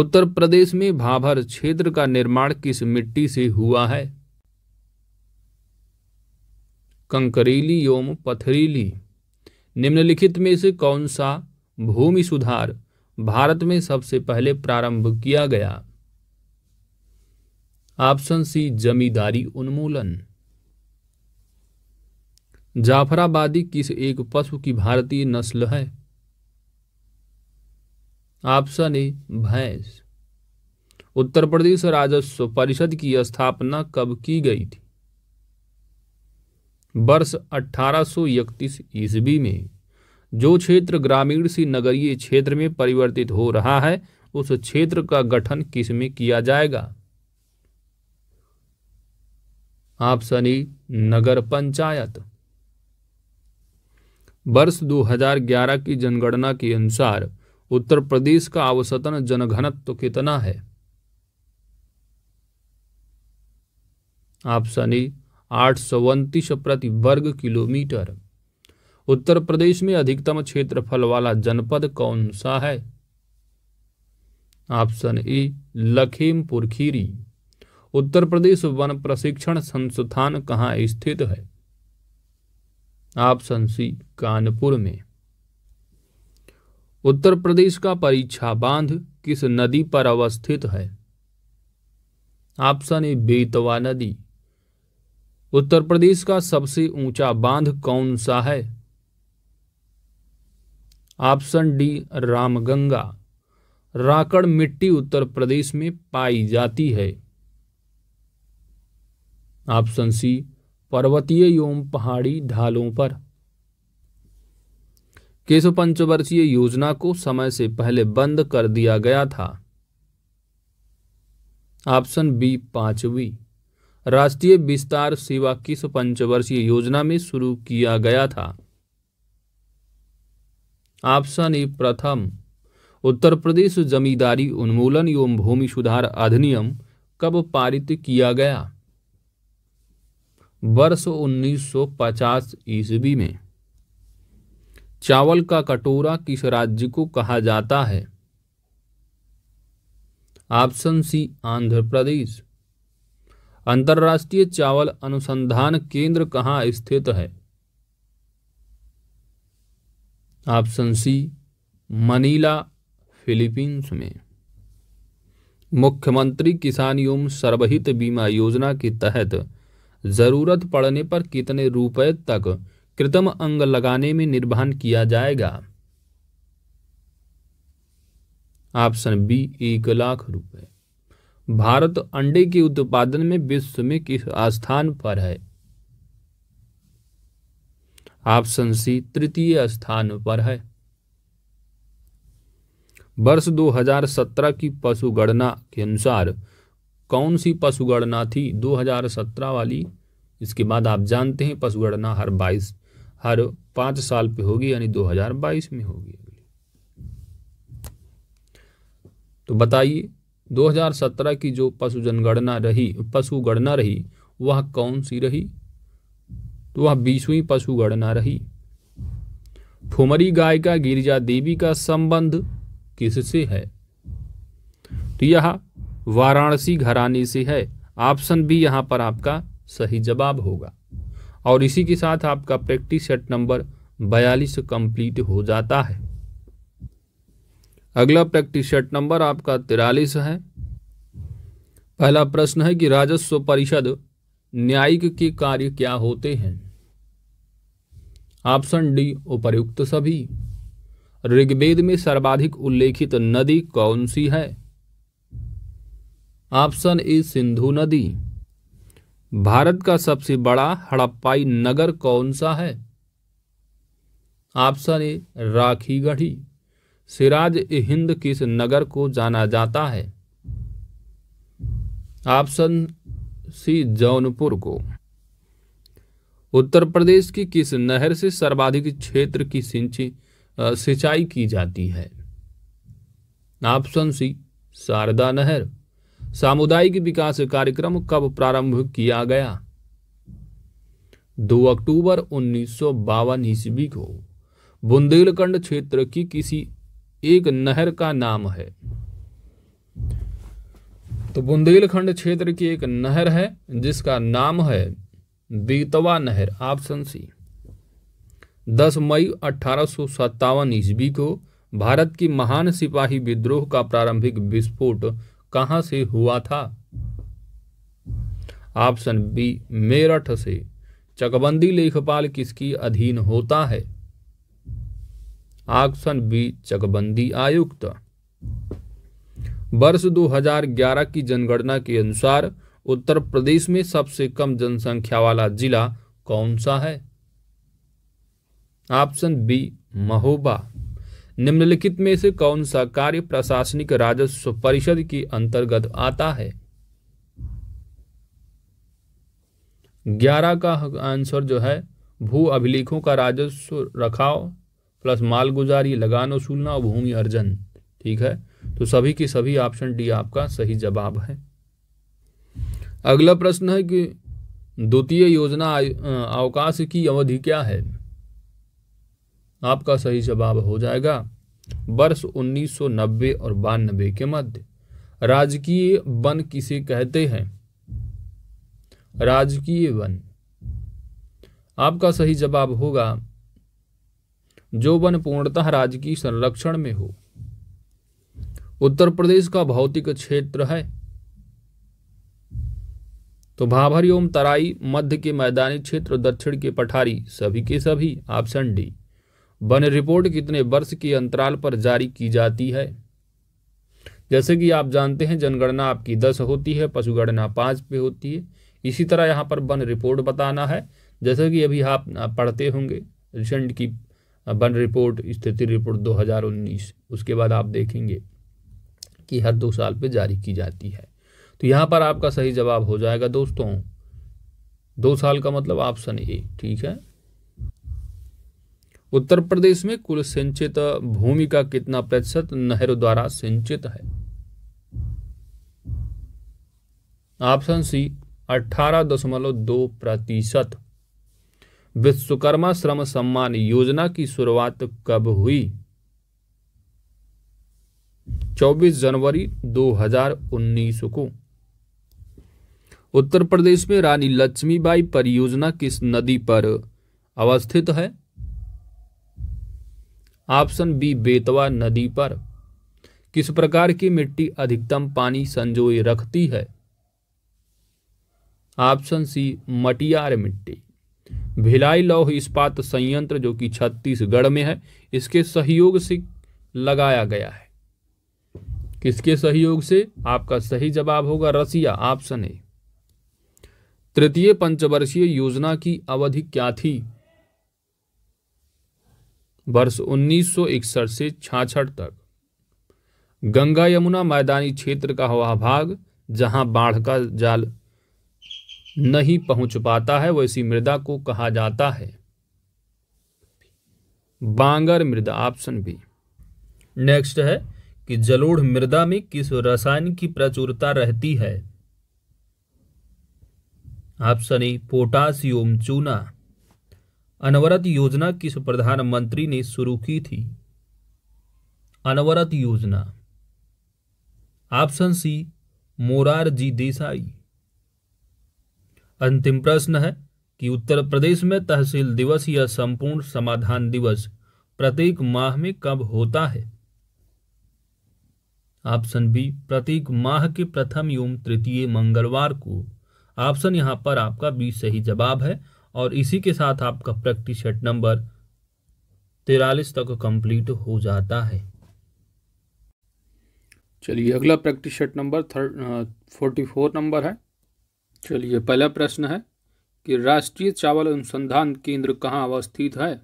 उत्तर प्रदेश में भाभर क्षेत्र का निर्माण किस मिट्टी से हुआ है कंकरीली एवं पथरीली निम्नलिखित में से कौन सा भूमि सुधार भारत में सबसे पहले प्रारंभ किया गया ऑप्शन सी जमींदारी उन्मूलन जाफराबादी किस एक पशु की भारतीय नस्ल है ऑप्शन ए भैंस उत्तर प्रदेश राजस्व परिषद की स्थापना कब की गई थी वर्ष अठारह ईस्वी में जो क्षेत्र ग्रामीण से नगरीय क्षेत्र में परिवर्तित हो रहा है उस क्षेत्र का गठन किसमें किया जाएगा आप सनी नगर पंचायत वर्ष 2011 की जनगणना के अनुसार उत्तर प्रदेश का औसतन जनघनत्व तो कितना है ऑप्शन सनी आठ सौ प्रति वर्ग किलोमीटर उत्तर प्रदेश में अधिकतम क्षेत्रफल वाला जनपद कौन सा है ऑप्शन ए लखीमपुर खीरी उत्तर प्रदेश वन प्रशिक्षण संस्थान कहाँ स्थित है ऑप्शन सी कानपुर में उत्तर प्रदेश का परीक्षा बांध किस नदी पर अवस्थित है ऑप्शन ए बेतवा नदी उत्तर प्रदेश का सबसे ऊंचा बांध कौन सा है ऑप्शन डी रामगंगा राकड़ मिट्टी उत्तर प्रदेश में पाई जाती है ऑप्शन सी पर्वतीय एवं पहाड़ी ढालों पर केशव पंचवर्षीय योजना को समय से पहले बंद कर दिया गया था ऑप्शन बी पांचवी राष्ट्रीय विस्तार सेवा किस पंचवर्षीय योजना में शुरू किया गया था ऑप्शन ए प्रथम उत्तर प्रदेश जमींदारी उन्मूलन एवं भूमि सुधार अधिनियम कब पारित किया गया वर्ष 1950 ईस्वी में चावल का कटोरा किस राज्य को कहा जाता है ऑप्शन सी आंध्र प्रदेश अंतर्राष्ट्रीय चावल अनुसंधान केंद्र कहाँ स्थित है ऑप्शन सी मनीला फिलीपींस में मुख्यमंत्री किसान एवं सर्वहित बीमा योजना के तहत जरूरत पड़ने पर कितने रुपए तक कृत्रिम अंग लगाने में निर्वहन किया जाएगा ऑप्शन बी एक लाख रुपए भारत अंडे के उत्पादन में विश्व में किस स्थान पर है ऑप्शन सी तृतीय स्थान पर है वर्ष 2017 की पशुगणना के अनुसार कौन सी पशुगणना थी 2017 वाली इसके बाद आप जानते हैं पशुगणना हर 22 हर पांच साल पे होगी यानी 2022 में होगी अगली तो बताइए 2017 की जो पशु जनगणना रही पशु गणना रही वह कौन सी रही तो वह बीसवीं पशुगणना रही ठुमरी गाय का गिरिजा देवी का संबंध किससे है तो यह वाराणसी घराने से है ऑप्शन भी यहां पर आपका सही जवाब होगा और इसी के साथ आपका प्रैक्टिस सेट नंबर बयालीस कंप्लीट हो जाता है अगला प्रैक्टिस सेट नंबर आपका तिरालीस है पहला प्रश्न है कि राजस्व परिषद न्यायिक के कार्य क्या होते हैं ऑप्शन डी उपर्युक्त सभी ऋग्वेद में सर्वाधिक उल्लेखित नदी कौन सी है ऑप्शन ए सिंधु नदी भारत का सबसे बड़ा हड़प्पाई नगर कौन सा है option A Rakhigarhi Siraj Hind किस नगर को जाना जाता है ऑप्शन सी जौनपुर को उत्तर प्रदेश की किस नहर से सर्वाधिक क्षेत्र की सिंची सिंचाई की जाती है ऑप्शन सी शारदा नहर सामुदायिक विकास कार्यक्रम कब प्रारंभ किया गया दो अक्टूबर उन्नीस ईस्वी को बुंदेलखंड क्षेत्र की किसी एक नहर का नाम है तो बुंदेलखंड क्षेत्र की एक नहर है जिसका नाम है बीतवा नहर ऑप्शन सी दस मई अठारह ईस्वी को भारत की महान सिपाही विद्रोह का प्रारंभिक विस्फोट कहां से हुआ था ऑप्शन बी मेरठ से चकबंदी लेखपाल किसकी अधीन होता है ऑप्शन बी चकबंदी आयुक्त वर्ष 2011 की जनगणना के अनुसार उत्तर प्रदेश में सबसे कम जनसंख्या वाला जिला कौन सा है ऑप्शन बी महोबा निम्नलिखित में से कौन सा कार्य प्रशासनिक राजस्व परिषद के अंतर्गत आता है ग्यारह का आंसर जो है भू अभिलेखों का राजस्व रखाव प्लस मालगुजारी लगान वसूलना और भूमि अर्जन ठीक है तो सभी के सभी ऑप्शन डी आपका सही जवाब है अगला प्रश्न है कि द्वितीय योजना अवकाश की अवधि क्या है आपका सही जवाब हो जाएगा वर्ष 1990 और बानबे के मध्य राजकीय वन किसे कहते हैं राजकीय वन आपका सही जवाब होगा जो वन पूर्णतः राजकीय संरक्षण में हो उत्तर प्रदेश का भौतिक क्षेत्र है तो भाभरी ओम तराई मध्य के मैदानी क्षेत्र दक्षिण के पठारी सभी के सभी ऑप्शन डी वन रिपोर्ट कितने वर्ष के अंतराल पर जारी की जाती है जैसे कि आप जानते हैं जनगणना आपकी दस होती है पशुगणना पाँच पे होती है इसी तरह यहाँ पर वन रिपोर्ट बताना है जैसे कि अभी आप पढ़ते होंगे रिसेंट की वन रिपोर्ट स्थिति रिपोर्ट 2019 उसके बाद आप देखेंगे कि हर दो साल पे जारी की जाती है तो यहाँ पर आपका सही जवाब हो जाएगा दोस्तों दो साल का मतलब ऑप्शन ए ठीक है उत्तर प्रदेश में कुल सिंचित भूमि का कितना प्रतिशत नहरों द्वारा सिंचित है ऑप्शन सी अठारह दशमलव दो प्रतिशत विश्वकर्मा श्रम सम्मान योजना की शुरुआत कब हुई 24 जनवरी 2019 को उत्तर प्रदेश में रानी लक्ष्मीबाई परियोजना किस नदी पर अवस्थित है ऑप्शन बी बेतवा नदी पर किस प्रकार की मिट्टी अधिकतम पानी संजोए रखती है ऑप्शन सी मटियार मिट्टी भिलाई लौह इस्पात संयंत्र जो कि छत्तीसगढ़ में है इसके सहयोग से लगाया गया है किसके सहयोग से आपका सही जवाब होगा रसिया ऑप्शन ए तृतीय पंचवर्षीय योजना की अवधि क्या थी वर्ष 1961 से छाछठ तक गंगा यमुना मैदानी क्षेत्र का वह भाग जहां बाढ़ का जाल नहीं पहुंच पाता है वैसी मृदा को कहा जाता है बांगर मृदा ऑप्शन बी नेक्स्ट है कि जलोढ़ मृदा में किस रसायन की प्रचुरता रहती है ऑप्शन ए पोटासियम चूना अनवरत योजना किस प्रधानमंत्री ने शुरू की थी अनवरत योजना ऑप्शन सी मोरारजी देसाई अंतिम प्रश्न है कि उत्तर प्रदेश में तहसील दिवस या संपूर्ण समाधान दिवस प्रत्येक माह में कब होता है ऑप्शन बी प्रत्येक माह के प्रथम एवं तृतीय मंगलवार को ऑप्शन यहाँ पर आपका बी सही जवाब है और इसी के साथ आपका प्रैक्टिस सेट नंबर तिरालीस तक कंप्लीट हो जाता है चलिए अगला practice set number third forty four number है चलिए पहला प्रश्न है कि राष्ट्रीय चावल अनुसंधान केंद्र कहाँ अवस्थित है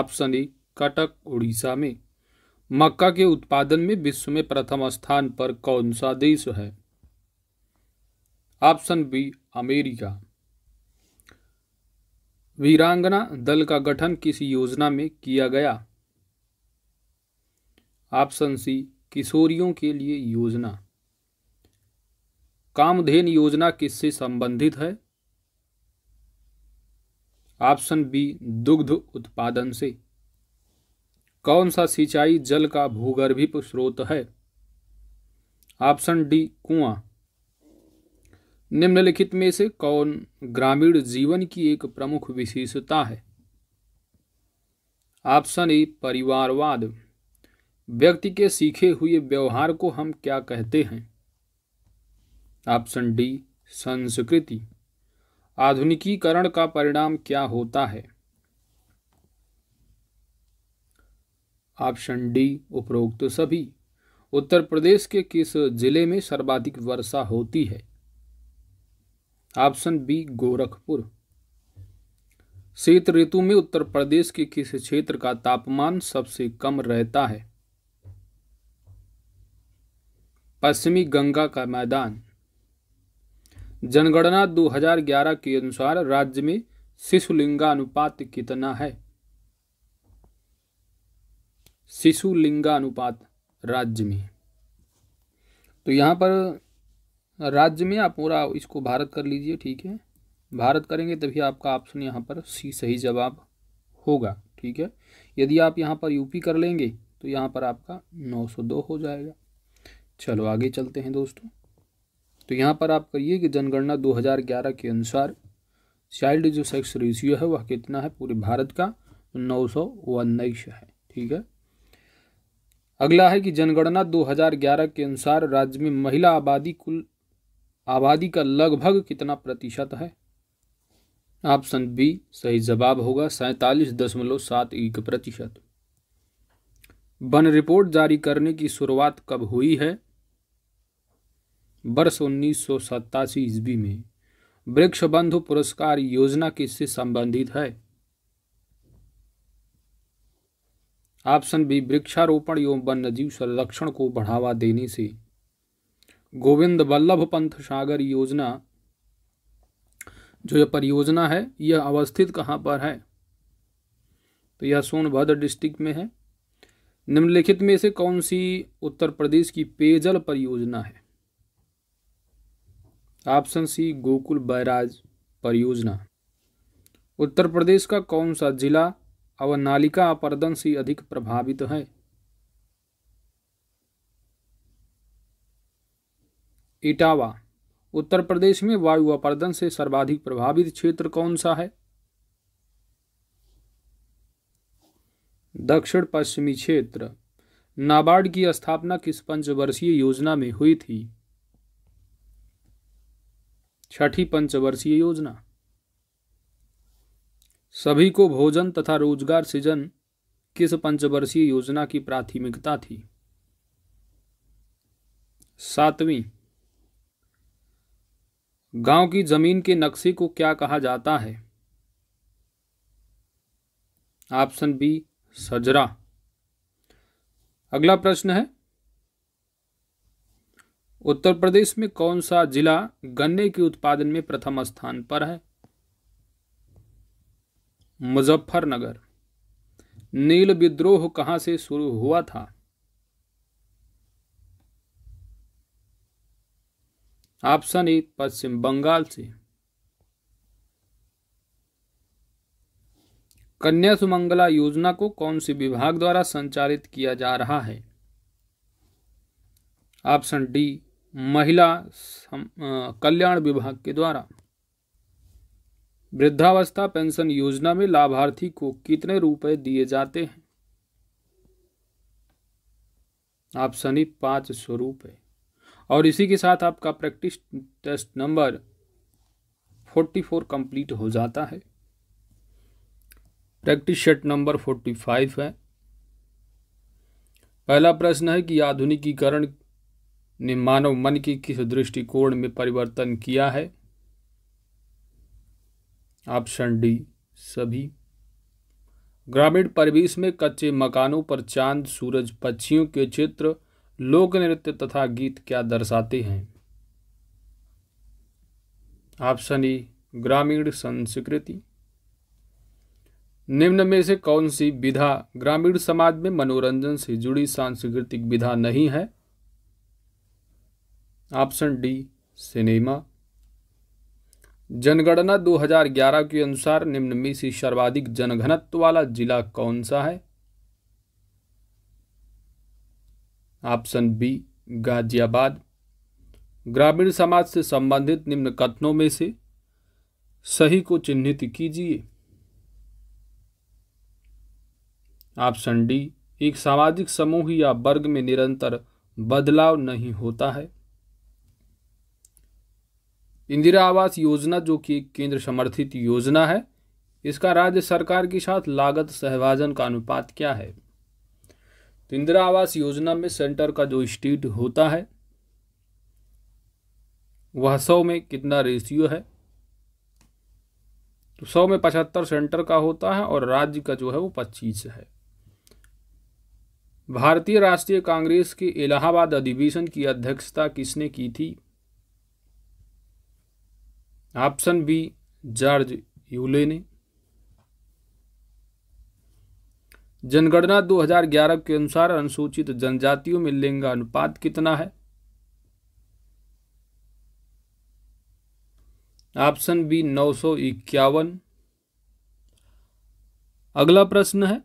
ऑप्शन ए कटक उड़ीसा में मक्का के उत्पादन में विश्व में प्रथम स्थान पर कौन सा देश है ऑप्शन बी अमेरिका वीरांगना दल का गठन किस योजना में किया गया ऑप्शन सी किशोरियों के लिए योजना कामधेन योजना किससे संबंधित है ऑप्शन बी दुग्ध उत्पादन से कौन सा सिंचाई जल का भूगर्भिक स्रोत है ऑप्शन डी कुआं निम्नलिखित में से कौन ग्रामीण जीवन की एक प्रमुख विशेषता है ऑप्शन ए परिवारवाद व्यक्ति के सीखे हुए व्यवहार को हम क्या कहते हैं ऑप्शन डी संस्कृति आधुनिकीकरण का परिणाम क्या होता है ऑप्शन डी उपरोक्त सभी उत्तर प्रदेश के किस जिले में सर्वाधिक वर्षा होती है ऑप्शन बी गोरखपुर शीत ऋतु में उत्तर प्रदेश के किस क्षेत्र का तापमान सबसे कम रहता है पश्चिमी गंगा का मैदान जनगणना 2011 के अनुसार राज्य में शिशुलिंगानुपात कितना है शिशुलिंगानुपात राज्य में तो यहां पर राज्य में आप पूरा इसको भारत कर लीजिए ठीक है भारत करेंगे तभी आपका ऑप्शन यहाँ पर सी सही जवाब होगा ठीक है यदि आप यहाँ पर यूपी कर लेंगे तो यहाँ पर आपका 902 हो जाएगा चलो आगे चलते हैं दोस्तों तो यहाँ पर आप करिए कि जनगणना 2011 के अनुसार चाइल्ड जो सेक्स रेशियो है वह कितना है पूरे भारत का तो नौ सौ उन्नीस है ठीक है अगला है कि जनगणना 2011 के अनुसार राज्य में महिला आबादी कुल आबादी का लगभग कितना प्रतिशत है ऑप्शन बी सही जवाब होगा सैतालीस दशमलव सात एक प्रतिशत वन रिपोर्ट जारी करने की शुरुआत कब हुई है वर्ष उन्नीस सौ सत्तासी ईस्वी में वृक्ष बंधु पुरस्कार योजना किससे संबंधित है ऑप्शन बी वृक्षारोपण एवं वन्यजीव संरक्षण को बढ़ावा देने से गोविंद वल्लभ पंथ सागर योजना जो यह परियोजना है यह अवस्थित कहाँ पर है तो यह सोनभद्र डिस्ट्रिक्ट में है निम्नलिखित में से कौन सी उत्तर प्रदेश की पेयजल परियोजना है ऑप्शन सी गोकुल बैराज परियोजना उत्तर प्रदेश का कौन सा जिला अवनालिका अपर्दन से अधिक प्रभावित है इटावा उत्तर प्रदेश में वायु अपर्दन से सर्वाधिक प्रभावित क्षेत्र कौन सा है दक्षिण पश्चिमी क्षेत्र नाबार्ड की स्थापना किस पंचवर्षीय योजना में हुई थी छठी पंचवर्षीय योजना सभी को भोजन तथा रोजगार सृजन किस पंचवर्षीय योजना की प्राथमिकता थी सातवीं गांव की जमीन के नक्शे को क्या कहा जाता है ऑप्शन बी सजरा अगला प्रश्न है उत्तर प्रदेश में कौन सा जिला गन्ने के उत्पादन में प्रथम स्थान पर है मुजफ्फरनगर नील विद्रोह कहां से शुरू हुआ था ऑप्शन ए पश्चिम बंगाल से कन्या सुमंगला योजना को कौन से विभाग द्वारा संचालित किया जा रहा है ऑप्शन डी महिला कल्याण विभाग के द्वारा वृद्धावस्था पेंशन योजना में लाभार्थी को कितने रुपए दिए जाते हैं ऑप्शन ई पांच सौ रुपये और इसी के साथ आपका प्रैक्टिस टेस्ट नंबर 44 कंप्लीट हो जाता है प्रैक्टिस सेट नंबर 45 है पहला प्रश्न है कि आधुनिकीकरण ने मानव मन के किस दृष्टिकोण में परिवर्तन किया है ऑप्शन डी सभी ग्रामीण परिवेश में कच्चे मकानों पर चांद सूरज पक्षियों के चित्र लोक नृत्य तथा गीत क्या दर्शाते हैं ऑप्शन ई ग्रामीण संस्कृति निम्न में से कौन सी विधा ग्रामीण समाज में मनोरंजन से जुड़ी सांस्कृतिक विधा नहीं है ऑप्शन डी सिनेमा जनगणना 2011 के अनुसार निम्न में से सर्वाधिक जनघनत्व वाला जिला कौन सा है ऑप्शन बी गाजियाबाद ग्रामीण समाज से संबंधित निम्न कथनों में से सही को चिन्हित कीजिए ऑप्शन डी एक सामाजिक समूह या वर्ग में निरंतर बदलाव नहीं होता है इंदिरा आवास योजना जो कि केंद्र समर्थित योजना है इसका राज्य सरकार के साथ लागत सहभाजन का अनुपात क्या है तो इंदिरा आवास योजना में सेंटर का जो स्टेट होता है वह सौ में कितना रेशियो है तो सौ में पचहत्तर सेंटर का होता है और राज्य का जो है वो पच्चीस है भारतीय राष्ट्रीय कांग्रेस के इलाहाबाद अधिवेशन की अध्यक्षता किसने की थी ऑप्शन बी जॉर्ज यूले ने जनगणना 2011 के अनुसार अनुसूचित जनजातियों में अनुपात कितना है ऑप्शन बी नौ सौ इक्यावन अगला प्रश्न है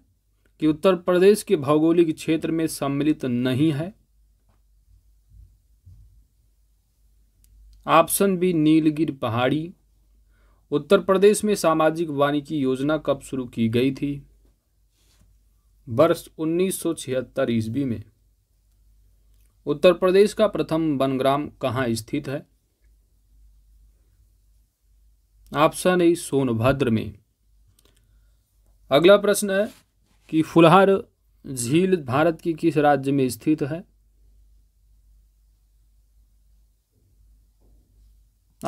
कि उत्तर प्रदेश के भौगोलिक क्षेत्र में सम्मिलित नहीं है ऑप्शन बी नीलगिर पहाड़ी उत्तर प्रदेश में सामाजिक वानिकी योजना कब शुरू की गई थी वर्ष 1976 ईस्वी में उत्तर प्रदेश का प्रथम वनग्राम कहाँ स्थित है ऑप्शन ए सोनभद्र में अगला प्रश्न है कि फुलहार झील भारत की किस राज्य में स्थित है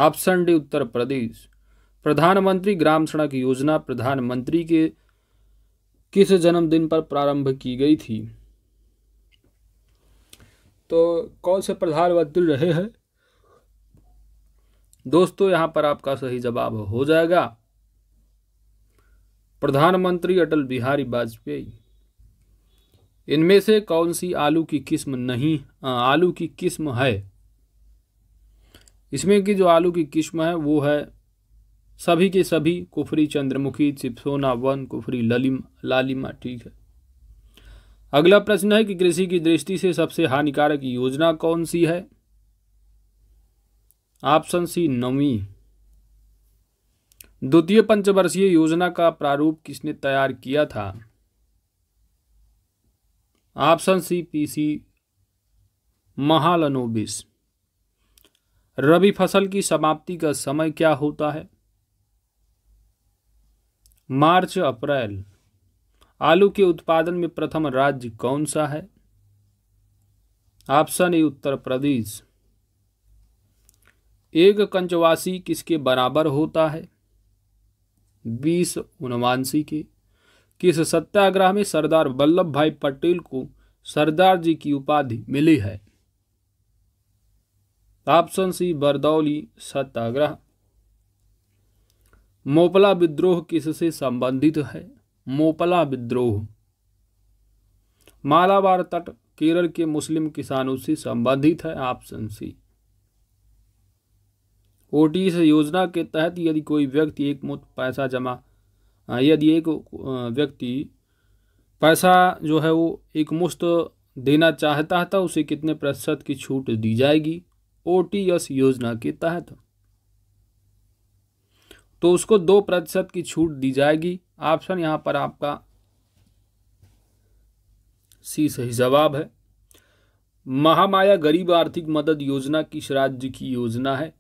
ऑप्शन डी उत्तर प्रदेश प्रधानमंत्री ग्राम सड़क योजना प्रधानमंत्री के किस जन्मदिन पर प्रारंभ की गई थी तो कौन से प्रधानमंत्री रहे हैं दोस्तों यहां पर आपका सही जवाब हो जाएगा प्रधानमंत्री अटल बिहारी वाजपेयी इनमें से कौन सी आलू की किस्म नहीं आलू की किस्म है इसमें की जो आलू की किस्म है वो है सभी के सभी कुफरी चंद्रमुखी चिपसोना वन कुफरी ललिम लालिमा ठीक है अगला प्रश्न है कि कृषि की दृष्टि से सबसे हानिकारक योजना कौन सी है ऑप्शन सी नवी द्वितीय पंचवर्षीय योजना का प्रारूप किसने तैयार किया था option C P C Mahalanobis rabi फसल की समाप्ति का समय क्या होता है मार्च अप्रैल आलू के उत्पादन में प्रथम राज्य कौन सा है ऑप्शन ए उत्तर प्रदेश एक कंचवासी किसके बराबर होता है बीस उनवासी के किस सत्याग्रह में सरदार वल्लभ भाई पटेल को सरदार जी की उपाधि मिली है ऑप्शन सी बरदौली सत्याग्रह मोपला विद्रोह किससे संबंधित है मोपला विद्रोह मालाबार तट केरल के मुस्लिम किसानों से संबंधित है ऑप्शन सी ओटीस योजना के तहत यदि कोई व्यक्ति एक मुफ्त पैसा जमा हाँ, यदि एक व्यक्ति पैसा जो है वो एक मुश्त देना चाहता है तो उसे कितने प्रतिशत की छूट दी जाएगी ओ योजना के तहत तो उसको दो प्रतिशत की छूट दी जाएगी ऑप्शन यहाँ पर आपका सी सही जवाब है महामाया गरीब आर्थिक मदद योजना किस राज्य की योजना है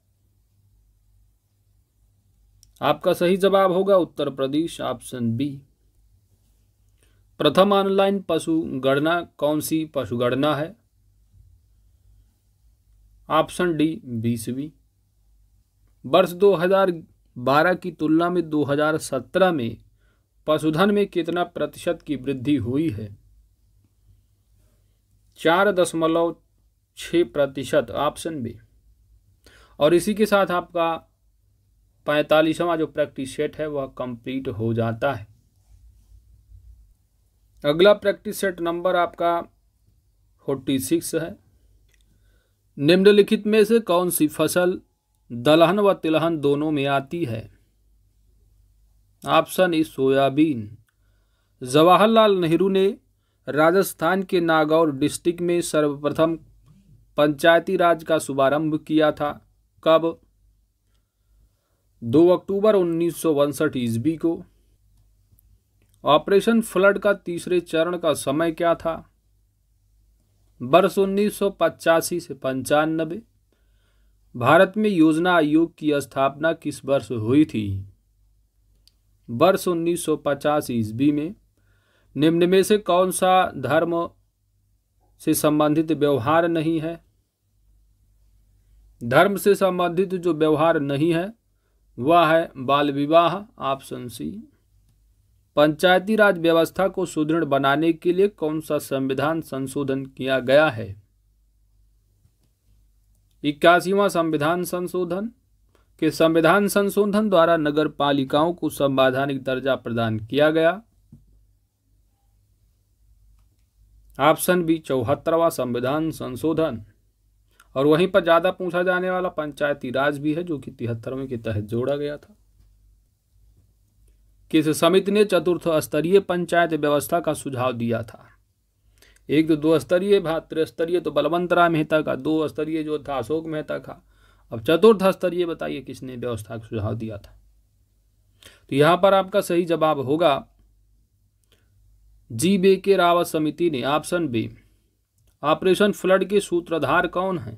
आपका सही जवाब होगा उत्तर प्रदेश ऑप्शन बी प्रथम ऑनलाइन पशु गणना कौन सी पशु गणना है ऑप्शन डी बीसवीं वर्ष हजार बारह की तुलना में 2017 में पशुधन में कितना प्रतिशत की वृद्धि हुई है चार दशमलव छ प्रतिशत ऑप्शन बी और इसी के साथ आपका पैंतालीसवां जो प्रैक्टिस सेट है वह कंप्लीट हो जाता है अगला प्रैक्टिस सेट नंबर आपका फोर्टी सिक्स है निम्नलिखित में से कौन सी फसल दलहन व तिलहन दोनों में आती है option E soybean Jawaharlal Nehru ने राजस्थान के नागौर डिस्ट्रिक्ट में सर्वप्रथम पंचायती राज का शुभारंभ किया था कब 2 अक्टूबर उन्नीस सौ ईस्वी को ऑपरेशन फ्लड का तीसरे चरण का समय क्या था वर्ष उन्नीस से पंचानबे भारत में योजना आयोग की स्थापना किस वर्ष हुई थी वर्ष 1950 ईस्वी में निम्न में से कौन सा धर्म से संबंधित व्यवहार नहीं है धर्म से संबंधित जो व्यवहार नहीं है वह है बाल विवाह ऑप्शन सी पंचायती राज व्यवस्था को सुदृढ़ बनाने के लिए कौन सा संविधान संशोधन किया गया है इक्यासीवा संविधान संशोधन के संविधान संशोधन द्वारा नगर पालिकाओं को संवैधानिक दर्जा प्रदान किया गया ऑप्शन बी चौहत्तरवा संविधान संशोधन और वहीं पर ज़्यादा पूछा जाने वाला पंचायती राज भी है जो कि तिहत्तरवें के तहत जोड़ा गया था किस समिति ने चतुर्थ स्तरीय पंचायत व्यवस्था का सुझाव दिया था एक तो दो स्तरीय था त्रिस्तरीय तो बलवंतरा मेहता का दो स्तरीय जो था अशोक मेहता का अब चतुर्थ स्तरीय बताइए किसने व्यवस्था का सुझाव दिया था तो यहाँ पर आपका सही जवाब होगा जी बे के रावत समिति ने ऑप्शन बी ऑपरेशन फ्लड के सूत्रधार कौन है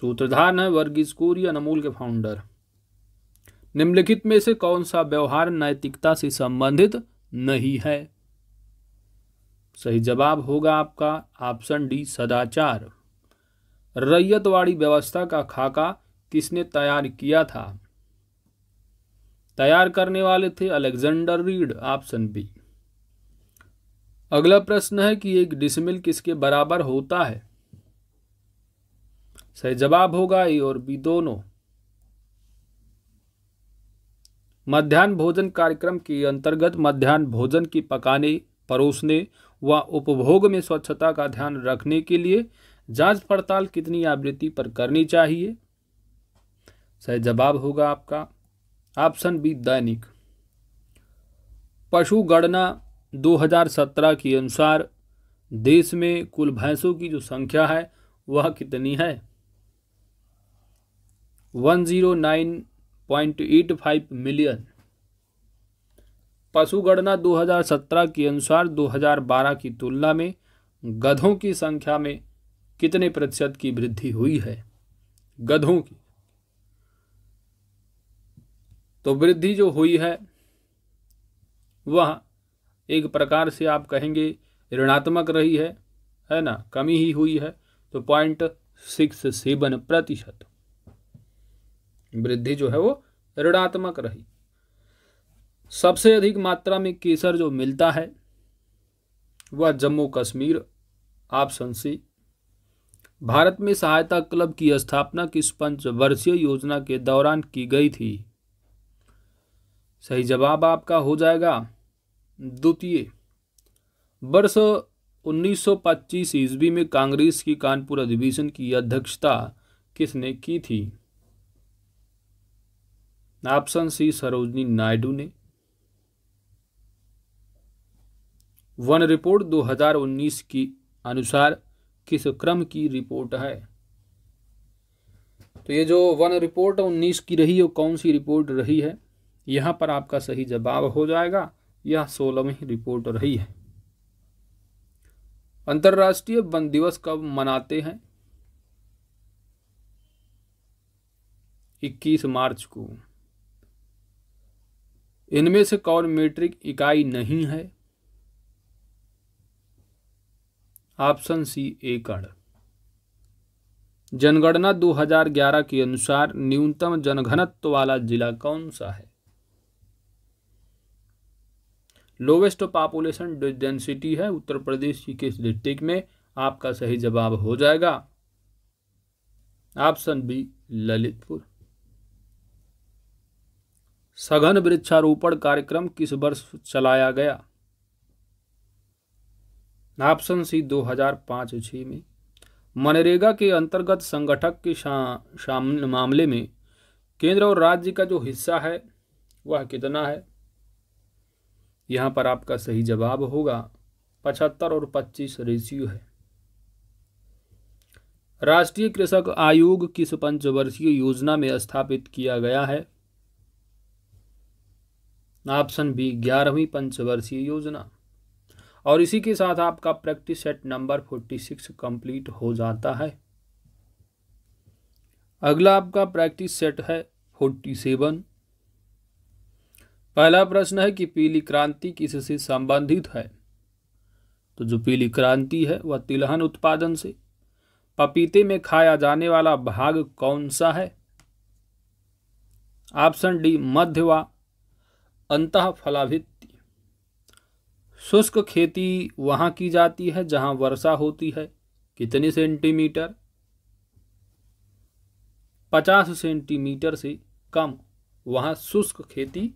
सूत्रधार है वर्गीज कुरियन अमूल के फाउंडर निम्नलिखित में से कौन सा व्यवहार नैतिकता से संबंधित नहीं है सही जवाब होगा आपका ऑप्शन डी सदाचार रैयतवाड़ी व्यवस्था का खाका किसने तैयार किया था तैयार करने वाले थे अलेक्जेंडर रीड ऑप्शन बी अगला प्रश्न है कि एक डिसमिल किसके बराबर होता है सही जवाब होगा ए और बी दोनों मध्यान्ह भोजन कार्यक्रम के अंतर्गत मध्यान्ह भोजन की पकाने परोसने व उपभोग में स्वच्छता का ध्यान रखने के लिए जांच पड़ताल कितनी आवृत्ति पर करनी चाहिए सही जवाब होगा आपका ऑप्शन बी दैनिक पशु गणना 2017 के अनुसार देश में कुल भैंसों की जो संख्या है वह कितनी है 109.85 मिलियन पशु गणना 2017 के अनुसार 2012 की तुलना में गधों की संख्या में कितने प्रतिशत की वृद्धि हुई है गधों की तो वृद्धि जो हुई है वह एक प्रकार से आप कहेंगे ऋणात्मक रही है है ना कमी ही हुई है तो पॉइंट सिक्स सेवन प्रतिशत वृद्धि जो है वो ऋणात्मक रही सबसे अधिक मात्रा में केसर जो मिलता है वह जम्मू कश्मीर ऑप्शन सी भारत में सहायता क्लब की स्थापना किस पंचवर्षीय वर्षीय योजना के दौरान की गई थी सही जवाब आपका हो जाएगा द्वितीय वर्ष 1925 ईस्वी में कांग्रेस की कानपुर अधिवेशन की अध्यक्षता किसने की थी ऑप्शन सी सरोजनी नायडू ने वन रिपोर्ट 2019 की अनुसार किस क्रम की रिपोर्ट है तो ये जो वन रिपोर्ट 19 की रही है कौन सी रिपोर्ट रही है यहाँ पर आपका सही जवाब हो जाएगा यह सोलहवीं रिपोर्ट रही है अंतर्राष्ट्रीय वन दिवस कब मनाते हैं 21 मार्च को इनमें से कौन मेट्रिक इकाई नहीं है ऑप्शन सी एकड़ जनगणना 2011 के अनुसार न्यूनतम जनघनत्व वाला जिला कौन सा है लोवेस्ट पॉपुलेशन डेंसिटी है उत्तर प्रदेश की किस डिस्ट्रिक्ट में आपका सही जवाब हो जाएगा ऑप्शन बी ललितपुर सघन वृक्षारोपण कार्यक्रम किस वर्ष चलाया गया ऑप्शन सी 2005 हजार में मनरेगा के अंतर्गत संगठक के शा, मामले में केंद्र और राज्य का जो हिस्सा है वह कितना है यहाँ पर आपका सही जवाब होगा पचहत्तर और पच्चीस रेशियो है राष्ट्रीय कृषक आयोग किस पंचवर्षीय योजना में स्थापित किया गया है ऑप्शन बी ग्यारहवीं पंचवर्षीय योजना और इसी के साथ आपका practice set number forty six complete हो जाता है अगला आपका प्रैक्टिस सेट है फोर्टी सेवन पहला प्रश्न है कि पीली क्रांति किससे संबंधित है तो जो पीली क्रांति है वह तिलहन उत्पादन से पपीते में खाया जाने वाला भाग कौन सा है ऑप्शन डी मध्य व अंत फलाभित शुष्क खेती वहाँ की जाती है जहाँ वर्षा होती है कितने सेंटीमीटर पचास सेंटीमीटर से कम वहाँ शुष्क खेती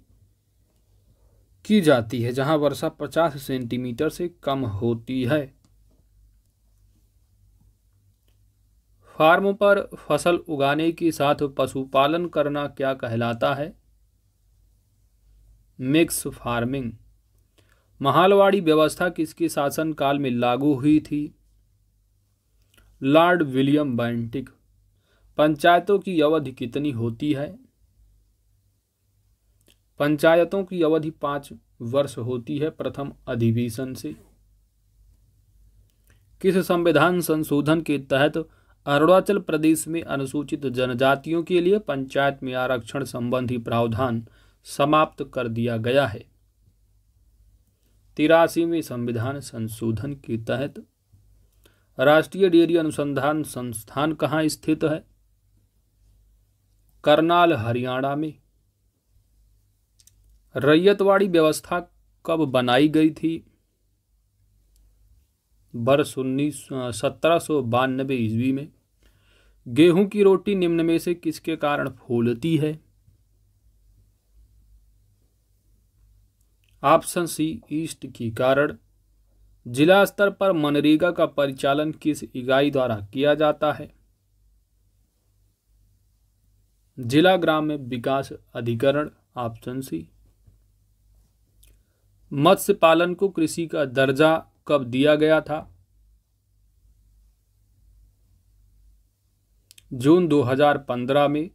की जाती है जहाँ वर्षा पचास सेंटीमीटर से कम होती है फार्म पर फसल उगाने के साथ पशुपालन करना क्या कहलाता है मिक्स फार्मिंग महालवाड़ी व्यवस्था किसके शासनकाल में लागू हुई थी लॉर्ड विलियम बैंटिक पंचायतों की अवधि कितनी होती है पंचायतों की अवधि पांच वर्ष होती है प्रथम अधिवेशन से किस संविधान संशोधन के तहत अरुणाचल प्रदेश में अनुसूचित जनजातियों के लिए पंचायत में आरक्षण संबंधी प्रावधान समाप्त कर दिया गया है तिरासीवीं संविधान संशोधन के तहत राष्ट्रीय डेयरी अनुसंधान संस्थान कहाँ स्थित है करनाल हरियाणा में रैयतवाड़ी व्यवस्था कब बनाई गई थी वर्ष उन्नीस सत्रह सौ बानबे ईस्वी में गेहूं की रोटी निम्न में से किसके कारण फूलती है ऑप्शन सी ईस्ट की कारण जिला स्तर पर मनरेगा का परिचालन किस इकाई द्वारा किया जाता है जिला ग्राम्य विकास अधिकरण ऑप्शन सी मत्स्य पालन को कृषि का दर्जा कब दिया गया था जून 2015 में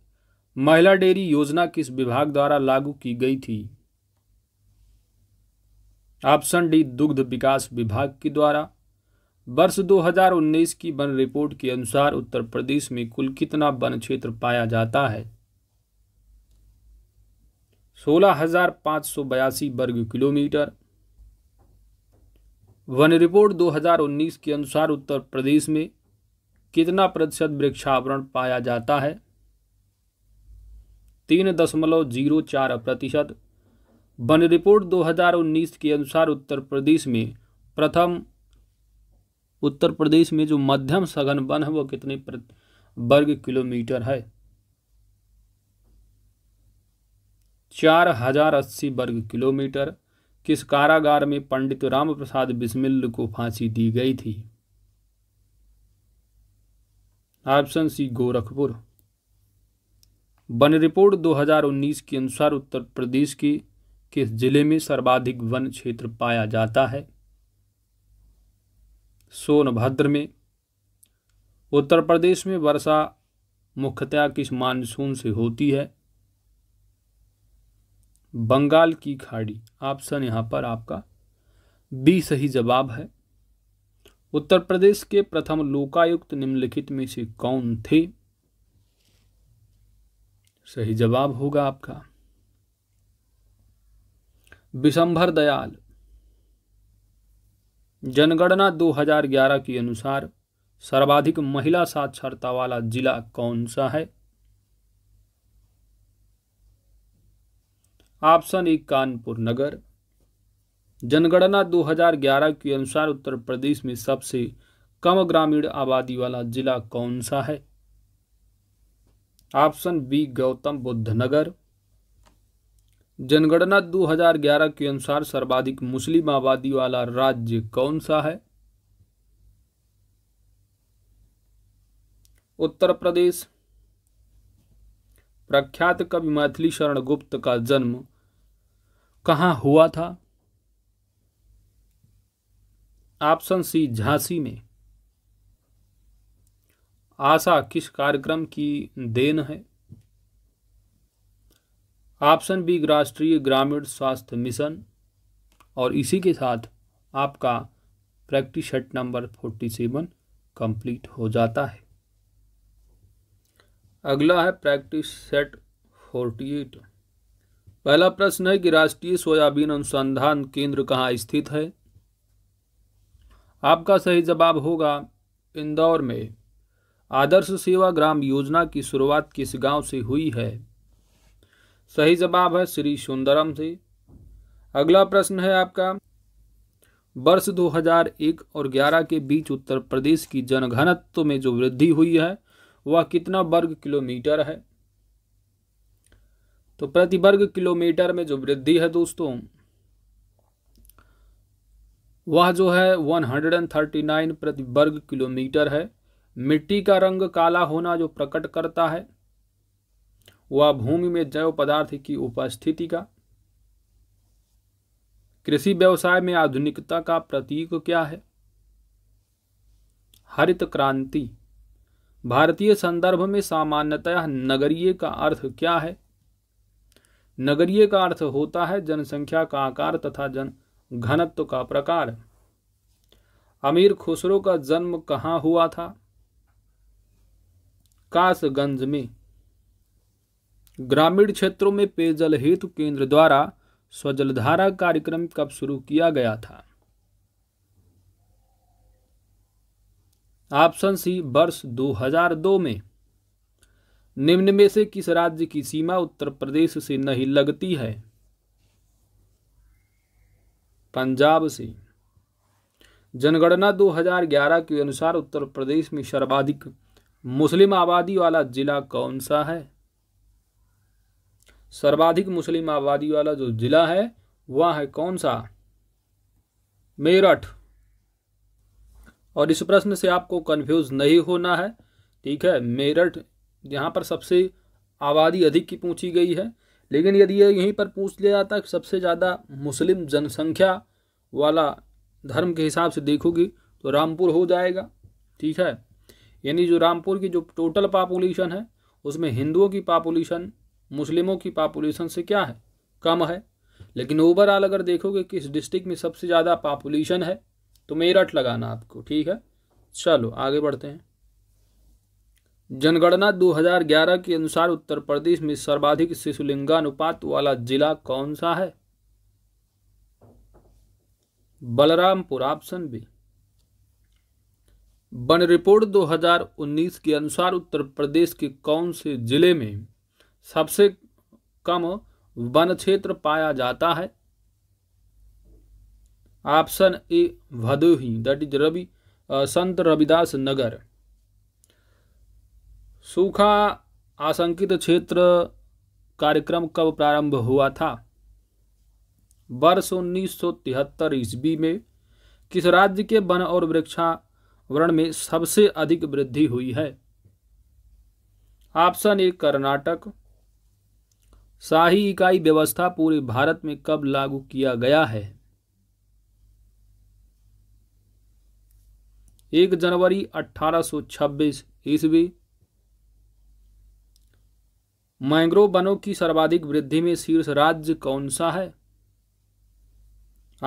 महिला डेयरी योजना किस विभाग द्वारा लागू की गई थी ऑप्शन डी दुग्ध विकास विभाग के द्वारा वर्ष 2019 की वन रिपोर्ट के अनुसार उत्तर प्रदेश में कुल कितना वन क्षेत्र पाया जाता है सोलह हजार सौ बयासी वर्ग किलोमीटर वन रिपोर्ट 2019 के अनुसार उत्तर प्रदेश में कितना प्रतिशत वृक्षावरण पाया जाता है तीन दशमलव जीरो चार प्रतिशत वन रिपोर्ट 2019 के अनुसार उत्तर प्रदेश में प्रथम उत्तर प्रदेश में जो मध्यम सघन वन है वह कितने वर्ग किलोमीटर है चार हजार अस्सी वर्ग किलोमीटर किस कारागार में पंडित राम प्रसाद बिस्मिल को फांसी दी गई थी ऑप्शन सी गोरखपुर वन रिपोर्ट 2019 के अनुसार उत्तर प्रदेश की किस जिले में सर्वाधिक वन क्षेत्र पाया जाता है सोनभद्र में उत्तर प्रदेश में वर्षा मुख्यतया किस मानसून से होती है बंगाल की खाड़ी ऑप्शन यहां पर आपका बी सही जवाब है उत्तर प्रदेश के प्रथम लोकायुक्त निम्नलिखित में से कौन थे सही जवाब होगा आपका विशंभर दयाल जनगणना 2011 के अनुसार सर्वाधिक महिला साक्षरता वाला जिला कौन सा है ऑप्शन ए कानपुर नगर जनगणना 2011 के अनुसार उत्तर प्रदेश में सबसे कम ग्रामीण आबादी वाला जिला कौन सा है ऑप्शन बी गौतम बुद्ध नगर जनगणना 2011 के अनुसार सर्वाधिक मुस्लिम आबादी वाला राज्य कौन सा है उत्तर प्रदेश प्रख्यात कवि मैथिली शरण गुप्त का जन्म कहां हुआ था ऑप्शन सी झांसी में आशा किस कार्यक्रम की देन है ऑप्शन बी राष्ट्रीय ग्रामीण स्वास्थ्य मिशन और इसी के साथ आपका practice set number forty seven complete हो जाता है अगला है प्रैक्टिस सेट फोर्टी एट पहला प्रश्न है कि राष्ट्रीय सोयाबीन अनुसंधान केंद्र कहाँ स्थित है आपका सही जवाब होगा इंदौर में आदर्श सेवा ग्राम योजना की शुरुआत किस गांव से हुई है सही जवाब है श्री सुंदरम से अगला प्रश्न है आपका वर्ष 2001 और 11 के बीच उत्तर प्रदेश की जनघनत्व में जो वृद्धि हुई है वह कितना वर्ग किलोमीटर है तो प्रति वर्ग किलोमीटर में जो वृद्धि है दोस्तों वह जो है 139 प्रति वर्ग किलोमीटर है मिट्टी का रंग काला होना जो प्रकट करता है व भूमि में जैव पदार्थ की उपस्थिति का कृषि व्यवसाय में आधुनिकता का प्रतीक क्या है हरित क्रांति भारतीय संदर्भ में सामान्यतः नगरीय का अर्थ क्या है नगरीय का अर्थ होता है जनसंख्या का आकार तथा जन घनत्व का प्रकार अमीर खुसरो का जन्म कहाँ हुआ था कासगंज में ग्रामीण क्षेत्रों में पेयजल हेतु केंद्र द्वारा स्वजलधारा कार्यक्रम कब शुरू किया गया था ऑप्शन सी वर्ष 2002 में निम्न में से किस राज्य की सीमा उत्तर प्रदेश से नहीं लगती है पंजाब से जनगणना 2011 के अनुसार उत्तर प्रदेश में सर्वाधिक मुस्लिम आबादी वाला जिला कौन सा है सर्वाधिक मुस्लिम आबादी वाला जो जिला है वह है कौन सा मेरठ और इस प्रश्न से आपको कंफ्यूज नहीं होना है ठीक है मेरठ यहाँ पर सबसे आबादी अधिक की पूछी गई है लेकिन यदि यह यहीं पर पूछ लिया जाता है सबसे ज़्यादा मुस्लिम जनसंख्या वाला धर्म के हिसाब से देखोगी तो रामपुर हो जाएगा ठीक है यानी जो रामपुर की जो टोटल पॉपुलेशन है उसमें हिंदुओं की पॉपुलेशन मुस्लिमों की पॉपुलेशन से क्या है कम है लेकिन ओवरऑल अगर देखोगे किस डिस्ट्रिक्ट में सबसे ज़्यादा पॉपुलेशन है तो मेरठ लगाना आपको ठीक है चलो आगे बढ़ते हैं जनगणना 2011 के अनुसार उत्तर प्रदेश में सर्वाधिक शिशुलिंगानुपात वाला जिला कौन सा है बलरामपुर ऑप्शन बी वन रिपोर्ट 2019 के अनुसार उत्तर प्रदेश के कौन से जिले में सबसे कम वन क्षेत्र पाया जाता है option A Bhadohi that is Ravi Sant Ravidas नगर सूखा आशंकित क्षेत्र कार्यक्रम कब प्रारंभ हुआ था वर्ष उन्नीस सौ तिहत्तर ईस्वी में किस राज्य के वन और वृक्षावरण में सबसे अधिक वृद्धि हुई है ऑप्शन ए कर्नाटक शाही इकाई व्यवस्था पूरे भारत में कब लागू किया गया है एक जनवरी 1826 ईस्वी मैंग्रोव वनों की सर्वाधिक वृद्धि में शीर्ष राज्य कौन सा है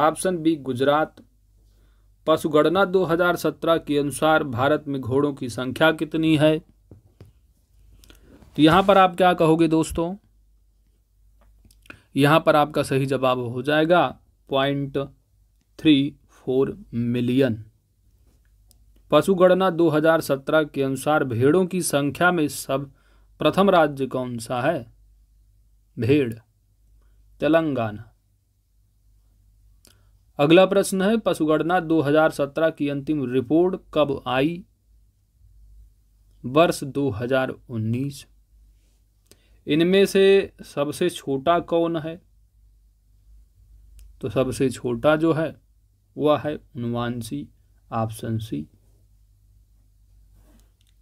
ऑप्शन बी गुजरात पशुगणना 2017 के अनुसार भारत में घोड़ों की संख्या कितनी है तो यहां पर आप क्या कहोगे दोस्तों यहाँ पर आपका सही जवाब हो जाएगा पॉइंट थ्री फोर मिलियन पशुगणना 2017 के अनुसार भेड़ों की संख्या में सब प्रथम राज्य कौन सा है भेड़ तेलंगाना अगला प्रश्न है पशुगणना 2017 की अंतिम रिपोर्ट कब आई वर्ष 2019 इनमें से सबसे छोटा कौन है तो सबसे छोटा जो है वह है उनवान ऑप्शन सी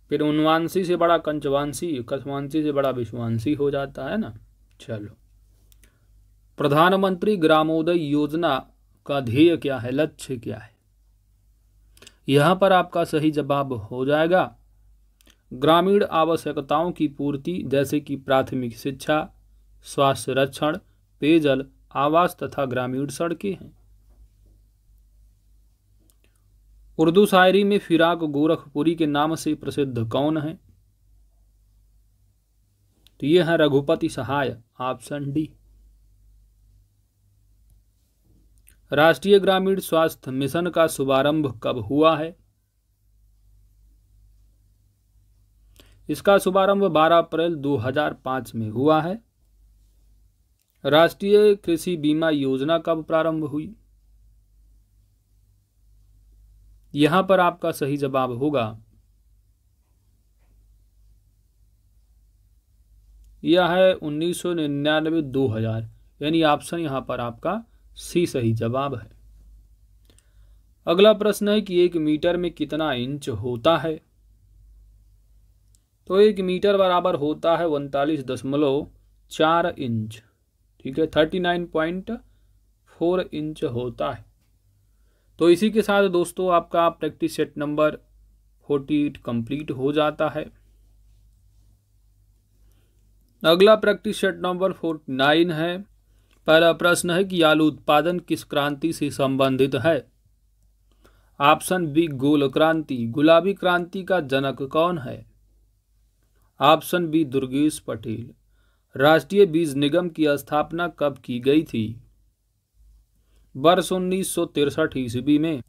फिर उन्वानसी से बड़ा कंचवांसी कथवांसी से बड़ा विश्वांशी हो जाता है ना चलो प्रधानमंत्री ग्रामोदय योजना का ध्येय क्या है लक्ष्य क्या है यहां पर आपका सही जवाब हो जाएगा ग्रामीण आवश्यकताओं की पूर्ति जैसे कि प्राथमिक शिक्षा स्वास्थ्य रक्षण पेयजल आवास तथा ग्रामीण सड़कें हैं उर्दू शायरी में फिराक गोरखपुरी के नाम से प्रसिद्ध कौन है तो यह है रघुपति सहाय ऑप्शन डी राष्ट्रीय ग्रामीण स्वास्थ्य मिशन का शुभारंभ कब हुआ है इसका शुभारंभ 12 अप्रैल 2005 में हुआ है राष्ट्रीय कृषि बीमा योजना कब प्रारंभ हुई यहां पर आपका सही जवाब होगा यह है उन्नीस सौ निन्यानवे दो हजार यानी ऑप्शन यहां पर आपका सी सही जवाब है अगला प्रश्न है कि एक मीटर में कितना इंच होता है तो एक मीटर बराबर होता है उनतालीस दशमलव चार इंच ठीक है thirty nine point four inch होता है तो इसी के साथ दोस्तों आपका practice set number forty eight complete हो जाता है अगला practice set number forty nine है पहला प्रश्न है कि आलू उत्पादन किस क्रांति से संबंधित है ऑप्शन बी गोल क्रांति गुलाबी क्रांति का जनक कौन है ऑप्शन बी दुर्गेश पटेल राष्ट्रीय बीज निगम की स्थापना कब की गई थी वर्ष उन्नीस सौ तिरसठ ईस्वी में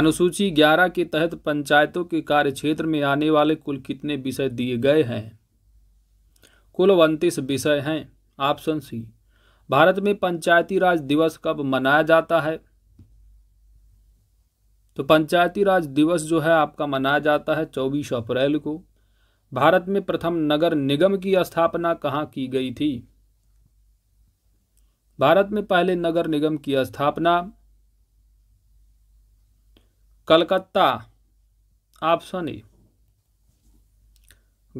अनुसूची 11 के तहत पंचायतों के कार्य क्षेत्र में आने वाले कुल कितने विषय दिए गए हैं कुल उनतीस विषय हैं ऑप्शन सी भारत में पंचायती राज दिवस कब मनाया जाता है तो पंचायती राज दिवस जो है आपका मनाया जाता है चौबीस अप्रैल को भारत में प्रथम नगर निगम की स्थापना कहाँ की गई थी भारत में पहले नगर निगम की स्थापना कलकत्ता ऑप्शन ए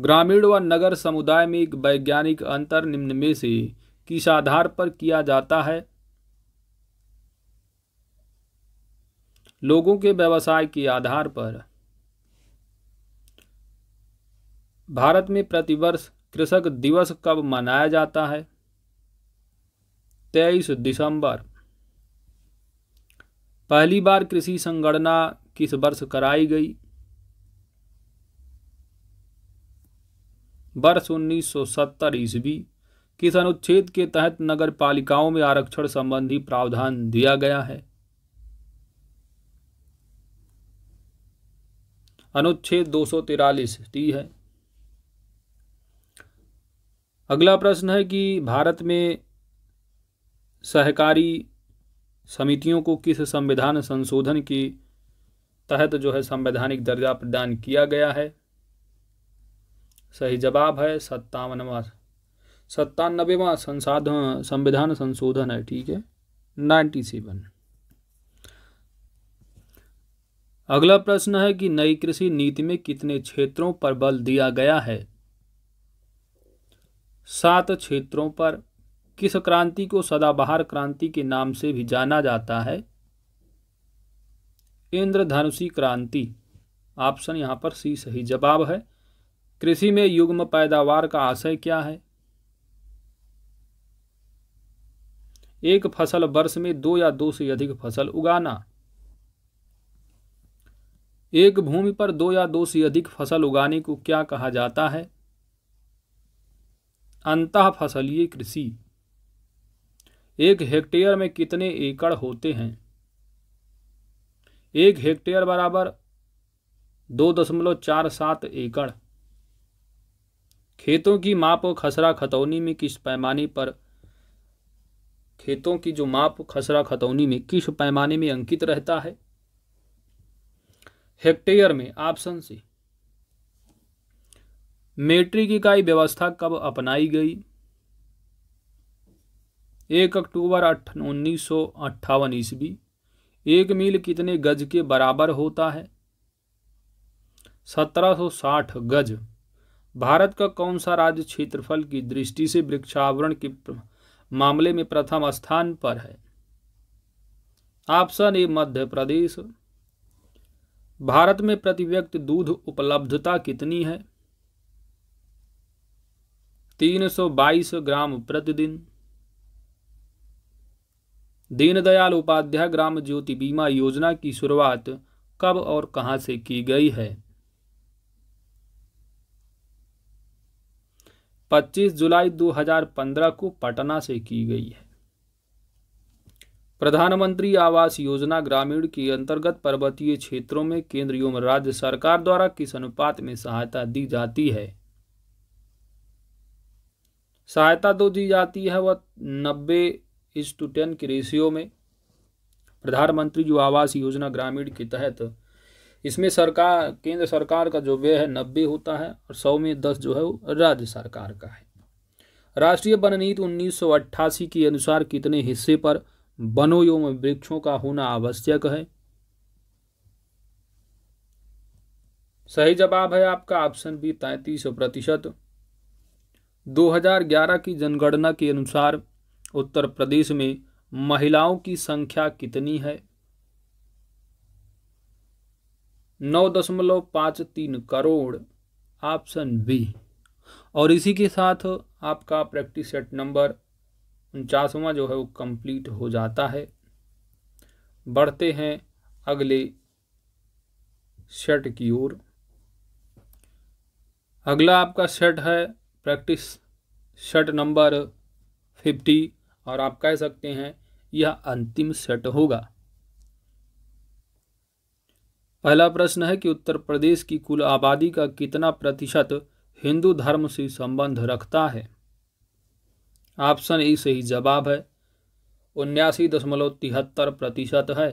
ग्रामीण व नगर समुदाय में एक वैज्ञानिक अंतर निम्न में से किस आधार पर किया जाता है लोगों के व्यवसाय के आधार पर भारत में प्रतिवर्ष कृषक दिवस कब मनाया जाता है तेईस दिसंबर पहली बार कृषि संगणना किस वर्ष कराई गई वर्ष 1970 ईस्वी किस अनुच्छेद के तहत नगर पालिकाओं में आरक्षण संबंधी प्रावधान दिया गया है अनुच्छेद दो सौ तिरालीस टी है अगला प्रश्न है कि भारत में सहकारी समितियों को किस संविधान संशोधन के तहत जो है संवैधानिक दर्जा प्रदान किया गया है सही जवाब है सत्तावनवा सत्तानबेवा संसाधन संविधान संशोधन है ठीक है नाइन्टी सेवन अगला प्रश्न है कि नई कृषि नीति में कितने क्षेत्रों पर बल दिया गया है सात क्षेत्रों पर किस क्रांति को सदाबहार क्रांति के नाम से भी जाना जाता है इंद्रधनुषी क्रांति ऑप्शन यहां पर सी सही जवाब है कृषि में युग्म पैदावार का आशय क्या है एक फसल वर्ष में दो या दो से अधिक फसल उगाना एक भूमि पर दो या दो से अधिक फसल उगाने को क्या कहा जाता है अंत फसलीय कृषि एक हेक्टेयर में कितने एकड़ होते हैं एक हेक्टेयर बराबर दो दशमलव चार सात एकड़ खेतों की माप खसरा खतौनी में किस पैमाने पर खेतों की जो माप खसरा खतौनी में किस पैमाने में अंकित रहता है हेक्टेयर में ऑप्शन सी मेट्रिक इकाई व्यवस्था कब अपनाई गई एक अक्टूबर अठ उन्नीस सौ अट्ठावन ईस्वी एक मील कितने गज के बराबर होता है 1760 गज भारत का कौन सा राज्य क्षेत्रफल की दृष्टि से वृक्षावरण के मामले में प्रथम स्थान पर है ऑप्शन ए मध्य प्रदेश भारत में प्रति व्यक्ति दूध उपलब्धता कितनी है 322 ग्राम प्रतिदिन दीनदयाल उपाध्याय ग्राम ज्योति बीमा योजना की शुरुआत कब और कहां से की गई है 25 जुलाई 2015 को पटना से की गई है प्रधानमंत्री आवास योजना ग्रामीण के अंतर्गत पर्वतीय क्षेत्रों में केंद्र एवं राज्य सरकार द्वारा किस अनुपात में सहायता दी जाती है सहायता तो दी जाती है वह नब्बे इस टू टेन के रेशियो में प्रधानमंत्री जो आवास योजना ग्रामीण के तहत इसमें सरकार केंद्र सरकार का जो व्यय है नब्बे होता है और सौ में दस जो है वो राज्य सरकार का है राष्ट्रीय वन नीति उन्नीस के अनुसार कितने हिस्से पर वनों एवं वृक्षों का होना आवश्यक है सही जवाब है आपका ऑप्शन बी तैतीस प्रतिशत 2011 की जनगणना के अनुसार उत्तर प्रदेश में महिलाओं की संख्या कितनी है नौ दशमलव पाँच तीन करोड़ ऑप्शन बी और इसी के साथ आपका प्रैक्टिस सेट नंबर उनचासवा जो है वो कंप्लीट हो जाता है बढ़ते हैं अगले सेट की ओर अगला आपका सेट है प्रैक्टिस शट नंबर फिफ्टी और आप कह सकते हैं यह अंतिम सेट होगा पहला प्रश्न है कि उत्तर प्रदेश की कुल आबादी का कितना प्रतिशत हिंदू धर्म से संबंध रखता है ऑप्शन ए सही जवाब है उन्यासी दशमलव तिहत्तर प्रतिशत है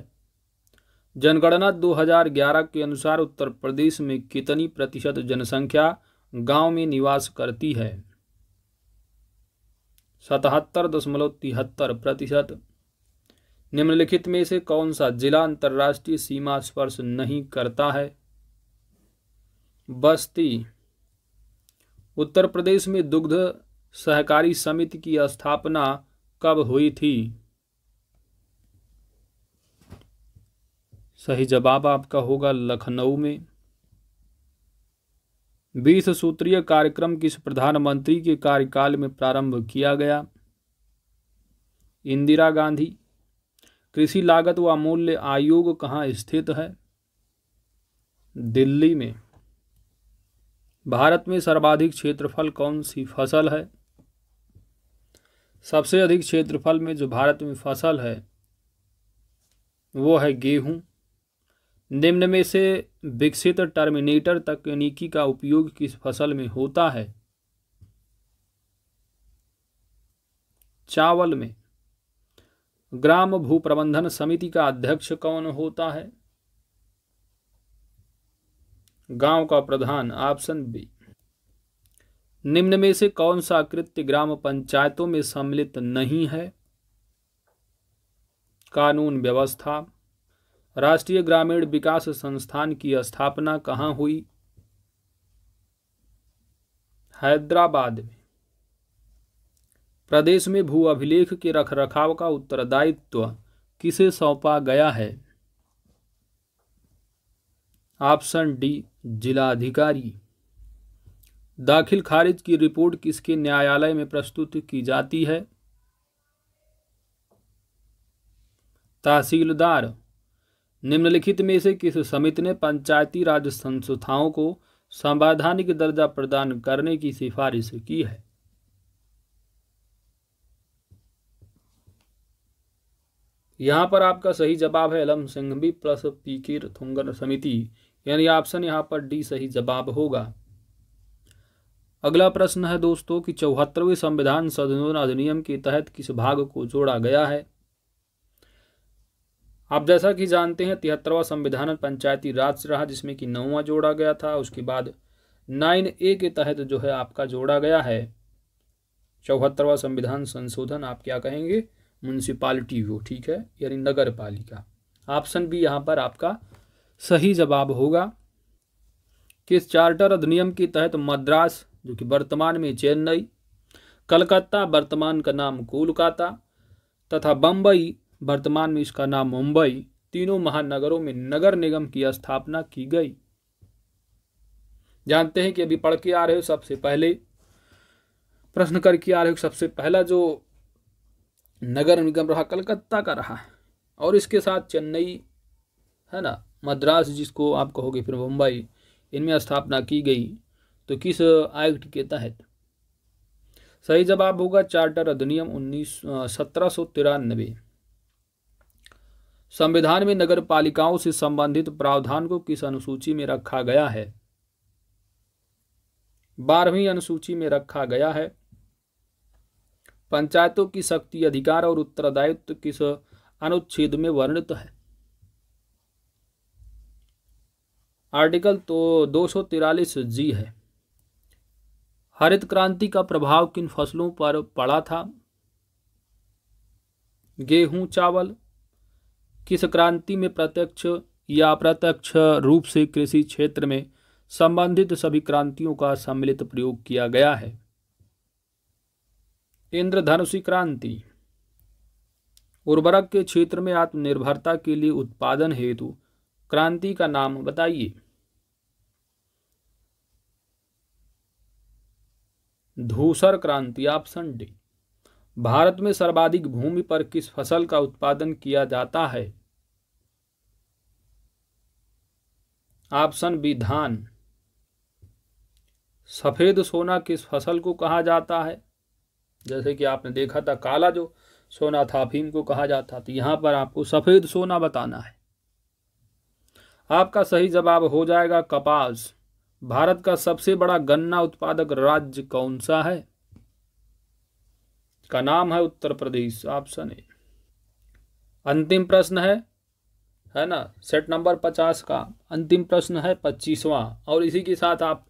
जनगणना 2011 के अनुसार उत्तर प्रदेश में कितनी प्रतिशत जनसंख्या गांव में निवास करती है सतहत्तर दशमलव तिहत्तर प्रतिशत निम्नलिखित में से कौन सा जिला अंतर्राष्ट्रीय सीमा स्पर्श नहीं करता है बस्ती उत्तर प्रदेश में दुग्ध सहकारी समिति की स्थापना कब हुई थी सही जवाब आपका होगा लखनऊ में बीस सूत्रीय कार्यक्रम किस प्रधानमंत्री के कार्यकाल में प्रारंभ किया गया इंदिरा गांधी कृषि लागत व मूल्य आयोग कहाँ स्थित है दिल्ली में भारत में सर्वाधिक क्षेत्रफल कौन सी फसल है सबसे अधिक क्षेत्रफल में जो भारत में फसल है वो है गेहूं निम्न में से विकसित टर्मिनेटर तकनीकी का उपयोग किस फसल में होता है चावल में ग्राम भू प्रबंधन समिति का अध्यक्ष कौन होता है गांव का प्रधान ऑप्शन बी निम्न में से कौन सा कृत्य ग्राम पंचायतों में सम्मिलित नहीं है कानून व्यवस्था राष्ट्रीय ग्रामीण विकास संस्थान की स्थापना कहाँ हुई हैदराबाद में प्रदेश में भू अभिलेख के रखरखाव का उत्तरदायित्व किसे सौंपा गया है ऑप्शन डी जिलाधिकारी दाखिल खारिज की रिपोर्ट किसके न्यायालय में प्रस्तुत की जाती है तहसीलदार निम्नलिखित में से किस समिति ने पंचायती राज संस्थाओं को संवैधानिक दर्जा प्रदान करने की सिफारिश की है यहाँ पर आपका सही जवाब है एलम सिंघवी प्लस पीकेर थुंगर समिति यानी ऑप्शन यहाँ पर डी सही जवाब होगा अगला प्रश्न है दोस्तों कि चौहत्तरवें संविधान संशोधन अधिनियम के तहत किस भाग को जोड़ा गया है आप जैसा कि जानते हैं तिहत्तरवा संविधान पंचायती राज रहा जिसमें कि नौवा जोड़ा गया था उसके बाद नाइन ए के तहत जो है आपका जोड़ा गया है चौहत्तरवा संविधान संशोधन आप क्या कहेंगे म्यूनसिपालिटी वो ठीक है यानी नगर पालिका ऑप्शन भी यहाँ पर आपका सही जवाब होगा किस चार्टर अधिनियम के तहत मद्रास जो कि वर्तमान में चेन्नई कलकत्ता वर्तमान का नाम कोलकाता तथा बम्बई वर्तमान में इसका नाम मुंबई तीनों महानगरों में नगर निगम की स्थापना की गई जानते हैं कि अभी पढ़ के आ रहे हो सबसे पहले प्रश्न करके आ रहे हो सबसे पहला जो नगर निगम रहा कलकत्ता का रहा और इसके साथ चेन्नई है ना मद्रास जिसको आप कहोगे फिर मुंबई इनमें स्थापना की गई तो किस एक्ट के तहत सही जवाब होगा चार्टर अधिनियम उन्नीस सत्रह सौ तिरानबे संविधान में नगर पालिकाओं से संबंधित प्रावधान को किस अनुसूची में रखा गया है बारहवीं अनुसूची में रखा गया है पंचायतों की शक्ति अधिकार और उत्तरदायित्व किस अनुच्छेद में वर्णित है आर्टिकल तो दो सौ तिरालीस जी है हरित क्रांति का प्रभाव किन फसलों पर पड़ा था गेहूं चावल कि संक्रांति में प्रत्यक्ष या अप्रत्यक्ष रूप से कृषि क्षेत्र में संबंधित सभी क्रांतियों का सम्मिलित प्रयोग किया गया है इंद्रधनुषी क्रांति उर्वरक के क्षेत्र में आत्मनिर्भरता के लिए उत्पादन हेतु क्रांति का नाम बताइए धूसर क्रांति ऑप्शन डी भारत में सर्वाधिक भूमि पर किस फसल का उत्पादन किया जाता है ऑप्शन बी धान सफ़ेद सोना किस फसल को कहा जाता है जैसे कि आपने देखा था काला जो सोना था अफीम को कहा जाता था तो यहां पर आपको सफ़ेद सोना बताना है आपका सही जवाब हो जाएगा कपास भारत का सबसे बड़ा गन्ना उत्पादक राज्य कौन सा है का नाम है उत्तर प्रदेश ऑप्शन ए अंतिम प्रश्न है है ना सेट नंबर पचास का अंतिम प्रश्न है पच्चीसवां और इसी के साथ आप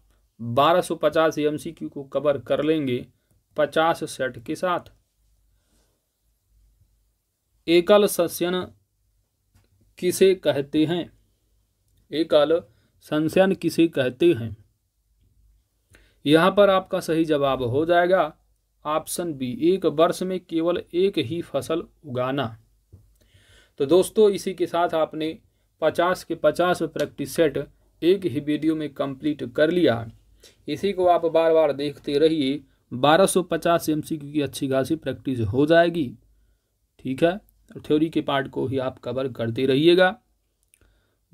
बारह सौ पचास एम सी क्यू को कवर कर लेंगे पचास सेट के साथ एकल सस्यन किसे कहते हैं एकल संशयन किसे कहते हैं यहाँ पर आपका सही जवाब हो जाएगा ऑप्शन बी एक वर्ष में केवल एक ही फसल उगाना तो दोस्तों इसी के साथ आपने पचास के पचास प्रैक्टिस सेट एक ही वीडियो में कंप्लीट कर लिया इसी को आप बार बार देखते रहिए 1250 पचास की अच्छी खासी प्रैक्टिस हो जाएगी ठीक है तो थ्योरी के पार्ट को ही आप कवर करते रहिएगा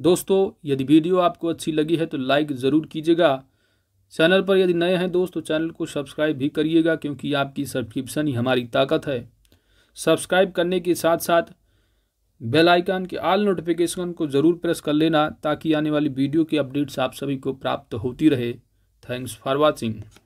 दोस्तों यदि वीडियो आपको अच्छी लगी है तो लाइक ज़रूर कीजिएगा चैनल पर यदि नए हैं दोस्तों चैनल को सब्सक्राइब भी करिएगा क्योंकि आपकी सब्सक्रिप्शन ही हमारी ताकत है सब्सक्राइब करने के साथ साथ बेल आइकन के ऑल नोटिफिकेशन को ज़रूर प्रेस कर लेना ताकि आने वाली वीडियो की अपडेट्स आप सभी को प्राप्त होती रहे थैंक्स फॉर वॉचिंग